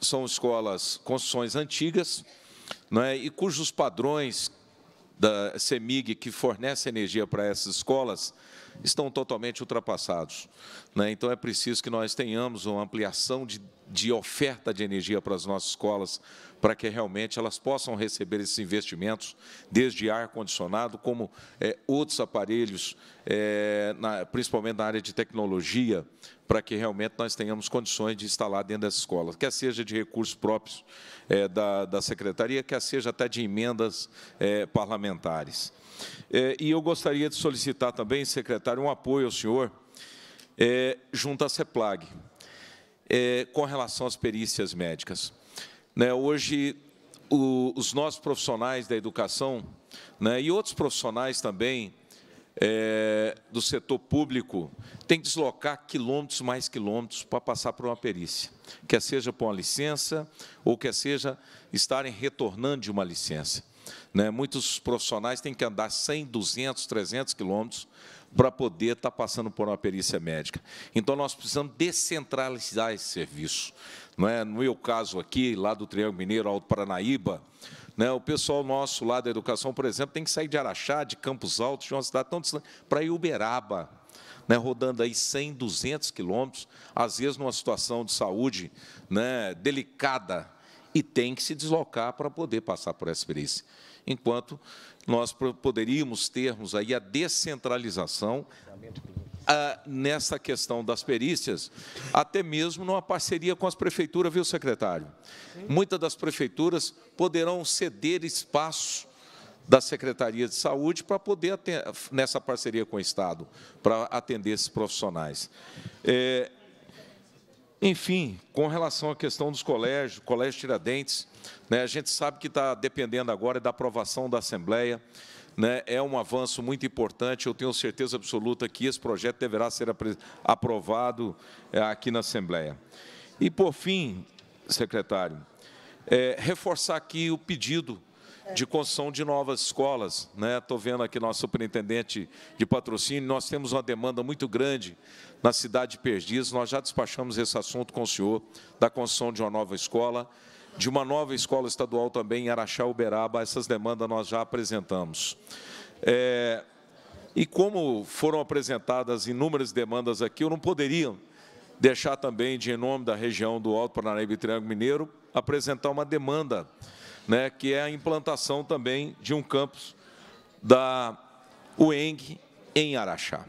são escolas, construções antigas, né, e cujos padrões da CEMIG, que fornece energia para essas escolas, estão totalmente ultrapassados. Né? Então, é preciso que nós tenhamos uma ampliação de, de oferta de energia para as nossas escolas, para que realmente elas possam receber esses investimentos, desde ar-condicionado, como é, outros aparelhos, é, na, principalmente na área de tecnologia, para que realmente nós tenhamos condições de instalar dentro dessa escolas, quer seja de recursos próprios é, da, da secretaria, quer seja até de emendas é, parlamentares. É, e eu gostaria de solicitar também, secretário, um apoio ao senhor é, junto à CEPLAG, é, com relação às perícias médicas. Né, hoje, os nossos profissionais da educação né, e outros profissionais também do setor público têm que deslocar quilômetros mais quilômetros para passar por uma perícia, quer seja por uma licença ou quer seja estarem retornando de uma licença. Né? Muitos profissionais têm que andar 100, 200, 300 quilômetros para poder estar tá passando por uma perícia médica. Então, nós precisamos descentralizar esse serviço. Não é? No meu caso aqui, lá do Triângulo Mineiro, Alto Paranaíba, né? o pessoal nosso lá da educação, por exemplo, tem que sair de Araxá, de Campos Altos, de uma cidade tão distante, para Uberaba, né, rodando aí 100, 200 quilômetros, às vezes numa situação de saúde né, delicada, e tem que se deslocar para poder passar por essa experiência enquanto nós poderíamos termos aí a descentralização a, ah, nessa questão das perícias, até mesmo numa parceria com as prefeituras, viu, secretário? Muitas das prefeituras poderão ceder espaço da Secretaria de Saúde para poder, atender, nessa parceria com o Estado, para atender esses profissionais. É, enfim, com relação à questão dos colégios, Colégio Tiradentes, né, a gente sabe que está dependendo agora da aprovação da Assembleia, né, é um avanço muito importante, eu tenho certeza absoluta que esse projeto deverá ser aprovado é, aqui na Assembleia. E, por fim, secretário, é, reforçar aqui o pedido é. de construção de novas escolas. Estou né? vendo aqui nosso superintendente de patrocínio, nós temos uma demanda muito grande na cidade de Perdiz, nós já despachamos esse assunto com o senhor, da construção de uma nova escola, de uma nova escola estadual também em Araxá, Uberaba, essas demandas nós já apresentamos. É, e como foram apresentadas inúmeras demandas aqui, eu não poderia deixar também, de em nome da região do Alto Paranaíba e Triângulo Mineiro, apresentar uma demanda né, que é a implantação também de um campus da UENG em Araxá.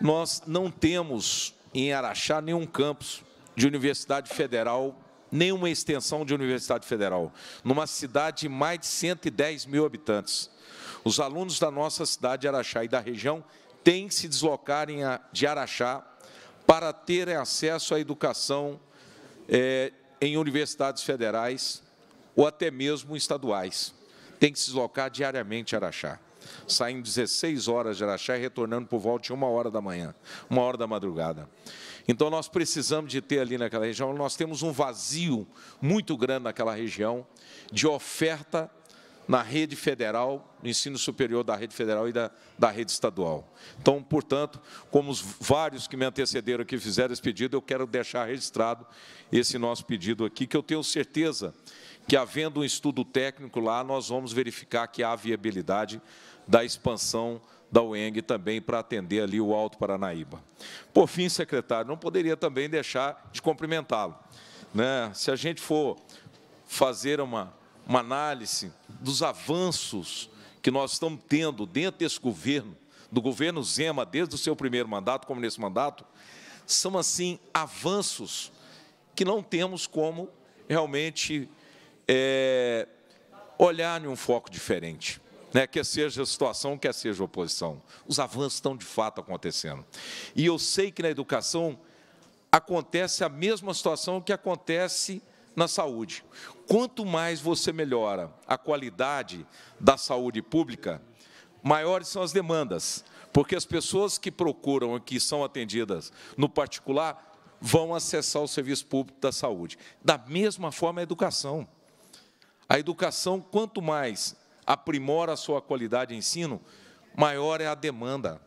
Nós não temos em Araxá nenhum campus de universidade federal, nenhuma extensão de universidade federal, numa cidade de mais de 110 mil habitantes. Os alunos da nossa cidade de Araxá e da região têm que se deslocar de Araxá para terem acesso à educação é, em universidades federais ou até mesmo estaduais. Tem que se deslocar diariamente a Araxá. Saindo 16 horas de Araxá e retornando por volta de uma hora da manhã, uma hora da madrugada. Então nós precisamos de ter ali naquela região, nós temos um vazio muito grande naquela região de oferta na rede federal, no ensino superior da rede federal e da, da rede estadual. Então, portanto, como os vários que me antecederam aqui fizeram esse pedido, eu quero deixar registrado esse nosso pedido aqui, que eu tenho certeza que, havendo um estudo técnico lá, nós vamos verificar que há viabilidade da expansão da UENG também para atender ali o Alto Paranaíba. Por fim, secretário, não poderia também deixar de cumprimentá-lo. Né? Se a gente for fazer uma, uma análise dos avanços que nós estamos tendo dentro desse governo, do governo Zema, desde o seu primeiro mandato, como nesse mandato, são, assim, avanços que não temos como realmente é, olhar em um foco diferente. Né, quer seja a situação, quer seja a oposição. Os avanços estão de fato acontecendo. E eu sei que na educação acontece a mesma situação que acontece na saúde. Quanto mais você melhora a qualidade da saúde pública, maiores são as demandas, porque as pessoas que procuram e que são atendidas no particular vão acessar o serviço público da saúde. Da mesma forma, a educação. A educação, quanto mais aprimora a sua qualidade de ensino, maior é a demanda,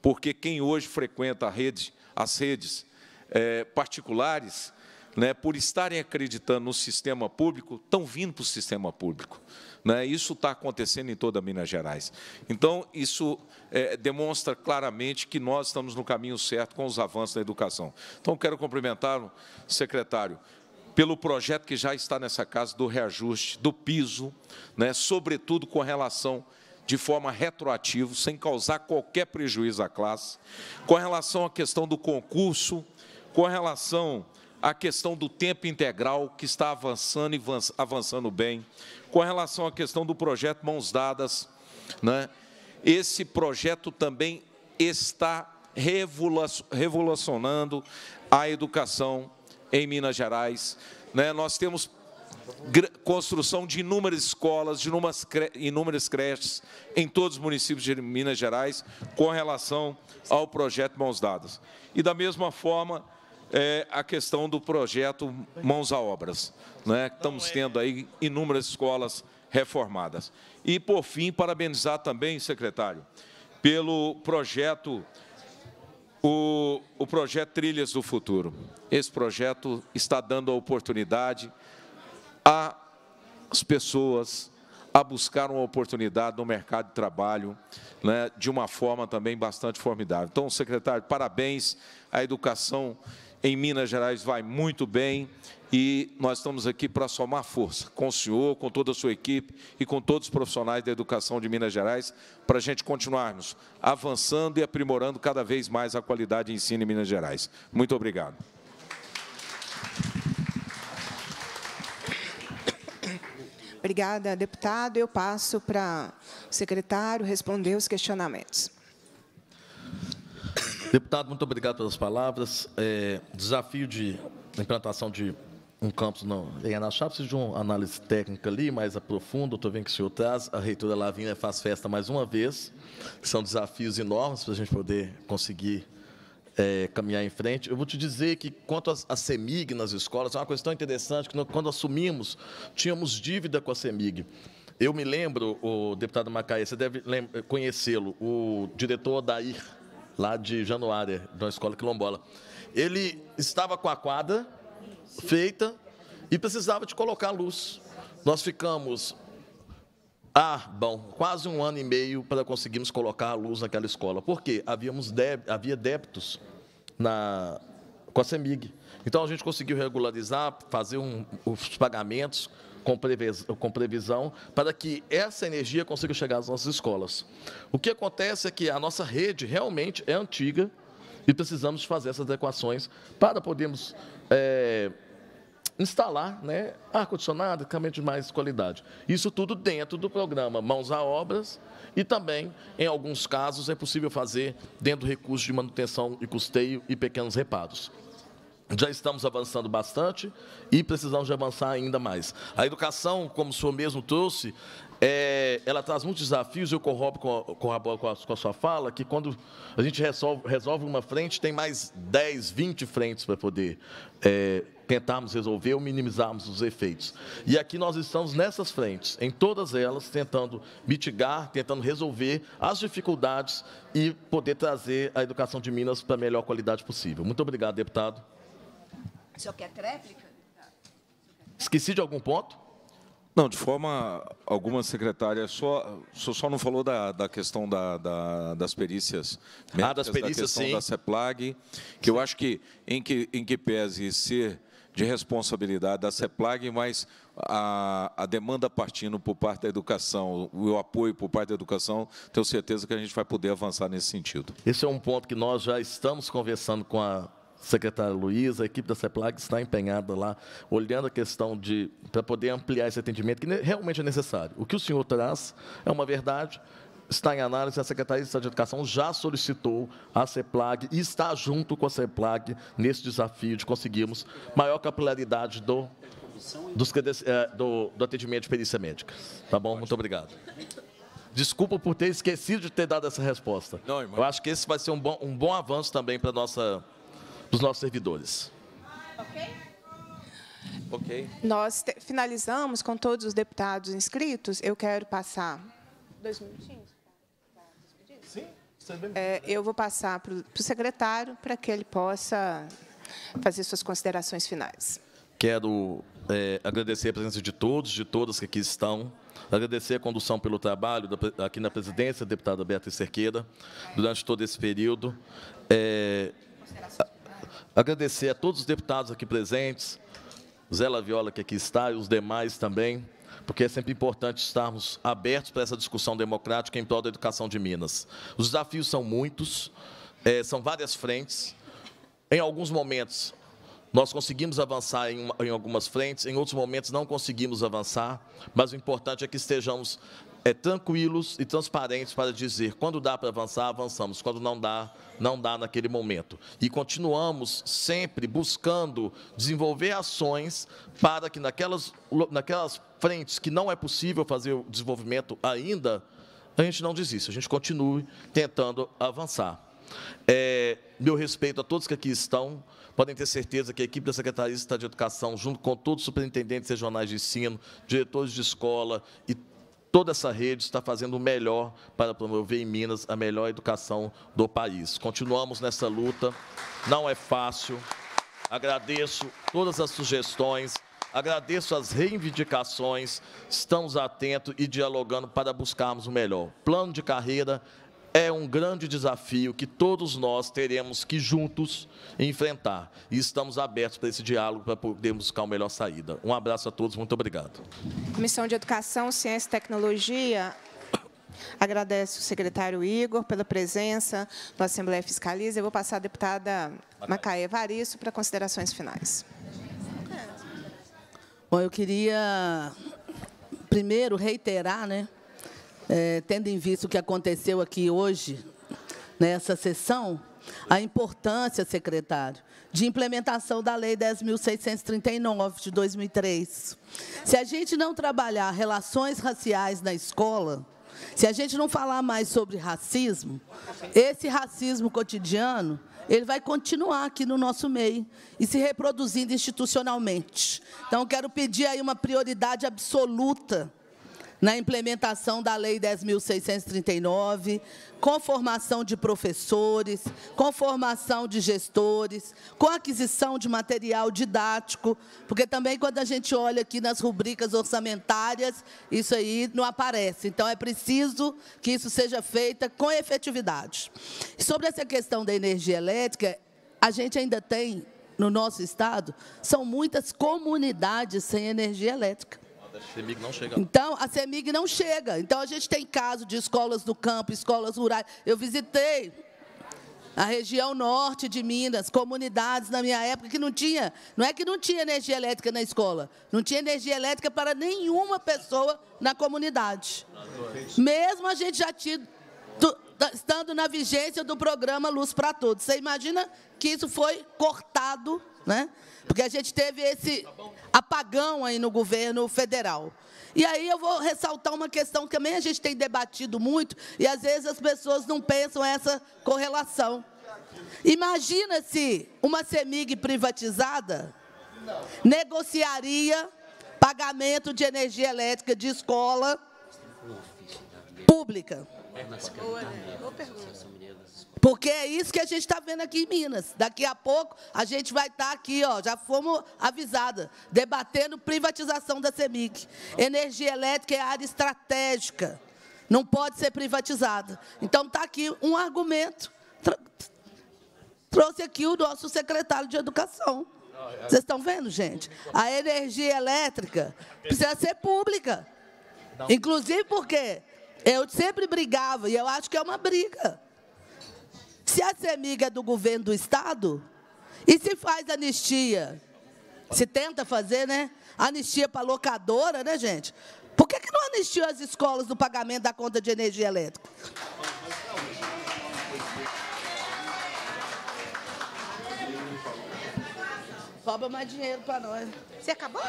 porque quem hoje frequenta a rede, as redes é, particulares, né, por estarem acreditando no sistema público, estão vindo para o sistema público. Né? Isso está acontecendo em toda Minas Gerais. Então, isso é, demonstra claramente que nós estamos no caminho certo com os avanços da educação. Então, quero cumprimentar o secretário pelo projeto que já está nessa casa do reajuste, do piso, né, sobretudo com relação de forma retroativa, sem causar qualquer prejuízo à classe, com relação à questão do concurso, com relação à questão do tempo integral, que está avançando e avançando bem, com relação à questão do projeto Mãos Dadas. Né, esse projeto também está revolucionando a educação em Minas Gerais. Né? Nós temos construção de inúmeras escolas, de inúmeras, cre inúmeras creches em todos os municípios de Minas Gerais com relação ao projeto Mãos Dadas. E, da mesma forma, é, a questão do projeto Mãos a Obras. Né? Estamos tendo aí inúmeras escolas reformadas. E, por fim, parabenizar também, secretário, pelo projeto o, o projeto Trilhas do Futuro. Esse projeto está dando a oportunidade às pessoas a buscar uma oportunidade no mercado de trabalho né, de uma forma também bastante formidável. Então, secretário, parabéns à educação em Minas Gerais vai muito bem e nós estamos aqui para somar força com o senhor, com toda a sua equipe e com todos os profissionais da educação de Minas Gerais para a gente continuarmos avançando e aprimorando cada vez mais a qualidade de ensino em Minas Gerais. Muito obrigado. Obrigada, deputado. Eu passo para o secretário responder os questionamentos. Deputado, muito obrigado pelas palavras. É, desafio de implantação de um campus não, em Anaxá, preciso de uma análise técnica ali, mais aprofunda, estou vendo que o senhor traz, a reitora Lavinha faz festa mais uma vez, são desafios enormes para a gente poder conseguir é, caminhar em frente. Eu vou te dizer que quanto à CEMIG nas escolas, é uma questão interessante, que nós, quando assumimos, tínhamos dívida com a CEMIG. Eu me lembro, o deputado Macaé, você deve conhecê-lo, o diretor Dair lá de Januária, de uma escola quilombola. Ele estava com a quadra feita e precisava de colocar luz. Nós ficamos, ah, bom, quase um ano e meio para conseguirmos colocar a luz naquela escola. Por quê? Havíamos havia débitos na, com a CEMIG. Então, a gente conseguiu regularizar, fazer um, os pagamentos com previsão, para que essa energia consiga chegar às nossas escolas. O que acontece é que a nossa rede realmente é antiga e precisamos fazer essas adequações para podermos é, instalar né, ar-condicionado, equipamento de mais qualidade. Isso tudo dentro do programa Mãos à Obras e também, em alguns casos, é possível fazer dentro do recurso de manutenção e custeio e pequenos reparos já estamos avançando bastante e precisamos de avançar ainda mais. A educação, como o senhor mesmo trouxe, é, ela traz muitos desafios, eu corroboro com, com, com, a, sua fala, que quando a gente resolve, resolve uma frente, tem mais 10, 20 frentes para poder é, tentarmos resolver ou minimizarmos os efeitos. E aqui nós estamos nessas frentes, em todas elas, tentando mitigar, tentando resolver as dificuldades e poder trazer a educação de Minas para a melhor qualidade possível. Muito obrigado, deputado. O senhor quer tréplica? Esqueci de algum ponto? Não, de forma alguma, secretária, só, só, só não falou da, da questão da, da, das perícias médicas, ah, das perícias, da questão sim. da CEPLAG, que eu acho que em, que, em que pese ser de responsabilidade da CEPLAG, mas a, a, demanda partindo por parte da educação, o apoio por parte da educação, tenho certeza que a gente vai poder avançar nesse sentido. Esse é um ponto que nós já estamos conversando com a secretária Luiz, a equipe da CEPLAG está empenhada lá, olhando a questão de, para poder ampliar esse atendimento, que realmente é necessário. O que o senhor traz é uma verdade, está em análise, a Secretaria de Estado de Educação já solicitou a CEPLAG e está junto com a CEPLAG nesse desafio de conseguirmos maior capilaridade do, dos, eh, do, do atendimento de perícia médica. Tá bom? Muito obrigado. Desculpa por ter esquecido de ter dado essa resposta. Não, irmão. Eu acho que esse vai ser um bom, um bom avanço também para a nossa dos nossos servidores. Ok? Nós finalizamos com todos os deputados inscritos. Eu quero passar... Dois minutinhos? Sim. É, é, eu vou passar para o secretário para que ele possa fazer suas considerações finais. Quero é, agradecer a presença de todos, de todas que aqui estão, agradecer a condução pelo trabalho da, aqui na presidência, deputada Beatriz Cerqueira, durante todo esse período. É, Agradecer a todos os deputados aqui presentes, Zé Laviola que aqui está e os demais também, porque é sempre importante estarmos abertos para essa discussão democrática em prol da educação de Minas. Os desafios são muitos, é, são várias frentes. Em alguns momentos, nós conseguimos avançar em, uma, em, algumas frentes, em outros momentos não conseguimos avançar, mas o importante é que estejamos é, tranquilos e transparentes para dizer quando dá para avançar, avançamos, quando não dá, não dá naquele momento. E continuamos sempre buscando desenvolver ações para que naquelas, naquelas frentes que não é possível fazer o desenvolvimento ainda, a gente não desista, a gente continue tentando avançar. É, meu respeito a todos que aqui estão, Podem ter certeza que a equipe da Secretaria de Estado de Educação, junto com todos os superintendentes regionais de ensino, diretores de escola e toda essa rede está fazendo o melhor para promover em Minas a melhor educação do país. Continuamos nessa luta, não é fácil. Agradeço todas as sugestões, agradeço as reivindicações, estamos atentos e dialogando para buscarmos o melhor. Plano de carreira é um grande desafio que todos nós teremos que juntos enfrentar. E estamos abertos para esse diálogo para podermos buscar uma melhor saída. Um abraço a todos, muito obrigado. Comissão de Educação, Ciência e Tecnologia, Agradeço o secretário Igor pela presença da Assembleia Fiscaliza. Eu vou passar à deputada Macaé Varisso para considerações finais. Bom, eu queria primeiro reiterar né, é, tendo em vista o que aconteceu aqui hoje, nessa sessão, a importância, secretário, de implementação da Lei 10.639, de 2003. Se a gente não trabalhar relações raciais na escola, se a gente não falar mais sobre racismo, esse racismo cotidiano, ele vai continuar aqui no nosso meio e se reproduzindo institucionalmente. Então, quero pedir aí uma prioridade absoluta na implementação da Lei 10.639, com formação de professores, com formação de gestores, com aquisição de material didático, porque também quando a gente olha aqui nas rubricas orçamentárias, isso aí não aparece. Então, é preciso que isso seja feito com efetividade. Sobre essa questão da energia elétrica, a gente ainda tem, no nosso estado, são muitas comunidades sem energia elétrica. CEMIG não chega. Então, a CEMIG não chega. Então, a gente tem caso de escolas do campo, escolas rurais. Eu visitei a região norte de Minas, comunidades na minha época que não tinha, não é que não tinha energia elétrica na escola, não tinha energia elétrica para nenhuma pessoa na comunidade. Mesmo a gente já tido, tá, estando na vigência do programa Luz para Todos. Você imagina que isso foi cortado, né? Porque a gente teve esse apagão aí no governo federal. E aí eu vou ressaltar uma questão que também a gente tem debatido muito e às vezes as pessoas não pensam essa correlação. Imagina se uma CEMIG privatizada negociaria pagamento de energia elétrica de escola pública. Boa, né? boa pergunta. Porque é isso que a gente está vendo aqui em Minas. Daqui a pouco a gente vai estar tá aqui, ó, já fomos avisada, debatendo privatização da CEMIC. Energia elétrica é área estratégica, não pode ser privatizada. Então está aqui um argumento. Trouxe aqui o nosso secretário de Educação. Vocês estão vendo, gente? A energia elétrica precisa ser pública. Inclusive porque eu sempre brigava, e eu acho que é uma briga se a CEMIG é do governo do Estado, e se faz anistia? Se tenta fazer, né? Anistia para locadora, né, gente? Por que, que não anistiou as escolas do pagamento da conta de energia elétrica? Sobra mais dinheiro para nós. Você acabou?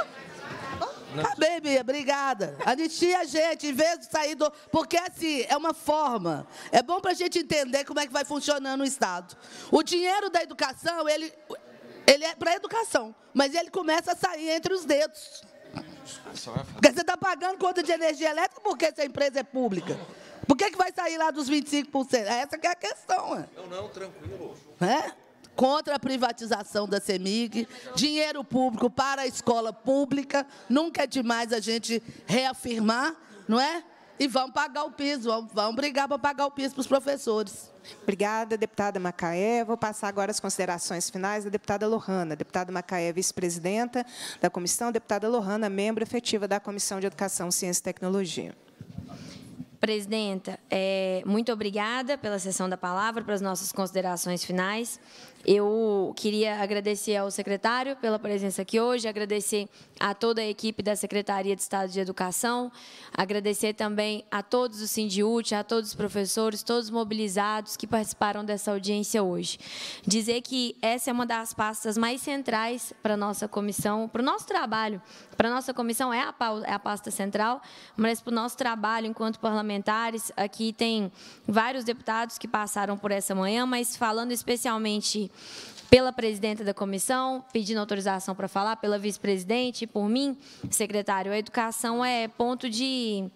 Tá, ah, baby, obrigada. Anistia a gente, em vez de sair do. Porque, assim, é uma forma. É bom para a gente entender como é que vai funcionando o Estado. O dinheiro da educação, ele, ele é para a educação, mas ele começa a sair entre os dedos. Porque você está pagando conta de energia elétrica porque essa empresa é pública. Por que, que vai sair lá dos 25%? É essa é a questão. Né? Eu não, tranquilo. É? contra a privatização da CEMIG, dinheiro público para a escola pública, nunca é demais a gente reafirmar, não é? E vão pagar o piso, vão, vão brigar para pagar o piso para os professores. Obrigada, deputada Macaé. Vou passar agora as considerações finais da deputada Lohana. Deputada Macaé, vice-presidenta da comissão, deputada Lohana, membro efetiva da Comissão de Educação, Ciência e Tecnologia. Presidenta, é, muito obrigada pela sessão da palavra, para as nossas considerações finais. Eu queria agradecer ao secretário pela presença aqui hoje, agradecer a toda a equipe da Secretaria de Estado de Educação, agradecer também a todos os Sindiúte, a todos os professores, todos mobilizados que participaram dessa audiência hoje. Dizer que essa é uma das pastas mais centrais para a nossa comissão, para o nosso trabalho. Para a nossa comissão é a é pasta central, mas para o nosso trabalho enquanto parlamentares, aqui tem vários deputados que passaram por essa manhã, mas falando especialmente pela presidenta da comissão, pedindo autorização para falar, pela vice-presidente, por mim, secretário. A educação é ponto de,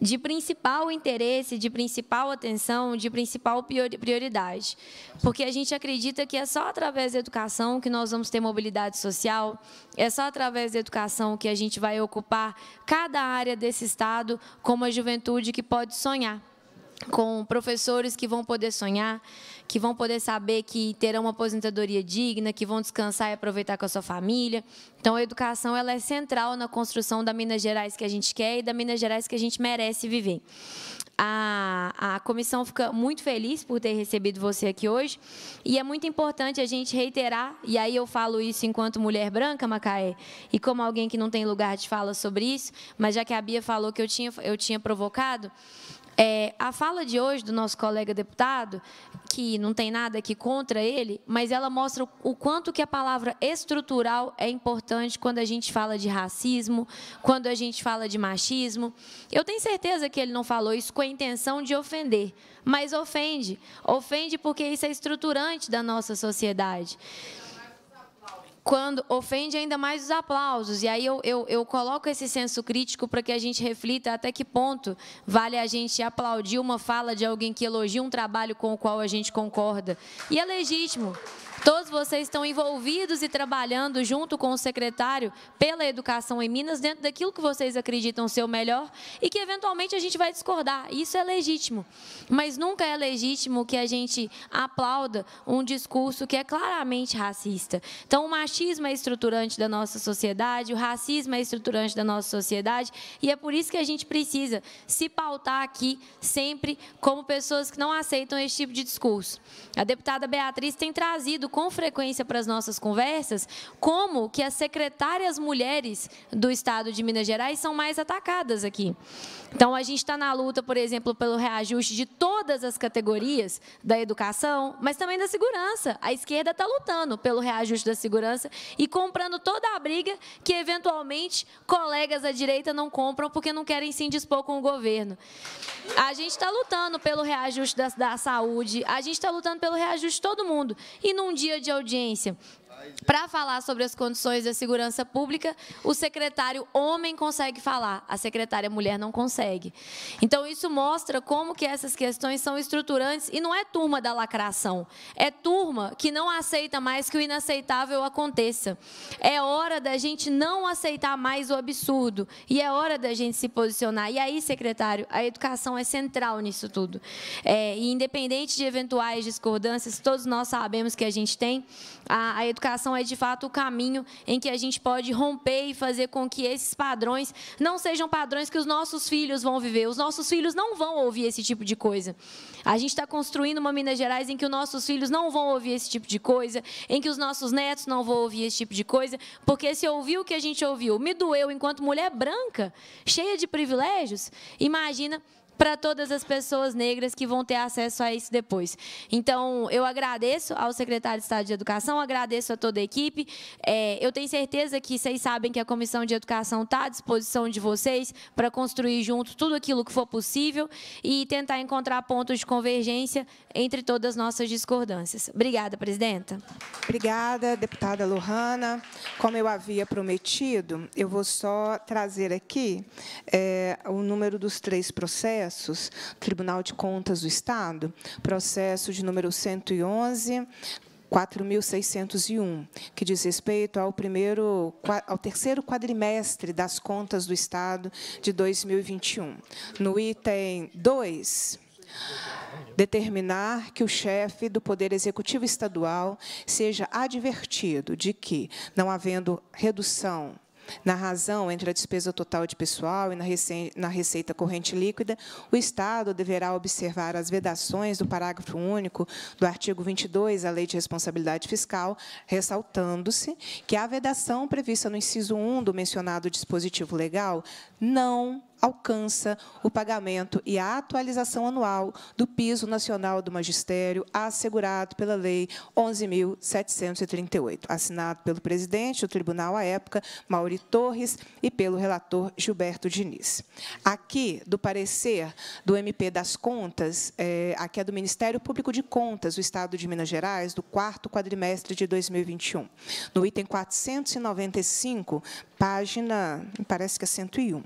de principal interesse, de principal atenção, de principal prioridade. Porque a gente acredita que é só através da educação que nós vamos ter mobilidade social, é só através da educação que a gente vai ocupar cada área desse Estado com uma juventude que pode sonhar com professores que vão poder sonhar, que vão poder saber que terão uma aposentadoria digna, que vão descansar e aproveitar com a sua família. Então, a educação ela é central na construção da Minas Gerais que a gente quer e da Minas Gerais que a gente merece viver. A, a comissão fica muito feliz por ter recebido você aqui hoje e é muito importante a gente reiterar, e aí eu falo isso enquanto mulher branca, Macaé, e como alguém que não tem lugar de fala sobre isso, mas já que a Bia falou que eu tinha, eu tinha provocado, é, a fala de hoje do nosso colega deputado, que não tem nada aqui contra ele, mas ela mostra o quanto que a palavra estrutural é importante quando a gente fala de racismo, quando a gente fala de machismo. Eu tenho certeza que ele não falou isso com a intenção de ofender, mas ofende. Ofende porque isso é estruturante da nossa sociedade quando ofende ainda mais os aplausos. E aí eu, eu, eu coloco esse senso crítico para que a gente reflita até que ponto vale a gente aplaudir uma fala de alguém que elogia um trabalho com o qual a gente concorda. E é legítimo. Todos vocês estão envolvidos e trabalhando junto com o secretário pela educação em Minas, dentro daquilo que vocês acreditam ser o melhor e que eventualmente a gente vai discordar. Isso é legítimo. Mas nunca é legítimo que a gente aplauda um discurso que é claramente racista. Então, o machismo é estruturante da nossa sociedade, o racismo é estruturante da nossa sociedade e é por isso que a gente precisa se pautar aqui sempre como pessoas que não aceitam esse tipo de discurso. A deputada Beatriz tem trazido com frequência para as nossas conversas como que as secretárias mulheres do Estado de Minas Gerais são mais atacadas aqui. Então, a gente está na luta, por exemplo, pelo reajuste de todas as categorias da educação, mas também da segurança. A esquerda está lutando pelo reajuste da segurança e comprando toda a briga que, eventualmente, colegas da direita não compram porque não querem se indispor com o governo. A gente está lutando pelo reajuste da, da saúde, a gente está lutando pelo reajuste de todo mundo. E num dia de audiência para falar sobre as condições da segurança pública, o secretário homem consegue falar, a secretária mulher não consegue. Então, isso mostra como que essas questões são estruturantes, e não é turma da lacração, é turma que não aceita mais que o inaceitável aconteça. É hora da gente não aceitar mais o absurdo, e é hora da gente se posicionar. E aí, secretário, a educação é central nisso tudo. É, e independente de eventuais discordâncias, todos nós sabemos que a gente tem, a, a educação educação é de fato o caminho em que a gente pode romper e fazer com que esses padrões não sejam padrões que os nossos filhos vão viver. Os nossos filhos não vão ouvir esse tipo de coisa. A gente está construindo uma Minas Gerais em que os nossos filhos não vão ouvir esse tipo de coisa, em que os nossos netos não vão ouvir esse tipo de coisa, porque se ouvir o que a gente ouviu, me doeu enquanto mulher branca, cheia de privilégios, imagina para todas as pessoas negras que vão ter acesso a isso depois. Então, eu agradeço ao secretário de Estado de Educação, agradeço a toda a equipe. É, eu tenho certeza que vocês sabem que a Comissão de Educação está à disposição de vocês para construir junto tudo aquilo que for possível e tentar encontrar pontos de convergência entre todas as nossas discordâncias. Obrigada, presidenta. Obrigada, deputada Lohana. Como eu havia prometido, eu vou só trazer aqui é, o número dos três processos processos, Tribunal de Contas do Estado, processo de número 111, 4.601, que diz respeito ao primeiro, ao terceiro quadrimestre das contas do Estado de 2021. No item 2, determinar que o chefe do Poder Executivo Estadual seja advertido de que, não havendo redução na razão entre a despesa total de pessoal e na receita corrente líquida, o Estado deverá observar as vedações do parágrafo único do artigo 22 da Lei de Responsabilidade Fiscal, ressaltando-se que a vedação prevista no inciso 1 do mencionado dispositivo legal não alcança o pagamento e a atualização anual do piso nacional do magistério assegurado pela Lei 11.738, assinado pelo presidente do tribunal à época, Mauri Torres, e pelo relator Gilberto Diniz. Aqui, do parecer do MP das Contas, é, aqui é do Ministério Público de Contas do Estado de Minas Gerais, do quarto quadrimestre de 2021. No item 495, página, parece que é 101.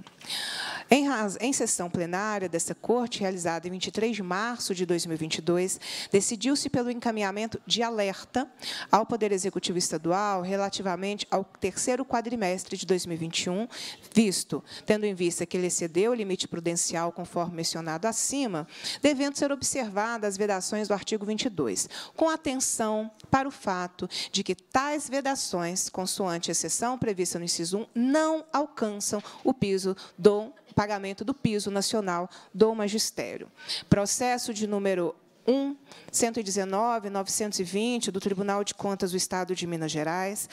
Em, em sessão plenária dessa Corte, realizada em 23 de março de 2022, decidiu-se pelo encaminhamento de alerta ao Poder Executivo Estadual relativamente ao terceiro quadrimestre de 2021, visto, tendo em vista que ele excedeu o limite prudencial conforme mencionado acima, devendo ser observadas as vedações do artigo 22, com atenção para o fato de que tais vedações, consoante a exceção prevista no inciso 1, não alcançam o piso do pagamento do piso nacional do magistério. Processo de número 1, 119, 920 do Tribunal de Contas do Estado de Minas Gerais,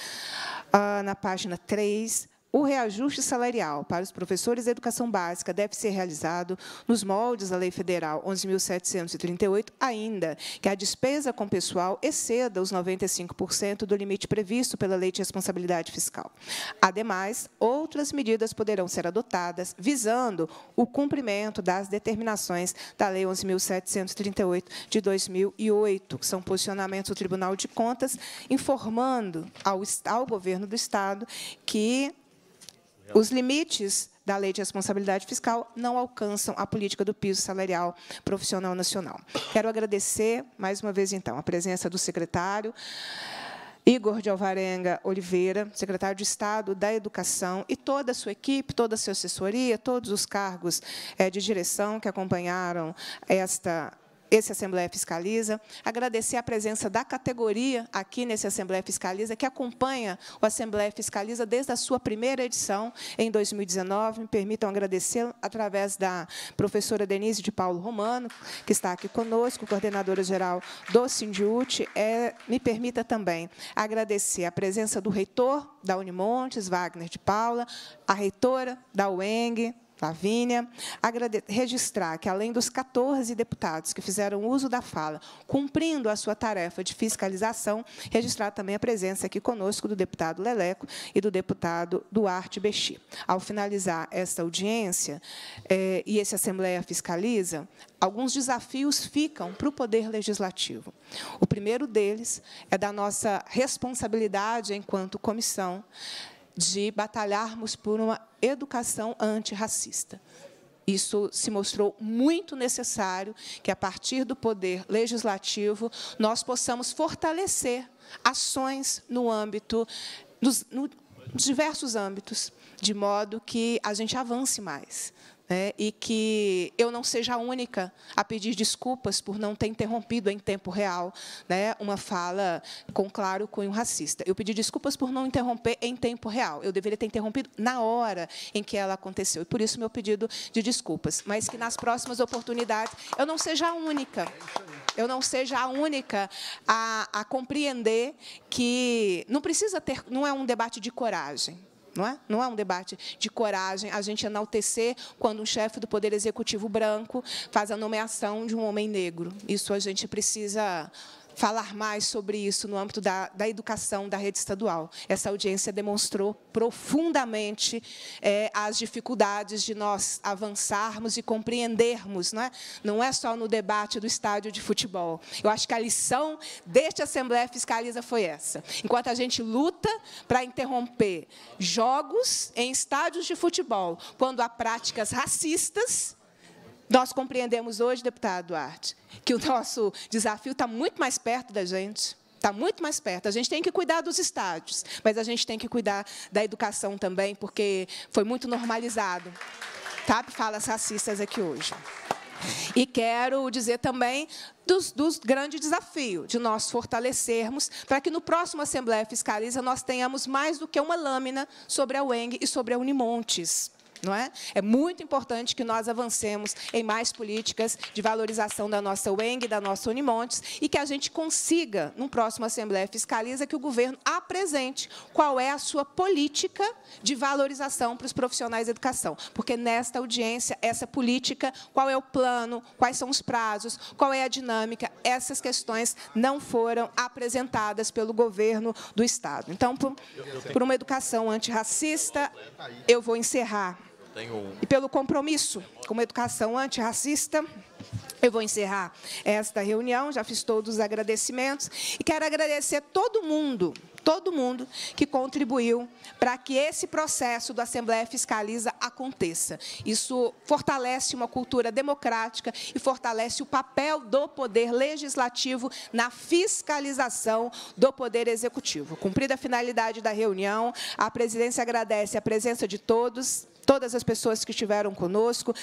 ah, na página 3, o reajuste salarial para os professores de educação básica deve ser realizado nos moldes da Lei Federal 11.738, ainda que a despesa com pessoal exceda os 95% do limite previsto pela Lei de Responsabilidade Fiscal. Ademais, outras medidas poderão ser adotadas visando o cumprimento das determinações da Lei 11.738 de 2008. que São posicionamentos do Tribunal de Contas informando ao, ao Governo do Estado que os limites da Lei de Responsabilidade Fiscal não alcançam a política do piso salarial profissional nacional. Quero agradecer, mais uma vez, então, a presença do secretário, Igor de Alvarenga Oliveira, secretário de Estado da Educação, e toda a sua equipe, toda a sua assessoria, todos os cargos eh, de direção que acompanharam esta esse Assembleia Fiscaliza, agradecer a presença da categoria aqui nesse Assembleia Fiscaliza, que acompanha o Assembleia Fiscaliza desde a sua primeira edição, em 2019. Me permitam agradecer através da professora Denise de Paulo Romano, que está aqui conosco, coordenadora-geral do Sindiute. É, me permita também agradecer a presença do reitor da Unimontes, Wagner de Paula, a reitora da UENG, Lavínia. registrar que, além dos 14 deputados que fizeram uso da fala, cumprindo a sua tarefa de fiscalização, registrar também a presença aqui conosco do deputado Leleco e do deputado Duarte Bexi. Ao finalizar esta audiência, eh, e esse Assembleia Fiscaliza, alguns desafios ficam para o Poder Legislativo. O primeiro deles é da nossa responsabilidade enquanto comissão de batalharmos por uma educação antirracista. Isso se mostrou muito necessário que, a partir do poder legislativo, nós possamos fortalecer ações no âmbito, nos, diversos âmbitos, de modo que a gente avance mais, né, e que eu não seja a única a pedir desculpas por não ter interrompido em tempo real né, uma fala com claro cunho racista. Eu pedi desculpas por não interromper em tempo real. Eu deveria ter interrompido na hora em que ela aconteceu. E por isso meu pedido de desculpas. Mas que nas próximas oportunidades eu não seja a única. Eu não seja a única a, a compreender que não precisa ter, não é um debate de coragem não é? não é um debate de coragem a gente enaltecer quando um chefe do Poder Executivo branco faz a nomeação de um homem negro. Isso a gente precisa falar mais sobre isso no âmbito da, da educação da rede estadual. Essa audiência demonstrou profundamente é, as dificuldades de nós avançarmos e compreendermos, não é? não é só no debate do estádio de futebol. Eu acho que a lição deste Assembleia Fiscaliza foi essa. Enquanto a gente luta para interromper jogos em estádios de futebol, quando há práticas racistas, nós compreendemos hoje, deputado Duarte, que o nosso desafio está muito mais perto da gente. Está muito mais perto. A gente tem que cuidar dos estádios, mas a gente tem que cuidar da educação também, porque foi muito normalizado. Tá? Falas racistas aqui hoje. E quero dizer também dos, dos grande desafio de nós fortalecermos para que no próximo Assembleia Fiscaliza nós tenhamos mais do que uma lâmina sobre a UENG e sobre a Unimontes não é? É muito importante que nós avancemos em mais políticas de valorização da nossa UENG, da nossa Unimontes, e que a gente consiga, num próximo Assembleia Fiscaliza, que o governo apresente qual é a sua política de valorização para os profissionais da educação. Porque nesta audiência, essa política, qual é o plano, quais são os prazos, qual é a dinâmica, essas questões não foram apresentadas pelo governo do Estado. Então, por, por uma educação antirracista, eu vou encerrar e pelo compromisso com a educação antirracista. Eu vou encerrar esta reunião, já fiz todos os agradecimentos e quero agradecer a todo mundo, todo mundo que contribuiu para que esse processo da Assembleia Fiscaliza aconteça. Isso fortalece uma cultura democrática e fortalece o papel do poder legislativo na fiscalização do poder executivo. Cumprida a finalidade da reunião, a presidência agradece a presença de todos todas as pessoas que estiveram conosco.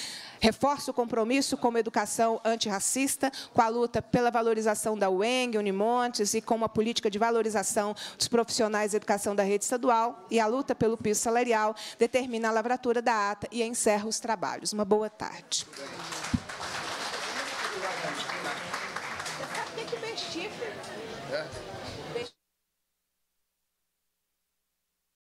Reforço o compromisso com a educação antirracista, com a luta pela valorização da UENG, Unimontes e com uma política de valorização dos profissionais de educação da rede estadual e a luta pelo piso salarial, determina a lavratura da ata e encerra os trabalhos. Uma boa tarde.